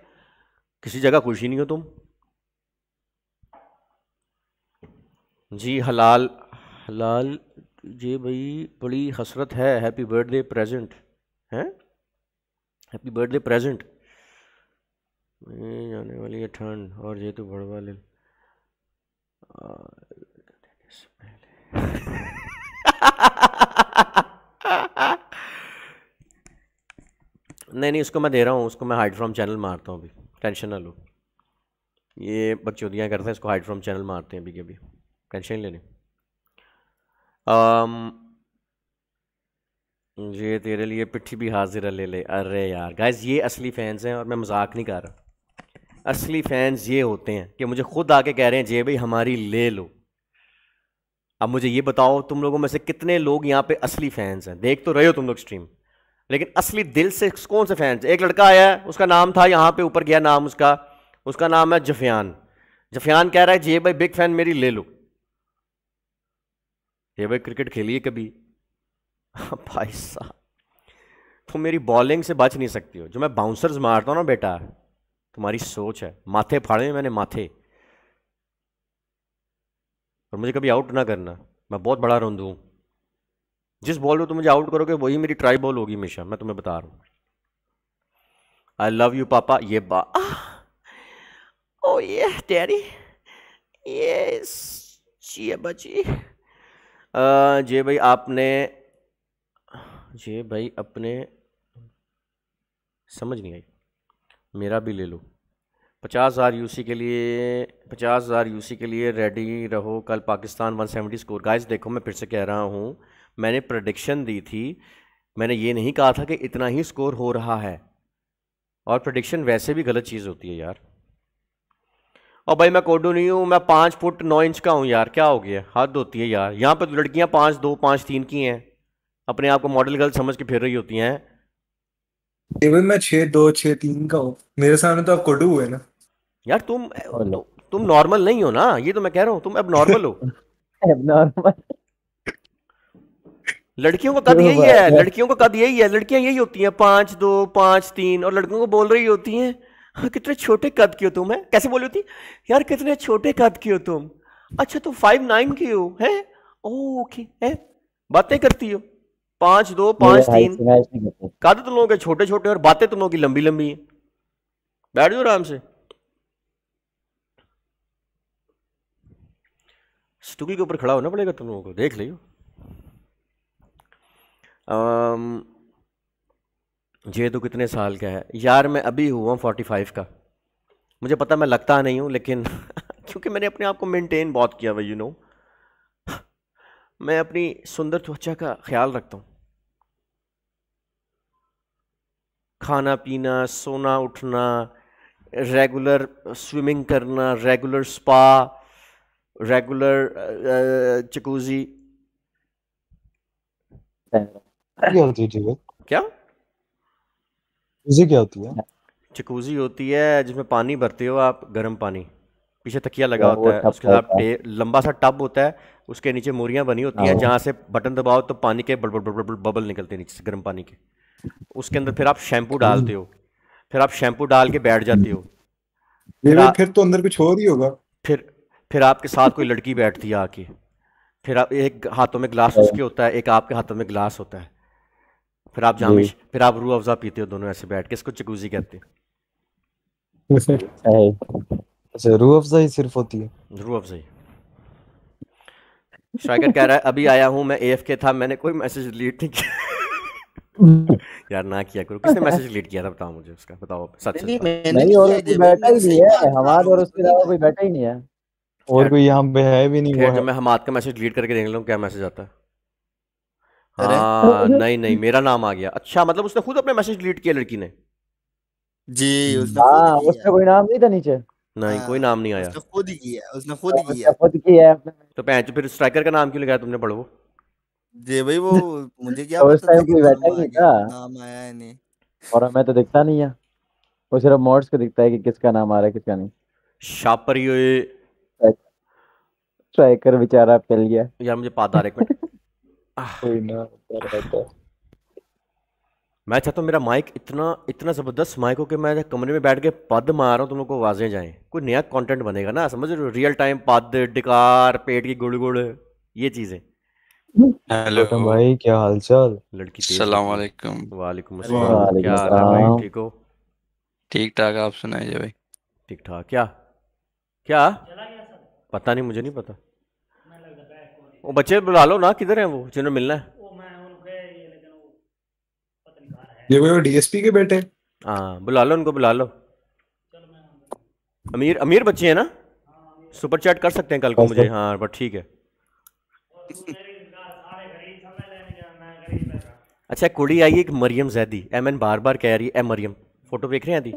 किसी जगह खुशी नहीं हो तुम जी हलाल हलाल जी भाई बड़ी हसरत है हैप्पी बर्थडे प्रेजेंट हैं हैप्पी बर्थडे प्रेजेंट जाने वाली है ठंड और तो भड़वा ले नहीं नहीं उसको मैं दे रहा हूँ उसको मैं हाइड फ्रॉम चैनल मारता हूँ अभी टेंशन ना लो ये बकचोदियाँ करते हैं इसको हाइड फ्रॉम चैनल मारते हैं अभी के अभी टेंशन लेने ये तेरे लिए पिट्ठी भी हाजिर ले ले अरे यार गाइज ये असली फैंस हैं और मैं मजाक नहीं कर रहा असली फैंस ये होते हैं कि मुझे खुद आके कह रहे हैं जे भाई हमारी ले लो अब मुझे ये बताओ तुम लोगों में से कितने लोग यहाँ पे असली फैंस हैं देख तो रहे हो तुम लोग स्ट्रीम लेकिन असली दिल से कौन से फैंस एक लड़का आया है उसका नाम था यहाँ पे ऊपर गया नाम उसका उसका नाम है जफियान जफियान कह रहा है जे भाई बिग फैन मेरी ले लो ये भाई क्रिकेट खेलिए कभी भाई साहब तुम मेरी बॉलिंग से बच नहीं सकती हो जो मैं बाउंसर्स मारता हूँ ना बेटा तुम्हारी सोच है माथे फाड़े मैंने माथे और मुझे कभी आउट ना करना मैं बहुत बड़ा रोंदू हूँ जिस बॉल में तुम मुझे आउट करोगे वही मेरी ट्राई बॉल होगी हमेशा मैं तुम्हें बता रहा हूँ आई लव यू पापा ये बा ओ ये डैडी ये जी अब्बा जी जे भाई आपने जे भाई अपने समझ नहीं आई मेरा भी ले लो पचास हज़ार यू के लिए पचास हज़ार यू के लिए रेडी रहो कल पाकिस्तान 170 स्कोर गाइस देखो मैं फिर से कह रहा हूँ मैंने प्रडिक्शन दी थी मैंने ये नहीं कहा था कि इतना ही स्कोर हो रहा है और प्रडिक्शन वैसे भी गलत चीज़ होती है यार और भाई मैं कोडू नहीं हूँ मैं पाँच फुट नौ इंच का हूँ यार क्या हो गया हद होती है यार यहाँ पर तो लड़कियाँ पाँच दो पाँच तीन की हैं अपने आप को मॉडल गलत समझ के फिर रही होती हैं टेबल में छः दो छः तीन का हो मेरे सामने तो आप कोडू हुए ना यार तुम तुम नॉर्मल नहीं हो ना ये तो मैं कह रहा हूँ तुम अब नॉर्मल हो लड़कियों का कद यही है लड़कियों का कद यही है लड़कियां यही होती हैं पांच दो पांच तीन और लड़कों को बोल रही होती हैं हाँ, कितने छोटे कद की हो तुम है कैसे बोली होती यार कितने छोटे कद की हो तुम अच्छा तुम फाइव नाइन की हो है ओके है बातें करती हो पांच दो पांच तीन कहा तुम लोगों के छोटे छोटे और बातें तुम लोगों की लंबी लंबी है बैठ जाओ आराम से स्टूल के ऊपर खड़ा होना पड़ेगा तुम लोगों को देख लियो ये तो कितने साल का है यार मैं अभी हुआ हूँ फोर्टी फाइव का मुझे पता मैं लगता नहीं हूँ लेकिन क्योंकि मैंने अपने आप को मेंटेन बहुत किया हुआ यू नो मैं अपनी सुंदर त्वचा का ख्याल रखता हूँ खाना पीना सोना उठना रेगुलर स्विमिंग करना रेगुलर स्पा रेगुलर चकूजी क्या होती है क्या होती है चकूजी होती है जिसमें पानी भरते हो आप गर्म पानी पीछे तकिया लगा होता है उसके साथ लंबा सा टब होता है उसके नीचे मोरियां बनी होती हैं हाँ। जहाँ से बटन दबाओ तो पानी के बबल निकलते हैं नीचे से गर्म पानी के उसके अंदर फिर आप शैम्पू डालते हो फिर आप शैम्पू डाल के बैठ जाते हो फिर, आ, फिर तो अंदर कुछ हो रही होगा फिर फिर आपके साथ कोई लड़की बैठती है आके फिर आप एक हाथों में ग्लास उसके हाँ। होता है एक आपके हाथों में ग्लास होता है फिर आप जामिश फिर आप रू अफजा पीते हो दोनों ऐसे बैठ के इसको चकूजी कहते हैं अच्छा रू सिर्फ होती है रू अफजा स्ट्राइकर कह रहा है अभी आया हूँ मैं एफ के था मैंने कोई मैसेज डिलीट नहीं किया यार ना किया करो किसने मैसेज डिलीट किया था बताओ मुझे उसका बताओ सच सच नहीं और कोई बैठा ही नहीं है हमाद और उसके अलावा कोई बैठा ही नहीं है और कोई यहाँ पे है भी नहीं वो है मैं हमाद का मैसेज डिलीट करके देख लूँ क्या मैसेज आता है हाँ नहीं नहीं मेरा नाम आ गया अच्छा मतलब उसने खुद अपने मैसेज डिलीट किया लड़की ने जी उसने हाँ उसका कोई नाम नहीं था नीचे नहीं हाँ, कोई नाम नहीं आया उसने खुद ही किया उसने खुद ही अच्छा, किया खुद किया तो पैंच फिर स्ट्राइकर का नाम क्यों लगाया तुमने पढ़ो जे भाई वो मुझे क्या उस टाइम कोई बैठा ही नहीं था नाम आया है नहीं और हमें तो दिखता नहीं है वो सिर्फ मॉड्स को दिखता है कि किसका नाम आ रहा है किसका नहीं शापर ये स्ट्राइकर बेचारा फैल गया यार मुझे पता एक मिनट कोई ना मैं चाहता हूँ मेरा माइक इतना इतना ज़बरदस्त माइक हो कि मैं कमरे में बैठ के पद मार रहा हूँ तुम लोग को आवाज़ें जाए कोई नया कंटेंट बनेगा ना समझ रियल टाइम पद डिकार पेट की गुड़ गुड़ ये चीज़ें हेलो तो भाई क्या हाल चाल लड़की सलाम वालेकुम वालेकुम अस्सलाम क्या हाल है भाई ठीक हो ठीक ठाक आप सुनाइए भाई ठीक ठाक क्या क्या पता नहीं मुझे नहीं पता वो बच्चे बुला लो ना किधर हैं वो जिन्हें मिलना है ये वो डीएसपी के बेटे हाँ बुला लो उनको बुला लो अमीर अमीर बच्चे हैं ना हाँ, सुपर चैट कर सकते हैं कल को मुझे हाँ पर ठीक है अच्छा कुड़ी आई एक मरियम जैदी एम एन बार बार कह रही है ए मरियम फोटो देख रहे हैं दी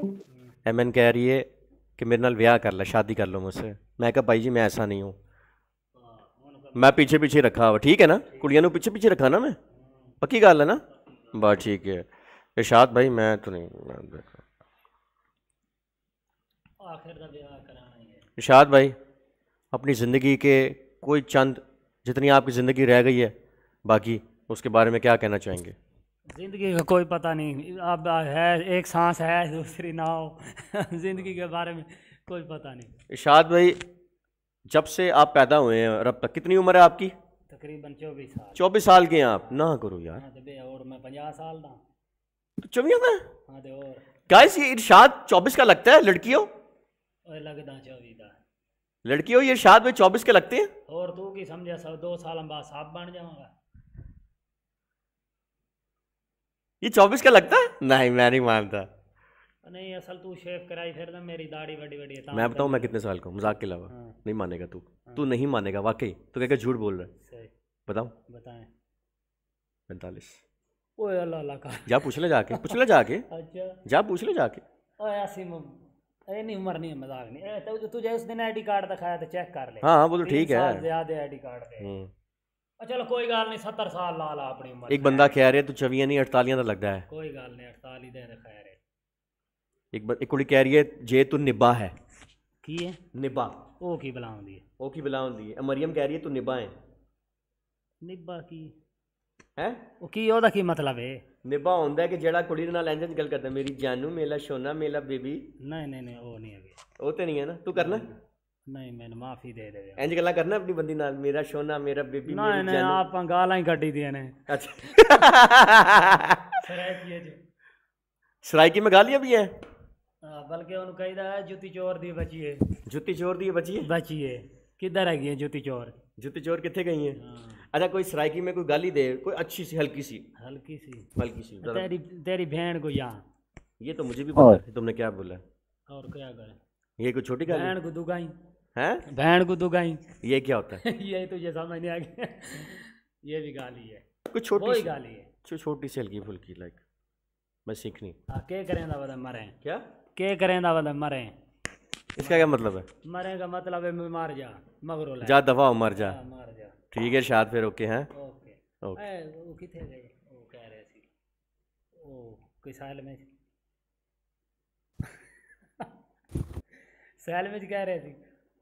एम एन कह रही है कि मेरे नाल ब्याह कर ला शादी कर लो मुझसे मैं कहा भाई जी मैं ऐसा नहीं हूँ मैं पीछे पीछे रखा हुआ ठीक है ना कुड़िया ने पीछे पीछे रखा ना मैं पक्की गल है ना बस ठीक है इशाद भाई मैं तो नहीं इशाद भाई अपनी ज़िंदगी के कोई चंद जितनी आपकी ज़िंदगी रह गई है बाकी उसके बारे में क्या कहना चाहेंगे ज़िंदगी का कोई पता नहीं अब है एक सांस है दूसरी ना हो ज़िंदगी के बारे में कोई पता नहीं इशाद भाई जब से आप पैदा हुए हैं और अब तक कितनी उम्र है आपकी तकरीबन चौबीस साल चौबीस साल के हैं आप ना करो यार हाँ तो और मैं पंजाह साल दा हाँ तो चौबीस में हाँ और गाइस ये इरशाद चौबीस का लगता है लड़कियों लगता चौबीस का लड़कियों ये इरशाद भाई चौबीस के लगते हैं और तू की समझा दो साल बाद साहब बन जाऊंगा ये चौबीस का लगता है नहीं मैं नहीं मानता नहीं असल तू शेव कराई फिर मेरी दाढ़ी बड़ी बड़ी है मैं बताऊँ मैं कितने साल का हूँ मजाक के अलावा हाँ। नहीं मानेगा तू हाँ। तू नहीं मानेगा वाकई तो क्या झूठ बोल रहा है बताऊँ बताएं पैंतालीस ओए अल्लाह अल्लाह का जा पूछ ले जाके पूछ ले जाके अच्छा जा पूछ ले जाके ओए आसिम अरे नहीं उम्र नहीं मजाक नहीं तो तुझे उस दिन आईडी कार्ड दिखाया था तो चेक कर ले हाँ, हाँ वो तो ठीक है ज्यादा आईडी कार्ड ਚਲੋ ਕੋਈ ਗੱਲ ਨਹੀਂ 70 ਸਾਲ ਲਾ ਲਾ ਆਪਣੀ ਉਮਰ ਇੱਕ ਬੰਦਾ ਕਹਿ ਰਿਹਾ ਤੂੰ 24 ਨਹੀਂ 48 ਦਾ ਲੱਗਦਾ ਹੈ ਕੋਈ ਗੱਲ ਨਹੀਂ 48 ਦਾ ਤਾਂ ਖੈਰ ਹੈ ਇੱਕ ਇੱਕ ਕੁੜੀ ਕਹਿ ਰਹੀ ਹੈ ਜੇ ਤੂੰ ਨਿਬਾ ਹੈ ਕੀ ਹੈ ਨਿਬਾ ਉਹ ਕੀ ਬੁਲਾਉਂਦੀ ਹੈ ਉਹ ਕੀ ਬੁਲਾਉਂਦੀ ਹੈ ਮਰੀਮ ਕਹਿ ਰਹੀ ਹੈ ਤੂੰ ਨਿਬਾ ਹੈ ਨਿਬਾ ਕੀ ਹੈ ਉਹ ਕੀ ਉਹਦਾ ਕੀ ਮਤਲਬ ਹੈ ਨਿਬਾ ਹੁੰਦਾ ਕਿ ਜਿਹੜਾ ਕੁੜੀ ਨਾਲ ਇੰਜ ਗੱਲ ਕਰਦਾ ਮੇਰੀ ਜਾਨੂ ਮੇਲਾ ਸ਼ੋਨਾ ਮੇਲਾ ਬੇਬੀ ਨਹੀਂ ਨਹੀਂ ਨਹੀਂ ਉਹ ਨਹੀਂ ਹੈਗੇ ਉਹ ਤੇ ਨਹੀਂ ਹੈ ਨਾ ਤੂੰ ਕਰਨਾ ਨਹੀਂ ਮੈਨੂੰ ਮਾਫੀ ਦੇ ਦੇ ਇੰਜ ਗੱਲਾਂ ਕਰਨਾ ਆਪਣੀ ਬੰਦੀ ਨਾਲ ਮੇਰਾ ਸ਼ੋਨਾ ਮੇਰਾ ਬੇਬੀ ਮੇਰੀ ਜਾਨ ਨਾ ਨਾ ਆਪਾਂ ਗਾਲਾਂ ਹੀ ਕੱਢੀ ਦੀਆਂ ਨੇ ਅੱਛਾ ਸਰਾਇ ਮੈਂ ਗਾਲੀਆਂ ਵੀ ਹੈ ਬਲਕਿ ਉਹਨੂੰ ਕਹਿੰਦਾ ਜੁੱਤੀ ਚੋਰ ਦੀ ਬੱਚੀ ਜੁੱਤੀ ਚੋਰ ਦੀ ਬੱਚੀ ਹੈ ਬੱਚੀ ਹੈ किधर है गई ज्योति चोर ज्योति चोर कितने गई हैं हाँ। अच्छा कोई सरायकी में कोई गाली दे कोई अच्छी सी हल्की सी हल्की सी हल्की सी तेरी तेरी बहन को यहाँ ये तो मुझे भी पता है तुमने क्या बोला और क्या करें ये कोई छोटी गाली बहन बहन को दो तो गाई ये क्या होता है ये तो जैसा मैंने आ गया ये भी गाली है कुछ छोटी सी गाली है कुछ छोटी सी हल्की फुल्की लाइक मैं सीखनी हाँ के करें दावत मरे क्या के करें दावत मरे इसका क्या मतलब है मरे का मतलब है मार जा मगर जा दफा मर जा हाँ, मार जा ठीक है शायद फिर ओके हैं ओके वो किथे गए वो कह रहे थे ओ कोई साल में साल में कह रहे थे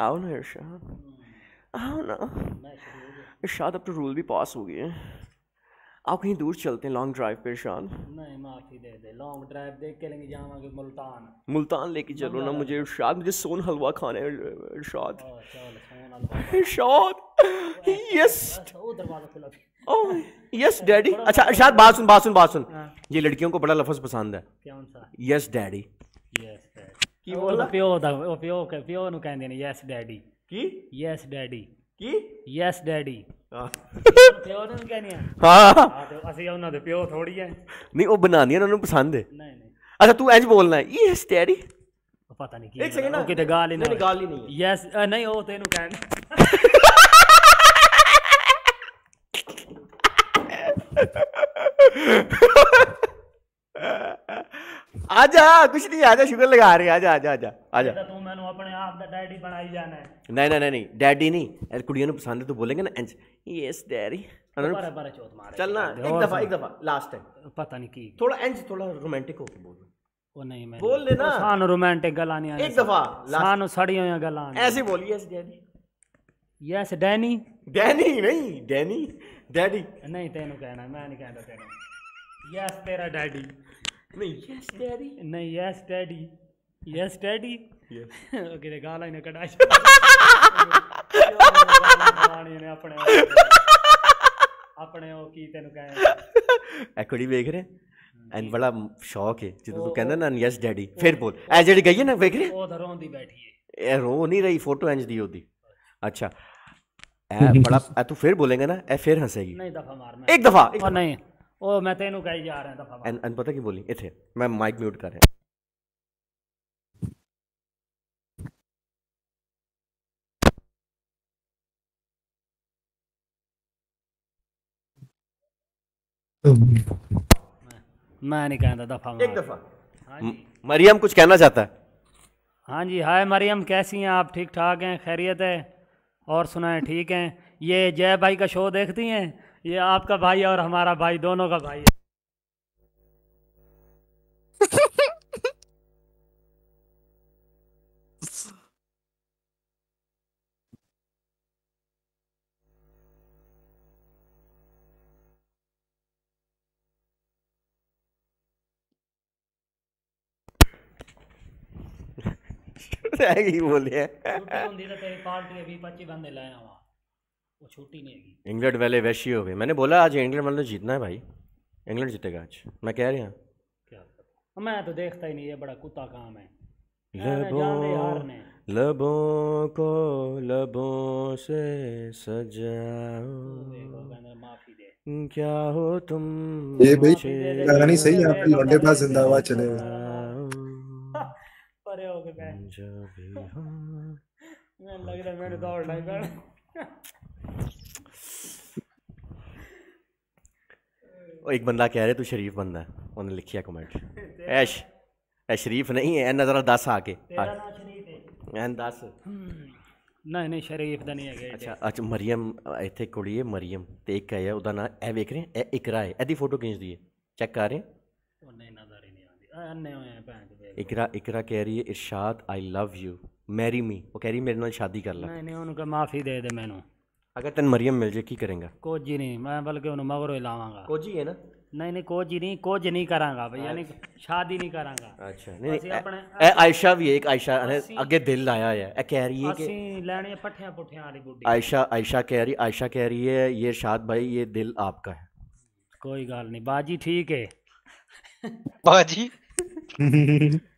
आओ ना इरशाद आओ ना इरशाद अब तो रूल भी पास हो गए हैं आप कहीं दूर चलते हैं लॉन्ग ड्राइव पे इरशाद नहीं माफी दे दे लॉन्ग ड्राइव देख के लेंगे जाएंगे मुल्तान मुल्तान लेके चलो ना मुझे इरशाद मुझे सोन हलवा खाना है Irshad Irshad yes oh yes daddy अच्छा इरशाद oh, अच्छा, अच्छा, बात सुन बात सुन बात सुन हाँ। ये लड़कियों को बड़ा लफ्ज़ पसंद है यस डैडी यस ਕੀ ਬੋਲਦਾ ਪਿਓ ਦਾ ਉਹ ਪਿਓ ਪਿਓ ਨੂੰ ਕਹਿੰਦੇ ਨੇ ਯੈਸ ਡੈਡੀ ਕੀ ਯੈਸ ਡੈਡੀ ਕੀ ਯੈਸ ਡੈਡੀ ਪਿਓ ਨੂੰ ਕਹਿੰਦੇ ਆ ਹਾਂ ਤੇ ਅਸੀਂ ਉਹਨਾਂ ਦੇ ਪਿਓ ਥੋੜੀ ਐ ਨਹੀਂ ਉਹ ਬਣਾਉਂਦੀਆਂ ਉਹਨਾਂ ਨੂੰ ਪਸੰਦ ਹੈ ਨਹੀਂ ਨਹੀਂ अच्छा तू इंज बोलना है यस डैडी पता नहीं एक सेकंड ना किते गाल ही नहीं गाल ही नहीं यस नहीं ओ तेनु कहन आजा कुछ नहीं आजा शुगर लगा रहे आजा आजा आजा आजा ਤੂੰ ਮੈਨੂੰ ਆਪਣੇ ਆਪ ਦਾ ਡੈਡੀ ਬਣਾਈ ਜਾਣਾ ਹੈ नहीं नहीं नहीं नहीं डैडी नहीं यार कुड़ियों ने पसंद है तो बोलेंगे ना एंज यस डैडी पर पर चोत मारे चलना एक दफा एक दफा लास्ट टाइम पता नहीं की थोड़ा एंज थोड़ा रोमांटिक होके बोलना वो नहीं मैं बोल लेना सानो रोमांटिक गलानी आनी एक दफा सानो सड़ी हुई गलानी ऐसे बोलिए yes daddy yes Danny Danny नहीं डैनी डैडी नहीं तेनू कहना मैं नहीं कहना तेनू यस तेरा डैडी नहीं यस डैडी नहीं yes daddy yes daddy okay ते गाला इन्हें कड़ा पानी ने अपने अपने ओ की तेनु कहे एक्वाडी देख रहे हम्म। एंड बड़ा शौक है जो तू कहना ना यस डैडी फिर बोल ए जड़ी गई है ना देख रहे ओ धरों दी बैठी है ए रो नहीं रही फोटो एंज दी ओदी अच्छा ए बड़ा तू फिर बोलेगा ना ए फिर हंसेगी नहीं दफा मारना एक दफा एक दफा नहीं ਉਹ ਮੈਂ ਤੈਨੂੰ ਕਹੀ ਜਾ ਰਿਹਾ ਦਫਾ ਐਨ ਐਨ ਪਤਾ ਕੀ ਬੋਲੀ ਇੱਥੇ ਮੈਂ ਮਾਈਕ ਮਿਊਟ ਕਰ ਰਿਹਾ मैं नहीं कहता दफा एक दफा हाँ मरियम कुछ कहना चाहता है हाँ जी हाय मरियम कैसी हैं आप ठीक ठाक हैं खैरियत है और सुनाएं ठीक हैं ये जय भाई का शो देखती हैं ये आपका भाई और हमारा भाई दोनों का भाई है बोले तो तो तो वो छूटी नहीं इंग्लैंड वाले वैशी हो गए मैंने बोला आज इंग्लैंड वाले जीतना है भाई इंग्लैंड जीतेगा आज मैं कह रहा हूँ मैं तो देखता ही नहीं ये बड़ा कुत्ता काम है लबों लबों को लबों से सजाओ क्या हो तुम ये भाई कहानी सही है आपकी लौंडे पास जिंदाबाद चले परे हो गए मैं लग रहा मैंने दौड़ लगाया एक बंदा कह रहे तू शरीफ बंदा है उन्होंने लिखी है कमेंट ऐश शरीफ नहीं है नजर दस आके ਐਨ ਦੱਸ ਨਹੀਂ ਨਹੀਂ ਸ਼ਰੀਫ ਦਾ ਨਹੀਂ ਹੈਗਾ ਅੱਛਾ ਅੱਛਾ ਮਰੀਮ ਇੱਥੇ ਕੁੜੀ ਹੈ ਮਰੀਮ ਤੇ ਇੱਕ ਹੈ ਉਹਦਾ ਨਾਂ ਇਹ ਵੇਖ ਰਹੇ ਇਹ ਇਕਰਾ ਹੈ ਇਹਦੀ ਫੋਟੋ ਖਿੱਚਦੀ ਹੈ ਚੈੱਕ ਕਰ ਰਹੇ ਉਹ ਨਹੀਂ ਨਜ਼ਰ ਹੀ ਨਹੀਂ ਆਉਂਦੀ ਅੰਨੇ ਹੋਏ ਭੈਣ ਦੇ ਇਕਰਾ ਇਕਰਾ ਕਹਿ ਰਹੀ ਹੈ Irshad I love you marry me ਉਹ ਕਹਿ ਰਹੀ ਮੇਰੇ ਨਾਲ ਸ਼ਾਦੀ ਕਰ ਲੈ ਨਹੀਂ ਨਹੀਂ ਉਹਨੂੰ ਕਹ ਮਾਫੀ ਦੇ ਦੇ ਮੈਨੂੰ अगर तन मरियम मिल जाए की करेंगे कुछ ही नहीं मैं बल्कि मगर मगरों लावांगा कुछ ही है ना नहीं नहीं कोच ही नहीं कोच नहीं करांगा भाई यानी अच्छा। शादी नहीं करांगा अच्छा नहीं अपने ए आयशा भी एक आयशा आगे दिल लाया है ए कह रही है कि लेने पठिया पुठिया वाली बुड्ढी आयशा आयशा कह रही आयशा कह रही है ये शाद भाई ये दिल आपका है कोई गल नहीं बाजी ठीक है बाजी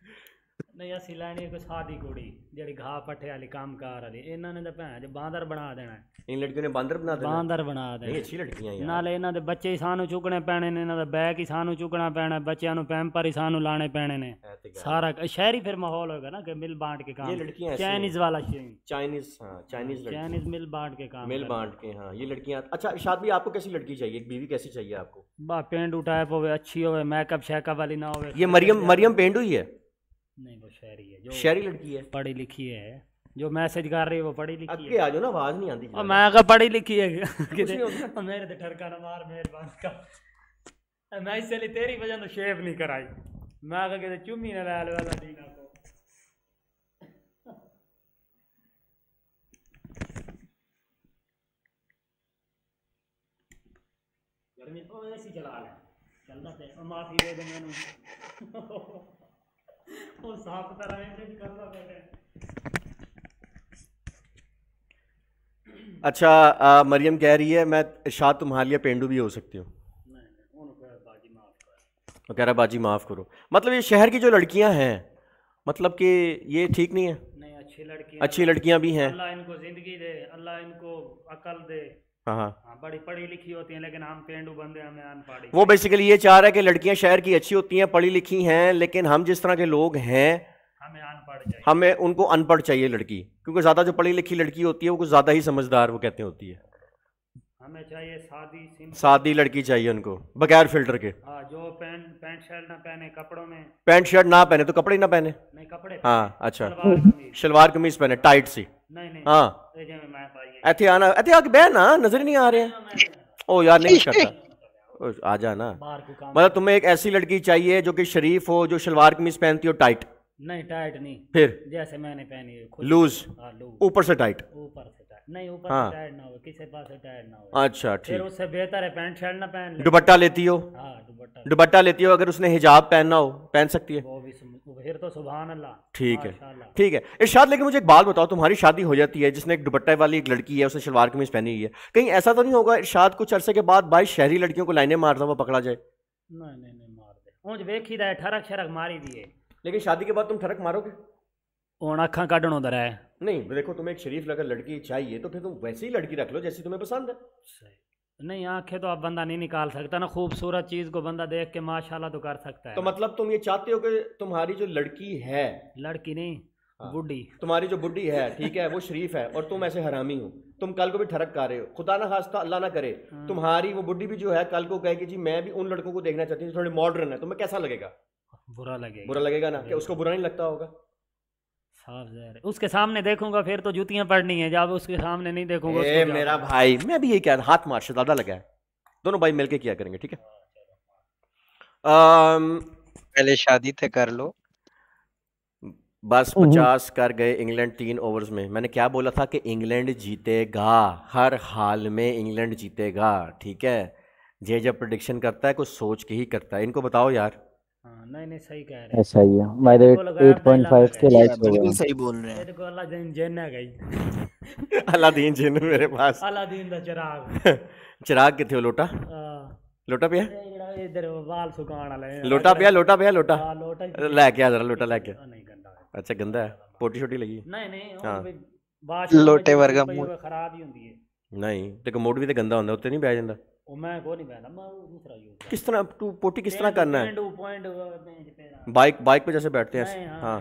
ਨਹੀਂ ਅਸੀਂ ਲੈਣੀ ਕੋਈ ਸਾਦੀ ਕੁੜੀ ਜਿਹੜੀ ਘਾਹ ਪੱਠੇ ਵਾਲੀ ਕੰਮਕਾਰ ਵਾਲੀ ਇਹਨਾਂ ਨੇ ਤਾਂ ਭੈਣ ਚ ਬਾਂਦਰ ਬਣਾ ਦੇਣਾ इन लड़कियों ने बांदर बना देना ਬਾਂਦਰ ਬਣਾ नहीं ਦੇਣਾ अच्छी लड़कियां हैं यार ਨਾਲੇ ਇਹਨਾਂ ਦੇ ਬੱਚੇ ਹੀ ਸਾਨੂੰ ਚੁੱਕਣੇ ਪੈਣੇ ਨੇ ਇਹਨਾਂ ਦਾ ਬੈਗ ਹੀ ਸਾਨੂੰ ਚੁੱਕਣਾ ਪੈਣਾ ਬੱਚਿਆਂ ਨੂੰ ਪੈਂਪਰ ਹੀ ਸਾਨੂੰ ਲਾਣੇ ਪੈਣੇ ਨੇ है तो क्या? ਸਾਰਾ ਸ਼ਹਿਰੀ ਫਿਰ ਮਾਹੌਲ ਹੋਗਾ ਨਾ ਕਿ ਮਿਲ ਬਾਂਟ ਕੇ ये ਕੰਮ लड़कियां ऐसी हैं। ਚਾਈਨੀਜ਼ ਵਾਲਾ ਸ਼ੇਨ चाइनीज हाँ चाइनीज लड़की ਚਾਈਨੀਜ਼ ਮਿਲ ਬਾਂਟ ਕੇ ਕੰਮ मेल बांट के हाँ ये लड़कियां अच्छा इशाद भी आपको कैसी लड़की चाहिए एक बीवी कैसी चाहिए आपको ਬਾ ਪਿੰਡ ਟਾਈਪ ਹੋਵੇ ਅੱਛੀ ਹੋਵੇ ਮੇਕਅਪ ਸ਼ੈਕਅਪ ਵਾਲੀ ਨਾ ਹੋਵੇ ये मरियम मरियम पेंडू ही है नहीं वो शहरी है जो शहरी लड़की है पढ़ी लिखी है जो मैसेज कर रही है वो पढ़ी लिखी अक्के आ जाओ ना आवाज नहीं आती और मैं का पढ़ी लिखी है किसी मेरे तो ठरका ना मार मेहरबान का मैं इससे ली तेरी वजह से शेव नहीं कराई मैं का कहते चुम्मी ना लाल वाला दी ना गर्मी तो ऐसी चला ले चलना पे माफी दे दे मैंने ਉਹ ਸਾਫ ਤਰ੍ਹਾਂ ਇਹ ਕਰਦਾ बैठे अच्छा आ, मरियम कह रही है मैं शाह तुम्हारे लिए पेंडू भी हो सकती हूँ वो कह रहा बाजी माफ़ करो मतलब ये शहर की जो लड़कियाँ हैं मतलब कि ये ठीक नहीं है नहीं अच्छी लड़कियां अच्छी लड़कियाँ भी हैं अल्लाह इनको ज़िंदगी दे अल्लाह इनको अकल दे हाँ, हाँ। हाँ, बड़ी पढ़ी लिखी होती हैं लेकिन हम पेंडू बंदे हमें वो बेसिकली ये चाह रहा है कि लड़कियां शहर की अच्छी होती हैं पढ़ी लिखी हैं लेकिन हम जिस तरह के लोग हैं हमें अनपढ़ चाहिए हमें उनको अनपढ़ चाहिए लड़की क्योंकि ज़्यादा जो पढ़ी लिखी लड़की होती है वो कुछ ज़्यादा ही समझदार वो कहते होती है हमें चाहिए सादी सादी लड़की चाहिए उनको बगैर फिल्टर के जो पैंट पैंट शर्ट ना पहने कपड़ों में पैंट शर्ट ना पहने तो कपड़े ना पहने नहीं कपड़े हाँ अच्छा शलवार कमीज पहने टाइट सी हाँ आना आके बह ना नजर नहीं आ रहे हैं ओ यार नहीं करता आ जाना मतलब तुम्हें एक ऐसी लड़की चाहिए जो कि शरीफ हो जो शलवार कमीज पहनती हो टाइट नहीं टाइट नहीं फिर जैसे मैंने पहनी हाँ, लूज ऊपर से टाइट ऊपर से नहीं ऊपर हाँ। टायर ना हो किसी पास टायर ना हो अच्छा ठीक उससे बेहतर है पैंट शर्ट ना पहन दुपट्टा लेती हो हाँ दुपट्टा लेती हो अगर उसने हिजाब पहनना हो पहन सकती है वो भी फिर तो सुबह अल्लाह ठीक है ठीक है इर्शाद लेकिन मुझे एक बात बताओ तुम्हारी शादी हो जाती है जिसने एक दुपट्टा वाली एक लड़की है उसने शलवार कमीज पहनी हुई है कहीं ऐसा तो नहीं होगा इर्शाद कुछ अरसे के बाद बाईस शहरी लड़कियों को लाइने मारता हुआ पकड़ा जाए नहीं नहीं नहीं मार दे मुझे वेखी दे ठरक शरक मारी लेकिन शादी के बाद तुम ठरक मारोगे और अखा काटन होता रहा है नहीं देखो तुम्हें एक शरीफ अगर लड़की चाहिए तो फिर तुम वैसी ही लड़की रख लो जैसी तुम्हें पसंद है नहीं आंखें तो आप बंदा नहीं निकाल सकता ना खूबसूरत चीज को बंदा देख के माशाल्लाह तो कर सकता है तो मतलब तुम ये चाहते हो कि तुम्हारी जो लड़की है लड़की नहीं हाँ। बुढ़ी तुम्हारी जो बुढ़ी है ठीक है वो शरीफ है और तुम ऐसे हरामी हो तुम कल को भी ठरक कर रहे हो खुदा ना खास्ता अल्लाह ना करे हाँ। तुम्हारी वो बुढ़ी भी जो है कल को कहे कहेगी जी मैं भी उन लड़कों को देखना चाहती हूँ थोड़ी मॉडर्न है तुम्हें तो कैसा लगेगा बुरा लगेगा बुरा लगेगा ना उसको बुरा नहीं लगता होगा साफ जहर उसके सामने देखूंगा फिर तो जूतियां पड़नी है जब उसके सामने नहीं देखूंगा ए, मेरा भाई मैं भी यही कह रहा हाथ मार ज्यादा लगा है दोनों भाई मिलके किया करेंगे ठीक है हाँ, पहले शादी थे कर लो बस पचास कर गए इंग्लैंड तीन ओवर्स में मैंने क्या बोला था कि इंग्लैंड जीतेगा हर हाल में इंग्लैंड जीतेगा ठीक है जे जब प्रडिक्शन करता है कुछ सोच के ही करता है इनको बताओ यार हाँ, नहीं नहीं सही कह रहे हैं ऐसा ही है बाय द वे 8.5 के लाइट हो गया सही बोल रहे हैं मेरे को अलादीन जिन है गई अलादीन जिन मेरे पास अलादीन दा चिराग चिराग किथे लोटा हाँ। लोटा पिया इधर बाल सुखान वाला लोटा पिया लोटा पिया लोटा हाँ, लेके आ जरा लोटा लेके अच्छा गंदा है पोटी छोटी लगी नहीं नहीं हाँ लोटे वर्गा खराब ही होती है नहीं ਤੇ ਕਮੋਡ ਵੀ ਤੇ ਗੰਦਾ ਹੁੰਦਾ ਉੱਤੇ ਨਹੀਂ ਬਹਿ ਜਾਂਦਾ मैं वो नहीं पहना मैं दूसरा यूज किस तरह टू पोटी किस तरह करना है बाइक बाइक पे जैसे बैठते हैं हाँ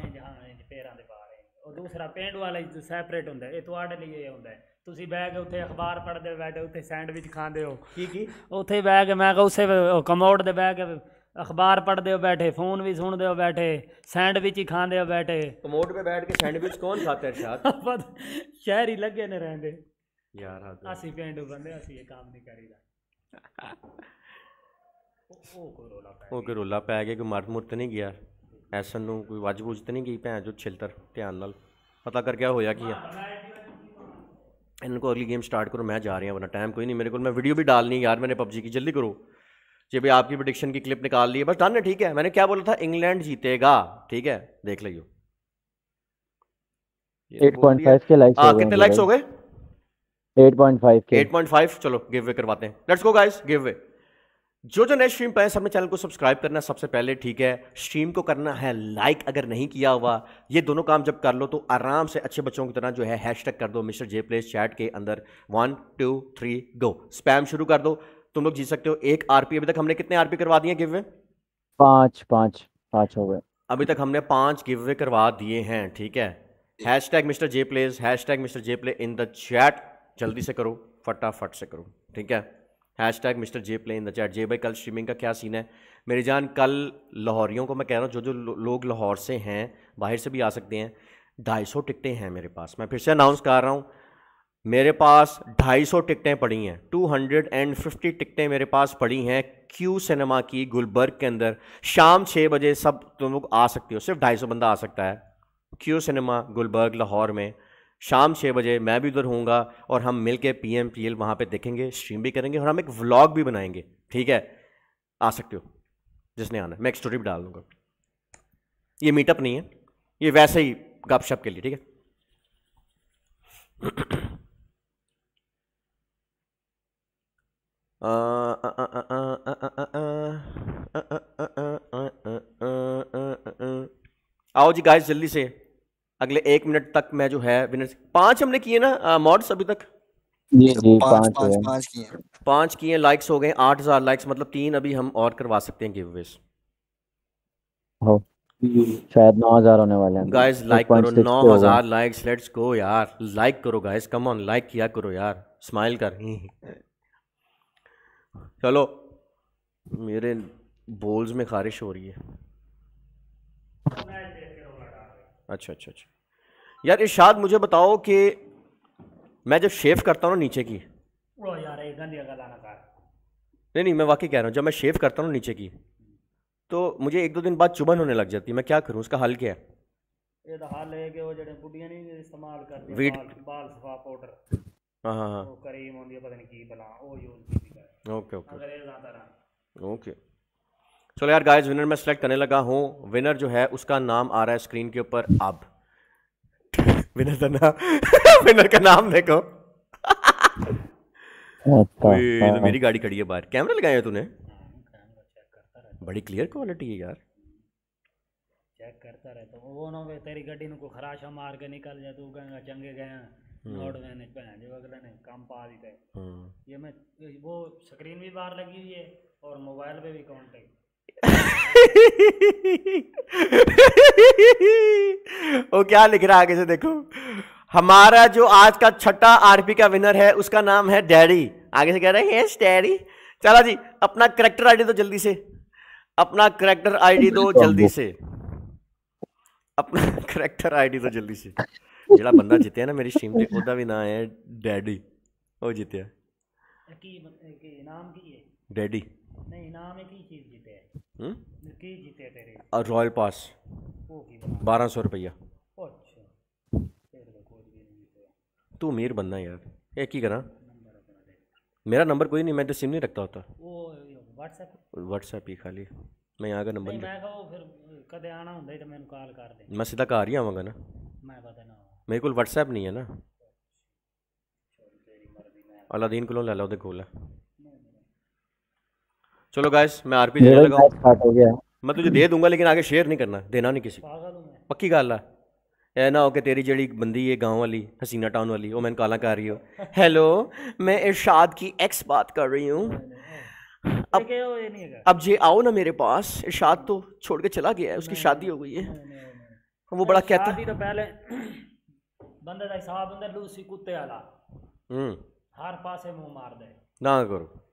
और दूसरा पेंट वाला ਸੈਪਰੇਟ ਹੁੰਦਾ ਇਹ ਤੁਹਾਡੇ ਲਈ ਇਹ ਹੁੰਦਾ ਤੁਸੀਂ ਬਹਿ ਕੇ ਉੱਥੇ ਅਖਬਾਰ ਪੜ੍ਹਦੇ ਹੋ ਬੈਠੇ ਉੱਥੇ ਸੈਂਡਵਿਚ ਖਾਂਦੇ ਹੋ ਕੀ ਕੀ ਉੱਥੇ ਬਹਿ ਕੇ ਮੈਂ ਕਹਾਂ ਉਸੇ ਕਮੋਡ ਦੇ ਬਹਿ ਕੇ ਅਖਬਾਰ ਪੜ੍ਹਦੇ ਹੋ ਬੈਠੇ ਫੋਨ ਵੀ ਸੁਣਦੇ ਹੋ ਬੈਠੇ ਸੈਂਡਵਿਚ ਹੀ ਖਾਂਦੇ ਹੋ ਬੈਠੇ ਕਮੋਡ 'ਤੇ ਬੈਠ ਕੇ ਸੈਂਡਵਿਚ ਕੌਣ ਖਾਤਾ ਹੈ ਸ਼ਾਹ ਸ਼ਹਿਰ ਹੀ ਲੱਗੇ ਨੇ ਰਹਿੰਦੇ ਯਾਰ ਅਸੀਂ ਪਿੰਡੋਂ ਬੰਦੇ ਅਸੀਂ ਇਹ ਕੰਮ ਨਹੀਂ ਕਰੀਦਾ ਉਹ ਕੋਈ ਰੋਲਾ ਪੈ ਗਿਆ ਕੋਈ ਮਰ ਮੁਰ ਨਹੀਂ ਗਿਆ ਐਸਨ ਨੂੰ ਕੋਈ ਵੱਜ ਬੁੱਝ ਤੇ ਨਹੀਂ ਗਈ ਭੈਣ ਜੋ ਛਿਲਤਰ ਧਿਆਨ ਨਾਲ ਪਤਾ ਕਰ ਗਿਆ ਹੋਇਆ ਕੀ ਆ इनको अगली गेम स्टार्ट करो मैं जा रही हूँ वरना टाइम कोई नहीं मेरे को मैं वीडियो भी डालनी यार मैंने पबजी की जल्दी करो जी भाई आपकी प्रडिक्शन की क्लिप निकाल ली है बस डन ठीक है मैंने क्या बोला था इंग्लैंड जीतेगा ठीक है देख लियो हाँ कितने लाइक्स हो गए जो जो नए स्ट्रीम पाए सबने चैनल को सब्सक्राइब करना सबसे पहले ठीक है स्ट्रीम को करना है लाइक अगर नहीं किया हुआ ये दोनों काम जब कर लो तो आराम से अच्छे बच्चों की तरह जो है हैशटैग कर दो मिस्टर जे प्लेस चैट के अंदर one two three go spam शुरू कर दो तुम लोग जीत सकते हो एक आरपी अभी तक हमने कितने आरपी करवा दिए गिव वे पाँच पाँच पाँच हो गए अभी तक हमने पाँच गिव वे करवा दिए हैं ठीक है hashtag mister J place hashtag mister J play in the chat जल्दी से करो फटाफट से करो ठीक है hashtag mister J play in the chat J भाई कल स्ट्रीमिंग का क्या सीन है मेरी जान कल लाहौरियों को मैं कह रहा हूँ जो जो लोग लाहौर से हैं बाहर से भी आ सकते हैं ढाई सौ टिकटें हैं मेरे पास मैं फिर से अनाउंस कर रहा हूँ मेरे पास ढाई सौ टिकटें पड़ी हैं टू हंड्रेड एंड फिफ्टी टिकटें मेरे पास पड़ी हैं क्यू सिनेमा की गुलबर्ग के अंदर शाम छः बजे सब तुम लोग आ सकते हो सिर्फ ढाई सौ बंदा आ सकता है क्यू सिनेमा गुलबर्ग लाहौर में शाम छः बजे मैं भी उधर हूँगा और हम मिल के पी एम पी एल वहाँ पर देखेंगे स्ट्रीम भी करेंगे और हम एक व्लॉग भी बनाएंगे ठीक है आ सकते हो जिसने आना मैं एक स्टोरी भी डाल दूँगा ये मीटअप नहीं है ये वैसे ही गपशप के लिए ठीक है आओ जी गाइस जल्दी से अगले एक मिनट तक मैं जो है विनर्स पांच हमने किए ना मॉड्स अभी तक पांच किए पांच किए लाइक्स हो गए आठ हजार लाइक्स मतलब तीन अभी हम और करवा सकते हैं गिव अवेज शायद नौ हजार होने वाले हैं गाइस लाइक करो नौ हजार लाइक्स लेट्स गो यार लाइक करो गाइस कम ऑन लाइक किया करो यार स्माइल कर चलो मेरे बोल्स में खारिश हो रही है अच्छा अच्छा अच्छा यार इर्शाद मुझे बताओ कि मैं जब शेव करता हूँ ना नीचे की नहीं नहीं मैं वाकई कह रहा हूँ जब मैं शेव करता हूँ नीचे की तो मुझे एक दो दिन बाद चुभन होने लग जाती है मैं क्या करूँ उसका हल क्या है चलो यार गाइस विनर मैं सेलेक्ट करने लगा हूँ विनर जो है उसका नाम आ रहा है स्क्रीन के ऊपर अब विनर का नाम विनर का नाम देखो अच्छा, अच्छा, तो हाँ। मेरी गाड़ी खड़ी है बाहर कैमरा लगाया तूने बड़ी क्लियर क्वालिटी है यार चेक करता रहता हूँ वो ना वे तेरी गड्डी को खराशा मार के निकल जाए तू गए चंगे गए नोट मैंने पहन जो अगले ने काम पा भी गए हम्म। ये मैं वो स्क्रीन भी बाहर लगी हुई है और मोबाइल पे भी कांटेक्ट वो क्या लिख रहा है आगे से देखो हमारा जो आज का छठा आरपी का विनर है उसका नाम है डैडी आगे से कह रहे हैं डैडी चलो जी अपना करेक्टर आईडी दो जल्दी से अपना करेक्टर आईडी दो जल्दी से अपना करेक्टर आईडी दो जल्दी से ਜਿਹੜਾ ਬੰਦਾ ਜਿੱਤਿਆ ਨਾ ਮੇਰੀ ਸਟ੍ਰੀਮ ਤੇ ਉਹਦਾ ਵੀ ਨਾਮ ਹੈ ਡੈਡੀ ਉਹ ਜਿੱਤਿਆ ਕੀ ਨਾਮ ਕੀ ਹੈ ਡੈਡੀ ਨਹੀਂ ਨਾਮ ਹੈ ਕੀ ਚੀਜ਼ हम्म? रॉयल पास बारह सौ रुपया अच्छा। तू अमीर बनना यार एक ही करा मेरा नंबर कोई नहीं मैं तो सिम नहीं रखता होता व्हाट्सएप ही खाली मैं यहाँ का नंबर नहीं मैं, तो मैं सीधा घर ही आवांगा ना मेरे को व्हाट्सएप नहीं है ना अच्छा। अलादीन को ले लो को चलो गाइस मैं आरपी देने लगा हूं स्टार्ट हो गया मैं तुझे दे दूंगा लेकिन आगे शेयर नहीं करना देना नहीं किसी पक्की गल है ऐ ना हो कि तेरी जड़ी बंदी है गांव वाली हसीना टाउन वाली वो मैंने काला कर रही हो हेलो मैं इरशाद की एक्स बात कर रही हूँ अब अब जे आओ ना मेरे पास इरशाद तो छोड़ के चला गया है उसकी शादी हो गई है वो बड़ा कहता है तो पहले बंदे दा हिसाब अंदर लूसी कुत्ते वाला हम्म हर पासे मुंह मार दे ना करो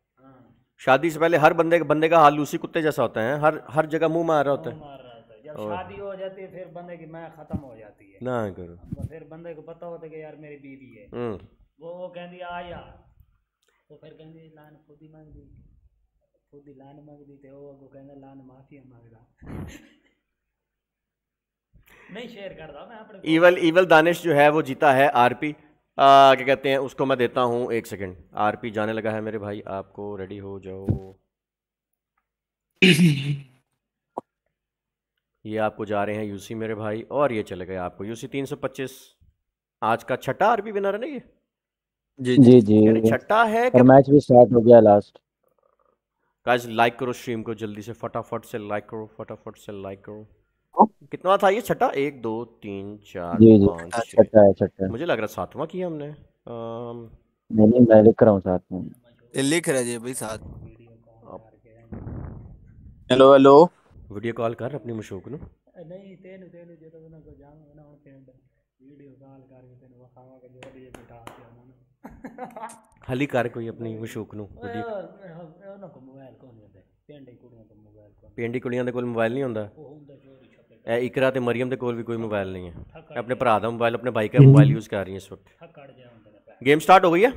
शादी से पहले हर बंदे के बंदे का हाल लूसी कुत्ते जैसा होता है हर हर जगह मुंह मार रहा होता है शादी हो जाती है फिर बंदे की मैं खत्म हो जाती है ना करो तो फिर बंदे को पता होता है कि यार मेरी बीवी है हम्म। वो वो कहती है आया तो फिर कहती लान खुद ही मांग दी खुद ही लान मांग दी तो वो कहता लान माफी मांग मांगदा नहीं शेयर कर रहा मैं अपने इवल इवल दानिश जो है वो जीता है आरपी क्या कहते हैं उसको मैं देता हूँ एक सेकेंड आरपी जाने लगा है मेरे भाई आपको रेडी हो जाओ ये आपको जा रहे हैं यूसी मेरे भाई और ये चले गए आपको यूसी तीन सौ पच्चीस आज का छठा आरपी विनर है ना ये जी जी जी छठा है कि... मैच भी स्टार्ट हो गया लास्ट लाइक करो स्ट्रीम को जल्दी से फटाफट से लाइक करो फटाफट से लाइक करो कितना था ये छठा एक दो तीन चार पाँच छठा है मुझे लग रहा सातवां किया हमने नहीं नहीं मैं लिख रहा हूँ साथ में लिख रहा जी भाई साथ हेलो हेलो वीडियो कॉल कर अपने मशूक नहीं तो तेन तेन जे तो ना को जान ना हुन फ्रेंड वीडियो कॉल कर के तेन वखावा के जो ये बिठा के आना खाली कर कोई अपनी मशोक नु वीडियो ਉਹਨਾਂ ਕੋ ਮੋਬਾਈਲ ਕੋਲ ਨਹੀਂ ਹੁੰਦਾ ਪਿੰਡੀ ਕੁੜੀਆਂ ਦਾ ਮੋਬਾਈਲ ਕੋਲ ਪਿੰਡੀ ਕੁੜੀਆਂ ਦੇ ਕੋਲ ਮੋਬਾਈਲ ਨਹੀਂ ਹੁੰਦਾ ਉਹ ਹੁੰਦਾ ਇਹ ਇਕਰਾ ਤੇ ਮਰੀਮ ਦੇ ਕੋਲ ਵੀ ਕੋਈ ਮੋਬਾਈਲ ਨਹੀਂ ਹੈ ਆਪਣੇ ਭਰਾ ਦਾ ਮੋਬਾਈਲ ਆਪਣੇ ਭਾਈ ਦਾ ਮੋਬਾਈਲ ਯੂਜ਼ ਕਰ ਰਹੀ ਹੈ ਇਸ ਵਕਤ ਗੇਮ ਸਟਾਰਟ ਹੋ ਗਈ ਹੈ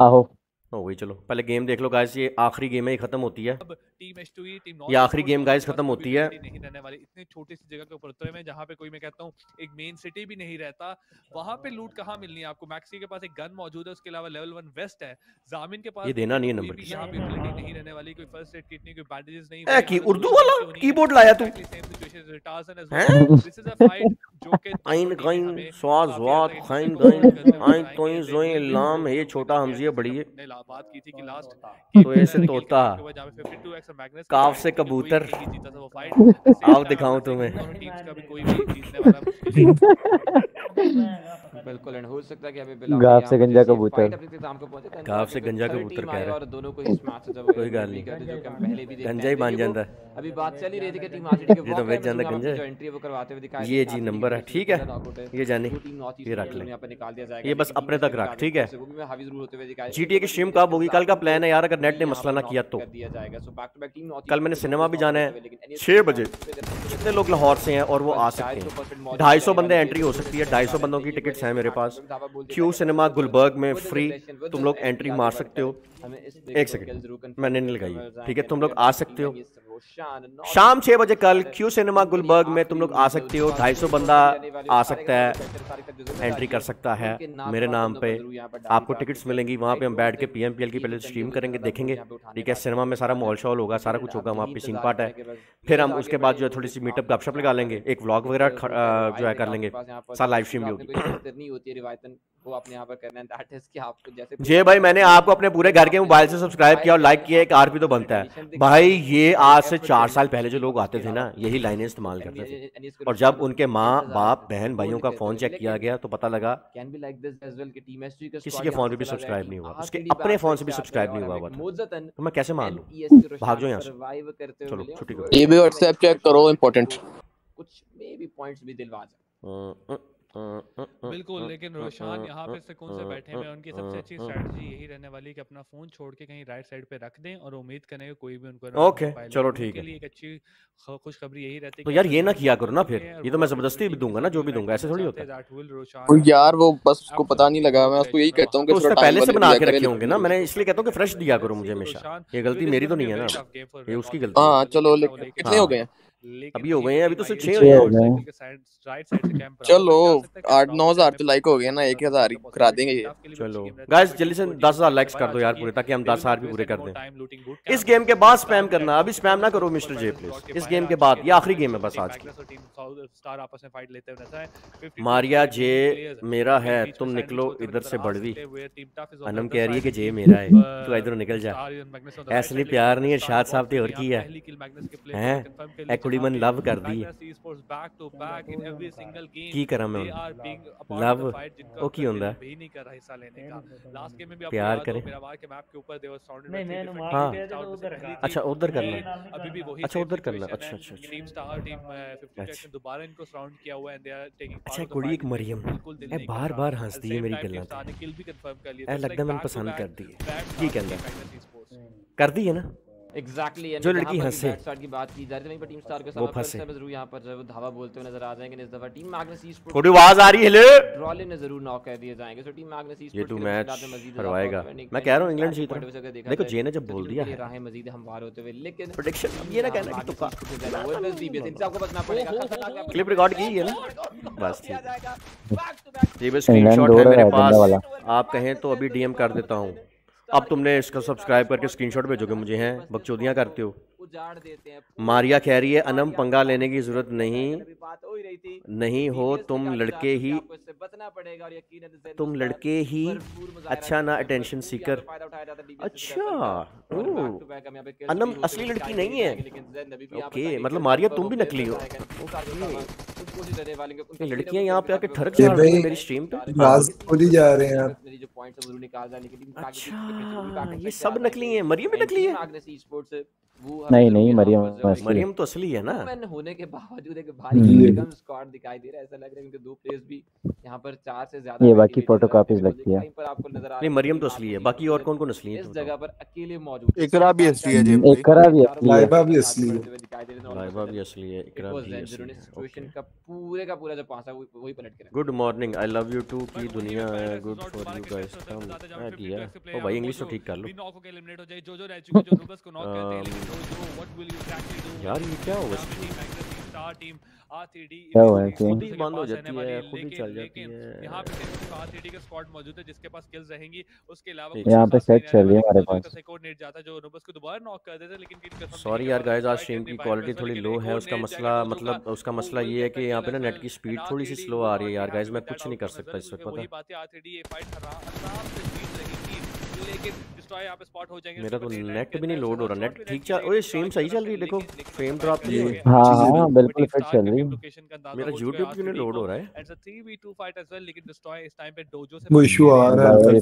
ਆਹੋ हो गई चलो पहले गेम देख लो गाइस ये आखिरी गेम ही खत्म होती है अब टीम H2E टीम ये आखिरी गेम गाइस खत्म होती है नहीं रहने वाली इतनी छोटी सी जगह के ऊपर उतरे में जहां पे कोई मैं कहता हूँ एक मेन सिटी भी नहीं रहता वहां पे लूट कहाँ मिलनी है आपको मैक्सी के पास एक गन मौजूद है उसके अलावा लेवल वन वेस्ट है जामिन के पास ये देना नहीं है नंबर यहाँ पे नहीं रहने वाली कोई फर्स्ट एड किट नहीं कोई बैंडेजेस नहीं की उर्दू वाला कीबोर्ड लाया तू दिस इज आइन गाइन स्वाज वात खाइन गाइन आइन तोइन जोइन लाम ये छोटा हमजिया बड़ी है बात की थी कि लास्ट तो ऐसे तोता काव से कबूतर आओ दिखाऊं तुम्हें कोलैंड हो सकता है कि अभी से गंजा कबूतर तो से गंजा कबूतर कह रहा है और दोनों को इस मैच से जब कोई नहीं जो कि पहले भी गंजा ही जाता अभी बात चल ही रही थी कि टीम आरसीडी के तो वो तो मतलब वेज गंजा जो एंट्री वो करवाते हुए दिखाई ये जी नंबर है मतलब ठीक है ये जाने ये तो रख ले यहां पे निकाल दिया जाएगा ये बस अपने तक रख ठीक है जीटीए की स्ट्रीम कब होगी कल का प्लान है यार अगर नेट ने मसला ना किया तो कल मैंने सिनेमा भी जाना है छह बजे जितने लोग लाहौर से हैं और वो आ सकते हैं ढाई सौ बंदे एंट्री हो सकती है ढाई सौ बंदों की टिकट्स हैं मेरे पास क्यू सिनेमा गुलबर्ग में फ्री तुम लोग एंट्री मार सकते हो एक सेकेंड मैंने नहीं लगाई ठीक है तुम लोग आ सकते हो शाम छह बजे कल क्यू सिनेमा गुलबर्ग में तुम लोग आ सकते हो ढाई सौ बंदा आ सकता है एंट्री कर सकता है मेरे नाम मतलब पे आपको टिकट्स मिलेंगी वहाँ पे हम बैठ के पीएमपीएल की पहले स्ट्रीम करेंगे मतलब देखेंगे ठीक है सिनेमा में सारा मॉल शॉल होगा सारा कुछ होगा वहाँ पे तो सीन पार्ट है फिर हम उसके बाद जो है थोड़ी सी मीटअप गपशप लगा लेंगे एक व्लॉग वगैरह जो है कर लेंगे सारा लाइव स्ट्रीम भी होगी आपको अपने यहाँ पर करना है दैट इज कि आपको जैसे जी भाई मैंने आपको अपने पूरे घर के मोबाइल से सब्सक्राइब किया और लाइक किया एक आरपी तो बनता है भाई ये आज से चार साल पहले जो लोग आते थे ना यही लाइनें इस्तेमाल करते थे और जब उनके माँ बाप बहन भाइयों का फोन चेक किया गया तो पता लगा किसी के फोन पे भी सब्सक्राइब नहीं हुआ उसके अपने फोन से भी सब्सक्राइब नहीं हुआ तो मैं कैसे मान लूँ e भाग जाओ यहाँ से चलो छुट्टी करो ये भी व्हाट्सएप चेक करो इम्पोर्टेंट तो कुछ मे भी पॉइंट्स भी दिलवा जाए बिल्कुल लेकिन रोशान यहाँ पे सुकून से बैठे हुए उनकी सबसे अच्छी स्ट्रेटजी यही रहने वाली कि अपना फोन छोड़ के कहीं राइट साइड पे रख दें और उम्मीद करें कि कोई भी उनको ओके चलो ठीक है एक अच्छी खुशखबरी यही रहती है तो यार ये ना किया करो ना फिर ये तो मैं जबरदस्ती भी दूंगा ना जो भी दूंगा ऐसे थोड़ी होता है तो यार वो बस उसको पता नहीं लगा मैं उसको यही कहता हूँ तो पहले से बना के रखे होंगे ना मैंने इसलिए कहता हूँ की फ्रेश दिया करो मुझे हमेशा ये गलती तो मेरी तो नहीं है ना ये उसकी गलती हाँ चलो कितने हो गए अभी हो गए हैं अभी तो सिर्फ छह हो गए चलो आठ नौ हजार तो लाइक हो गए ना एक हजार ही करा देंगे ये चलो गाइस जल्दी से दस हजार लाइक्स कर दो यार पूरे ताकि हम दस हजार भी पूरे कर दें इस गेम के बाद स्पैम करना अभी स्पैम ना करो मिस्टर जे प्लीज इस गेम के बाद ये आखिरी गेम है बस आज की मारिया जे मेरा है तुम निकलो इधर से बढ़वी अनम कह रही है कि जे मेरा है तू uh, इधर निकल जा ऐसा प्यार नहीं है शाह साहब ने और किया है तकरीबन लव कर दी की करा मैं लव ओ की होंदा प्यार करें हाँ अच्छा उधर करना अच्छा उधर करना अच्छा, अच्छा अच्छा uh, अच्छा दोबारा इनको सराउंड किया हुआ है अच्छा कुड़ी एक मरियम ए बार बार हंसती है मेरी गल्ला ते ए लगदा मैं पसंद कर दी की कहंदा कर दी है ना एग्जैक्टली exactly, जो लड़की हंसे स्टार की बात की जा रही थी टीम स्टार के साथ जरूर यहां पर जो धावा बोलते हुए नजर आ जाएंगे इस दफा टीम मैग्नस थोड़ी आवाज आ रही है ने जरूर नॉक कर दिए जाएंगे सो टीम मैग्नस ये टू तो मैच करवाएगा मैं कह रहा हूं इंग्लैंड जीत देखो जे ने जब बोल दिया है राहें हमवार होते हुए लेकिन प्रेडिक्शन ये ना कहना कि तुक्का आपको बचना पड़ेगा क्लिप रिकॉर्ड की है ना बस ठीक ये बस स्क्रीनशॉट है मेरे पास आप कहें तो अभी डीएम कर देता हूं अब तुमने इसका सब्सक्राइब करके स्क्रीनशॉट भेजोगे मुझे हैं बकचोदियाँ करते हो उजाड़ देते हैं मारिया कह रही है अनम पंगा लेने की जरूरत नहीं बात हो रही थी नहीं तो हो तुम लड़के ही बचना पड़ेगा और तुम लड़के ही अच्छा ना अटेंशन सीकर अच्छा अनम असली लड़की नहीं है ओके मतलब मारिया तुम भी नकली हो लड़कियां यहाँ पे आके ठरक जा मेरी स्ट्रीम पे बोली जा रहे हैं अच्छा ये सब नकली है मरियम भी नकली है नहीं नहीं मरियम मरियम तो असली है ना मैन होने के बावजूद एक भारी कम हम्म। स्क्वाड दिखाई दे रहा है ऐसा लग रहा है कि दो प्लेयर्स भी यहां पर चार से ज्यादा ये बाकी फोटोकॉपीज लगती है पर आपको नजर आ नहीं मरियम तो असली है बाकी और कौन-कौन असली है इस जगह पर अकेले मौजूद इकरा भी असली है जी इकरा भी असली है लाइबा भी असली है लाइबा भी असली है इकरा भी असली है सिचुएशन का पूरे का पूरा जो पासा वही पलट के good morning I love you too की दुनिया है गुड फॉर यू गाइस कम आ गया ओ भाई इंग्लिश तो, तो ठीक कर लो नॉक हो के एलिमिनेट हो जाए जो जो रह चुके जो रूबस को नॉक करते हैं यार ये क्या हो हुआ क्या हुआ है खुद ही बंद हो जाती है खुद ही चल जाती है यहाँ पे सिर्फ आर डी के स्क्वाड मौजूद है जिसके पास किल्स रहेंगी उसके अलावा यहाँ तो पे सेट चल रही है हमारे पास सेकोनेट जाता जो नोबस को दोबारा नॉक कर देता लेकिन सॉरी यार गाइस आज स्ट्रीम की क्वालिटी थोड़ी लो है उसका मसला तो मतलब उसका मसला ये है कि यहाँ पे ना नेट की स्पीड थोड़ी सी स्लो आ रही है यार गाइस मैं कुछ नहीं कर सकता इस वक्त पता लेकिन डिस्ट्रॉय तो आप स्पॉट हो जाएंगे मेरा तो नेट भी नहीं लोड हो रहा नेट ठीक चल ओए स्ट्रीम सही चल रही है देखो फ्रेम हाँ, हाँ, ड्रॉप नहीं हां हां बिल्कुल फिट चल रही है मेरा YouTube क्यों नहीं लोड हो रहा है it's a 3v2 fight as well लेकिन डिस्ट्रॉय इस टाइम पे डोजो से वो इशू आ रहा है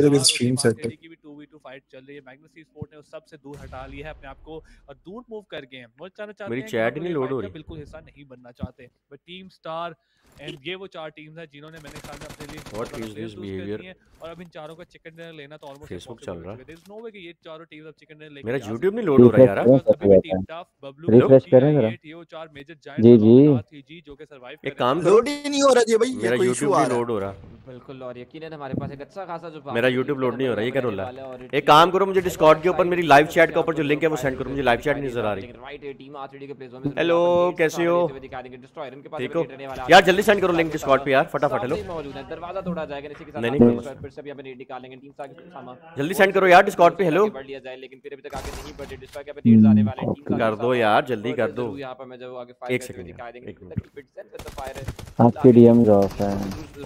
फिर भी स्ट्रीम सेट है की भी 2v2 फाइट चल रही है मैग्नस स्पोर्ट ने उस सब से दूर हटा लिया है अपने आप को और दूर मूव कर गए हैं वो चाहते हैं मेरी चैट नहीं लोड हो रही बिल्कुल हिस्सा नहीं बनना चाहते बट टीम स्टार एंड ये वो चार टीम्स हैं जिन्होंने मैंने ख्याल में अपने लिए व्हाट इज दिस बिहेवियर और अब इन चारों का चिकन डिनर लेना तो ऑलमोस्ट फेसबुक चल रहा है देयर इज नो वे कि ये चारों टीम्स अब चिकन डिनर लेके मेरा YouTube नहीं लोड हो रहा यार टीम बबलू रिफ्रेश कर करें जरा ये वो चार मेजर जायंट जी जी जी जो के सरवाइव कर एक काम लोड ही नहीं हो रहा जी भाई मेरा YouTube भी लोड हो रहा बिल्कुल और यकीनन हमारे पास एक अच्छा खासा जो मेरा YouTube लोड नहीं हो रहा ये क्या रोल है एक काम करो मुझे Discord के ऊपर मेरी लाइव चैट के ऊपर जो लिंक है वो सेंड करो मुझे लाइव चैट नहीं नजर आ रही हेलो कैसे हो ठीक हो यार जल्दी जल्दी सेंड करो लिंक डिस्कॉर्ड पे यार फटाफट हेलो मौजूद है दरवाजा तोड़ा जाएगा इसी के साथ नहीं नहीं फिर से अपन रेड निकालेंगे टीम जल्दी सेंड करो यार डिस्कॉर्ड पे हेलो बढ़ लिया जाए लेकिन फिर अभी तक आगे नहीं बढ़े डिस्कॉर्ड पे hmm, वाले टीम कर दो यार जल्दी कर दो यहां पर मैं जब आगे फायर आपके डीएम ड्रॉप है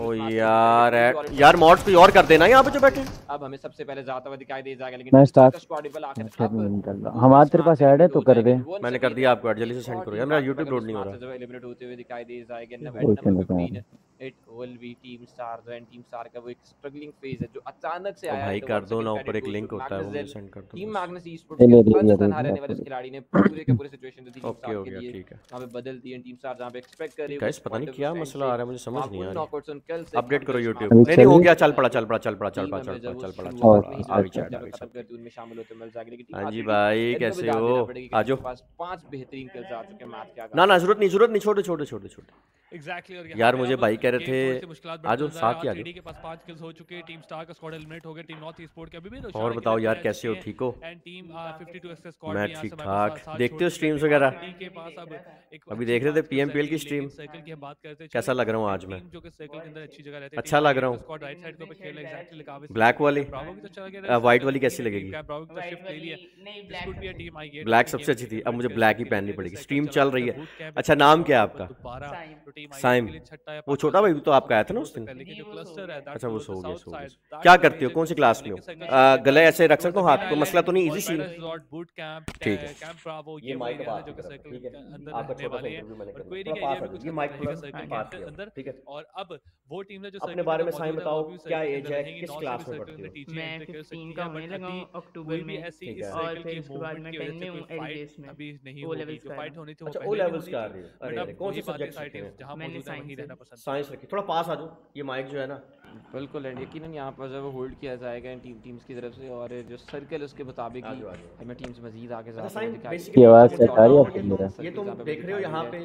ओ यार यार मॉड्स कोई और कर देना यहां पे जो बैठे अब हमें सबसे पहले जाता हुआ दिखाई दे जाएगा लेकिन मैं स्टार्ट स्क्वाड हमारे तेरे पास ऐड है तो कर दे मैंने कर दिया आपको ऐड जल्दी से सेंड करो यार मेरा YouTube लोड नहीं हो रहा है एलिमिनेट होते हुए दिखाई दे जाएगा in the green. It will be team star and team star का वो एक स्ट्रगलिंग फेज है जो अचानक से तो आया भाई तो कर दो ना ऊपर एक लिंक होता है वो मैं सेंड कर दूं टीम मैग्नस ईस्पोर्ट्स के पास तो रहने वाले इस खिलाड़ी ने पूरे के पूरे सिचुएशन दे दी ओके हो गया ठीक है वहां पे बदल दिए टीम स्टार जहां पे एक्सपेक्ट कर रहे हो गाइस पता नहीं क्या मसला आ रहा है मुझे समझ नहीं आ रहा अपडेट करो YouTube नहीं नहीं हो गया चल पड़ा चल पड़ा चल पड़ा चल पड़ा चल पड़ा चल पड़ा खत्म कर दूं उनमें शामिल होते मिल जाएगी टीम हां जी भाई कैसे हो आ जाओ पांच बेहतरीन किल्स आ चुके मैच क्या ना ना जरूरत नहीं जरूरत नहीं छोटे छोटे छोटे छोटे एग्जैक्टली और यार मुझे भाई कह रहे थे आज उन साथ ही आगे के पास पांच किल्स हो चुके टीम स्टार का स्क्वाड एलिमिनेट हो गया टीम नॉर्थ ईस्ट के अभी भी और बताओ यार कैसे हो ठीक हो uh, मैं ठीक ठाक देखते हो स्ट्रीम्स वगैरह अभी देख रहे थे पीएमपीएल की स्ट्रीम सर्कल की बात कैसा लग रहा हूं आज मैं जो कि के अंदर अच्छी जगह अच्छा लग रहा हूं स्क्वाड राइट साइड पे खेल एग्जैक्टली ब्लैक वाली व्हाइट तो uh, वाली कैसी लगेगी ब्लैक तो सबसे अच्छी थी अब मुझे ब्लैक ही पहननी पड़ेगी स्ट्रीम चल रही है अच्छा नाम क्या है आपका साइम वो छोटा पता भाई तो आपका आया था ना उस दिन अच्छा वो सो गए क्या करते हो कौन सी क्लास में हो गले ऐसे रख तो सकते हो हाथ को मसला तो नहीं इजी सीन ठीक है ये माइक तो अच्छा ठीक है और अब वो टीम ने जो अपने बारे में साइन बताओ क्या एज है किस क्लास में पढ़ते हो मैं 15 का होने लगा अक्टूबर में ठीक है और फिर उसके बाद मैं 10 में हूं एलडीएस में अभी नहीं हो लेवल्स का फाइट होनी थी वो पहले हो रही है अरे कौन से सब्जेक्ट से जहां मैंने साइंस ही रहना पसंद साइंस नॉइस थोड़ा पास आ जाओ ये माइक जो है ना बिल्कुल एंड यकीन यहाँ पर जो होल्ड किया जाएगा इन टीम टीम्स की तरफ से और जो सर्कल उसके मुताबिक ही हमें टीम्स मजीद आगे जा रही है आवाज से आ रही है आपको मेरा ये तो देख रहे हो यहाँ पे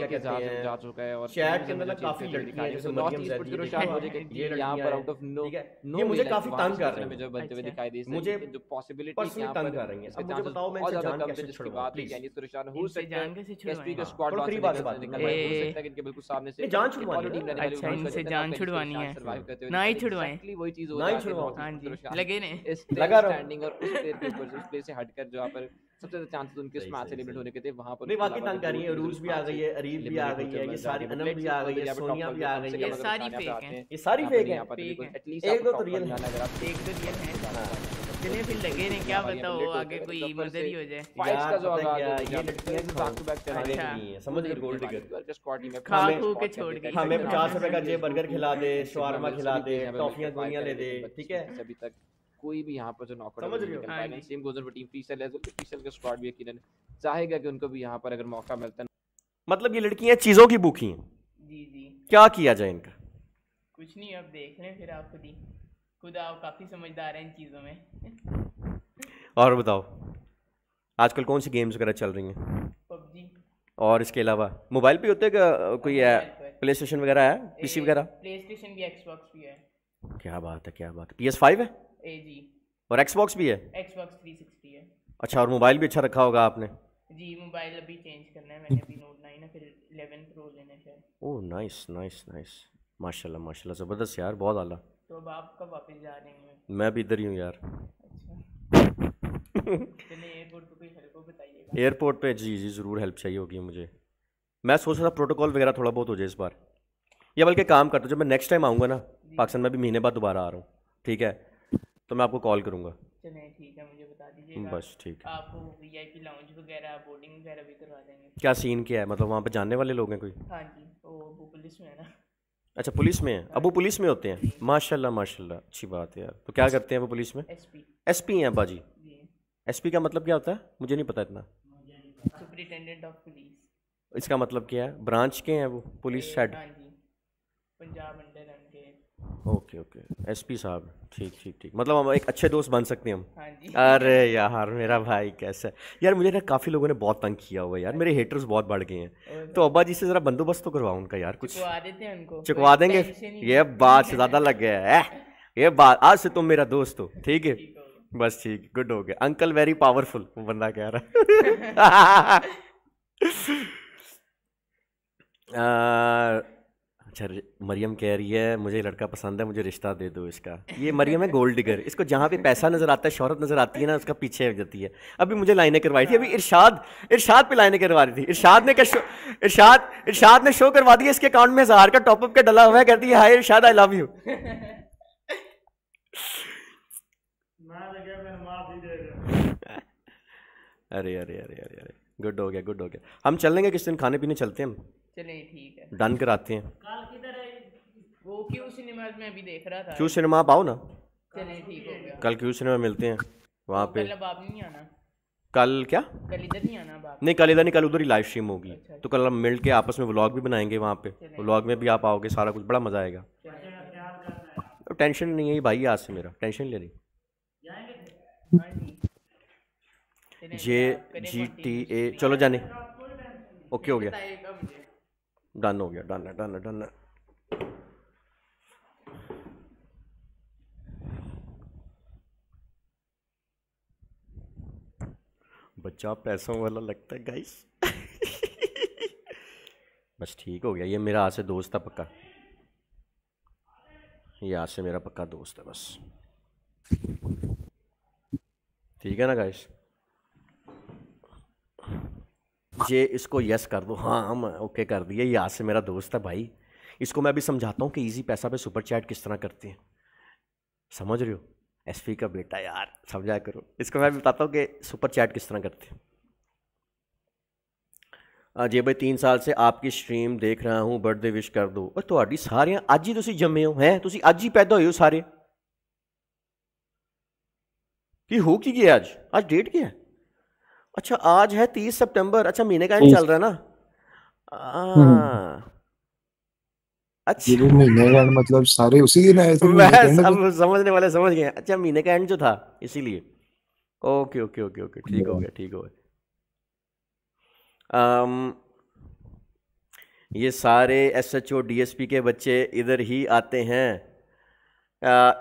लेके जा जा चुका है और चैट के अंदर काफी लड़कियां हैं जैसे मरियम जैदी यहाँ पर आउट ऑफ नो नो मुझे काफी तंग कर रहे हैं जो बनते हुए दिखाई दे मुझे जो पॉसिबिलिटी यहाँ पर कर रही है मुझे बताओ मैं तो इनसे जान कैसे छुड़वा प्लीज यानी सुरशान हो सकता है एसपी का स्क्वाड बात निकल रहा है हो सकता है इनके बिल्कुल सामने से जान छुड़वानी है अच्छा इनसे जान छुड़वानी है सर्वाइव हाँ। करते हो ना ही मतलब छुड़वाएं एक्जेक्टली वही चीज हो जाती है हां जी लगे ने लगा रहो स्टैंडिंग और उस प्लेयर के ऊपर उस प्लेयर से हटकर जहां पर सबसे ज्यादा चांसेस उनके इस मैच सेलिब्रेट होने के थे वहां पर नहीं वाकई तंग कर रही है रूल्स भी आ गई है अरीब भी आ मतलब गई है ये सारी अनम भी आ गई तो तो है सोनिया भी आ गई है ये सारी फेक है ये सारी फेक है एटलीस्ट एक दो तो रियल है अगर आप एक दो रियल है इतने भी लगे नहीं क्या बताओ आगे कोई मर्डर ही हो जाए फाइट्स का जो आगा ये लड़कियां जो बैक टू बैक चल रही हैं समझ गए गोल्ड टिकर स्क्वाड में खा खू के छोड़ गई हमें 50 रुपए का जे बर्गर खिला दे शवारमा खिला दे टॉफियां दुनिया ले दे ठीक है अभी तक कोई भी यहां पर जो नॉकआउट समझ रहे हो सेम गोजर पर टीम पीसल है पीसल का स्क्वाड भी यकीनन चाहेगा कि उनको भी यहां पर अगर मौका मिलता है मतलब ये लड़कियां चीजों की भूखी हैं जी जी क्या किया जाए इनका कुछ नहीं अब देख लें फिर आप खुद ही खुद आप काफ़ी समझदार हैं इन चीज़ों में और बताओ आजकल कौन सी गेम्स वगैरह चल रही हैं पबजी और इसके अलावा मोबाइल पे होते हैं कोई है प्ले स्टेशन वगैरह है पीसी वगैरह प्ले स्टेशन भी एक्सबॉक्स भी है क्या बात है क्या बात है पी एस फाइव है ए जी और एक्सबॉक्स भी है एक्सबॉक्स थ्री सिक्सटी है अच्छा और मोबाइल भी अच्छा रखा होगा आपने जी मोबाइल अभी चेंज करना है मैंने अभी नोट नाइन है फिर इलेवन प्रो लेना है ओह नाइस नाइस नाइस माशाल्लाह माशाल्लाह ज़बरदस्त यार बहुत आला तो अब आप कब वापस जा रहे हैं मैं भी इधर ही हूँ यार अच्छा। एयरपोर्ट पे जी जी ज़रूर हेल्प चाहिए होगी मुझे मैं सोच रहा था प्रोटोकॉल वगैरह थोड़ा बहुत हो जाए इस बार या बल्कि काम करता हूँ जब मैं नेक्स्ट टाइम आऊँगा ना पाकिस्तान में भी महीने बाद दोबारा आ रहा हूँ ठीक है तो मैं आपको कॉल करूँगा ठीक है बस ठीक है आपको वीआईपी लाउंज वगैरह बोर्डिंग वगैरह भी करवा देंगे क्या सीन क्या है मतलब वहाँ पे जानने वाले लोग हैं कोई हाँ जी वो पुलिस में है ना अच्छा पुलिस में है अब वो पुलिस में होते हैं माशाल्लाह माशाल्लाह अच्छी बात है यार तो क्या करते हैं वो पुलिस में एस पी हैं बाजी एस पी का मतलब क्या होता है मुझे नहीं पता इतना सुपरिटेंडेंट ऑफ पुलिस इसका मतलब क्या है ब्रांच के हैं वो पुलिस हेड हाँ Punjab under okay okay S P साहब ठीक ठीक ठीक मतलब हम एक अच्छे दोस्त बन सकते हैं हम हाँ अरे यार मेरा भाई कैसा यार मुझे ना काफ़ी लोगों ने बहुत तंग किया हुआ है यार मेरे हेटर्स बहुत बढ़ गए हैं तो अब्बा जी से ज़रा बंदोबस्त तो करवाओ उनका यार कुछ चुकवा चुकवा देंगे ये बात से ज़्यादा लग गया है ये बात आज से तुम मेरा दोस्त हो ठीक है बस ठीक गुड हो गया अंकल वेरी पावरफुल बंदा कह रहा है अच्छा मरियम कह रही है मुझे लड़का पसंद है मुझे रिश्ता दे दो इसका ये मरियम है गोल्ड डिगर इसको जहाँ पे पैसा नज़र आता है शोहरत नज़र आती है ना उसका पीछे हो जाती है अभी मुझे लाइनें करवाई थी अभी इरशाद इरशाद पे लाइनें करवा रही थी इरशाद ने क्या शो इरशाद इरशाद ने शो करवा दिया इसके अकाउंट में हज़ार का टॉपअप का डला हुआ है कहती है हाय इरशाद आई लव यू अरे अरे अरे अरे अरे गुड हो गया गुड हो गया हम चल लेंगे किस दिन खाने पीने चलते हैं हम ठीक है डन कराते हैं कल किधर वो क्यू सिनेमा में अभी देख रहा था क्यू सिनेमा आप आओ ना ठीक हो गया कल क्यू सिनेमा मिलते हैं वहाँ तो पे कल नहीं आना कल क्या कल इधर नहीं आना बाप नहीं कल इधर नहीं कल उधर ही लाइव स्ट्रीम होगी अच्छा, तो कल हम मिल के आपस में व्लॉग भी बनाएंगे वहाँ पे व्लॉग में भी आप आओगे सारा कुछ बड़ा मज़ा आएगा टेंशन अच्छा, नहीं है भाई आज से मेरा टेंशन ले रही जे हाँ जी टी ए चलो जाने ओके हो गया डन हो गया डन है डन है डन है बच्चा पैसों वाला लगता है गाइस बस ठीक हो गया ये मेरा आज से दोस्त है पक्का ये आज से मेरा पक्का दोस्त है बस ठीक है ना गाइस ये इसको यस कर दो हाँ हम ओके कर दिए ये आज से मेरा दोस्त है भाई इसको मैं अभी समझाता हूँ कि ईजी पैसा पे सुपर चैट किस तरह करते हैं समझ रहे हो एस का बेटा यार समझा करो इसको मैं बताता हूँ कि सुपर चैट किस तरह करते हैं जे भाई तीन साल से आपकी स्ट्रीम देख रहा हूँ बर्थडे विश कर दो और थोड़ी सारे अज ही तुम जमे हो हैं तुम अज ही पैदा हो सारे कि हो की अज अज डेट क्या है अच्छा आज है तीस सितंबर अच्छा महीने का एंड चल रहा है ना हम्म। अच्छा महीने का एंड मतलब सारे उसी दिन आए थे मैं मतलब समझने वाले समझ गए अच्छा महीने का एंड जो था इसीलिए ओके ओके ओके ओके ठीक हो गया ठीक हो गया ये सारे S H O D S P के बच्चे इधर ही आते हैं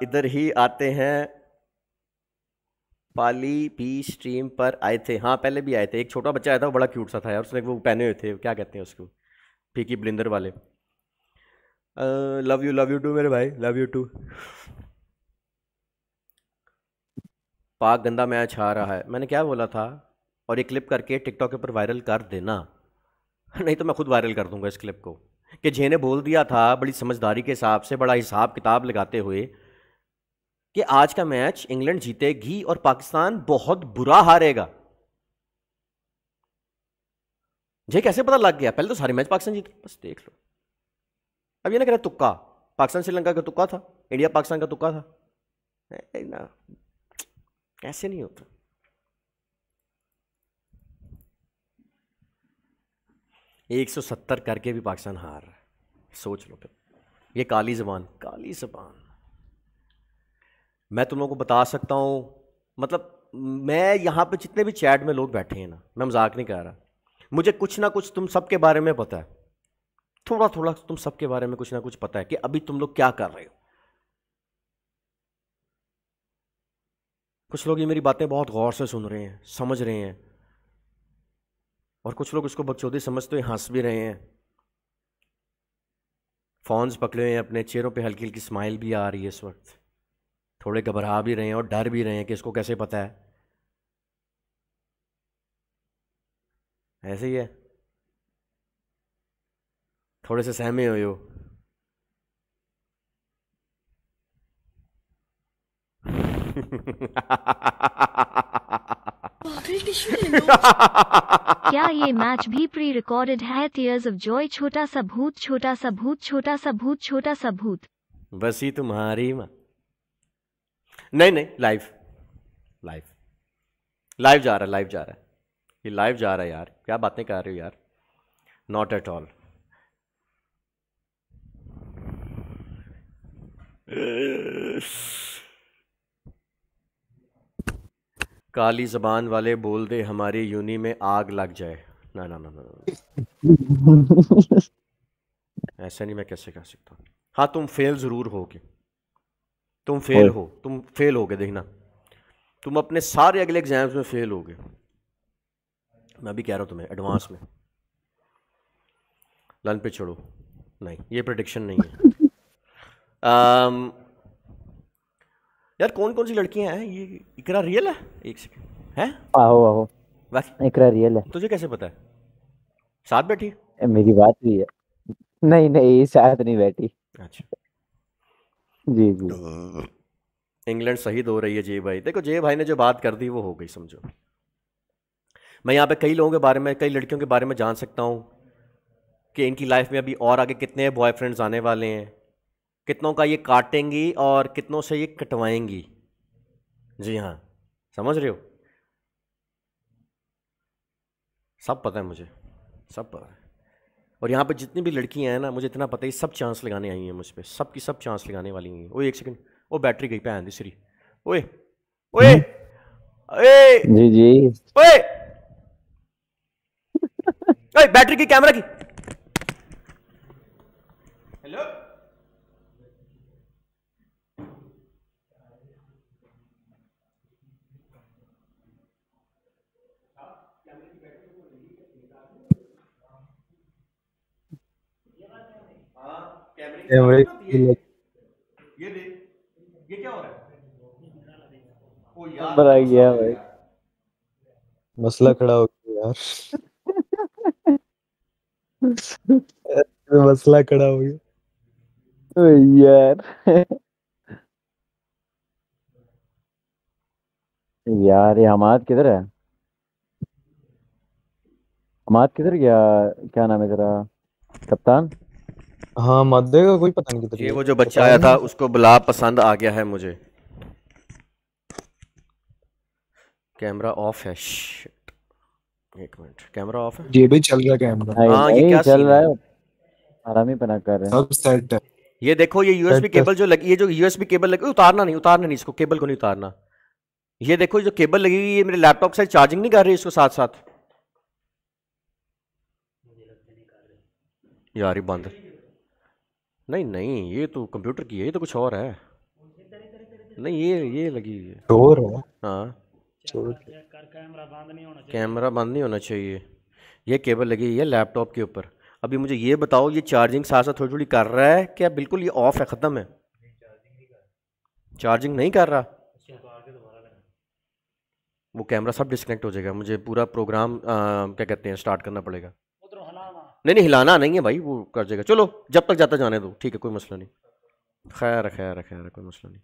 इधर ही आते हैं पाली पी स्ट्रीम पर आए थे हाँ पहले भी आए थे एक छोटा बच्चा आया था वो बड़ा क्यूट सा था यार उसने वो पहने हुए थे क्या कहते हैं उसको फीकी ब्लिंदर वाले love you love you too मेरे भाई लव यू टू पाक गंदा मैच आ रहा है मैंने क्या बोला था और ये क्लिप करके टिकटॉक के ऊपर वायरल कर देना नहीं तो मैं खुद वायरल कर दूंगा इस क्लिप को कि जे ने बोल दिया था बड़ी समझदारी के हिसाब से बड़ा हिसाब किताब लगाते हुए कि आज का मैच इंग्लैंड जीतेगी और पाकिस्तान बहुत बुरा हारेगा जे कैसे पता लग गया पहले तो सारे मैच पाकिस्तान जीते बस देख लो अब ये ना कह रहा तुक्का पाकिस्तान श्रीलंका का तुक्का था इंडिया पाकिस्तान का तुक्का था ना ऐसे नहीं होता एक सौ सत्तर करके भी पाकिस्तान हार सोच लो फिर ये काली जबान काली जबान मैं तुम लोगों को बता सकता हूँ मतलब मैं यहाँ पे जितने भी चैट में लोग बैठे हैं ना मैं मजाक नहीं कर रहा मुझे कुछ ना कुछ तुम सब के बारे में पता है थोड़ा थोड़ा तुम सब के बारे में कुछ ना कुछ पता है कि अभी तुम लोग क्या कर रहे हो कुछ लोग ये मेरी बातें बहुत गौर से सुन रहे हैं समझ रहे हैं और कुछ लोग इसको बकचौदी समझते हुए हंस भी रहे हैं फोन्स पकड़े हुए हैं अपने चेहरों पे हल्की हल्की स्माइल भी आ रही है इस वक्त थोड़े घबरा भी रहे हैं और डर भी रहे हैं कि इसको कैसे पता है ऐसे ही है थोड़े से सहमे हुए हो क्या ये मैच भी प्री रिकॉर्डेड है टीयर्स ऑफ जॉय छोटा सा भूत छोटा सा भूत छोटा सा भूत छोटा सा भूत बसी तुम्हारी माँ नहीं नहीं लाइव लाइव लाइव जा रहा है लाइव जा रहा है ये लाइव जा रहा है यार क्या बातें कर रहे हो यार नॉट एट ऑल काली जबान वाले बोल दे हमारी यूनि में आग लग जाए ना ना ना ना, ना। ऐसा नहीं मैं कैसे कह सकता हाँ तुम फेल ज़रूर होगे तुम फेल हो तुम फेल हो गए देखना तुम अपने सारे अगले एग्जाम्स में फेल हो गए मैं अभी कह रहा हूँ तुम्हें एडवांस में लन पे छोड़ो नहीं ये प्रडिक्शन नहीं है आम, um, यार कौन कौन सी लड़कियां हैं ये इकरा रियल है एक सेकेंड है आहो आहो वाकई इकरा रियल है तुझे कैसे पता है साथ बैठी मेरी बात भी है नहीं नहीं साथ नहीं बैठी अच्छा जी जी तो इंग्लैंड शहीद हो रही है जे भाई देखो जे भाई ने जो बात कर दी वो हो गई समझो मैं यहाँ पे कई लोगों के बारे में कई लड़कियों के बारे में जान सकता हूँ कि इनकी लाइफ में अभी और आगे कितने बॉयफ्रेंड्स आने वाले हैं कितनों का ये काटेंगी और कितनों से ये कटवाएंगी जी हाँ समझ रहे हो सब पता है मुझे सब पता है और यहाँ पर जितनी भी लड़कियाँ हैं ना मुझे इतना पता है सब चांस लगाने आई हैं मुझ पर सब की सब चांस लगाने वाली हैं ओए एक सेकंड वो बैटरी गई पैन दूसरी ओए ओए ओए जी जी ओए ओए बैटरी की कैमरा की एवरेज तो ये देख ये क्या हो रहा है यार गया भाई मसला खड़ा हो गया यार मसला खड़ा हो गया यार यार ये हमाद किधर है हमाद किधर गया क्या नाम है तेरा कप्तान हाँ मध्य का कोई पता नहीं ये वो जो तो बच्चा आया था उसको बुला पसंद आ गया है मुझे कैमरा ऑफ है एक मिनट कैमरा ऑफ है ये भी चल रहा कैमरा हाँ ये क्या चल रहा है आराम ही पना कर रहे हैं सब सेट है ये देखो ये यूएसबी केबल जो लगी ये जो यूएसबी केबल लगी उतारना नहीं उतारना नहीं इसको केबल को नहीं उतारना ये देखो जो केबल लगी हुई है मेरे लैपटॉप से चार्जिंग नहीं कर रही इसको साथ साथ यार ये बंद है नहीं नहीं ये तो कंप्यूटर की है ये तो कुछ और है नहीं ये ये लगी है चोर है हाँ कैमरा बंद नहीं होना चाहिए ये केबल लगी है लैपटॉप के ऊपर अभी मुझे ये बताओ ये चार्जिंग साथ साथ थोड़ी थोड़ी कर रहा है क्या बिल्कुल ये ऑफ है ख़त्म है चार्जिंग नहीं कर रहा वो कैमरा सब डिस्कनेक्ट हो जाएगा मुझे पूरा प्रोग्राम आ, क्या कहते हैं स्टार्ट करना पड़ेगा नहीं नहीं हिलाना नहीं है भाई वो कर जाएगा चलो जब तक जाता जाने दो ठीक है कोई मसला नहीं खैर खैर खैर कोई मसला नहीं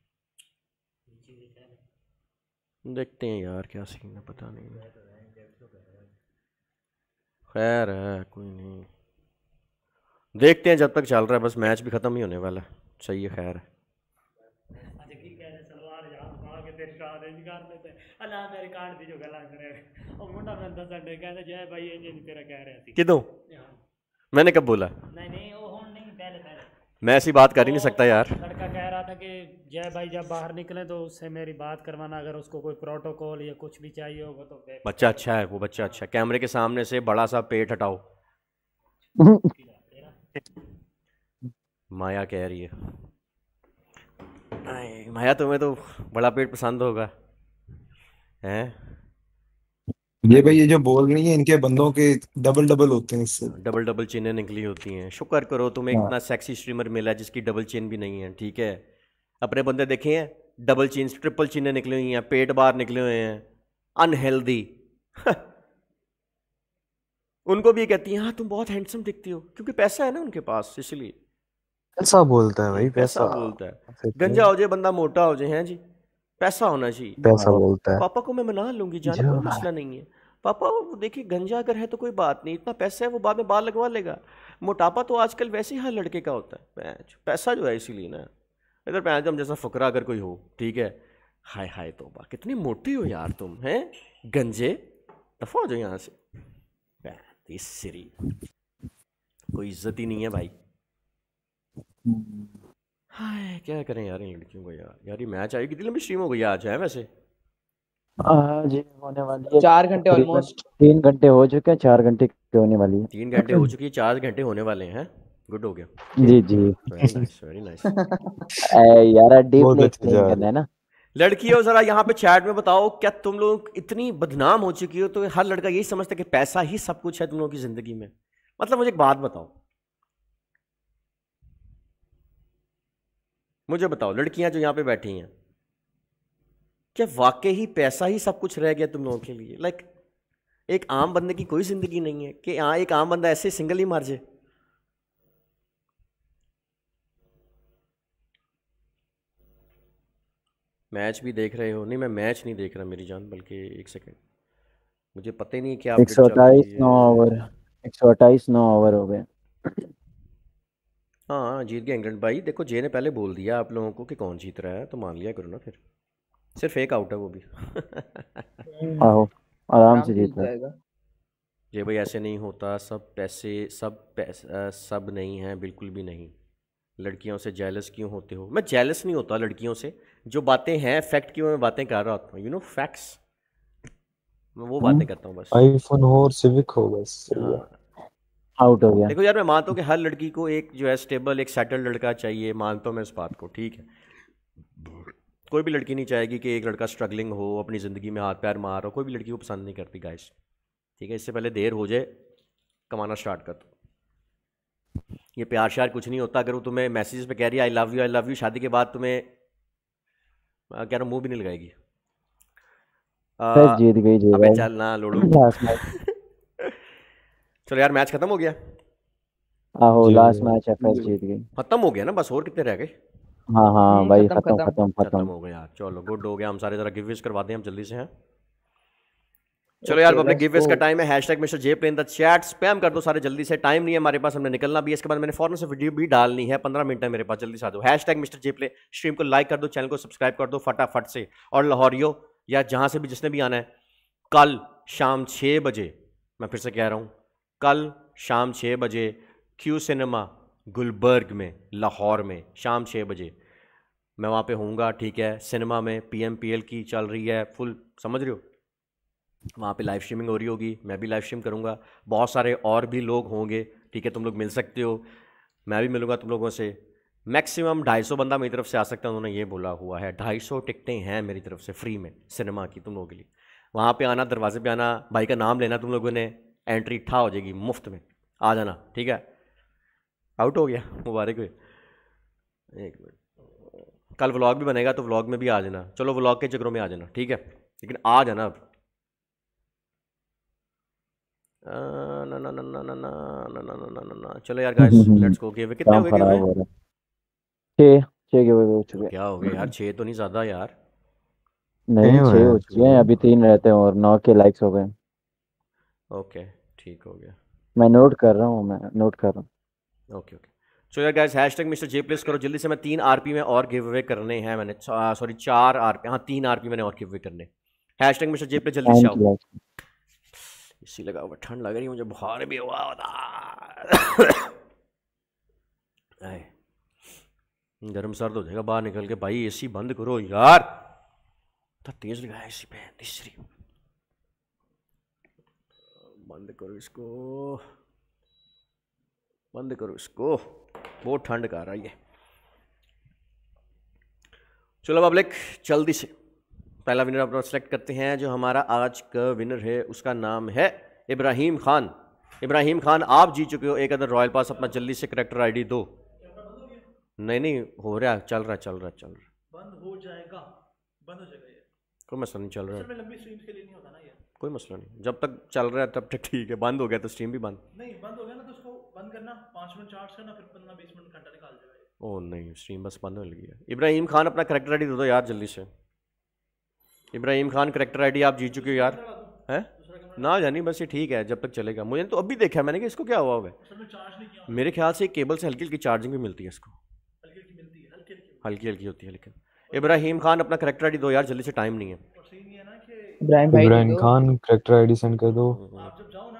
देखते हैं यार क्या सीन है पता नहीं खैर है कोई नहीं देखते हैं जब तक चल रहा है बस मैच भी ख़त्म ही होने वाला है सही है खैर अच्छा, है कितों मैंने कब बोला नहीं नहीं वो हुन नहीं पहले पहले मैं ऐसी बात कर ही नहीं सकता यार लड़का कह रहा था कि जय भाई जब बाहर निकले तो उससे मेरी बात करवाना अगर उसको कोई प्रोटोकॉल या कुछ भी चाहिए होगा तो बच्चा अच्छा है वो बच्चा अच्छा है कैमरे के सामने से बड़ा सा पेट हटाओ माया कह रही है माया तुम्हें तो बड़ा पेट पसंद होगा हैं ये भाई ये जो बोल रही है इनके बंदों के डबल डबल होते हैं इससे डबल डबल चेनें निकली होती हैं शुक्र करो तुम्हें हाँ। इतना सेक्सी स्ट्रीमर मिला जिसकी डबल चेन भी नहीं है ठीक है अपने बंदे देखे हैं डबल चेन ट्रिपल चेनें निकली हुई हैं पेट बाहर निकले हुए हैं अनहेल्दी उनको भी कहती है हाँ तुम बहुत हैंडसम दिखती हो क्योंकि पैसा है ना उनके पास इसलिए पैसा बोलता है भाई पैसा, पैसा बोलता है गंजा हो जाए बंदा मोटा हो जाए हैं जी पैसा होना चाहिए पैसा हाँ। बोलता है पापा को मैं मना लूंगी जाने कोई मसला नहीं है पापा देखिए गंजा अगर है तो कोई बात नहीं इतना पैसा है वो बाद में बाल लगवा लेगा मोटापा तो आजकल वैसे ही हर लड़के का होता है पैसा जो है इसीलिए ना इधर पैंच हम जैसा फकरा अगर कोई हो ठीक है हाय हाय बा कितनी मोटी हो यार तुम हैं गंजे दफा तो हो जाओ यहाँ से सिरी कोई इज्जत ही नहीं है भाई हम्म। हाय क्या करें यार इन लड़कियों को यार यार ये मैच आई कितनी लंबी स्ट्रीम हो गई आज है वैसे आज होने वाली है चार घंटे ऑलमोस्ट तीन घंटे हो चुके हैं चार घंटे की होने वाली है तीन घंटे हो चुकी है चार घंटे होने वाले हैं गुड हो गया जी जी वेरी नाइस यार डीप एक्सप्लेन करना है ना लड़कियों जरा यहाँ पे चैट में बताओ क्या तुम लोग इतनी बदनाम हो चुकी हो तो हर लड़का यही समझता है कि पैसा ही सब कुछ है तुम लोगों की जिंदगी में मतलब मुझे एक बात बताओ मुझे बताओ लड़कियां जो यहां पे बैठी हैं क्या वाकई ही पैसा ही सब कुछ रह गया तुम लोगों के लिए लाइक एक आम बंदे की कोई ज़िंदगी नहीं है कि हाँ एक आम बंदा ऐसे सिंगल ही मार जाए मैच भी देख रहे हो नहीं मैं मैच नहीं देख रहा मेरी जान बल्कि एक सेकंड मुझे पता ही नहीं क्या एक सौ अट्ठाईस नौ ओवर एक सौ अट्ठाईस नौ ओवर हो गए हाँ जीत गया इंग्लैंड भाई देखो जे ने पहले बोल दिया आप लोगों को कि कौन जीत रहा है तो मान लिया करो ना फिर सिर्फ एक आउट है वो भी आओ आराम से जीत जाएगा जे भाई ऐसे नहीं होता सब पैसे सब पैसे सब नहीं है बिल्कुल भी नहीं लड़कियों से जेलस क्यों होते हो मैं जेलस नहीं होता लड़कियों से जो बातें हैं फैक्ट की मैं बातें कर रहा होता हूँ यू नो फैक्ट्स मैं वो हम्म। बातें करता हूँ बस आईफोन हो और सिविक हो बस हाँ। आउट हो गया देखो यार मैं मानता हूँ कि हर लड़की को एक जो है स्टेबल एक सेटल लड़का चाहिए मानता हूँ मैं इस बात को ठीक है कोई भी लड़की नहीं चाहेगी कि एक लड़का स्ट्रगलिंग हो अपनी ज़िंदगी में हाथ पैर मार हो कोई भी लड़की को पसंद नहीं करती गाइस ठीक है इससे पहले देर हो जाए कमाना स्टार्ट कर दो ये प्यार श्यार कुछ नहीं होता अगर वो तुम्हें मैसेज पे कह रही है I love you I love you शादी के बाद तुम्हें कह रहा हूँ मुँह भी नहीं लगाएगी आ, जीत गई जी चल ना लोड़ू चलो यार मैच खत्म हो गया आहो लास्ट मैच एफएस जीत गई खत्म हो गया ना बस और कितने रह गए हाँ हाँ भाई खत्म खत्म खत्म हो गया चलो गुड हो गया हम सारे जरा गिव करवा दें हम जल्दी से हैं हाँ। चलो यार अपने गिव का टाइम है hashtag mister J plays the chat spam कर दो सारे जल्दी से टाइम नहीं है हमारे पास हमने निकलना भी है इसके बाद मैंने फॉरन से वीडियो भी डालनी है पंद्रह मिनट है मेरे पास जल्दी से आ दो hashtag mister J play stream को लाइक कर दो चैनल को सब्सक्राइब कर दो फटाफट से और लाहौरियो या जहाँ से भी जिसने भी आना है कल शाम छः बजे मैं फिर से कह रहा हूँ कल शाम छः बजे क्यू सिनेमा गुलबर्ग में लाहौर में शाम छः बजे मैं वहाँ पे होऊंगा ठीक है सिनेमा में पीएमपीएल की चल रही है फुल समझ रहे हो वहाँ पे लाइव स्ट्रीमिंग हो रही होगी मैं भी लाइव स्ट्रीम करूँगा बहुत सारे और भी लोग होंगे ठीक है तुम लोग मिल सकते हो मैं भी मिलूँगा तुम लोगों से मैक्सिमम 250 बंदा मेरी तरफ से आ सकता है उन्होंने ये बोला हुआ है 250 टिकटें हैं मेरी तरफ से फ्री में सिनेमा की तुम लोगों के लिए वहाँ पे आना दरवाजे पे आना भाई का नाम लेना तुम लोगों ने एंट्री ठा हो जाएगी मुफ्त में आ जाना ठीक है आउट हो गया मुबारक हुए एक मिनट कल व्लॉग भी बनेगा तो व्लॉग में भी आ जाना चलो व्लॉग के चक्रों में आ जाना ठीक है लेकिन आ जाना अब ना ना ना ना ना ना ना ना ना चलो यार गाइस लेट्स गो गिव कितने हो गए गिव छह छह गिव हो चुके क्या हो गए यार छह तो नहीं ज़्यादा यार नहीं छह हो चुके हैं अभी तीन रहते हैं और नौ के लाइक्स हो गए ओके ठीक हो गया मैं नोट कर रहा हूँ मैं नोट कर रहा हूँ ओके ओके सो यार guys hashtag mister J plays करो जल्दी से मैं तीन आरपी में और गिव अवे करने हैं मैंने सॉरी चार आरपी हाँ तीन आरपी मैंने और गिव अवे करने हैशटैग मिस्टर जे प्लेस जल्दी से आओ इसी लगा हुआ ठंड लग रही मुझे बुखार भी हुआ होता गर्म सर्द तो हो जाएगा बाहर निकल के भाई एसी बंद करो यार तेज लगाया एसी पे तीसरी बंद करो इसको बंद करो इसको बहुत ठंड का रहा है चलो पब्लिक जल्दी से पहला विनर अपना सेलेक्ट करते हैं जो हमारा आज का विनर है उसका नाम है इब्राहिम खान इब्राहिम खान आप जीत चुके हो एक अदर रॉयल पास अपना जल्दी से करेक्टर आईडी दो नहीं नहीं हो रहा चल रहा चल रहा चल रहा बंद हो जाएगा बंद हो जाएगा ये कोई मसला नहीं चल रहा है कोई मसला नहीं जब तक चल रहा है तब तक ठीक है बंद हो गया तो स्ट्रीम भी बंद नहीं बंद हो गया ना तो उसको बंद करना पाँच मिनट चार्ज करना फिर पंद्रह बीस मिनट घंटा निकाल देगा ओ नहीं स्ट्रीम बस बंद हो लगी है इब्राहिम खान अपना करेक्टर आईडी दे दो यार जल्दी से इब्राहिम खान करेक्टर आईडी आप जीत चुके हो यार हैं ना जानी बस ये ठीक है जब तक चलेगा मुझे तो अभी देखा मैंने कि इसको क्या हुआ होगा मेरे ख्याल से केबल से हल्की हल्की चार्जिंग भी मिलती है इसको हल्की हल्की होती है लेकिन इब्राहिम खान अपना करेक्टर आईडी दो यार जल्दी से टाइम नहीं है इब्राहिम भाई Ibrahim Khan character ID send कर दो हाँ। आप जब जाओ ना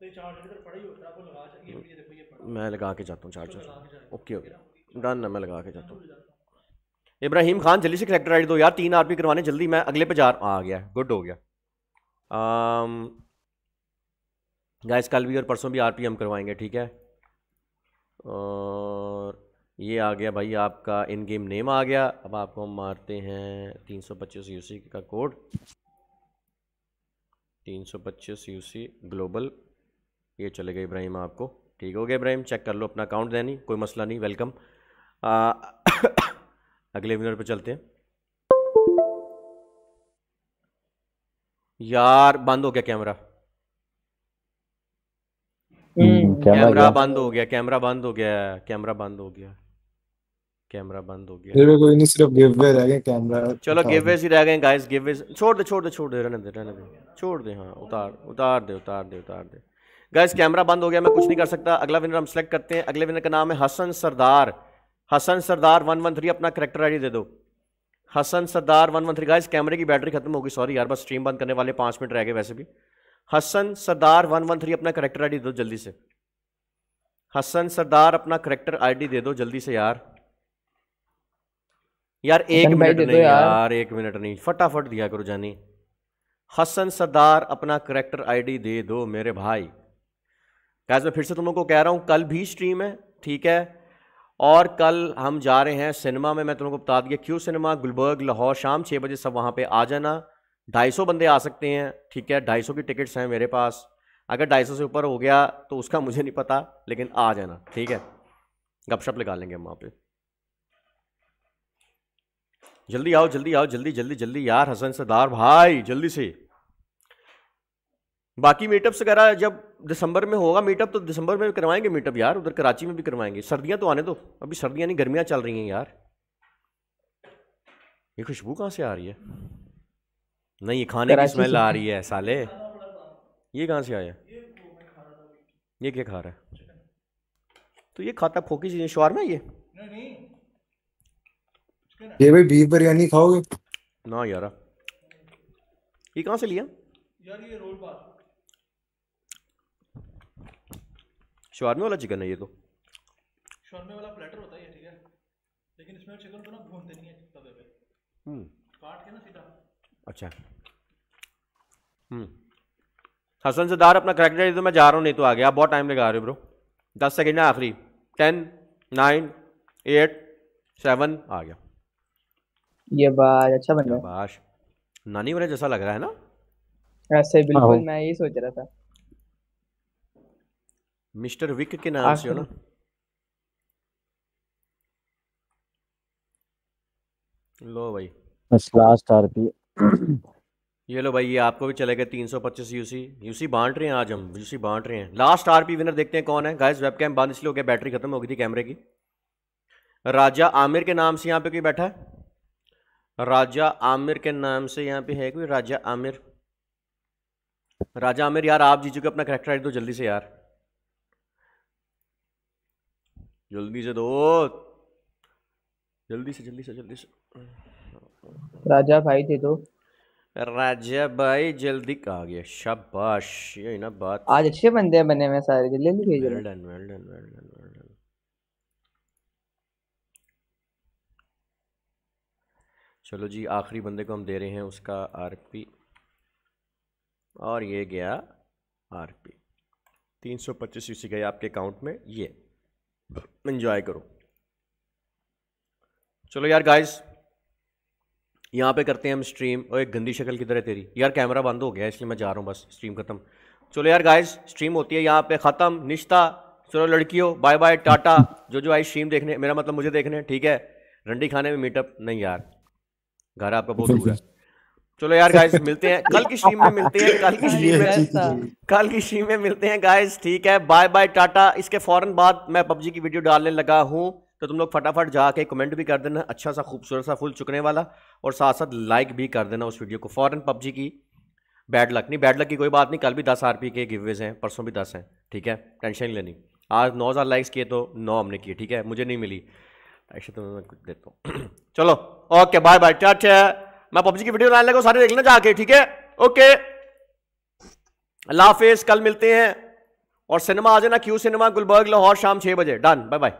तो चार्जर इधर पड़ा ही होता है वो लगा के ये देखो ये पड़ा मैं लगा के जाता हूं तो चार्जर ओके ओके डन ना मैं लगा के जाता हूं इब्राहिम खान जल्दी से करेक्टर आईडी दो यार तीन आरपी करवाने जल्दी मैं अगले पे जा आ गया गुड हो गया गाइस um, कल भी और परसों भी आरपी हम करवाएंगे ठीक है और ये आ गया भाई आपका इन गेम नेम आ गया अब आपको हम मारते हैं तीन सौ पच्चीस यूसी का कोड तीन सौ पच्चीस यू सी ग्लोबल ये चले गए इब्राहिम आपको ठीक हो गया इब्राहिम चेक कर लो अपना अकाउंट देनी कोई मसला नहीं वेलकम अगले विनर पे चलते हैं यार बंद हो गया कैमरा हम्म, कैमरा बंद हो गया कैमरा बंद हो गया कैमरा बंद हो गया कैमरा बंद हो गया मेरे कोई नहीं सिर्फ गिव अवे रह गए कैमरा चलो गिव अवे ही रह गए गाइस गिव अवे छोड़ दे छोड़ दे छोड़ दे रहने दे रहने दे छोड़ दे हाँ उतार उतार दे उतार दे उतार दे गाइस कैमरा बंद हो गया मैं कुछ नहीं कर सकता अगला विनर हम सेलेक्ट करते हैं अगले विनर का नाम है Hasan Sardar Hasan Sardar one one three अपना करेक्टर आईडी दे दो Hasan Sardar one one three guys कैमरे की बैटरी खत्म होगी सॉरी यार बस स्ट्रीम बंद करने वाले पाँच मिनट रह गए वैसे भी Hasan Sardar one one three अपना करेक्टर आईडी दे दो जल्दी से हसन सरदार अपना करेक्टर आईडी दे दो जल्दी से यार यार एक मिनट तो नहीं यार।, यार एक मिनट नहीं फटाफट दिया करो जानी हसन सरदार अपना करेक्टर आईडी दे दो मेरे भाई गैस मैं फिर से तुम लोग को कह रहा हूँ कल भी स्ट्रीम है ठीक है और कल हम जा रहे हैं सिनेमा में मैं तुम लोग को बता दिया क्यों सिनेमा गुलबर्ग लाहौर शाम छः बजे सब वहाँ पे आ जाना ढाई सौ बंदे आ सकते हैं ठीक है ढाई सौ की टिकट्स हैं मेरे पास अगर ढाई सौ से ऊपर हो गया तो उसका मुझे नहीं पता लेकिन आ जाना ठीक है गपशप लगा लेंगे हम वहाँ पर जल्दी आओ जल्दी आओ जल्दी जल्दी जल्दी यार हसन सदार भाई जल्दी से बाकी मीटअप्स वगैरह जब दिसंबर में होगा मीटअप तो दिसंबर में भी करवाएंगे मीटअप यार उधर कराची में भी करवाएंगे सर्दियां तो आने दो अभी सर्दियां नहीं गर्मियां चल रही हैं यार ये खुशबू कहाँ से आ रही है नहीं ये खाने की स्मेल आ रही है साले ये कहाँ से आया ये क्या खा रहा है तो ये खाता फोकी चीज़ें शोर में ये ये भाई बीफ बिरयानी खाओगे ना यार ये कहाँ से लिया यार ये रोल बार शवारमे वाला चिकन है ये तो शवारमे वाला प्लेटर होता है ये ठीक है लेकिन इसमें चिकन को ना भून देनी है तवे पे हम्म काट के ना सीधा अच्छा हम्म हसन सदार अपना करेक्ट तो मैं जा रहा हूँ नहीं तो आ गया आप बहुत टाइम लगा रहे हो ब्रो दस सेकेंड है आखिरी टेन नाइन एट सेवन आ गया ये बात अच्छा बन रहा है नानी वाले जैसा लग रहा है ना ऐसे हाँ, बिल्कुल मैं यही सोच रहा था मिस्टर विक के नाम से हो ना लो भाई बस लास्ट आरपी ये लो भाई ये आपको भी चले गए 325 यूसी यूसी बांट रहे हैं आज हम यूसी बांट रहे हैं लास्ट आरपी विनर देखते हैं कौन है गाइस वेबकैम बंद इसलिए हो गया बैटरी खत्म हो गई थी कैमरे की राजा आमिर के नाम से यहाँ पे कोई बैठा है राजा आमिर के नाम से यहाँ पे है कोई राजा आमिर राजा आमिर यार आप जीजू का अपना करेक्टर आइड दो जल्दी से यार जल्दी से दो जल्दी से जल्दी से जल्दी से राजा भाई दे दो राजा भाई जल्दी कहा गया शाबाश ये ना बात आज अच्छे बंदे बने में सारे जल्दी जल्दी भेज well done well done well done चलो जी आखिरी बंदे को हम दे रहे हैं उसका आरपी और ये गया आरपी 325 यूसी गए आपके अकाउंट में ये इन्जॉय करो चलो यार गाइस यहाँ पे करते हैं हम स्ट्रीम और एक गंदी शक्ल की तरह तेरी यार कैमरा बंद हो गया इसलिए मैं जा रहा हूँ बस स्ट्रीम ख़त्म चलो यार गाइस स्ट्रीम होती है यहाँ पे ख़त्म निश्ता चलो लड़कियों बाय बाय टाटा जो जो आई स्ट्रीम देखने मेरा मतलब मुझे देखने ठीक है रंडी खाने में मीटअप नहीं यार घर आपका बहुत दूर है चलो यार गाइस मिलते हैं कल की स्ट्रीम में मिलते हैं कल की स्ट्रीम में कल की स्ट्रीम में मिलते हैं गाइस ठीक है बाय बाय टाटा इसके फौरन बाद मैं पबजी की वीडियो डालने लगा हूँ तो तुम लोग फटाफट जाके कमेंट भी कर देना अच्छा सा खूबसूरत सा फुल चुकने वाला और साथ साथ लाइक भी कर देना उस वीडियो को फौरन पबजी की बैड लक नहीं बैड लक की कोई बात नहीं कल भी दस आर के गिवेज हैं परसों भी दस हैं ठीक है टेंशन नहीं लेनी आज नौ हज़ार लाइक्स किए तो नौ हमने किए ठीक है मुझे नहीं मिली ऐसे तो मैं कुछ देता हूँ चलो ओके बाय बाय टाटा मैं पबजी की वीडियो लाने लगा सारे देखना जाके ठीक है ओके अल्लाह हाफिज कल मिलते हैं और सिनेमा आ जाना क्यू सिनेमा गुलबर्ग लाहौर शाम छः बजे डन बाय बाय